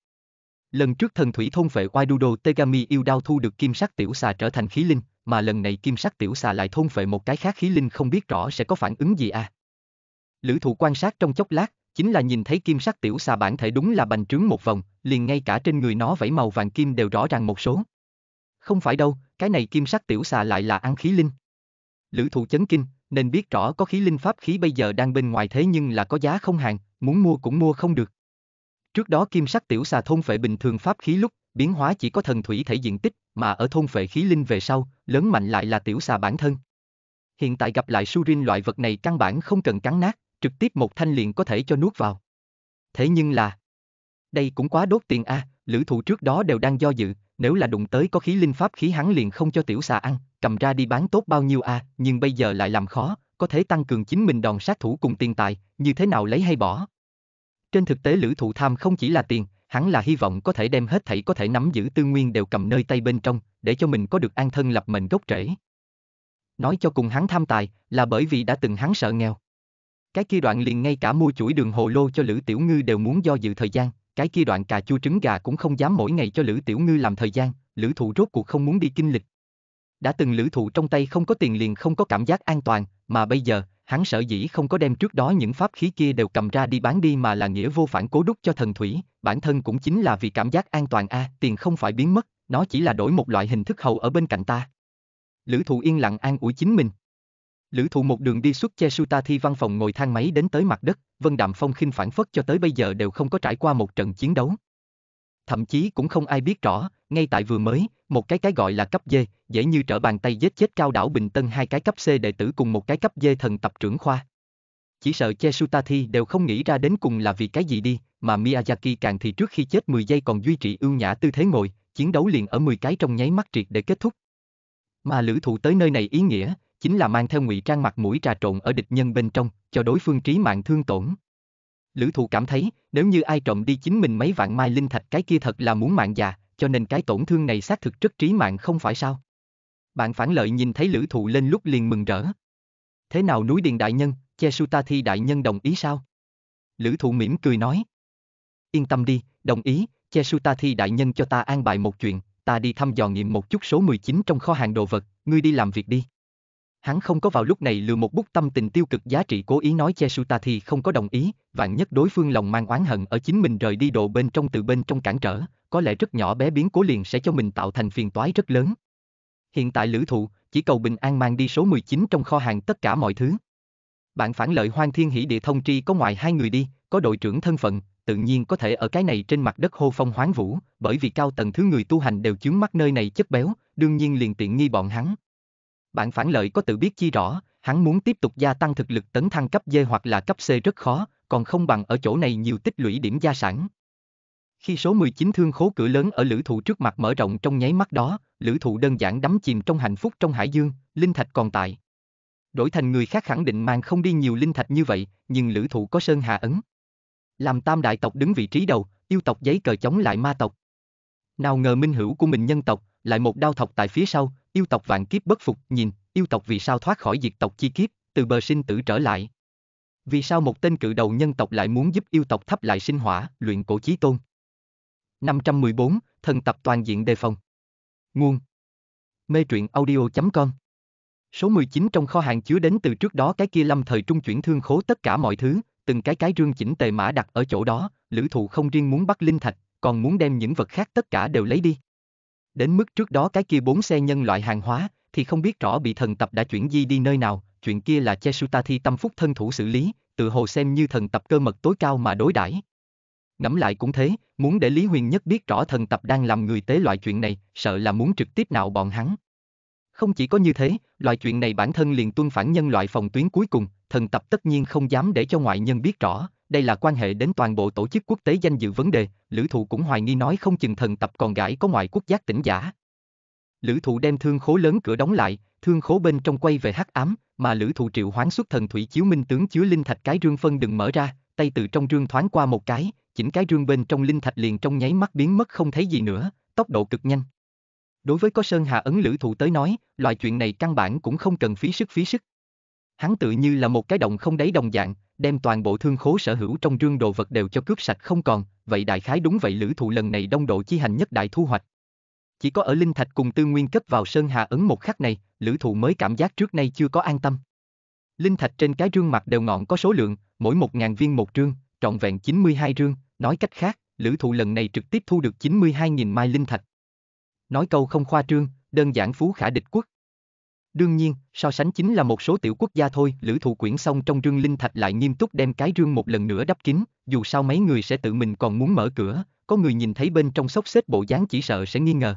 Lần trước thần thủy thôn phệ Waidudo Tegami yêu đao thu được kim sắc tiểu xà trở thành khí linh, mà lần này kim sắc tiểu xà lại thôn phệ một cái khác khí linh không biết rõ sẽ có phản ứng gì à. Lữ thụ quan sát trong chốc lát, chính là nhìn thấy kim sắc tiểu xà bản thể đúng là bành trướng một vòng, liền ngay cả trên người nó vẫy màu vàng kim đều rõ ràng một số. Không phải đâu, cái này kim sắc tiểu xà lại là ăn khí linh. Lữ thụ chấn kinh, nên biết rõ có khí linh pháp khí bây giờ đang bên ngoài thế nhưng là có giá không hàng, muốn mua cũng mua không được. Trước đó kim sắc tiểu xà thôn phệ bình thường pháp khí lúc, biến hóa chỉ có thần thủy thể diện tích, mà ở thôn phệ khí linh về sau, lớn mạnh lại là tiểu xà bản thân. Hiện tại gặp lại Surin loại vật này căn bản không cần cắn nát, trực tiếp một thanh liền có thể cho nuốt vào. Thế nhưng là... Đây cũng quá đốt tiền a, à, lữ thụ trước đó đều đang do dự, nếu là đụng tới có khí linh pháp khí hắn liền không cho tiểu xà ăn, cầm ra đi bán tốt bao nhiêu a, à, nhưng bây giờ lại làm khó, có thể tăng cường chính mình đòn sát thủ cùng tiền tài, như thế nào lấy hay bỏ. Trên thực tế lữ thụ tham không chỉ là tiền, hắn là hy vọng có thể đem hết thảy có thể nắm giữ tư nguyên đều cầm nơi tay bên trong, để cho mình có được an thân lập mệnh gốc rễ. Nói cho cùng hắn tham tài, là bởi vì đã từng hắn sợ nghèo. Cái kia đoạn liền ngay cả mua chuỗi đường hồ lô cho Lữ Tiểu Ngư đều muốn do dự thời gian, cái kia đoạn cà chua trứng gà cũng không dám mỗi ngày cho Lữ Tiểu Ngư làm thời gian, Lữ Thụ rốt cuộc không muốn đi kinh lịch. Đã từng Lữ Thụ trong tay không có tiền liền không có cảm giác an toàn, mà bây giờ, hắn sở dĩ không có đem trước đó những pháp khí kia đều cầm ra đi bán đi mà là nghĩa vô phản cố đúc cho thần thủy, bản thân cũng chính là vì cảm giác an toàn a, à, tiền không phải biến mất, nó chỉ là đổi một loại hình thức hầu ở bên cạnh ta. Lữ thụ yên lặng an ủi chính mình. Lữ thụ một đường đi suốt che Suta Thi văn phòng ngồi thang máy đến tới mặt đất, Vân Đạm Phong khinh phản phất cho tới bây giờ đều không có trải qua một trận chiến đấu thậm chí cũng không ai biết rõ, ngay tại vừa mới, một cái cái gọi là cấp D, dễ như trở bàn tay giết chết cao đảo Bình Tân hai cái cấp C đệ tử cùng một cái cấp D thần tập trưởng khoa. Chỉ sợ Chesutati đều không nghĩ ra đến cùng là vì cái gì đi, mà Miyazaki càng thì trước khi chết 10 giây còn duy trì ưu nhã tư thế ngồi, chiến đấu liền ở 10 cái trong nháy mắt triệt để kết thúc. Mà lữ thụ tới nơi này ý nghĩa, chính là mang theo ngụy trang mặt mũi trà trộn ở địch nhân bên trong, cho đối phương trí mạng thương tổn. Lữ thụ cảm thấy, nếu như ai trộm đi chính mình mấy vạn mai linh thạch cái kia thật là muốn mạng già, cho nên cái tổn thương này xác thực rất trí mạng không phải sao. Bạn phản lợi nhìn thấy lữ thụ lên lúc liền mừng rỡ. Thế nào núi điện đại nhân, che suta thi đại nhân đồng ý sao? Lữ thụ mỉm cười nói. Yên tâm đi, đồng ý, che suta thi đại nhân cho ta an bài một chuyện, ta đi thăm dò nghiệm một chút số 19 trong kho hàng đồ vật, ngươi đi làm việc đi hắn không có vào lúc này lừa một bút tâm tình tiêu cực giá trị cố ý nói che ta thì không có đồng ý, vạn nhất đối phương lòng mang oán hận ở chính mình rời đi độ bên trong từ bên trong cản trở, có lẽ rất nhỏ bé biến cố liền sẽ cho mình tạo thành phiền toái rất lớn. Hiện tại lữ thụ, chỉ cầu bình an mang đi số 19 trong kho hàng tất cả mọi thứ. Bạn phản lợi hoang thiên hỷ địa thông tri có ngoài hai người đi, có đội trưởng thân phận, tự nhiên có thể ở cái này trên mặt đất hô phong hoáng vũ, bởi vì cao tầng thứ người tu hành đều chướng mắt nơi này chất béo, đương nhiên liền tiện nghi bọn hắn bạn phản lợi có tự biết chi rõ, hắn muốn tiếp tục gia tăng thực lực tấn thăng cấp D hoặc là cấp C rất khó, còn không bằng ở chỗ này nhiều tích lũy điểm gia sản. Khi số 19 thương khố cửa lớn ở lữ thụ trước mặt mở rộng trong nháy mắt đó, lữ thụ đơn giản đắm chìm trong hạnh phúc trong hải dương, linh thạch còn tại. Đổi thành người khác khẳng định mang không đi nhiều linh thạch như vậy, nhưng lữ thụ có sơn hạ ấn. Làm tam đại tộc đứng vị trí đầu, yêu tộc giấy cờ chống lại ma tộc. Nào ngờ minh hữu của mình nhân tộc, lại một đao thọc tại phía sau, yêu tộc vạn kiếp bất phục, nhìn, yêu tộc vì sao thoát khỏi diệt tộc chi kiếp, từ bờ sinh tử trở lại. Vì sao một tên cự đầu nhân tộc lại muốn giúp yêu tộc thắp lại sinh hỏa, luyện cổ chí tôn? 514, thần tập toàn diện đề phòng. Nguồn Mê truyện audio.com Số 19 trong kho hàng chứa đến từ trước đó cái kia lâm thời trung chuyển thương khố tất cả mọi thứ, từng cái cái rương chỉnh tề mã đặt ở chỗ đó, lữ thụ không riêng muốn bắt linh thạch, còn muốn đem những vật khác tất cả đều lấy đi. Đến mức trước đó cái kia bốn xe nhân loại hàng hóa, thì không biết rõ bị thần tập đã chuyển di đi nơi nào, chuyện kia là Chesuta thi tâm phúc thân thủ xử lý, tự hồ xem như thần tập cơ mật tối cao mà đối đãi. Ngẫm lại cũng thế, muốn để Lý Huyền Nhất biết rõ thần tập đang làm người tế loại chuyện này, sợ là muốn trực tiếp nào bọn hắn. Không chỉ có như thế, loại chuyện này bản thân liền tuân phản nhân loại phòng tuyến cuối cùng, thần tập tất nhiên không dám để cho ngoại nhân biết rõ đây là quan hệ đến toàn bộ tổ chức quốc tế danh dự vấn đề, lữ thụ cũng hoài nghi nói không chừng thần tập còn gãi có ngoại quốc giác tỉnh giả. Lữ thụ đem thương khố lớn cửa đóng lại, thương khố bên trong quay về hắc ám, mà lữ thụ triệu hoán xuất thần thủy chiếu minh tướng chứa linh thạch cái rương phân đừng mở ra, tay từ trong rương thoáng qua một cái, chỉnh cái rương bên trong linh thạch liền trong nháy mắt biến mất không thấy gì nữa, tốc độ cực nhanh. Đối với có Sơn Hà ấn lữ thụ tới nói, loại chuyện này căn bản cũng không cần phí sức phí sức. Hắn tự như là một cái động không đáy đồng dạng, đem toàn bộ thương khố sở hữu trong rương đồ vật đều cho cướp sạch không còn, vậy đại khái đúng vậy lữ thụ lần này đông độ chi hành nhất đại thu hoạch. Chỉ có ở Linh Thạch cùng tư nguyên cấp vào Sơn Hà ấn một khắc này, lữ thụ mới cảm giác trước nay chưa có an tâm. Linh Thạch trên cái rương mặt đều ngọn có số lượng, mỗi 1.000 viên một rương, trọn vẹn 92 rương, nói cách khác, lữ thụ lần này trực tiếp thu được 92.000 mai Linh Thạch. Nói câu không khoa trương, đơn giản phú khả địch quốc. Đương nhiên, so sánh chính là một số tiểu quốc gia thôi, lữ thụ quyển xong trong rương linh thạch lại nghiêm túc đem cái rương một lần nữa đắp kín, dù sao mấy người sẽ tự mình còn muốn mở cửa, có người nhìn thấy bên trong sốc xếp bộ dáng chỉ sợ sẽ nghi ngờ.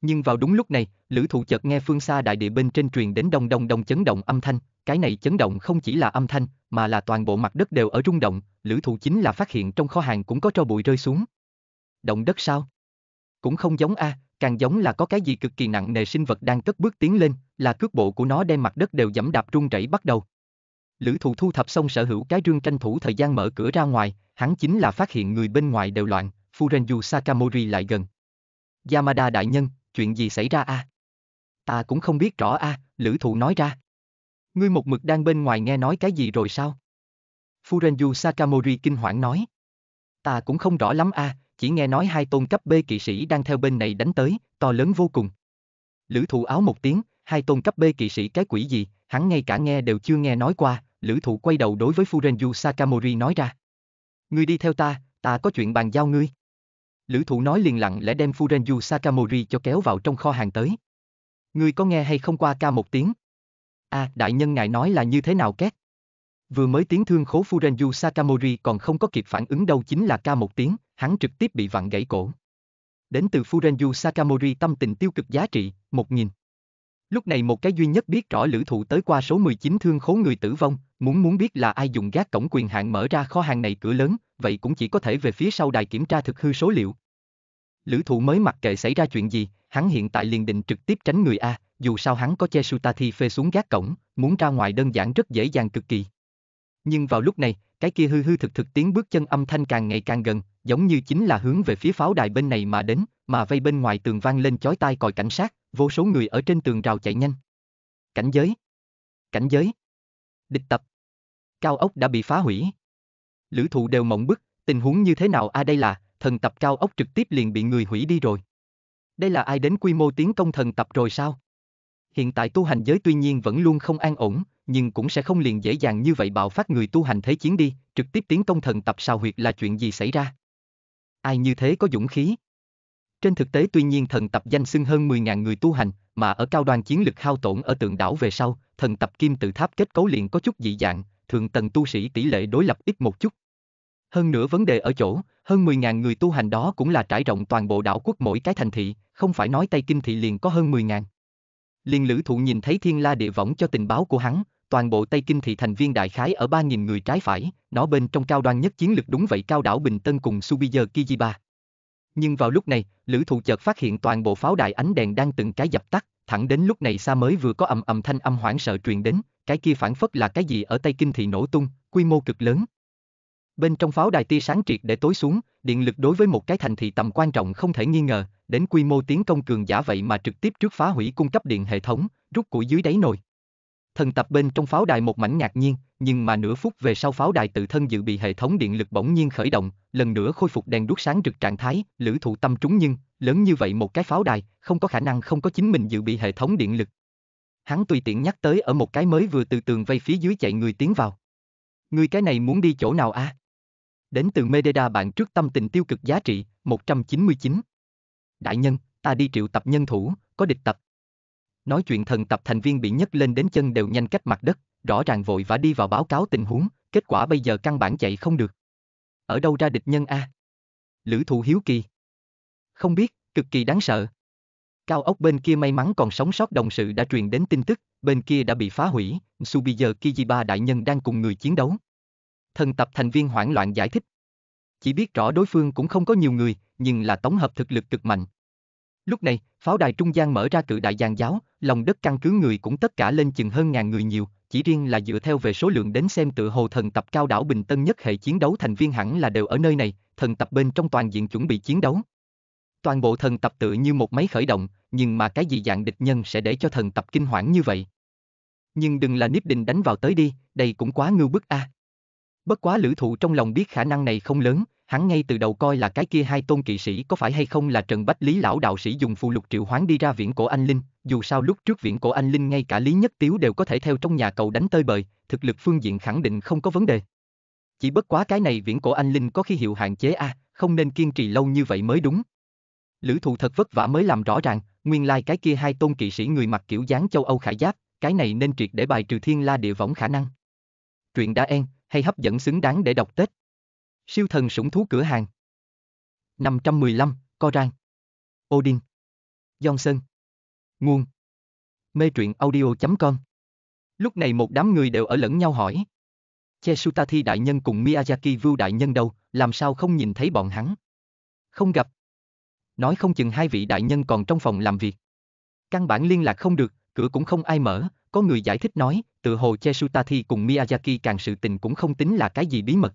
Nhưng vào đúng lúc này, lữ thụ chợt nghe phương xa đại địa bên trên truyền đến đông đông đông chấn động âm thanh, cái này chấn động không chỉ là âm thanh, mà là toàn bộ mặt đất đều ở rung động, lữ thụ chính là phát hiện trong kho hàng cũng có tro bụi rơi xuống. Động đất sao? Cũng không giống a, à, càng giống là có cái gì cực kỳ nặng nề sinh vật đang cất bước tiến lên, là cước bộ của nó đem mặt đất đều dẫm đạp rung rẩy bắt đầu. Lữ thụ thu thập xong sở hữu cái rương tranh thủ thời gian mở cửa ra ngoài, hắn chính là phát hiện người bên ngoài đều loạn, Furenju Sakamori lại gần. Yamada đại nhân, chuyện gì xảy ra a à? Ta cũng không biết rõ a à, lữ thụ nói ra. Ngươi một mực đang bên ngoài nghe nói cái gì rồi sao? Furenju Sakamori kinh hoảng nói. Ta cũng không rõ lắm a à, chỉ nghe nói hai tôn cấp B kỵ sĩ đang theo bên này đánh tới, to lớn vô cùng. Lữ thụ áo một tiếng, hai tôn cấp B kỵ sĩ cái quỷ gì, hắn ngay cả nghe đều chưa nghe nói qua, lữ thụ quay đầu đối với Furenju Sakamori nói ra. Ngươi đi theo ta, ta có chuyện bàn giao ngươi. Lữ thụ nói liền lặng lẽ đem Furenju Sakamori cho kéo vào trong kho hàng tới. Ngươi có nghe hay không qua ca một tiếng? À, đại nhân ngài nói là như thế nào két? Vừa mới tiếng thương khố Furenju Sakamori còn không có kịp phản ứng đâu chính là ca một tiếng, hắn trực tiếp bị vặn gãy cổ. Đến từ Furenyu Sakamori tâm tình tiêu cực giá trị, 1000 Lúc này một cái duy nhất biết rõ lữ thụ tới qua số 19 thương khố người tử vong, muốn muốn biết là ai dùng gác cổng quyền hạn mở ra kho hàng này cửa lớn, vậy cũng chỉ có thể về phía sau đài kiểm tra thực hư số liệu. Lữ thụ mới mặc kệ xảy ra chuyện gì, hắn hiện tại liền định trực tiếp tránh người A, dù sao hắn có che Sutati phê xuống gác cổng, muốn ra ngoài đơn giản rất dễ dàng cực kỳ. Nhưng vào lúc này, cái kia hư hư thực thực tiếng bước chân âm thanh càng ngày càng gần, giống như chính là hướng về phía pháo đài bên này mà đến, mà vây bên ngoài tường vang lên chói tai còi cảnh sát, vô số người ở trên tường rào chạy nhanh. Cảnh giới. Cảnh giới. Địch tập. Cao ốc đã bị phá hủy. Lữ thụ đều mộng bức, tình huống như thế nào a à, đây là, thần tập cao ốc trực tiếp liền bị người hủy đi rồi. Đây là ai đến quy mô tiến công thần tập rồi sao? Hiện tại tu hành giới tuy nhiên vẫn luôn không an ổn, nhưng cũng sẽ không liền dễ dàng như vậy bạo phát người tu hành thế chiến đi, trực tiếp tiến công thần tập sao huyệt là chuyện gì xảy ra. Ai như thế có dũng khí? Trên thực tế tuy nhiên thần tập danh xưng hơn 10.000 người tu hành, mà ở cao đoàn chiến lực hao tổn ở tượng đảo về sau, thần tập kim tự tháp kết cấu liền có chút dị dạng, thường tầng tu sĩ tỷ lệ đối lập ít một chút. Hơn nữa vấn đề ở chỗ, hơn 10.000 người tu hành đó cũng là trải rộng toàn bộ đảo quốc mỗi cái thành thị, không phải nói Tây Kinh thị liền có hơn 10.000. Liền lữ thụ nhìn thấy thiên la địa võng cho tình báo của hắn, toàn bộ Tây Kinh thị thành viên đại khái ở 3.000 người trái phải, nó bên trong cao đoan nhất chiến lược đúng vậy cao đảo Bình Tân cùng Subizer Kijiba. Nhưng vào lúc này, lữ thụ chợt phát hiện toàn bộ pháo đài ánh đèn đang từng cái dập tắt, thẳng đến lúc này xa mới vừa có ầm ầm thanh âm hoảng sợ truyền đến, cái kia phản phất là cái gì ở Tây Kinh thị nổ tung, quy mô cực lớn, Bên trong pháo đài tia sáng triệt để tối xuống, điện lực đối với một cái thành thị tầm quan trọng không thể nghi ngờ, đến quy mô tiến công cường giả vậy mà trực tiếp trước phá hủy cung cấp điện hệ thống, rút của dưới đáy nồi. Thần tập bên trong pháo đài một mảnh ngạc nhiên, nhưng mà nửa phút về sau pháo đài tự thân dự bị hệ thống điện lực bỗng nhiên khởi động, lần nữa khôi phục đèn đuốc sáng rực trạng thái, lữ thụ tâm trúng nhưng, lớn như vậy một cái pháo đài, không có khả năng không có chính mình dự bị hệ thống điện lực. Hắn tùy tiện nhắc tới ở một cái mới vừa từ tường vây phía dưới chạy người tiến vào. Người cái này muốn đi chỗ nào a? À? Đến từ Mededa bạn trước tâm tình tiêu cực giá trị, 199. Đại nhân, ta đi triệu tập nhân thủ, có địch tập. Nói chuyện thần tập thành viên bị nhấc lên đến chân đều nhanh cách mặt đất, rõ ràng vội và đi vào báo cáo tình huống, kết quả bây giờ căn bản chạy không được. Ở đâu ra địch nhân a? Lữ thụ hiếu kỳ. Không biết, cực kỳ đáng sợ. Cao ốc bên kia may mắn còn sống sót đồng sự đã truyền đến tin tức, bên kia đã bị phá hủy, Subizer Kijiba đại nhân đang cùng người chiến đấu thần tập thành viên hoảng loạn giải thích. Chỉ biết rõ đối phương cũng không có nhiều người, nhưng là tổng hợp thực lực cực mạnh. Lúc này, pháo đài trung gian mở ra cự đại giàn giáo, lòng đất căn cứ người cũng tất cả lên chừng hơn ngàn người nhiều, chỉ riêng là dựa theo về số lượng đến xem tự hồ thần tập cao đảo Bình Tân nhất hệ chiến đấu thành viên hẳn là đều ở nơi này, thần tập bên trong toàn diện chuẩn bị chiến đấu. Toàn bộ thần tập tự như một máy khởi động, nhưng mà cái gì dạng địch nhân sẽ để cho thần tập kinh hoảng như vậy? Nhưng đừng là Niếp định đánh vào tới đi, đây cũng quá ngưu bức a. À. Bất quá lữ thụ trong lòng biết khả năng này không lớn, hắn ngay từ đầu coi là cái kia hai tôn kỵ sĩ có phải hay không là Trần Bách Lý lão đạo sĩ dùng phù lục triệu hoán đi ra viễn cổ anh linh, dù sao lúc trước viễn cổ anh linh ngay cả Lý Nhất Tiếu đều có thể theo trong nhà cầu đánh tơi bời, thực lực phương diện khẳng định không có vấn đề. Chỉ bất quá cái này viễn cổ anh linh có khi hiệu hạn chế a, à, không nên kiên trì lâu như vậy mới đúng. Lữ thụ thật vất vả mới làm rõ ràng, nguyên lai like cái kia hai tôn kỵ sĩ người mặc kiểu dáng châu Âu khải giáp, cái này nên triệt để bài trừ thiên la địa võng khả năng. Truyện đã en, hay hấp dẫn xứng đáng để đọc Tết. Siêu thần sủng thú cửa hàng 515, Coran Odin Johnson Nguồn Mê truyện audio.com Lúc này một đám người đều ở lẫn nhau hỏi. Che Sutati đại nhân cùng Miyazaki Vưu đại nhân đâu, làm sao không nhìn thấy bọn hắn? Không gặp. Nói không chừng hai vị đại nhân còn trong phòng làm việc. Căn bản liên lạc không được, cửa cũng không ai mở, có người giải thích nói, tự hồ Chesutathi cùng Miyazaki càng sự tình cũng không tính là cái gì bí mật.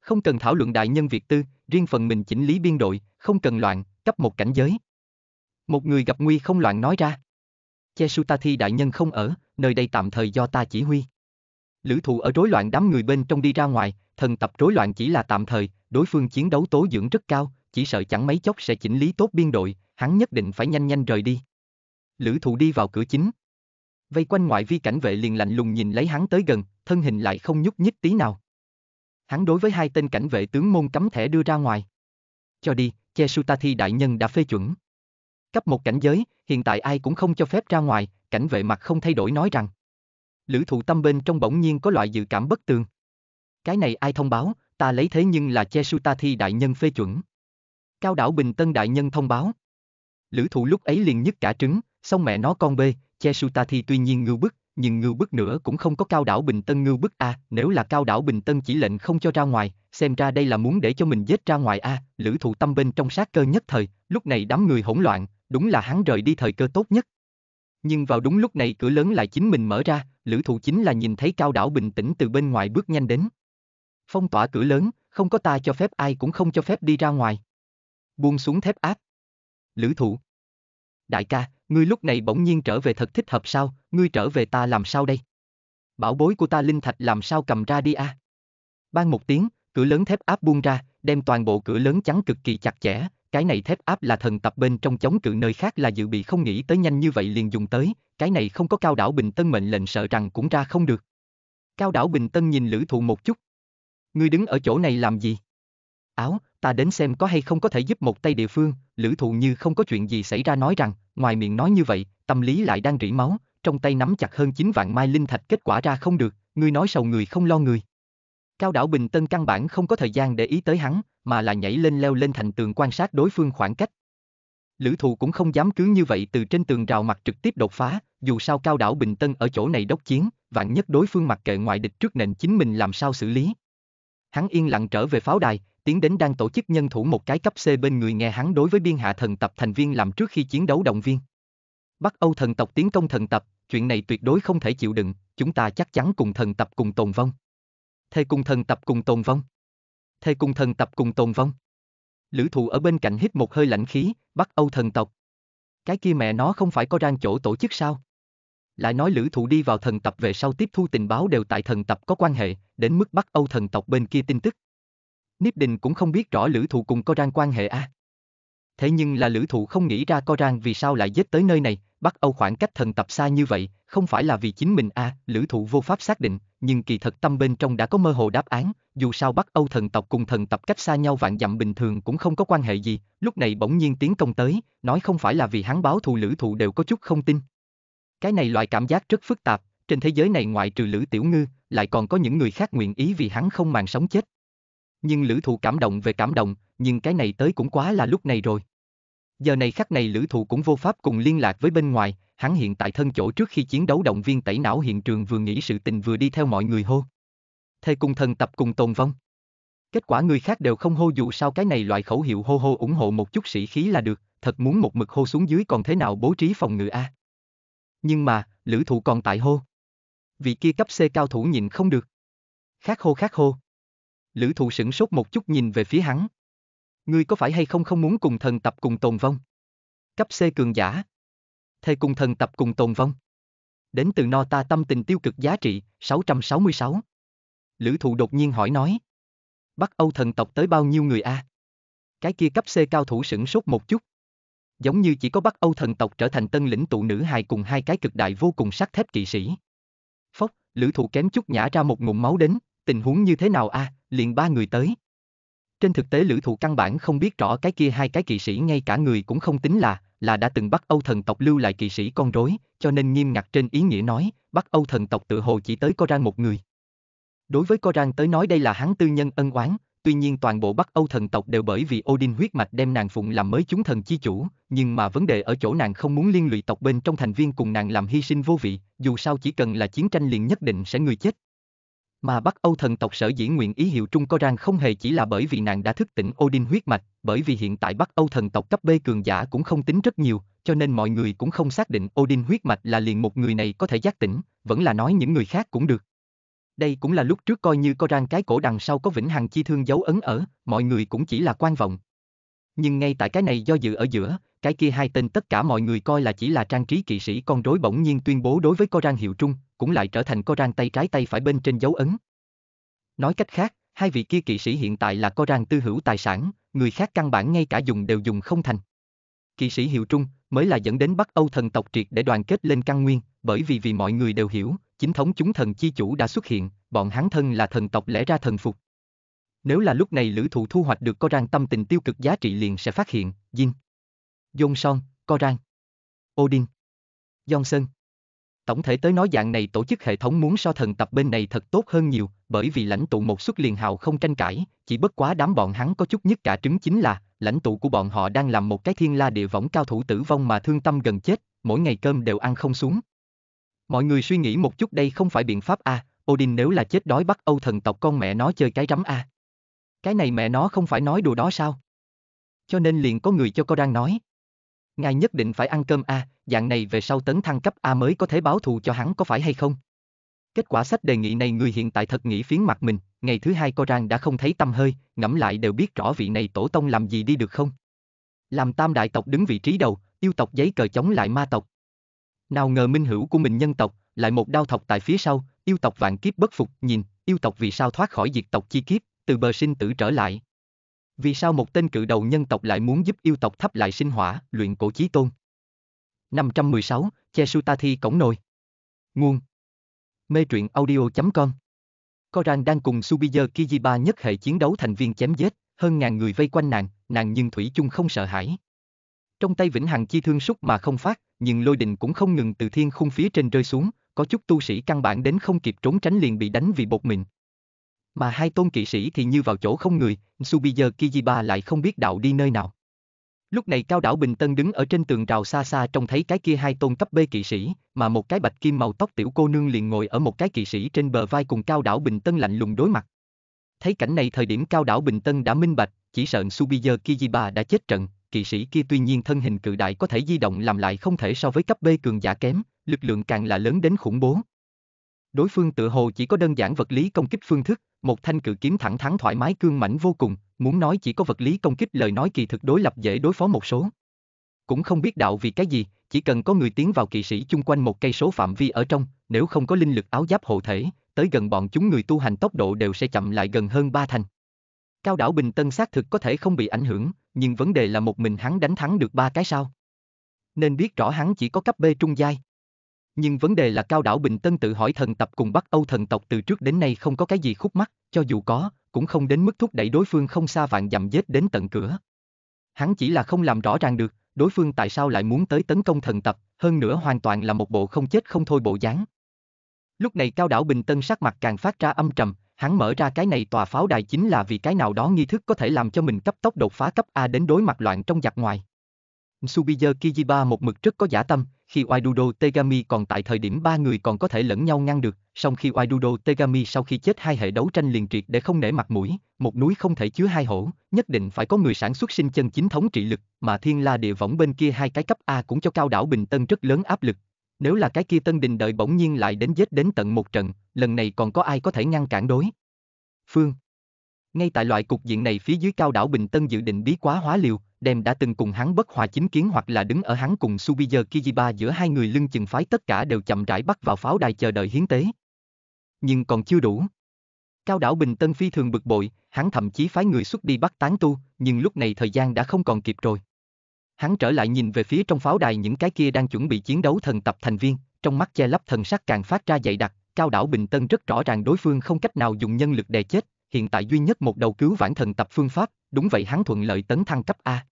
Không cần thảo luận đại nhân việc tư, riêng phần mình chỉnh lý biên đội, không cần loạn, cấp một cảnh giới. Một người gặp nguy không loạn nói ra. Chesutathi đại nhân không ở, nơi đây tạm thời do ta chỉ huy. Lữ thụ ở rối loạn đám người bên trong đi ra ngoài, thần tập rối loạn chỉ là tạm thời, đối phương chiến đấu tố dưỡng rất cao, chỉ sợ chẳng mấy chốc sẽ chỉnh lý tốt biên đội, hắn nhất định phải nhanh nhanh rời đi. Lữ thụ đi vào cửa chính. Vây quanh ngoại vi cảnh vệ liền lạnh lùng nhìn lấy hắn tới gần, thân hình lại không nhúc nhích tí nào. Hắn đối với hai tên cảnh vệ tướng môn cấm thẻ đưa ra ngoài. Cho đi, Che Sutati đại nhân đã phê chuẩn. Cấp một cảnh giới, hiện tại ai cũng không cho phép ra ngoài, cảnh vệ mặt không thay đổi nói rằng. Lữ thụ tâm bên trong bỗng nhiên có loại dự cảm bất tường. Cái này ai thông báo, ta lấy thế nhưng là Che Sutati đại nhân phê chuẩn. Cao đảo Bình Tân đại nhân thông báo. Lữ thụ lúc ấy liền nhất cả trứng, Xong mẹ nó con bê, che suta thì tuy nhiên ngưu bức, nhưng ngưu bức nữa cũng không có cao đảo bình tân ngưu bức a à, nếu là cao đảo bình tân chỉ lệnh không cho ra ngoài xem ra đây là muốn để cho mình giết ra ngoài a à, lữ thụ tâm bên trong sát cơ nhất thời lúc này đám người hỗn loạn đúng là hắn rời đi thời cơ tốt nhất nhưng vào đúng lúc này cửa lớn lại chính mình mở ra lữ thụ chính là nhìn thấy cao đảo bình tĩnh từ bên ngoài bước nhanh đến phong tỏa cửa lớn không có ta cho phép ai cũng không cho phép đi ra ngoài buông xuống thép áp lữ thụ đại ca ngươi lúc này bỗng nhiên trở về thật thích hợp sao, ngươi trở về ta làm sao đây? Bảo bối của ta linh thạch làm sao cầm ra đi a? À? Ban một tiếng, cửa lớn thép áp buông ra, đem toàn bộ cửa lớn chắn cực kỳ chặt chẽ, cái này thép áp là thần tập bên trong chống cự nơi khác là dự bị không nghĩ tới nhanh như vậy liền dùng tới, cái này không có cao đảo bình tân mệnh lệnh sợ rằng cũng ra không được. Cao đảo bình tân nhìn lữ thụ một chút. Ngươi đứng ở chỗ này làm gì? Áo, ta đến xem có hay không có thể giúp một tay địa phương, lữ thụ như không có chuyện gì xảy ra nói rằng, ngoài miệng nói như vậy, tâm lý lại đang rỉ máu, trong tay nắm chặt hơn 9 vạn mai linh thạch kết quả ra không được, ngươi nói sầu người không lo người. Cao đảo Bình Tân căn bản không có thời gian để ý tới hắn, mà là nhảy lên leo lên thành tường quan sát đối phương khoảng cách. Lữ thù cũng không dám cứ như vậy từ trên tường rào mặt trực tiếp đột phá, dù sao cao đảo Bình Tân ở chỗ này đốc chiến, vạn nhất đối phương mặc kệ ngoại địch trước nền chính mình làm sao xử lý. Hắn yên lặng trở về pháo đài, tiến đến đang tổ chức nhân thủ một cái cấp C bên người nghe hắn đối với biên hạ thần tập thành viên làm trước khi chiến đấu động viên. Bắc Âu thần tộc tiến công thần tập, chuyện này tuyệt đối không thể chịu đựng, chúng ta chắc chắn cùng thần tập cùng tồn vong. Thề cùng thần tập cùng tồn vong. Thề cùng thần tập cùng tồn vong. Lữ thụ ở bên cạnh hít một hơi lạnh khí, Bắc Âu thần tộc. Cái kia mẹ nó không phải có đang chỗ tổ chức sao? Lại nói lữ thụ đi vào thần tập về sau tiếp thu tình báo đều tại thần tập có quan hệ, đến mức Bắc Âu thần tộc bên kia tin tức. Niếp Đình cũng không biết rõ lữ thụ cùng có rang quan hệ a. À. Thế nhưng là lữ thụ không nghĩ ra có rang vì sao lại giết tới nơi này, Bắc Âu khoảng cách thần tập xa như vậy, không phải là vì chính mình a, à, lữ thụ vô pháp xác định, nhưng kỳ thật tâm bên trong đã có mơ hồ đáp án, dù sao Bắc Âu thần tộc cùng thần tập cách xa nhau vạn dặm bình thường cũng không có quan hệ gì, lúc này bỗng nhiên tiến công tới, nói không phải là vì hắn báo thù lữ thụ đều có chút không tin. Cái này loại cảm giác rất phức tạp, trên thế giới này ngoại trừ lữ tiểu ngư, lại còn có những người khác nguyện ý vì hắn không màng sống chết. Nhưng lữ thụ cảm động về cảm động, nhưng cái này tới cũng quá là lúc này rồi. Giờ này khắc này lữ thụ cũng vô pháp cùng liên lạc với bên ngoài, hắn hiện tại thân chỗ trước khi chiến đấu động viên tẩy não hiện trường vừa nghĩ sự tình vừa đi theo mọi người hô. thê cùng thần tập cùng tồn vong. Kết quả người khác đều không hô dù sao cái này loại khẩu hiệu hô hô ủng hộ một chút sĩ khí là được, thật muốn một mực hô xuống dưới còn thế nào bố trí phòng ngự A. Nhưng mà, lữ thụ còn tại hô. Vị kia cấp C cao thủ nhìn không được. Khác hô khác hô, Lữ thụ sửng sốt một chút nhìn về phía hắn. Ngươi có phải hay không không muốn cùng thần tập cùng tồn vong? Cấp C cường giả. Thề cùng thần tập cùng tồn vong. Đến từ no ta tâm tình tiêu cực giá trị, 666. Lữ thụ đột nhiên hỏi nói. Bắc Âu thần tộc tới bao nhiêu người a à? Cái kia cấp C cao thủ sửng sốt một chút. Giống như chỉ có Bắc Âu thần tộc trở thành tân lĩnh tụ nữ hài cùng hai cái cực đại vô cùng sắc thép kỵ sĩ. Phốc, lữ thụ kém chút nhả ra một ngụm máu đến, tình huống như thế nào a à? liền ba người tới. Trên thực tế lữ thụ căn bản không biết rõ cái kia hai cái kỵ sĩ ngay cả người cũng không tính là, là đã từng bắt Âu thần tộc lưu lại kỵ sĩ con rối, cho nên nghiêm ngặt trên ý nghĩa nói, bắt Âu thần tộc tự hồ chỉ tới có ra một người. Đối với Rang tới nói đây là hắn tư nhân ân oán, tuy nhiên toàn bộ Bắc Âu thần tộc đều bởi vì Odin huyết mạch đem nàng phụng làm mới chúng thần chi chủ, nhưng mà vấn đề ở chỗ nàng không muốn liên lụy tộc bên trong thành viên cùng nàng làm hy sinh vô vị, dù sao chỉ cần là chiến tranh liền nhất định sẽ người chết. Mà Bắc Âu thần tộc sở dĩ nguyện ý hiệu trung Co rằng không hề chỉ là bởi vì nàng đã thức tỉnh Odin huyết mạch, bởi vì hiện tại Bắc Âu thần tộc cấp B cường giả cũng không tính rất nhiều, cho nên mọi người cũng không xác định Odin huyết mạch là liền một người này có thể giác tỉnh, vẫn là nói những người khác cũng được. Đây cũng là lúc trước coi như Co rang cái cổ đằng sau có vĩnh hằng chi thương dấu ấn ở, mọi người cũng chỉ là quan vọng. Nhưng ngay tại cái này do dự ở giữa, cái kia hai tên tất cả mọi người coi là chỉ là trang trí kỵ sĩ con rối bỗng nhiên tuyên bố đối với co rang hiệu trung, cũng lại trở thành có rang tay trái tay phải bên trên dấu ấn. Nói cách khác, hai vị kia kỵ sĩ hiện tại là có rang tư hữu tài sản, người khác căn bản ngay cả dùng đều dùng không thành. Kỵ sĩ hiệu trung mới là dẫn đến Bắc Âu thần tộc triệt để đoàn kết lên căn nguyên, bởi vì vì mọi người đều hiểu, chính thống chúng thần chi chủ đã xuất hiện, bọn hắn thân là thần tộc lẽ ra thần phục. Nếu là lúc này lữ thụ thu hoạch được có rang tâm tình tiêu cực giá trị liền sẽ phát hiện, Jin, Johnson, Coran, Odin, Johnson tổng thể tới nói dạng này tổ chức hệ thống muốn so thần tập bên này thật tốt hơn nhiều, bởi vì lãnh tụ một suất liền hào không tranh cãi, chỉ bất quá đám bọn hắn có chút nhất cả trứng chính là, lãnh tụ của bọn họ đang làm một cái thiên la địa võng cao thủ tử vong mà thương tâm gần chết, mỗi ngày cơm đều ăn không xuống. Mọi người suy nghĩ một chút đây không phải biện pháp a, Odin nếu là chết đói bắt Âu thần tộc con mẹ nó chơi cái rắm a. Cái này mẹ nó không phải nói đùa đó sao? Cho nên liền có người cho co đang nói, ngài nhất định phải ăn cơm a, à, dạng này về sau tấn thăng cấp A mới có thể báo thù cho hắn có phải hay không? Kết quả sách đề nghị này người hiện tại thật nghĩ phiến mặt mình, ngày thứ hai Coran đã không thấy tâm hơi, ngẫm lại đều biết rõ vị này tổ tông làm gì đi được không? Làm tam đại tộc đứng vị trí đầu, yêu tộc giấy cờ chống lại ma tộc. Nào ngờ minh hữu của mình nhân tộc, lại một đao thọc tại phía sau, yêu tộc vạn kiếp bất phục, nhìn, yêu tộc vì sao thoát khỏi diệt tộc chi kiếp, từ bờ sinh tử trở lại, vì sao một tên cự đầu nhân tộc lại muốn giúp yêu tộc thắp lại sinh hỏa, luyện cổ chí tôn? 516, Che su ta Thi Cổng Nồi Nguồn Mê truyện audio.com Koran đang cùng Subizer Kijiba nhất hệ chiến đấu thành viên chém giết, hơn ngàn người vây quanh nàng, nàng nhưng Thủy chung không sợ hãi. Trong tay Vĩnh Hằng chi thương súc mà không phát, nhưng lôi đình cũng không ngừng từ thiên khung phía trên rơi xuống, có chút tu sĩ căn bản đến không kịp trốn tránh liền bị đánh vì bột mình, mà hai tôn kỵ sĩ thì như vào chỗ không người, Subizer Kijiba lại không biết đạo đi nơi nào. Lúc này Cao Đảo Bình Tân đứng ở trên tường rào xa xa trông thấy cái kia hai tôn cấp B kỵ sĩ, mà một cái bạch kim màu tóc tiểu cô nương liền ngồi ở một cái kỵ sĩ trên bờ vai cùng Cao Đảo Bình Tân lạnh lùng đối mặt. Thấy cảnh này thời điểm Cao Đảo Bình Tân đã minh bạch, chỉ sợ Subizer Kijiba đã chết trận, kỵ sĩ kia tuy nhiên thân hình cự đại có thể di động làm lại không thể so với cấp B cường giả kém, lực lượng càng là lớn đến khủng bố, Đối phương tự hồ chỉ có đơn giản vật lý công kích phương thức, một thanh cự kiếm thẳng thắn thoải mái cương mãnh vô cùng, muốn nói chỉ có vật lý công kích lời nói kỳ thực đối lập dễ đối phó một số. Cũng không biết đạo vì cái gì, chỉ cần có người tiến vào kỵ sĩ chung quanh một cây số phạm vi ở trong, nếu không có linh lực áo giáp hộ thể, tới gần bọn chúng người tu hành tốc độ đều sẽ chậm lại gần hơn ba thành. Cao đảo Bình Tân xác thực có thể không bị ảnh hưởng, nhưng vấn đề là một mình hắn đánh thắng được ba cái sao. Nên biết rõ hắn chỉ có cấp B trung giai. Nhưng vấn đề là Cao Đảo Bình Tân tự hỏi thần tập cùng Bắc Âu thần tộc từ trước đến nay không có cái gì khúc mắc, cho dù có, cũng không đến mức thúc đẩy đối phương không xa vạn dặm dết đến tận cửa. Hắn chỉ là không làm rõ ràng được, đối phương tại sao lại muốn tới tấn công thần tập, hơn nữa hoàn toàn là một bộ không chết không thôi bộ dáng. Lúc này Cao Đảo Bình Tân sắc mặt càng phát ra âm trầm, hắn mở ra cái này tòa pháo đài chính là vì cái nào đó nghi thức có thể làm cho mình cấp tốc đột phá cấp A đến đối mặt loạn trong giặc ngoài. Subizer Kijiba một mực rất có giả tâm, khi Waidudo Tegami còn tại thời điểm ba người còn có thể lẫn nhau ngăn được, song khi Waidudo Tegami sau khi chết hai hệ đấu tranh liền triệt để không nể mặt mũi, một núi không thể chứa hai hổ, nhất định phải có người sản xuất sinh chân chính thống trị lực, mà thiên la địa võng bên kia hai cái cấp A cũng cho cao đảo Bình Tân rất lớn áp lực. Nếu là cái kia Tân Đình đợi bỗng nhiên lại đến giết đến tận một trận, lần này còn có ai có thể ngăn cản đối. Phương Ngay tại loại cục diện này phía dưới cao đảo Bình Tân dự định bí quá hóa liều, đem đã từng cùng hắn bất hòa chính kiến hoặc là đứng ở hắn cùng Subizer Kijiba giữa hai người lưng chừng phái tất cả đều chậm rãi bắt vào pháo đài chờ đợi hiến tế. Nhưng còn chưa đủ. Cao đảo Bình Tân phi thường bực bội, hắn thậm chí phái người xuất đi bắt tán tu, nhưng lúc này thời gian đã không còn kịp rồi. Hắn trở lại nhìn về phía trong pháo đài những cái kia đang chuẩn bị chiến đấu thần tập thành viên, trong mắt che lấp thần sắc càng phát ra dày đặc, Cao đảo Bình Tân rất rõ ràng đối phương không cách nào dùng nhân lực đè chết, hiện tại duy nhất một đầu cứu vãn thần tập phương pháp, đúng vậy hắn thuận lợi tấn thăng cấp A.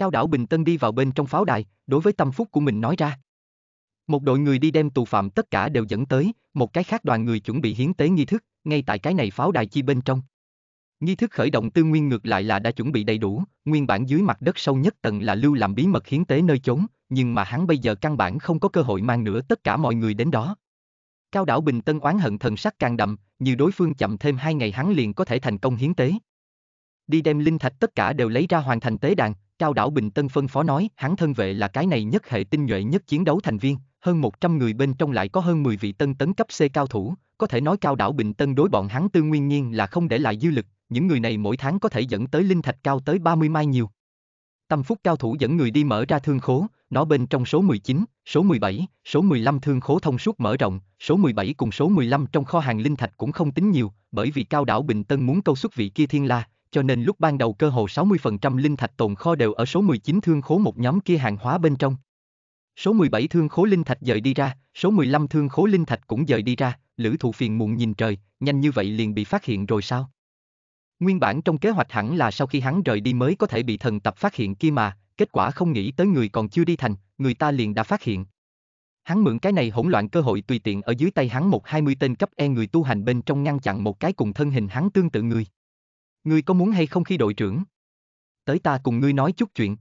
Cao đảo Bình Tân đi vào bên trong pháo đài, đối với tâm phúc của mình nói ra. Một đội người đi đem tù phạm tất cả đều dẫn tới, một cái khác đoàn người chuẩn bị hiến tế nghi thức, ngay tại cái này pháo đài chi bên trong. Nghi thức khởi động tư nguyên ngược lại là đã chuẩn bị đầy đủ, nguyên bản dưới mặt đất sâu nhất tầng là lưu làm bí mật hiến tế nơi chốn, nhưng mà hắn bây giờ căn bản không có cơ hội mang nữa tất cả mọi người đến đó. Cao đảo Bình Tân oán hận thần sắc càng đậm, như đối phương chậm thêm hai ngày hắn liền có thể thành công hiến tế. Đi đem linh thạch tất cả đều lấy ra hoàn thành tế đàn, Cao Đảo Bình Tân phân phó nói, hắn thân vệ là cái này nhất hệ tinh nhuệ nhất chiến đấu thành viên, hơn 100 người bên trong lại có hơn 10 vị tân tấn cấp C cao thủ, có thể nói Cao Đảo Bình Tân đối bọn hắn tư nguyên nhiên là không để lại dư lực, những người này mỗi tháng có thể dẫn tới linh thạch cao tới 30 mai nhiều. Tâm Phúc cao thủ dẫn người đi mở ra thương khố, nó bên trong số 19, số 17, số 15 thương khố thông suốt mở rộng, số 17 cùng số 15 trong kho hàng linh thạch cũng không tính nhiều, bởi vì Cao Đảo Bình Tân muốn câu xuất vị kia thiên la, cho nên lúc ban đầu cơ hồ 60% linh thạch tồn kho đều ở số 19 thương khố một nhóm kia hàng hóa bên trong. Số 17 thương khố linh thạch dời đi ra, số 15 thương khố linh thạch cũng dời đi ra, Lữ Thụ phiền muộn nhìn trời, nhanh như vậy liền bị phát hiện rồi sao? Nguyên bản trong kế hoạch hẳn là sau khi hắn rời đi mới có thể bị thần tập phát hiện kia mà, kết quả không nghĩ tới người còn chưa đi thành, người ta liền đã phát hiện. Hắn mượn cái này hỗn loạn cơ hội tùy tiện ở dưới tay hắn một hai mươi tên cấp e người tu hành bên trong ngăn chặn một cái cùng thân hình hắn tương tự người. Ngươi có muốn hay không khi đội trưởng? Tới ta cùng ngươi nói chút chuyện.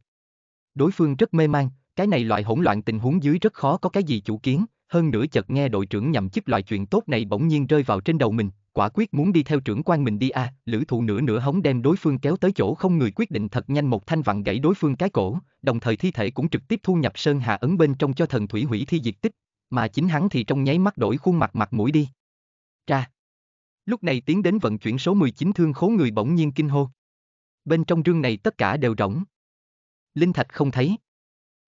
Đối phương rất mê man, cái này loại hỗn loạn tình huống dưới rất khó có cái gì chủ kiến, hơn nữa chợt nghe đội trưởng nhậm chức loại chuyện tốt này bỗng nhiên rơi vào trên đầu mình, quả quyết muốn đi theo trưởng quan mình đi à, lữ thụ nửa nửa hống đem đối phương kéo tới chỗ không người quyết định thật nhanh một thanh vặn gãy đối phương cái cổ, đồng thời thi thể cũng trực tiếp thu nhập sơn hà ấn bên trong cho thần thủy hủy thi diệt tích, mà chính hắn thì trong nháy mắt đổi khuôn mặt mặt mũi đi. Ra. Lúc này tiến đến vận chuyển số 19 thương khố người bỗng nhiên kinh hô. Bên trong rương này tất cả đều rỗng. Linh thạch không thấy.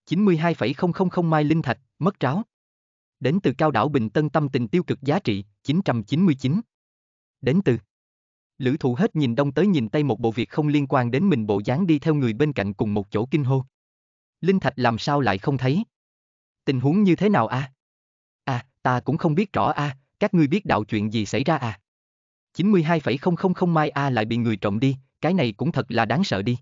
92,000 mai linh thạch, mất tráo. Đến từ cao đảo Bình Tân tâm tình tiêu cực giá trị, 999. Đến từ. Lữ thụ hết nhìn đông tới nhìn tây một bộ việc không liên quan đến mình bộ dáng đi theo người bên cạnh cùng một chỗ kinh hô. Linh thạch làm sao lại không thấy? Tình huống như thế nào a? À? à, ta cũng không biết rõ a, à, các ngươi biết đạo chuyện gì xảy ra à? 92,000 mai A lại bị người trộm đi, cái này cũng thật là đáng sợ đi.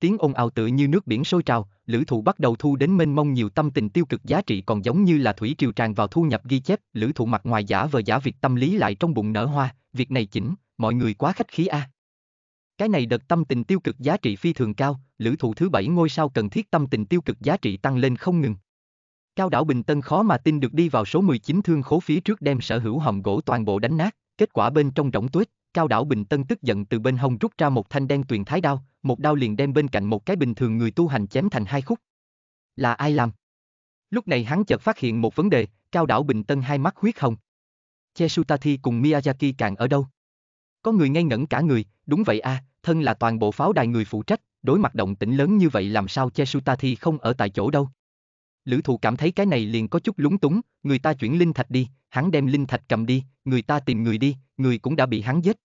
Tiếng ồn ào tựa như nước biển sôi trào, lữ thụ bắt đầu thu đến mênh mông nhiều tâm tình tiêu cực giá trị còn giống như là thủy triều tràn vào thu nhập ghi chép, lữ thụ mặt ngoài giả vờ giả việc tâm lý lại trong bụng nở hoa, việc này chỉnh, mọi người quá khách khí a. Cái này đợt tâm tình tiêu cực giá trị phi thường cao, lữ thụ thứ bảy ngôi sao cần thiết tâm tình tiêu cực giá trị tăng lên không ngừng. Cao đảo Bình Tân khó mà tin được đi vào số 19 thương khố phía trước đem sở hữu hồng gỗ toàn bộ đánh nát. Kết quả bên trong rỗng tuếch, Cao đảo Bình Tân tức giận từ bên hông rút ra một thanh đen tuyền thái đao, một đao liền đem bên cạnh một cái bình thường người tu hành chém thành hai khúc. Là ai làm? Lúc này hắn chợt phát hiện một vấn đề, Cao đảo Bình Tân hai mắt huyết hồng. Chesutati cùng Miyazaki càng ở đâu? Có người ngây ngẩn cả người, đúng vậy a, à, thân là toàn bộ pháo đài người phụ trách, đối mặt động tĩnh lớn như vậy làm sao Chesutati không ở tại chỗ đâu? Lữ thụ cảm thấy cái này liền có chút lúng túng, người ta chuyển linh thạch đi, hắn đem linh thạch cầm đi, người ta tìm người đi, người cũng đã bị hắn giết.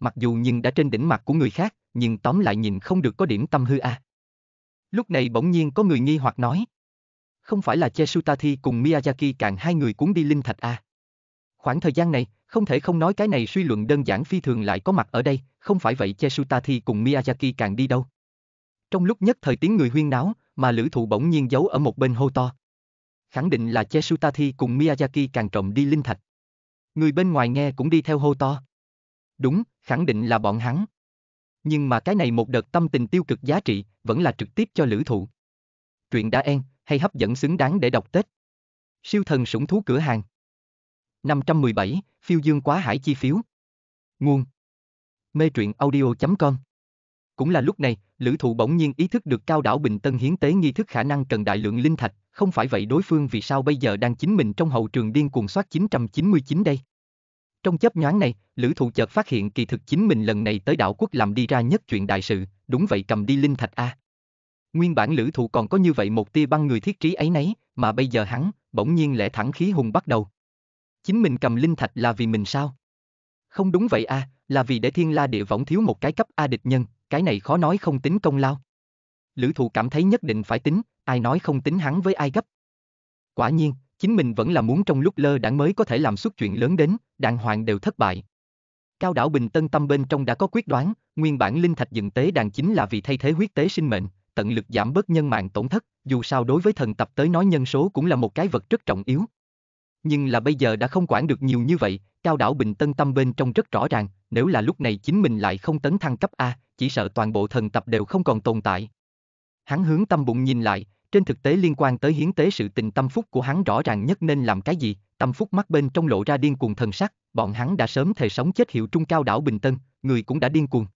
Mặc dù nhưng đã trên đỉnh mặt của người khác, nhưng tóm lại nhìn không được có điểm tâm hư à. Lúc này bỗng nhiên có người nghi hoặc nói. Không phải là Chesutati cùng Miyazaki càng hai người cuốn đi linh thạch à. Khoảng thời gian này, không thể không nói cái này suy luận đơn giản phi thường lại có mặt ở đây, không phải vậy Chesutati cùng Miyazaki càng đi đâu. Trong lúc nhất thời tiếng người huyên náo, mà lữ thụ bỗng nhiên giấu ở một bên hô to, khẳng định là Chesutati cùng Miyazaki càng trọng đi linh thạch. Người bên ngoài nghe cũng đi theo hô to. Đúng, khẳng định là bọn hắn. Nhưng mà cái này một đợt tâm tình tiêu cực giá trị, vẫn là trực tiếp cho lữ thụ. Truyện đã en, hay hấp dẫn xứng đáng để đọc Tết. Siêu thần sủng thú cửa hàng. 517, phiêu dương quá hải chi phiếu. Nguồn. Mê truyện audio.com Cũng là lúc này, lữ thụ bỗng nhiên ý thức được cao đảo Bình Tân hiến tế nghi thức khả năng cần đại lượng linh thạch, không phải vậy đối phương vì sao bây giờ đang chính mình trong hậu trường điên cuồng soát 999 đây? Trong chớp nhoáng này, lữ thụ chợt phát hiện kỳ thực chính mình lần này tới đảo quốc làm đi ra nhất chuyện đại sự, đúng vậy cầm đi linh thạch A. Nguyên bản lữ thụ còn có như vậy một tia băng người thiết trí ấy nấy, mà bây giờ hắn, bỗng nhiên lẽ thẳng khí hùng bắt đầu. Chính mình cầm linh thạch là vì mình sao? Không đúng vậy a, là vì để thiên la địa võng thiếu một cái cấp A địch nhân, cái này khó nói không tính công lao. Lữ thụ cảm thấy nhất định phải tính, ai nói không tính hắn với ai gấp. Quả nhiên, chính mình vẫn là muốn trong lúc lơ đãng mới có thể làm suốt chuyện lớn đến, đàng hoàng đều thất bại. Cao đảo Bình Tân Tâm bên trong đã có quyết đoán, nguyên bản linh thạch dựng tế đàn chính là vì thay thế huyết tế sinh mệnh, tận lực giảm bớt nhân mạng tổn thất, dù sao đối với thần tập tới nói nhân số cũng là một cái vật rất trọng yếu. Nhưng là bây giờ đã không quản được nhiều như vậy, Cao đảo Bình Tân Tâm bên trong rất rõ ràng, nếu là lúc này chính mình lại không tấn thăng cấp A, chỉ sợ toàn bộ thần tập đều không còn tồn tại. Hắn hướng tâm bụng nhìn lại, trên thực tế liên quan tới hiến tế sự tình tâm phúc của hắn rõ ràng nhất nên làm cái gì, tâm phúc mắt bên trong lộ ra điên cuồng thần sắc, bọn hắn đã sớm thề sống chết hiệu trung cao đảo Bình Tân, người cũng đã điên cuồng.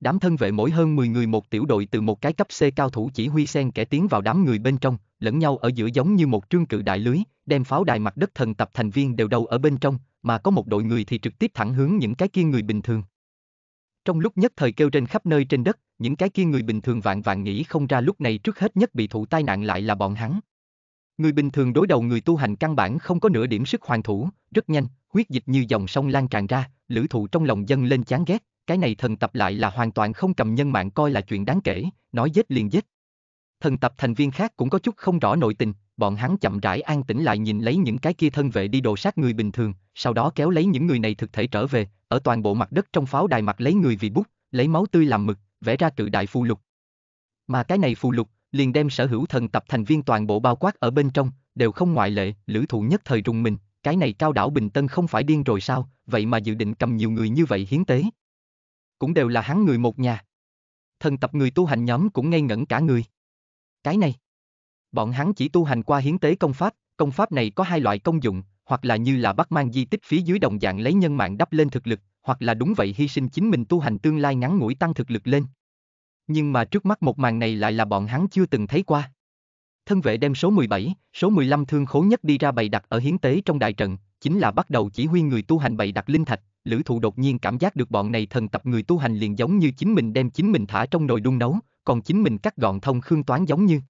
Đám thân vệ mỗi hơn 10 người một tiểu đội từ một cái cấp C cao thủ chỉ huy sen kẻ tiến vào đám người bên trong, lẫn nhau ở giữa giống như một trương cự đại lưới, đem pháo đài mặt đất thần tập thành viên đều đầu ở bên trong, mà có một đội người thì trực tiếp thẳng hướng những cái kia người bình thường. Trong lúc nhất thời kêu trên khắp nơi trên đất, những cái kia người bình thường vạn vạn nghĩ không ra lúc này trước hết nhất bị thụ tai nạn lại là bọn hắn. Người bình thường đối đầu người tu hành căn bản không có nửa điểm sức hoàn thủ, rất nhanh, huyết dịch như dòng sông lan tràn ra, lữ thụ trong lòng dân lên chán ghét, cái này thần tập lại là hoàn toàn không cầm nhân mạng coi là chuyện đáng kể, nói giết liền giết. Thần tập thành viên khác cũng có chút không rõ nội tình, bọn hắn chậm rãi an tĩnh lại nhìn lấy những cái kia thân vệ đi đồ sát người bình thường, sau đó kéo lấy những người này thực thể trở về, ở toàn bộ mặt đất trong pháo đài mặt lấy người vì bút, lấy máu tươi làm mực, vẽ ra cự đại phù lục. Mà cái này phù lục, liền đem sở hữu thần tập thành viên toàn bộ bao quát ở bên trong, đều không ngoại lệ, lữ thụ nhất thời rùng mình, cái này cao đảo Bình Tân không phải điên rồi sao, vậy mà dự định cầm nhiều người như vậy hiến tế. Cũng đều là hắn người một nhà. Thần tập người tu hành nhóm cũng ngây ngẩn cả người. Cái này, Bọn hắn chỉ tu hành qua hiến tế công pháp, công pháp này có hai loại công dụng, hoặc là như là bắt mang di tích phía dưới đồng dạng lấy nhân mạng đắp lên thực lực, hoặc là đúng vậy hy sinh chính mình tu hành tương lai ngắn ngủi tăng thực lực lên. Nhưng mà trước mắt một màn này lại là bọn hắn chưa từng thấy qua. Thân vệ đem số 17, số 15 thương khố nhất đi ra bày đặt ở hiến tế trong đại trận, chính là bắt đầu chỉ huy người tu hành bày đặt linh thạch, lữ thụ đột nhiên cảm giác được bọn này thần tập người tu hành liền giống như chính mình đem chính mình thả trong nồi đun nấu, còn chính mình cắt gọn thông khương toán giống như.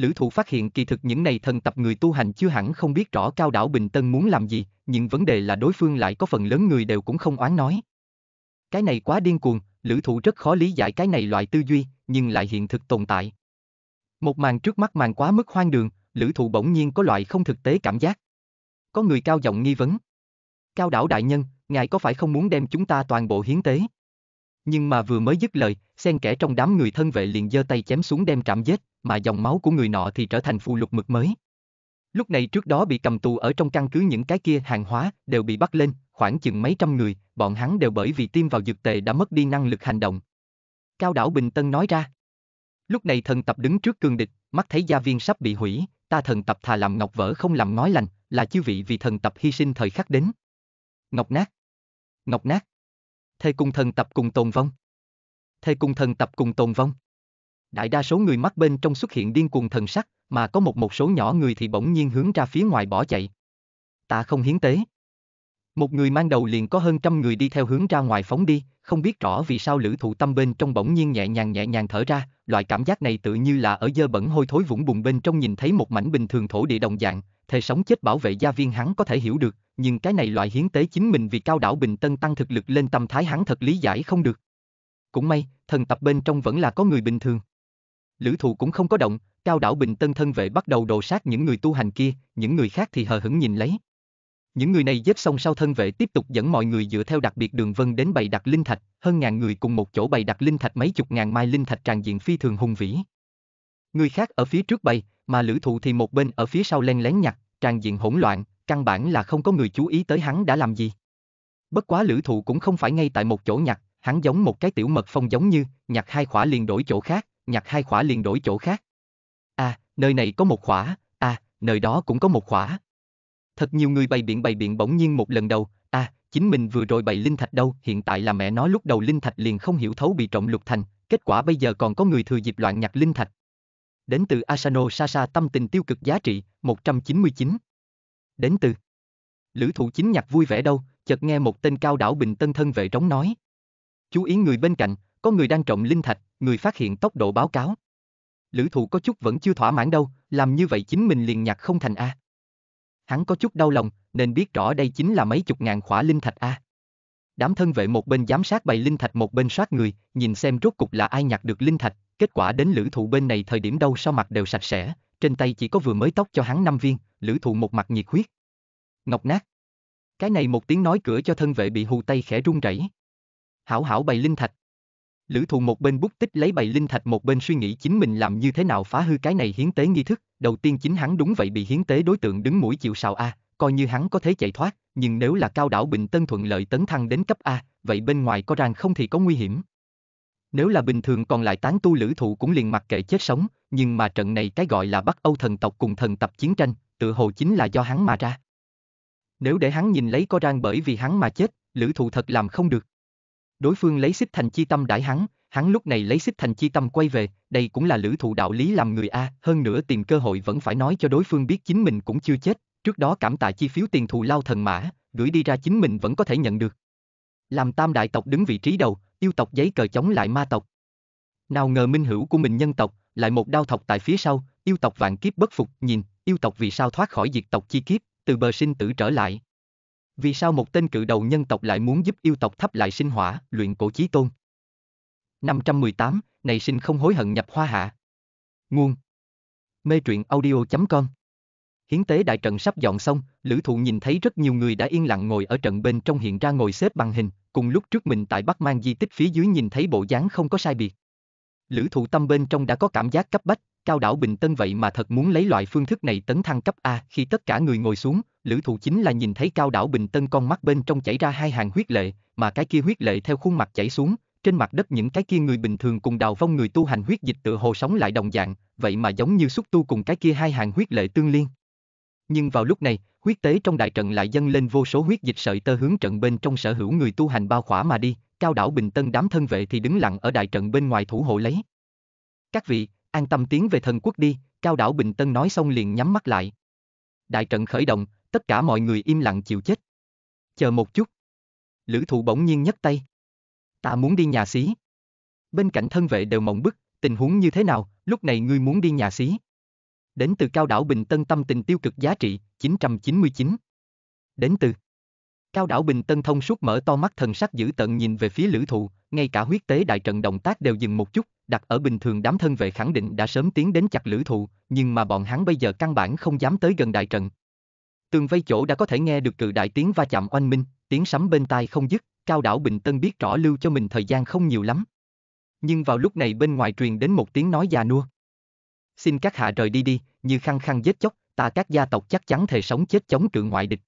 Lữ thụ phát hiện kỳ thực những này thần tập người tu hành chưa hẳn không biết rõ Cao Đảo Bình Tân muốn làm gì, nhưng vấn đề là đối phương lại có phần lớn người đều cũng không oán nói. Cái này quá điên cuồng, lữ thụ rất khó lý giải cái này loại tư duy, nhưng lại hiện thực tồn tại. Một màn trước mắt màn quá mức hoang đường, lữ thụ bỗng nhiên có loại không thực tế cảm giác. Có người cao giọng nghi vấn. Cao đảo đại nhân, ngài có phải không muốn đem chúng ta toàn bộ hiến tế? Nhưng mà vừa mới dứt lời, xen kẽ trong đám người thân vệ liền giơ tay chém xuống đem trảm giết, mà dòng máu của người nọ thì trở thành phù lục mực mới. Lúc này trước đó bị cầm tù ở trong căn cứ những cái kia hàng hóa đều bị bắt lên, khoảng chừng mấy trăm người, bọn hắn đều bởi vì tiêm vào dược tề đã mất đi năng lực hành động. Cao đảo Bình Tân nói ra. Lúc này thần tập đứng trước cường địch, mắt thấy gia viên sắp bị hủy, ta thần tập thà làm ngọc vỡ không làm nói lành, là chư vị vì thần tập hy sinh thời khắc đến. Ngọc nát. Ngọc nát. Thề cùng thần tập cùng tồn vong. Thề cùng thần tập cùng tồn vong. Đại đa số người mắc bên trong xuất hiện điên cuồng thần sắc, mà có một một số nhỏ người thì bỗng nhiên hướng ra phía ngoài bỏ chạy. Ta không hiến tế. Một người mang đầu liền có hơn trăm người đi theo hướng ra ngoài phóng đi, không biết rõ vì sao lữ thụ tâm bên trong bỗng nhiên nhẹ nhàng nhẹ nhàng thở ra, loại cảm giác này tự như là ở dơ bẩn hôi thối vũng bùn bên trong nhìn thấy một mảnh bình thường thổ địa đồng dạng, thề sống chết bảo vệ gia viên hắn có thể hiểu được, nhưng cái này loại hiến tế chính mình vì cao đảo bình tân tăng thực lực lên tâm thái hắn thật lý giải không được. Cũng may, thần tập bên trong vẫn là có người bình thường. Lữ thụ cũng không có động, cao đảo bình tân thân vệ bắt đầu đồ sát những người tu hành kia, những người khác thì hờ hững nhìn lấy. Những người này giết xong sau thân vệ tiếp tục dẫn mọi người dựa theo đặc biệt đường vân đến bày đặt linh thạch, hơn ngàn người cùng một chỗ bày đặt linh thạch mấy chục ngàn mai linh thạch tràn diện phi thường hùng vĩ. Người khác ở phía trước bày, mà lữ thụ thì một bên ở phía sau len lén nhặt, tràn diện hỗn loạn, căn bản là không có người chú ý tới hắn đã làm gì. Bất quá lữ thụ cũng không phải ngay tại một chỗ nhặt, hắn giống một cái tiểu mật phong giống như, nhặt hai khỏa liền đổi chỗ khác, nhặt hai khỏa liền đổi chỗ khác. À, nơi này có một khỏa, à, nơi đó cũng có một khỏa. Thật nhiều người bày biện bày biện bỗng nhiên một lần đầu, à, chính mình vừa rồi bày linh thạch đâu, hiện tại là mẹ nói lúc đầu linh thạch liền không hiểu thấu bị trộm lục thành, kết quả bây giờ còn có người thừa dịp loạn nhặt linh thạch, Đến từ Asano Sasa tâm tình tiêu cực giá trị, 199. Đến từ Lữ thụ chính nhạc vui vẻ đâu, chợt nghe một tên cao đảo bình tân thân vệ trống nói. Chú ý người bên cạnh, có người đang trọng linh thạch, người phát hiện tốc độ báo cáo. Lữ thụ có chút vẫn chưa thỏa mãn đâu, làm như vậy chính mình liền nhặt không thành A. Hắn có chút đau lòng, nên biết rõ đây chính là mấy chục ngàn khỏa linh thạch A. Đám thân vệ một bên giám sát bày linh thạch một bên soát người, nhìn xem rốt cục là ai nhặt được linh thạch, Kết quả đến lữ thụ bên này thời điểm đâu sao mặt đều sạch sẽ, trên tay chỉ có vừa mới tóc cho hắn năm viên, lữ thụ một mặt nhiệt huyết. Ngọc nát. Cái này một tiếng nói cửa cho thân vệ bị hù tay khẽ run rẩy. Hảo hảo bày linh thạch. Lữ thụ một bên bút tích lấy bày linh thạch một bên suy nghĩ chính mình làm như thế nào phá hư cái này hiến tế nghi thức, đầu tiên chính hắn đúng vậy bị hiến tế đối tượng đứng mũi chịu sào A, coi như hắn có thể chạy thoát, nhưng nếu là cao đảo Bình Tân thuận lợi tấn thăng đến cấp A, vậy bên ngoài có ràng không thì có nguy hiểm. Nếu là bình thường còn lại tán tu lữ thụ cũng liền mặc kệ chết sống, nhưng mà trận này cái gọi là Bắc Âu thần tộc cùng thần tập chiến tranh, tự hồ chính là do hắn mà ra. Nếu để hắn nhìn lấy có rang bởi vì hắn mà chết, lữ thụ thật làm không được. Đối phương lấy xích thành chi tâm đãi hắn, hắn lúc này lấy xích thành chi tâm quay về, đây cũng là lữ thụ đạo lý làm người A, hơn nữa tìm cơ hội vẫn phải nói cho đối phương biết chính mình cũng chưa chết, trước đó cảm tạ chi phiếu tiền thù lao thần mã, gửi đi ra chính mình vẫn có thể nhận được. Làm tam đại tộc đứng vị trí đầu, yêu tộc giấy cờ chống lại ma tộc. Nào ngờ minh hữu của mình nhân tộc, lại một đao thọc tại phía sau, yêu tộc vạn kiếp bất phục, nhìn, yêu tộc vì sao thoát khỏi diệt tộc chi kiếp, từ bờ sinh tử trở lại. Vì sao một tên cự đầu nhân tộc lại muốn giúp yêu tộc thắp lại sinh hỏa, luyện cổ chí tôn? 518, này sinh không hối hận nhập hoa hạ. Nguồn Mê truyện audio.com Hiến tế đại trận sắp dọn xong, lữ thụ nhìn thấy rất nhiều người đã yên lặng ngồi ở trận bên trong hiện ra ngồi xếp bằng hình, cùng lúc trước mình tại Bắc Mang di tích phía dưới nhìn thấy bộ dáng không có sai biệt. Lữ thụ tâm bên trong đã có cảm giác cấp bách, cao đảo Bình Tân vậy mà thật muốn lấy loại phương thức này tấn thăng cấp A khi tất cả người ngồi xuống, lữ thụ chính là nhìn thấy cao đảo Bình Tân con mắt bên trong chảy ra hai hàng huyết lệ, mà cái kia huyết lệ theo khuôn mặt chảy xuống, trên mặt đất những cái kia người bình thường cùng đào vong người tu hành huyết dịch tựa hồ sống lại đồng dạng, vậy mà giống như xúc tu cùng cái kia hai hàng huyết lệ tương liên. Nhưng vào lúc này, huyết tế trong đại trận lại dâng lên vô số huyết dịch sợi tơ hướng trận bên trong sở hữu người tu hành bao khỏa mà đi, cao đảo bình tân đám thân vệ thì đứng lặng ở đại trận bên ngoài thủ hộ lấy. Các vị, an tâm tiến về thần quốc đi, cao đảo bình tân nói xong liền nhắm mắt lại. Đại trận khởi động, tất cả mọi người im lặng chịu chết. Chờ một chút. Lữ thụ bỗng nhiên nhấc tay. Ta muốn đi nhà xí. Bên cạnh thân vệ đều mộng bức, tình huống như thế nào, lúc này ngươi muốn đi nhà xí. Đến từ Cao Đảo Bình Tân tâm tình tiêu cực giá trị, 999. Đến từ Cao Đảo Bình Tân thông suốt mở to mắt thần sắc giữ tận nhìn về phía lữ thụ, ngay cả huyết tế đại trận động tác đều dừng một chút, đặt ở bình thường đám thân vệ khẳng định đã sớm tiến đến chặt lữ thụ, nhưng mà bọn hắn bây giờ căn bản không dám tới gần đại trận. Tường vây chỗ đã có thể nghe được cự đại tiếng va chạm oanh minh, tiếng sấm bên tai không dứt, Cao Đảo Bình Tân biết rõ lưu cho mình thời gian không nhiều lắm. Nhưng vào lúc này bên ngoài truyền đến một tiếng nói già nua. Xin các hạ rời đi đi, như khăng khăng giết chóc, ta các gia tộc chắc chắn thề sống chết chống cự ngoại địch.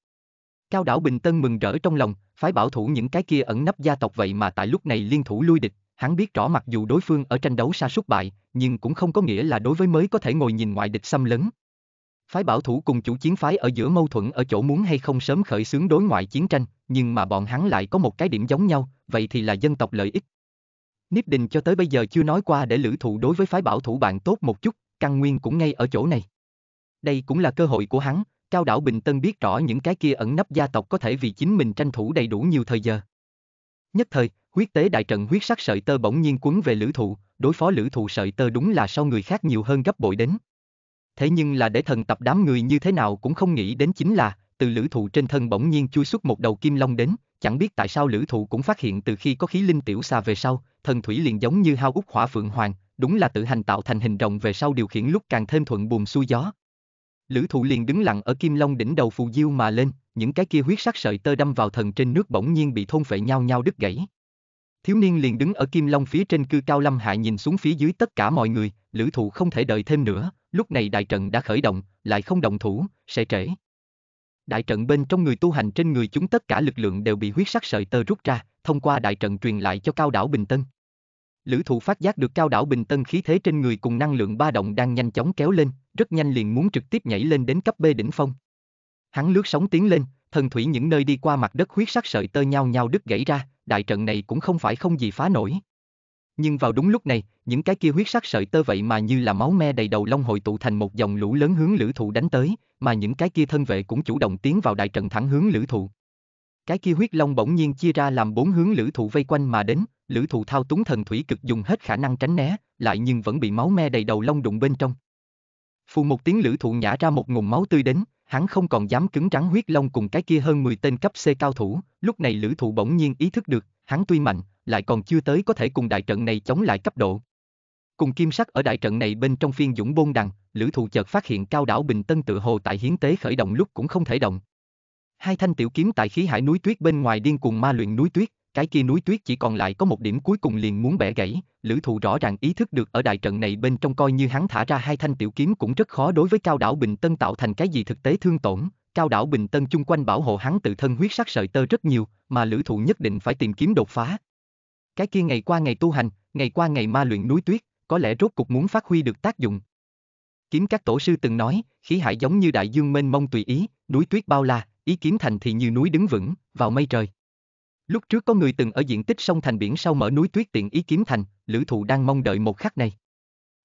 Cao đảo Bình Tân mừng rỡ trong lòng, phái bảo thủ những cái kia ẩn nấp gia tộc vậy mà tại lúc này liên thủ lui địch, hắn biết rõ mặc dù đối phương ở tranh đấu xa sút bại, nhưng cũng không có nghĩa là đối với mới có thể ngồi nhìn ngoại địch xâm lấn. Phái bảo thủ cùng chủ chiến phái ở giữa mâu thuẫn ở chỗ muốn hay không sớm khởi xướng đối ngoại chiến tranh, nhưng mà bọn hắn lại có một cái điểm giống nhau, vậy thì là dân tộc lợi ích. Niếp Đình cho tới bây giờ chưa nói qua để lữ thụ đối với phái bảo thủ bạn tốt một chút, căn nguyên cũng ngay ở chỗ này. Đây cũng là cơ hội của hắn, Cao Đảo Bình Tân biết rõ những cái kia ẩn nấp gia tộc có thể vì chính mình tranh thủ đầy đủ nhiều thời giờ. Nhất thời, huyết tế đại trận huyết sắc sợi tơ bỗng nhiên cuốn về lữ thụ, đối phó lữ thụ sợi tơ đúng là sau người khác nhiều hơn gấp bội đến. Thế nhưng là để thần tập đám người như thế nào cũng không nghĩ đến chính là, từ lữ thụ trên thân bỗng nhiên chui xuất một đầu kim long đến, chẳng biết tại sao lữ thụ cũng phát hiện từ khi có khí linh tiểu xa về sau, thần thủy liền giống như hao út hỏa phượng hoàng, đúng là tự hành tạo thành hình rồng về sau điều khiển lúc càng thêm thuận buồm xuôi gió. Lữ thụ liền đứng lặng ở kim long đỉnh đầu phù diêu mà lên, những cái kia huyết sắc sợi tơ đâm vào thần trên nước bỗng nhiên bị thôn phệ nhau nhau đứt gãy. Thiếu niên liền đứng ở kim long phía trên cư cao lâm hạ nhìn xuống phía dưới tất cả mọi người, lữ thụ không thể đợi thêm nữa, lúc này đại trận đã khởi động, lại không động thủ, sẽ trễ. Đại trận bên trong người tu hành trên người chúng tất cả lực lượng đều bị huyết sắc sợi tơ rút ra, thông qua đại trận truyền lại cho Cao Đảo Bình Tân. Lữ thụ phát giác được Cao Đảo Bình Tân khí thế trên người cùng năng lượng ba động đang nhanh chóng kéo lên, rất nhanh liền muốn trực tiếp nhảy lên đến cấp B đỉnh phong. Hắn lướt sóng tiến lên, thần thủy những nơi đi qua mặt đất huyết sắc sợi tơ nhau nhau đứt gãy ra, đại trận này cũng không phải không gì phá nổi. Nhưng vào đúng lúc này, những cái kia huyết sắc sợi tơ vậy mà như là máu me đầy đầu long hội tụ thành một dòng lũ lớn hướng lữ thụ đánh tới, mà những cái kia thân vệ cũng chủ động tiến vào đại trận thẳng hướng lữ thụ. Cái kia huyết long bỗng nhiên chia ra làm bốn hướng lữ thụ vây quanh mà đến, lữ thụ thao túng thần thủy cực dùng hết khả năng tránh né, lại nhưng vẫn bị máu me đầy đầu long đụng bên trong. Phù một tiếng lữ thụ nhả ra một ngụm máu tươi đến, hắn không còn dám cứng trắng huyết long cùng cái kia hơn 10 tên cấp C cao thủ, lúc này lữ thụ bỗng nhiên ý thức được, hắn tuy mạnh, lại còn chưa tới có thể cùng đại trận này chống lại cấp độ. Cùng kim sắc ở đại trận này bên trong phiên dũng bôn đằng, lữ thụ chợt phát hiện cao đảo Bình Tân tự hồ tại hiến tế khởi động lúc cũng không thể động. Hai thanh tiểu kiếm tại khí hải núi tuyết bên ngoài điên cuồng ma luyện núi tuyết, cái kia núi tuyết chỉ còn lại có một điểm cuối cùng liền muốn bẻ gãy, lữ thụ rõ ràng ý thức được ở đại trận này bên trong coi như hắn thả ra hai thanh tiểu kiếm cũng rất khó đối với cao đảo Bình Tân tạo thành cái gì thực tế thương tổn, cao đảo Bình Tân chung quanh bảo hộ hắn tự thân huyết sắc sợi tơ rất nhiều, mà lữ thụ nhất định phải tìm kiếm đột phá. Cái kia ngày qua ngày tu hành, ngày qua ngày ma luyện núi tuyết, có lẽ rốt cục muốn phát huy được tác dụng. Kiếm các tổ sư từng nói, khí hải giống như đại dương mênh mông tùy ý, núi tuyết bao la, ý kiến thành thì như núi đứng vững, vào mây trời. Lúc trước có người từng ở diện tích sông thành biển sau mở núi tuyết tiện ý kiếm thành, lữ thụ đang mong đợi một khắc này.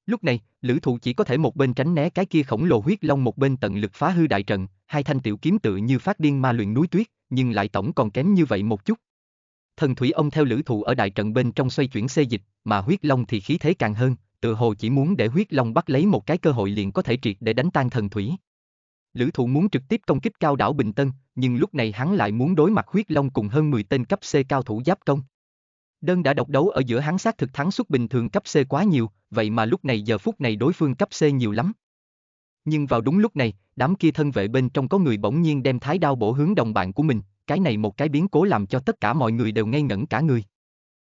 Lúc này, lữ thụ chỉ có thể một bên tránh né cái kia khổng lồ huyết long một bên tận lực phá hư đại trận, hai thanh tiểu kiếm tự như phát điên ma luyện núi tuyết, nhưng lại tổng còn kém như vậy một chút. Thần thủy ông theo lữ thụ ở đại trận bên trong xoay chuyển xê dịch, mà huyết long thì khí thế càng hơn, tự hồ chỉ muốn để huyết long bắt lấy một cái cơ hội liền có thể triệt để đánh tan thần thủy. Lữ thụ muốn trực tiếp công kích cao đảo Bình Tân, nhưng lúc này hắn lại muốn đối mặt huyết long cùng hơn 10 tên cấp C cao thủ giáp công. Đơn đã độc đấu ở giữa hắn sát thực thắng suất bình thường cấp C quá nhiều, vậy mà lúc này giờ phút này đối phương cấp C nhiều lắm. Nhưng vào đúng lúc này, đám kia thân vệ bên trong có người bỗng nhiên đem thái đao bổ hướng đồng bạn của mình, cái này một cái biến cố làm cho tất cả mọi người đều ngây ngẩn cả người.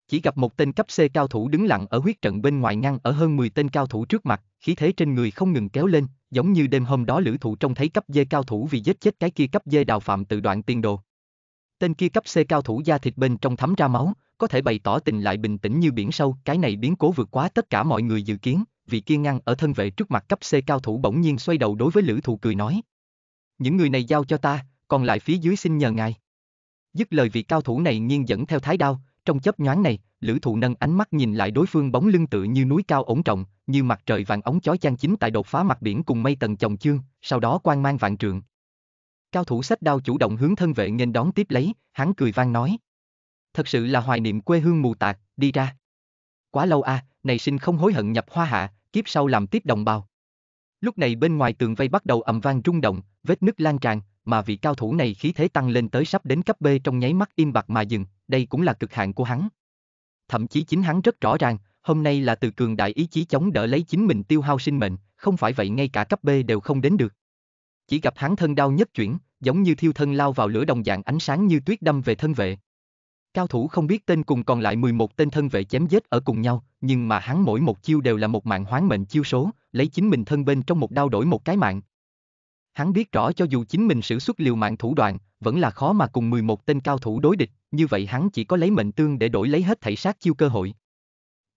Chỉ gặp một tên cấp C cao thủ đứng lặng ở huyết trận bên ngoài ngăn ở hơn 10 tên cao thủ trước mặt, khí thế trên người không ngừng kéo lên, giống như đêm hôm đó lữ thụ trông thấy cấp dê cao thủ vì giết chết cái kia cấp dê đào phạm tự đoạn tiên đồ. Tên kia cấp C cao thủ da thịt bên trong thấm ra máu, có thể bày tỏ tình lại bình tĩnh như biển sâu, cái này biến cố vượt quá tất cả mọi người dự kiến, vị kia ngăn ở thân vệ trước mặt cấp C cao thủ bỗng nhiên xoay đầu đối với lữ thụ cười nói. Những người này giao cho ta, còn lại phía dưới xin nhờ ngài. Dứt lời vị cao thủ này nghiêng dẫn theo thái đao, trong chớp nhoáng này, lữ thụ nâng ánh mắt nhìn lại đối phương bóng lưng tự như núi cao ổn trọng, như mặt trời vàng ống chói chang chính tại đột phá mặt biển cùng mây tầng chồng chương, sau đó quang mang vạn trượng. Cao thủ sách đao chủ động hướng thân vệ nghênh đón tiếp lấy, hắn cười vang nói. Thật sự là hoài niệm quê hương mù tạc, đi ra. Quá lâu a, à, này sinh không hối hận nhập hoa hạ, kiếp sau làm tiếp đồng bào. Lúc này bên ngoài tường vây bắt đầu ầm vang rung động, vết nứt lan tràn, mà vị cao thủ này khí thế tăng lên tới sắp đến cấp B trong nháy mắt im bặt mà dừng, đây cũng là cực hạn của hắn. Thậm chí chính hắn rất rõ ràng, Hôm nay là từ cường đại ý chí chống đỡ lấy chính mình tiêu hao sinh mệnh, không phải vậy ngay cả cấp B đều không đến được. Chỉ gặp hắn thân đau nhất chuyển, giống như thiêu thân lao vào lửa đồng dạng ánh sáng như tuyết đâm về thân vệ. Cao thủ không biết tên cùng còn lại 11 tên thân vệ chém giết ở cùng nhau, nhưng mà hắn mỗi một chiêu đều là một mạng hoán mệnh chiêu số, lấy chính mình thân bên trong một đao đổi một cái mạng. Hắn biết rõ cho dù chính mình sử xuất liều mạng thủ đoạn, vẫn là khó mà cùng 11 tên cao thủ đối địch, như vậy hắn chỉ có lấy mệnh tương để đổi lấy hết thảy sát chiêu cơ hội.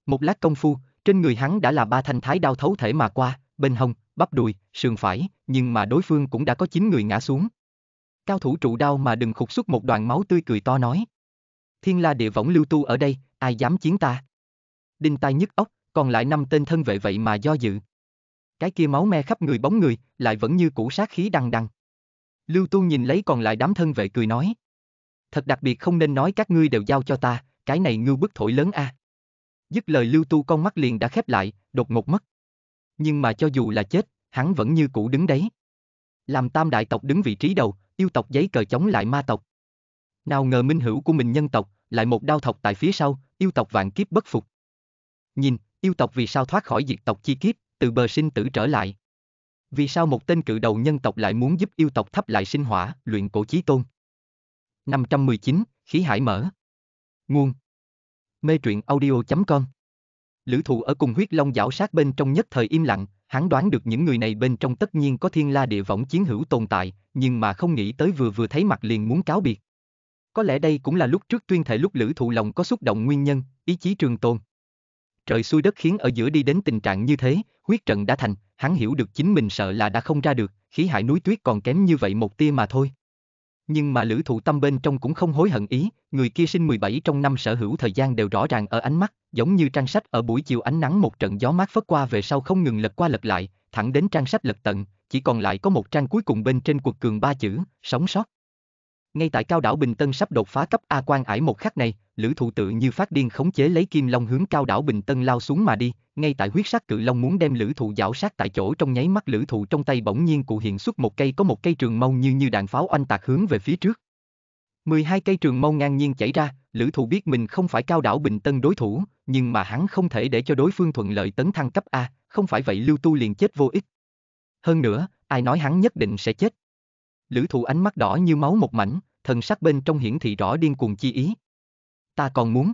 Một lát công phu, trên người hắn đã là ba thanh thái đao thấu thể mà qua, bên hông, bắp đùi, sườn phải, nhưng mà đối phương cũng đã có chín người ngã xuống. Cao thủ trụ đao mà đừng khục xuất một đoàn máu tươi cười to nói. Thiên la địa võng lưu tu ở đây, ai dám chiến ta? Đinh tai nhức óc, còn lại năm tên thân vệ vậy mà do dự. Cái kia máu me khắp người bóng người, lại vẫn như cũ sát khí đăng đăng. Lưu tu nhìn lấy còn lại đám thân vệ cười nói. Thật đặc biệt không nên nói các ngươi đều giao cho ta, cái này ngưu bức thổi lớn a. À. Dứt lời lưu tu con mắt liền đã khép lại, đột ngột mất. Nhưng mà cho dù là chết, hắn vẫn như cũ đứng đấy. Làm tam đại tộc đứng vị trí đầu, yêu tộc giấy cờ chống lại ma tộc. Nào ngờ minh hữu của mình nhân tộc, lại một đao thọc tại phía sau, yêu tộc vạn kiếp bất phục. Nhìn, yêu tộc vì sao thoát khỏi diệt tộc chi kiếp, từ bờ sinh tử trở lại. Vì sao một tên cự đầu nhân tộc lại muốn giúp yêu tộc thắp lại sinh hỏa, luyện cổ chí tôn? 519, khí hải mở. Nguồn Mê truyện audio.com Lữ thụ ở cùng huyết long Giảo sát bên trong nhất thời im lặng, hắn đoán được những người này bên trong tất nhiên có thiên la địa võng chiến hữu tồn tại, nhưng mà không nghĩ tới vừa vừa thấy mặt liền muốn cáo biệt. Có lẽ đây cũng là lúc trước tuyên thể lúc lữ thụ lòng có xúc động nguyên nhân, ý chí trường tồn. Trời xuôi đất khiến ở giữa đi đến tình trạng như thế, huyết trận đã thành, hắn hiểu được chính mình sợ là đã không ra được, khí hại núi tuyết còn kém như vậy một tia mà thôi. Nhưng mà Lữ Thụ Tâm bên trong cũng không hối hận ý, người kia sinh 17 trong năm sở hữu thời gian đều rõ ràng ở ánh mắt, giống như trang sách ở buổi chiều ánh nắng một trận gió mát phất qua về sau không ngừng lật qua lật lại, thẳng đến trang sách lật tận, chỉ còn lại có một trang cuối cùng bên trên quật cường ba chữ, sống sót. Ngay tại cao đảo Bình Tân sắp đột phá cấp A quan ải một khắc này, lữ thụ tự như phát điên khống chế lấy kim long hướng cao đảo Bình Tân lao xuống mà đi, ngay tại huyết sắc cự long muốn đem lữ thụ giảo sát tại chỗ trong nháy mắt lữ thụ trong tay bỗng nhiên cụ hiện xuất một cây có một cây trường mâu như như đạn pháo oanh tạc hướng về phía trước. 12 cây trường mâu ngang nhiên chảy ra, lữ thụ biết mình không phải cao đảo Bình Tân đối thủ, nhưng mà hắn không thể để cho đối phương thuận lợi tấn thăng cấp A, không phải vậy lưu tu liền chết vô ích. Hơn nữa, ai nói hắn nhất định sẽ chết. Lữ thụ ánh mắt đỏ như máu một mảnh, thần sắc bên trong hiển thị rõ điên cuồng chi ý ta còn muốn.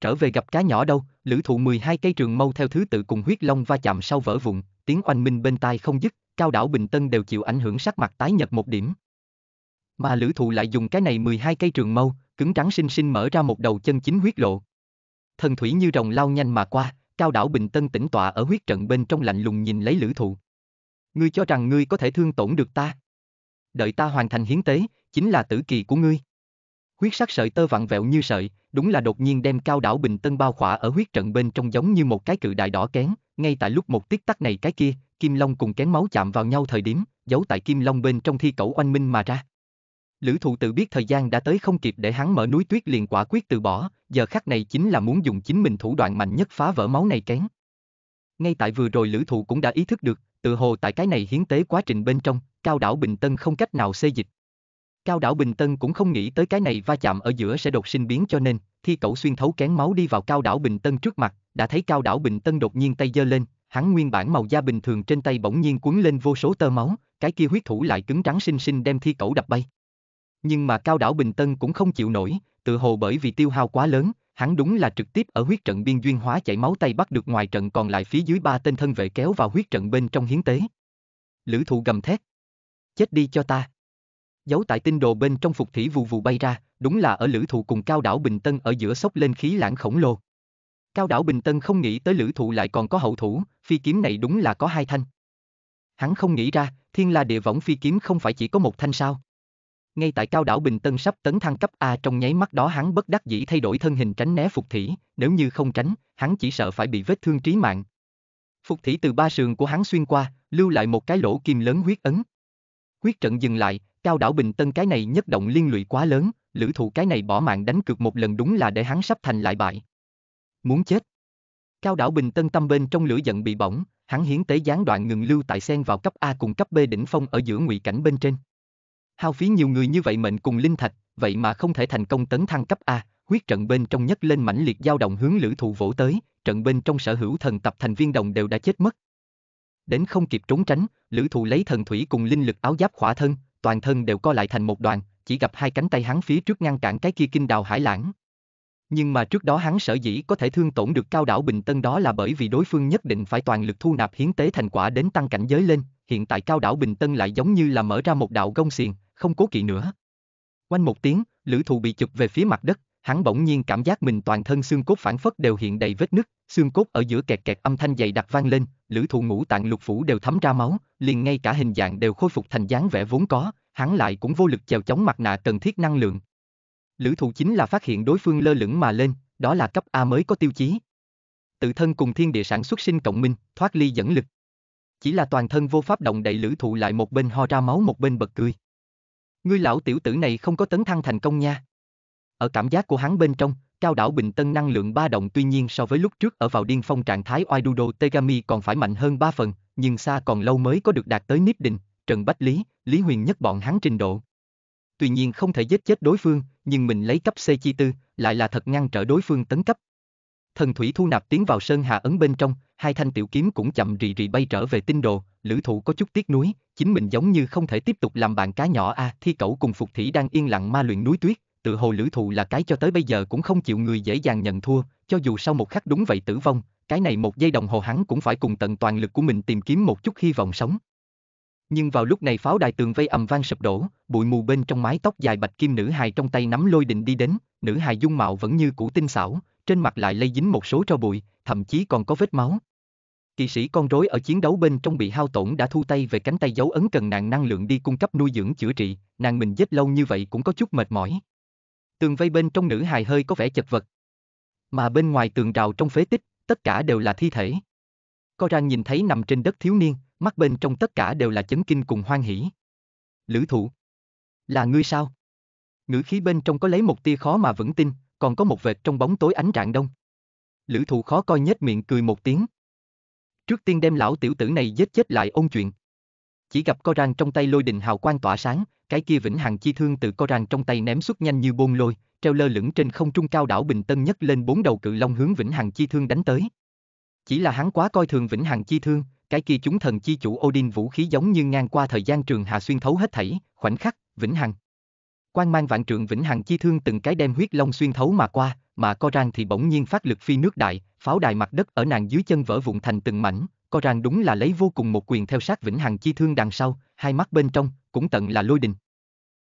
Trở về gặp cá nhỏ đâu, lữ thụ 12 cây trường mâu theo thứ tự cùng huyết long va chạm sau vỡ vụn, tiếng oanh minh bên tai không dứt, cao đảo Bình Tân đều chịu ảnh hưởng sắc mặt tái nhật một điểm. Mà lữ thụ lại dùng cái này 12 cây trường mâu, cứng trắng sinh sinh mở ra một đầu chân chính huyết lộ. Thần thủy như rồng lao nhanh mà qua, cao đảo Bình Tân tĩnh tọa ở huyết trận bên trong lạnh lùng nhìn lấy lữ thụ. Ngươi cho rằng ngươi có thể thương tổn được ta. Đợi ta hoàn thành hiến tế, chính là tử kỳ của ngươi. Huyết sắc sợi tơ vặn vẹo như sợi, đúng là đột nhiên đem cao đảo Bình Tân bao khỏa ở huyết trận bên trong giống như một cái cự đại đỏ kén, ngay tại lúc một tiết tắc này cái kia, kim long cùng kén máu chạm vào nhau thời điểm, giấu tại kim long bên trong thi cẩu oanh minh mà ra. Lữ thụ tự biết thời gian đã tới không kịp để hắn mở núi tuyết liền quả quyết từ bỏ, giờ khắc này chính là muốn dùng chính mình thủ đoạn mạnh nhất phá vỡ máu này kén. Ngay tại vừa rồi lữ thụ cũng đã ý thức được, tự hồ tại cái này hiến tế quá trình bên trong, cao đảo Bình Tân không cách nào xê dịch, Cao đảo Bình Tân cũng không nghĩ tới cái này va chạm ở giữa sẽ đột sinh biến cho nên, thi cẩu xuyên thấu kén máu đi vào cao đảo Bình Tân trước mặt, đã thấy cao đảo Bình Tân đột nhiên tay giơ lên, hắn nguyên bản màu da bình thường trên tay bỗng nhiên cuốn lên vô số tơ máu, cái kia huyết thủ lại cứng trắng sinh sinh đem thi cẩu đập bay. Nhưng mà cao đảo Bình Tân cũng không chịu nổi, tự hồ bởi vì tiêu hao quá lớn, hắn đúng là trực tiếp ở huyết trận biên duyên hóa chảy máu tay bắt được ngoài trận còn lại phía dưới ba tên thân vệ kéo vào huyết trận bên trong hiến tế. Lữ thụ gầm thét. Chết đi cho ta giấu tại tinh đồ bên trong phục thủy vụ vụ bay ra, đúng là ở lữ thụ cùng cao đảo Bình Tân ở giữa sốc lên khí lãng khổng lồ. Cao đảo Bình Tân không nghĩ tới lữ thụ lại còn có hậu thủ, phi kiếm này đúng là có hai thanh. Hắn không nghĩ ra, thiên la địa võng phi kiếm không phải chỉ có một thanh sao. Ngay tại cao đảo Bình Tân sắp tấn thăng cấp A trong nháy mắt đó hắn bất đắc dĩ thay đổi thân hình tránh né phục thủy, nếu như không tránh, hắn chỉ sợ phải bị vết thương trí mạng. Phục thủy từ ba sườn của hắn xuyên qua, lưu lại một cái lỗ kim lớn huyết ấn. Huyết trận dừng lại, cao đảo Bình Tân cái này nhất động liên lụy quá lớn, lữ thụ cái này bỏ mạng đánh cược một lần đúng là để hắn sắp thành lại bại. Muốn chết. Cao đảo Bình Tân tâm bên trong lửa giận bị bỏng, hắn hiến tế gián đoạn ngừng lưu tại sen vào cấp A cùng cấp B đỉnh phong ở giữa ngụy cảnh bên trên. Hao phí nhiều người như vậy mệnh cùng linh thạch, vậy mà không thể thành công tấn thăng cấp A, huyết trận bên trong nhất lên mãnh liệt dao động hướng lữ thụ vỗ tới, trận bên trong sở hữu thần tập thành viên đồng đều đã chết mất. Đến không kịp trốn tránh, lữ thụ lấy thần thủy cùng linh lực áo giáp khỏa thân, toàn thân đều co lại thành một đoàn, chỉ gặp hai cánh tay hắn phía trước ngăn cản cái kia kinh đào hải lãng. Nhưng mà trước đó hắn sở dĩ có thể thương tổn được cao đảo Bình Tân đó là bởi vì đối phương nhất định phải toàn lực thu nạp hiến tế thành quả đến tăng cảnh giới lên, hiện tại cao đảo Bình Tân lại giống như là mở ra một đạo gông xiềng, không cố kỵ nữa. Quanh một tiếng, lữ thù bị chụp về phía mặt đất, hắn bỗng nhiên cảm giác mình toàn thân xương cốt phản phất đều hiện đầy vết nứt, xương cốt ở giữa kẹt kẹt âm thanh dày đặc vang lên, lữ thụ ngũ tạng lục phủ đều thấm ra máu, liền ngay cả hình dạng đều khôi phục thành dáng vẻ vốn có, hắn lại cũng vô lực chèo chống mặt nạ cần thiết năng lượng. Lữ thụ chính là phát hiện đối phương lơ lửng mà lên, đó là cấp A mới có tiêu chí. Tự thân cùng thiên địa sản xuất sinh cộng minh, thoát ly dẫn lực. Chỉ là toàn thân vô pháp động đậy lữ thụ lại một bên ho ra máu một bên bật cười. Ngươi lão tiểu tử này không có tấn thăng thành công nha. Ở cảm giác của hắn bên trong, cao đảo bình tân năng lượng ba động tuy nhiên so với lúc trước ở vào điên phong trạng thái Oidudo Tegami còn phải mạnh hơn ba phần, nhưng xa còn lâu mới có được đạt tới Niếp Đình, Trần Bách Lý, Lý Huyền nhất bọn hắn trình độ. Tuy nhiên không thể giết chết đối phương, nhưng mình lấy cấp C chi tư, lại là thật ngăn trở đối phương tấn cấp. Thần thủy thu nạp tiến vào sơn hà ấn bên trong, hai thanh tiểu kiếm cũng chậm rì rì bay trở về tinh đồ, lữ thụ có chút tiếc nuối, chính mình giống như không thể tiếp tục làm bạn cá nhỏ a à, thi cẩu cùng phục thủy đang yên lặng ma luyện núi tuyết, tự hồ lữ thụ là cái cho tới bây giờ cũng không chịu người dễ dàng nhận thua, cho dù sau một khắc đúng vậy tử vong, cái này một giây đồng hồ hắn cũng phải cùng tận toàn lực của mình tìm kiếm một chút hy vọng sống. Nhưng vào lúc này pháo đài tường vây ầm vang sụp đổ, bụi mù bên trong mái tóc dài bạch kim nữ hài trong tay nắm lôi định đi đến, nữ hài dung mạo vẫn như cũ tinh xảo, trên mặt lại lây dính một số tro bụi, thậm chí còn có vết máu. Kỵ sĩ con rối ở chiến đấu bên trong bị hao tổn đã thu tay về cánh tay dấu ấn cần nàng năng lượng đi cung cấp nuôi dưỡng chữa trị, nàng mình giết lâu như vậy cũng có chút mệt mỏi. Tường vây bên trong nữ hài hơi có vẻ chật vật. Mà bên ngoài tường rào trong phế tích, tất cả đều là thi thể. Coran nhìn thấy nằm trên đất thiếu niên, mắt bên trong tất cả đều là chấn kinh cùng hoan hỉ. Lữ thụ. Là ngươi sao? Ngữ khí bên trong có lấy một tia khó mà vững tin, còn có một vệt trong bóng tối ánh rạng đông. Lữ thụ khó coi nhếch miệng cười một tiếng. Trước tiên đem lão tiểu tử này giết chết lại ôn chuyện. Chỉ gặp co răng trong tay lôi đình hào quang tỏa sáng, cái kia vĩnh hằng chi thương từ co răng trong tay ném xuất nhanh như bôn lôi, treo lơ lửng trên không trung cao đảo bình tân nhất lên bốn đầu cự long hướng vĩnh hằng chi thương đánh tới. Chỉ là hắn quá coi thường vĩnh hằng chi thương, cái kia chúng thần chi chủ Odin vũ khí giống như ngang qua thời gian trường hà xuyên thấu hết thảy, khoảnh khắc, vĩnh hằng. Quang mang vạn trượng vĩnh hằng chi thương từng cái đem huyết long xuyên thấu mà qua, mà co răng thì bỗng nhiên phát lực phi nước đại, pháo đài mặt đất ở nàng dưới chân vỡ vụn thành từng mảnh, có rằng đúng là lấy vô cùng một quyền theo sát vĩnh hằng chi thương đằng sau, hai mắt bên trong, cũng tận là lôi đình.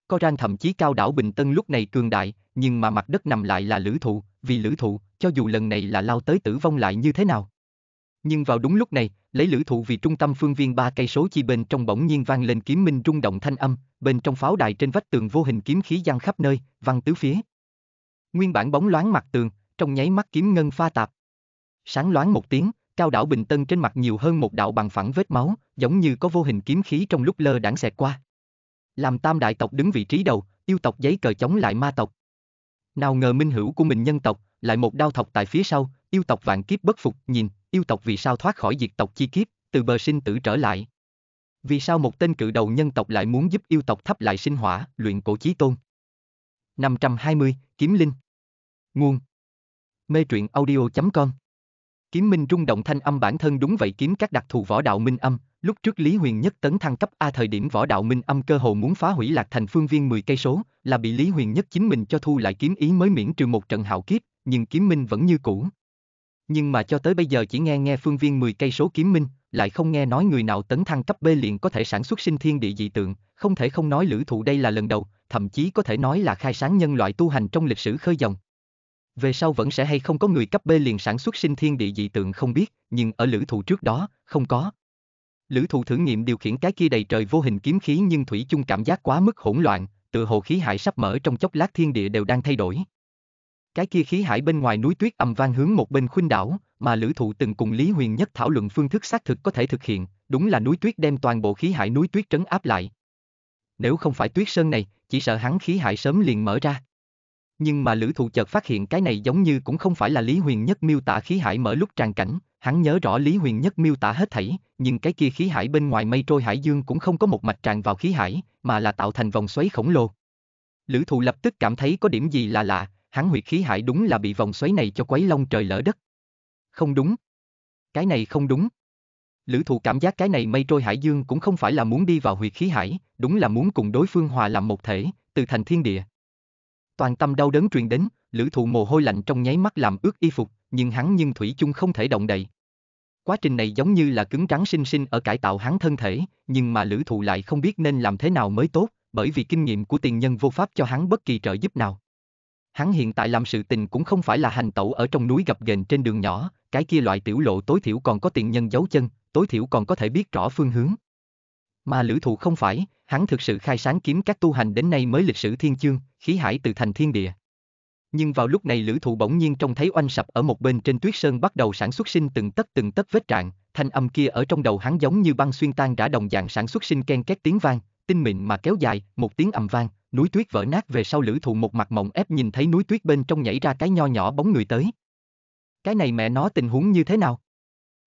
Có rằng thậm chí cao đảo Bình Tân lúc này cường đại, nhưng mà mặt đất nằm lại là lữ thụ, vì lữ thụ, cho dù lần này là lao tới tử vong lại như thế nào. Nhưng vào đúng lúc này, lấy lữ thụ vì trung tâm phương viên ba cây số chi bên trong bỗng nhiên vang lên kiếm minh rung động thanh âm, bên trong pháo đài trên vách tường vô hình kiếm khí giăng khắp nơi, văng tứ phía. Nguyên bản bóng loáng mặt tường, trong nháy mắt kiếm ngân pha tạp. Sáng loáng một tiếng, cao đảo Bình Tân trên mặt nhiều hơn một đạo bằng phẳng vết máu, giống như có vô hình kiếm khí trong lúc lơ đãng xẹt qua. Làm tam đại tộc đứng vị trí đầu, yêu tộc giấy cờ chống lại ma tộc. Nào ngờ minh hữu của mình nhân tộc, lại một đao thọc tại phía sau, yêu tộc vạn kiếp bất phục, nhìn, yêu tộc vì sao thoát khỏi diệt tộc chi kiếp, từ bờ sinh tử trở lại. Vì sao một tên cự đầu nhân tộc lại muốn giúp yêu tộc thắp lại sinh hỏa, luyện cổ chí tôn? 520, Kiếm Linh Nguồn Mê truyện audio.com Kiếm minh rung động thanh âm bản thân đúng vậy kiếm các đặc thù võ đạo minh âm, lúc trước Lý Huyền nhất tấn thăng cấp A thời điểm võ đạo minh âm cơ hồ muốn phá hủy lạc thành phương viên 10 cây số, là bị Lý Huyền nhất chính mình cho thu lại kiếm ý mới miễn trừ một trận hạo kiếp, nhưng kiếm minh vẫn như cũ. Nhưng mà cho tới bây giờ chỉ nghe nghe phương viên 10 cây số kiếm minh, lại không nghe nói người nào tấn thăng cấp B liền có thể sản xuất sinh thiên địa dị tượng, không thể không nói lữ thụ đây là lần đầu, thậm chí có thể nói là khai sáng nhân loại tu hành trong lịch sử khơi dòng, về sau vẫn sẽ hay không có người cấp B liền sản xuất sinh thiên địa dị tượng không biết, nhưng ở lữ thụ trước đó, không có. Lữ thụ thử nghiệm điều khiển cái kia đầy trời vô hình kiếm khí nhưng Thủy chung cảm giác quá mức hỗn loạn, tựa hồ khí hải sắp mở trong chốc lát thiên địa đều đang thay đổi. Cái kia khí hải bên ngoài núi tuyết ầm vang hướng một bên khuynh đảo, mà lữ thụ từng cùng Lý Huyền Nhất thảo luận phương thức xác thực có thể thực hiện, đúng là núi tuyết đem toàn bộ khí hải núi tuyết trấn áp lại. Nếu không phải tuyết sơn này, chỉ sợ hắn khí hải sớm liền mở ra nhưng mà Lữ Thụ chợt phát hiện cái này giống như cũng không phải là Lý Huyền Nhất miêu tả khí hải mở lúc tràn cảnh, hắn nhớ rõ Lý Huyền Nhất miêu tả hết thảy, nhưng cái kia khí hải bên ngoài mây trôi hải dương cũng không có một mạch tràn vào khí hải, mà là tạo thành vòng xoáy khổng lồ. Lữ Thụ lập tức cảm thấy có điểm gì là lạ, hắn huyệt khí hải đúng là bị vòng xoáy này cho quấy long trời lỡ đất. Không đúng. Cái này không đúng. Lữ Thụ cảm giác cái này mây trôi hải dương cũng không phải là muốn đi vào huyệt khí hải, đúng là muốn cùng đối phương hòa làm một thể, từ thành thiên địa, toàn tâm đau đớn truyền đến, lữ thụ mồ hôi lạnh trong nháy mắt làm ướt y phục, nhưng hắn nhưng thủy chung không thể động đậy. Quá trình này giống như là cứng trắng sinh sinh ở cải tạo hắn thân thể, nhưng mà lữ thụ lại không biết nên làm thế nào mới tốt, bởi vì kinh nghiệm của tiền nhân vô pháp cho hắn bất kỳ trợ giúp nào. Hắn hiện tại làm sự tình cũng không phải là hành tẩu ở trong núi gặp ghềnh trên đường nhỏ, cái kia loại tiểu lộ tối thiểu còn có tiền nhân giấu chân, tối thiểu còn có thể biết rõ phương hướng. Mà lữ thụ không phải, hắn thực sự khai sáng kiếm các tu hành đến nay mới lịch sử thiên chương, khí hải từ thành thiên địa. Nhưng vào lúc này lữ thụ bỗng nhiên trông thấy oanh sập ở một bên trên tuyết sơn bắt đầu sản xuất sinh từng tấc từng tấc vết trạng, thanh âm kia ở trong đầu hắn giống như băng xuyên tan rã đồng dạng sản xuất sinh ken két tiếng vang, tinh mịn mà kéo dài, một tiếng ầm vang, núi tuyết vỡ nát về sau lữ thụ một mặt mộng ép nhìn thấy núi tuyết bên trong nhảy ra cái nho nhỏ bóng người tới. Cái này mẹ nó tình huống như thế nào?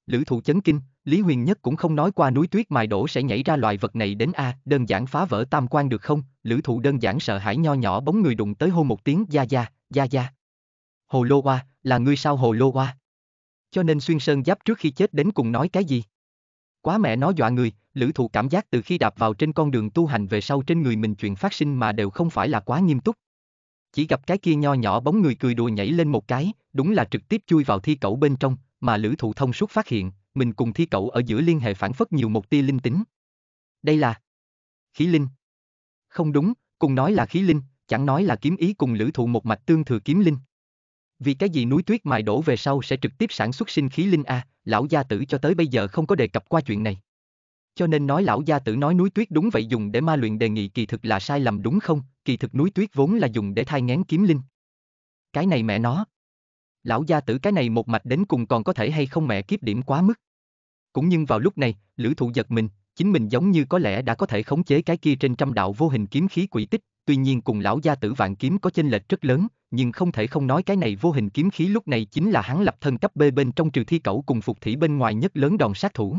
Lữ thụ chấn kinh, Lý Huyền Nhất cũng không nói qua núi tuyết mài đổ sẽ nhảy ra loài vật này đến a, à, đơn giản phá vỡ tam quan được không? Lữ thụ đơn giản sợ hãi nho nhỏ bóng người đụng tới hô một tiếng gia gia, gia gia. Hồ Lô Hoa, là ngươi sao Hồ Lô Hoa? Cho nên xuyên sơn giáp trước khi chết đến cùng nói cái gì? Quá mẹ nó dọa người, lữ thụ cảm giác từ khi đạp vào trên con đường tu hành về sau trên người mình chuyện phát sinh mà đều không phải là quá nghiêm túc. Chỉ gặp cái kia nho nhỏ bóng người cười đùa nhảy lên một cái, đúng là trực tiếp chui vào thi cẩu bên trong, mà lữ thụ thông suốt phát hiện, mình cùng thi cậu ở giữa liên hệ phản phất nhiều một tia linh tính. Đây là khí linh. Không đúng, cùng nói là khí linh, chẳng nói là kiếm ý cùng lữ thụ một mạch tương thừa kiếm linh. Vì cái gì núi tuyết mài đổ về sau sẽ trực tiếp sản xuất sinh khí linh A, lão gia tử cho tới bây giờ không có đề cập qua chuyện này. Cho nên nói lão gia tử nói núi tuyết đúng vậy dùng để ma luyện đề nghị kỳ thực là sai lầm đúng không, kỳ thực núi tuyết vốn là dùng để thai ngán kiếm linh. Cái này mẹ nó. Lão gia tử cái này một mạch đến cùng còn có thể hay không mẹ kiếp điểm quá mức. Cũng nhưng vào lúc này, lữ thụ giật mình, chính mình giống như có lẽ đã có thể khống chế cái kia trên trăm đạo vô hình kiếm khí quỷ tích, tuy nhiên cùng lão gia tử vạn kiếm có chênh lệch rất lớn, nhưng không thể không nói cái này vô hình kiếm khí lúc này chính là hắn lập thân cấp bê bên trong trừ thi cẩu cùng phục thủy bên ngoài nhất lớn đòn sát thủ.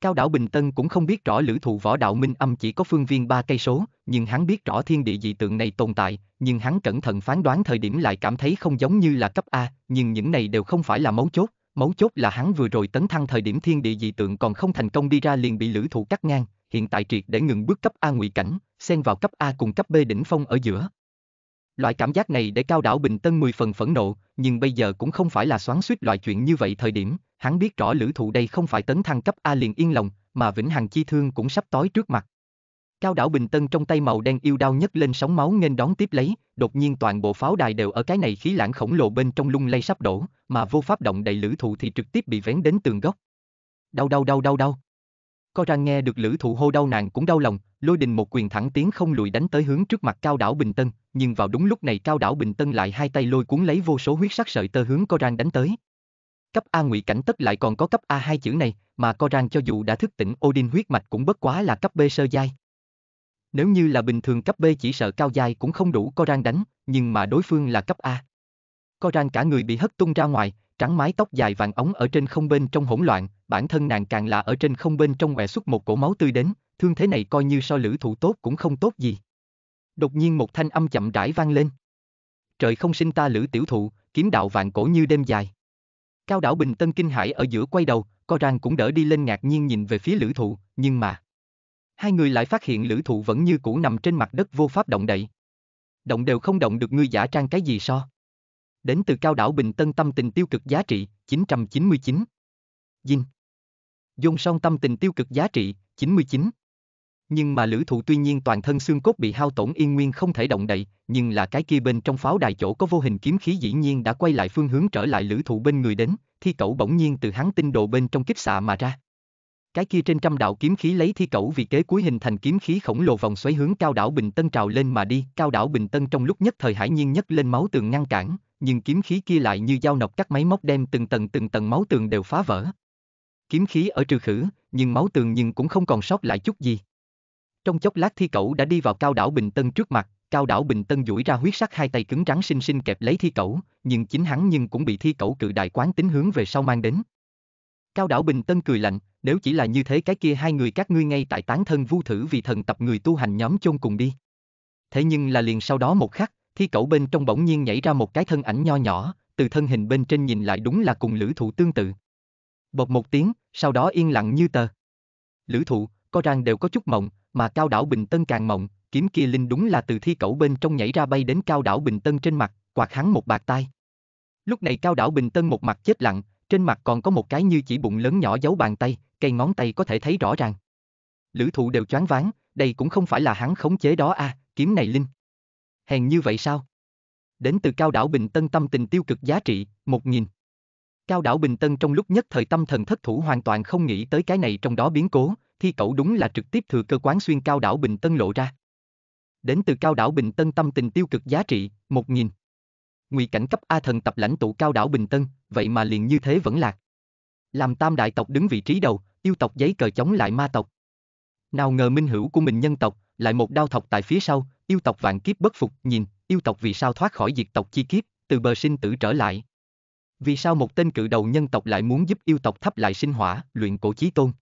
Cao đảo Bình Tân cũng không biết rõ lữ thụ võ đạo minh âm chỉ có phương viên ba cây số, nhưng hắn biết rõ thiên địa dị tượng này tồn tại, nhưng hắn cẩn thận phán đoán thời điểm lại cảm thấy không giống như là cấp A, nhưng những này đều không phải là mấu chốt, mấu chốt là hắn vừa rồi tấn thăng thời điểm thiên địa dị tượng còn không thành công đi ra liền bị lữ thủ cắt ngang, hiện tại triệt để ngừng bước cấp A ngụy cảnh, xen vào cấp A cùng cấp B đỉnh phong ở giữa. Loại cảm giác này để cao đảo Bình Tân 10 phần phẫn nộ, nhưng bây giờ cũng không phải là xoắn suýt loại chuyện như vậy thời điểm, hắn biết rõ lữ thụ đây không phải tấn thăng cấp A liền yên lòng, mà vĩnh hằng chi thương cũng sắp tối trước mặt. Cao đảo Bình Tân trong tay màu đen yêu đao nhấc lên sóng máu nghênh đón tiếp lấy, đột nhiên toàn bộ pháo đài đều ở cái này khí lãng khổng lồ bên trong lung lay sắp đổ, mà vô pháp động đầy lữ thụ thì trực tiếp bị vén đến tường gốc. Đau đau đau đau đau. Có ra nghe được lữ thụ hô đau nàng cũng đau lòng, lôi đình một quyền thẳng tiến không lùi đánh tới hướng trước mặt cao đảo Bình Tân, nhưng vào đúng lúc này cao đảo Bình Tân lại hai tay lôi cuốn lấy vô số huyết sắc sợi tơ hướng Co rang đánh tới. Cấp A ngụy cảnh tất lại còn có cấp A hai chữ này, mà Co rang cho dù đã thức tỉnh Odin huyết mạch cũng bất quá là cấp B sơ giai. Nếu như là bình thường cấp B chỉ sợ cao dài cũng không đủ có rang đánh, nhưng mà đối phương là cấp A. Có rang cả người bị hất tung ra ngoài, trắng mái tóc dài vàng ống ở trên không bên trong hỗn loạn, bản thân nàng càng là ở trên không bên trong mẹ xuất một cổ máu tươi đến, thương thế này coi như so lữ thủ tốt cũng không tốt gì. Đột nhiên một thanh âm chậm rãi vang lên. Trời không sinh ta lữ tiểu thụ, kiếm đạo vạn cổ như đêm dài. Cao đảo Bình Tân Kinh Hải ở giữa quay đầu, có rang cũng đỡ đi lên ngạc nhiên nhìn về phía lữ thụ, nhưng mà hai người lại phát hiện lữ thụ vẫn như cũ nằm trên mặt đất vô pháp động đậy. Động đều không động được ngươi giả trang cái gì so. Đến từ cao đảo Bình Tân tâm tình tiêu cực giá trị, 999. Dinh. Dung song tâm tình tiêu cực giá trị, 99. Nhưng mà lữ thụ tuy nhiên toàn thân xương cốt bị hao tổn yên nguyên không thể động đậy, nhưng là cái kia bên trong pháo đài chỗ có vô hình kiếm khí dĩ nhiên đã quay lại phương hướng trở lại lữ thụ bên người đến, thi cậu bỗng nhiên từ hắn tinh đồ bên trong kích xạ mà ra cái kia trên trăm đạo kiếm khí lấy thi cẩu vì kế cuối hình thành kiếm khí khổng lồ vòng xoáy hướng cao đảo Bình Tân trào lên mà đi, cao đảo Bình Tân trong lúc nhất thời hải nhiên nhất lên máu tường ngăn cản, nhưng kiếm khí kia lại như dao nọc cắt máy móc đem từng tầng từng tầng máu tường đều phá vỡ. Kiếm khí ở trừ khử, nhưng máu tường nhưng cũng không còn sót lại chút gì. Trong chốc lát thi cẩu đã đi vào cao đảo Bình Tân trước mặt, cao đảo Bình Tân duỗi ra huyết sắc hai tay cứng rắn sinh sinh kẹp lấy thi cẩu, nhưng chính hắn nhưng cũng bị thi cẩu cự đại quán tính hướng về sau mang đến. Cao Đảo Bình Tân cười lạnh, nếu chỉ là như thế cái kia hai người các ngươi ngay tại tán thân vu thử vì thần tập người tu hành nhóm chôn cùng đi. Thế nhưng là liền sau đó một khắc, thi cẩu bên trong bỗng nhiên nhảy ra một cái thân ảnh nho nhỏ, từ thân hình bên trên nhìn lại đúng là cùng lữ thụ tương tự. Bột một tiếng, sau đó yên lặng như tờ. Lữ thụ, có ràng đều có chút mộng, mà cao đảo Bình Tân càng mộng, kiếm kia linh đúng là từ thi cẩu bên trong nhảy ra bay đến cao đảo Bình Tân trên mặt, quạt hắn một bạc tay. Lúc này cao đảo Bình Tân một mặt chết lặng, trên mặt còn có một cái như chỉ bụng lớn nhỏ giấu bàn tay, cây ngón tay có thể thấy rõ ràng. Lữ thụ đều choáng váng, đây cũng không phải là hắn khống chế đó a à, kiếm này linh. Hèn như vậy sao? Đến từ cao đảo Bình Tân tâm tình tiêu cực giá trị, 1.000. Cao đảo Bình Tân trong lúc nhất thời tâm thần thất thủ hoàn toàn không nghĩ tới cái này trong đó biến cố, thi cậu đúng là trực tiếp thừa cơ quán xuyên cao đảo Bình Tân lộ ra. Đến từ cao đảo Bình Tân tâm tình tiêu cực giá trị, 1.000 nguy cảnh cấp A thần tập lãnh tụ cao đảo Bình Tân, vậy mà liền như thế vẫn lạc. Làm tam đại tộc đứng vị trí đầu, yêu tộc giấy cờ chống lại ma tộc. Nào ngờ minh hữu của mình nhân tộc, lại một đao thọc tại phía sau, yêu tộc vạn kiếp bất phục, nhìn, yêu tộc vì sao thoát khỏi diệt tộc chi kiếp, từ bờ sinh tử trở lại. Vì sao một tên cự đầu nhân tộc lại muốn giúp yêu tộc thắp lại sinh hỏa, luyện cổ chí tôn?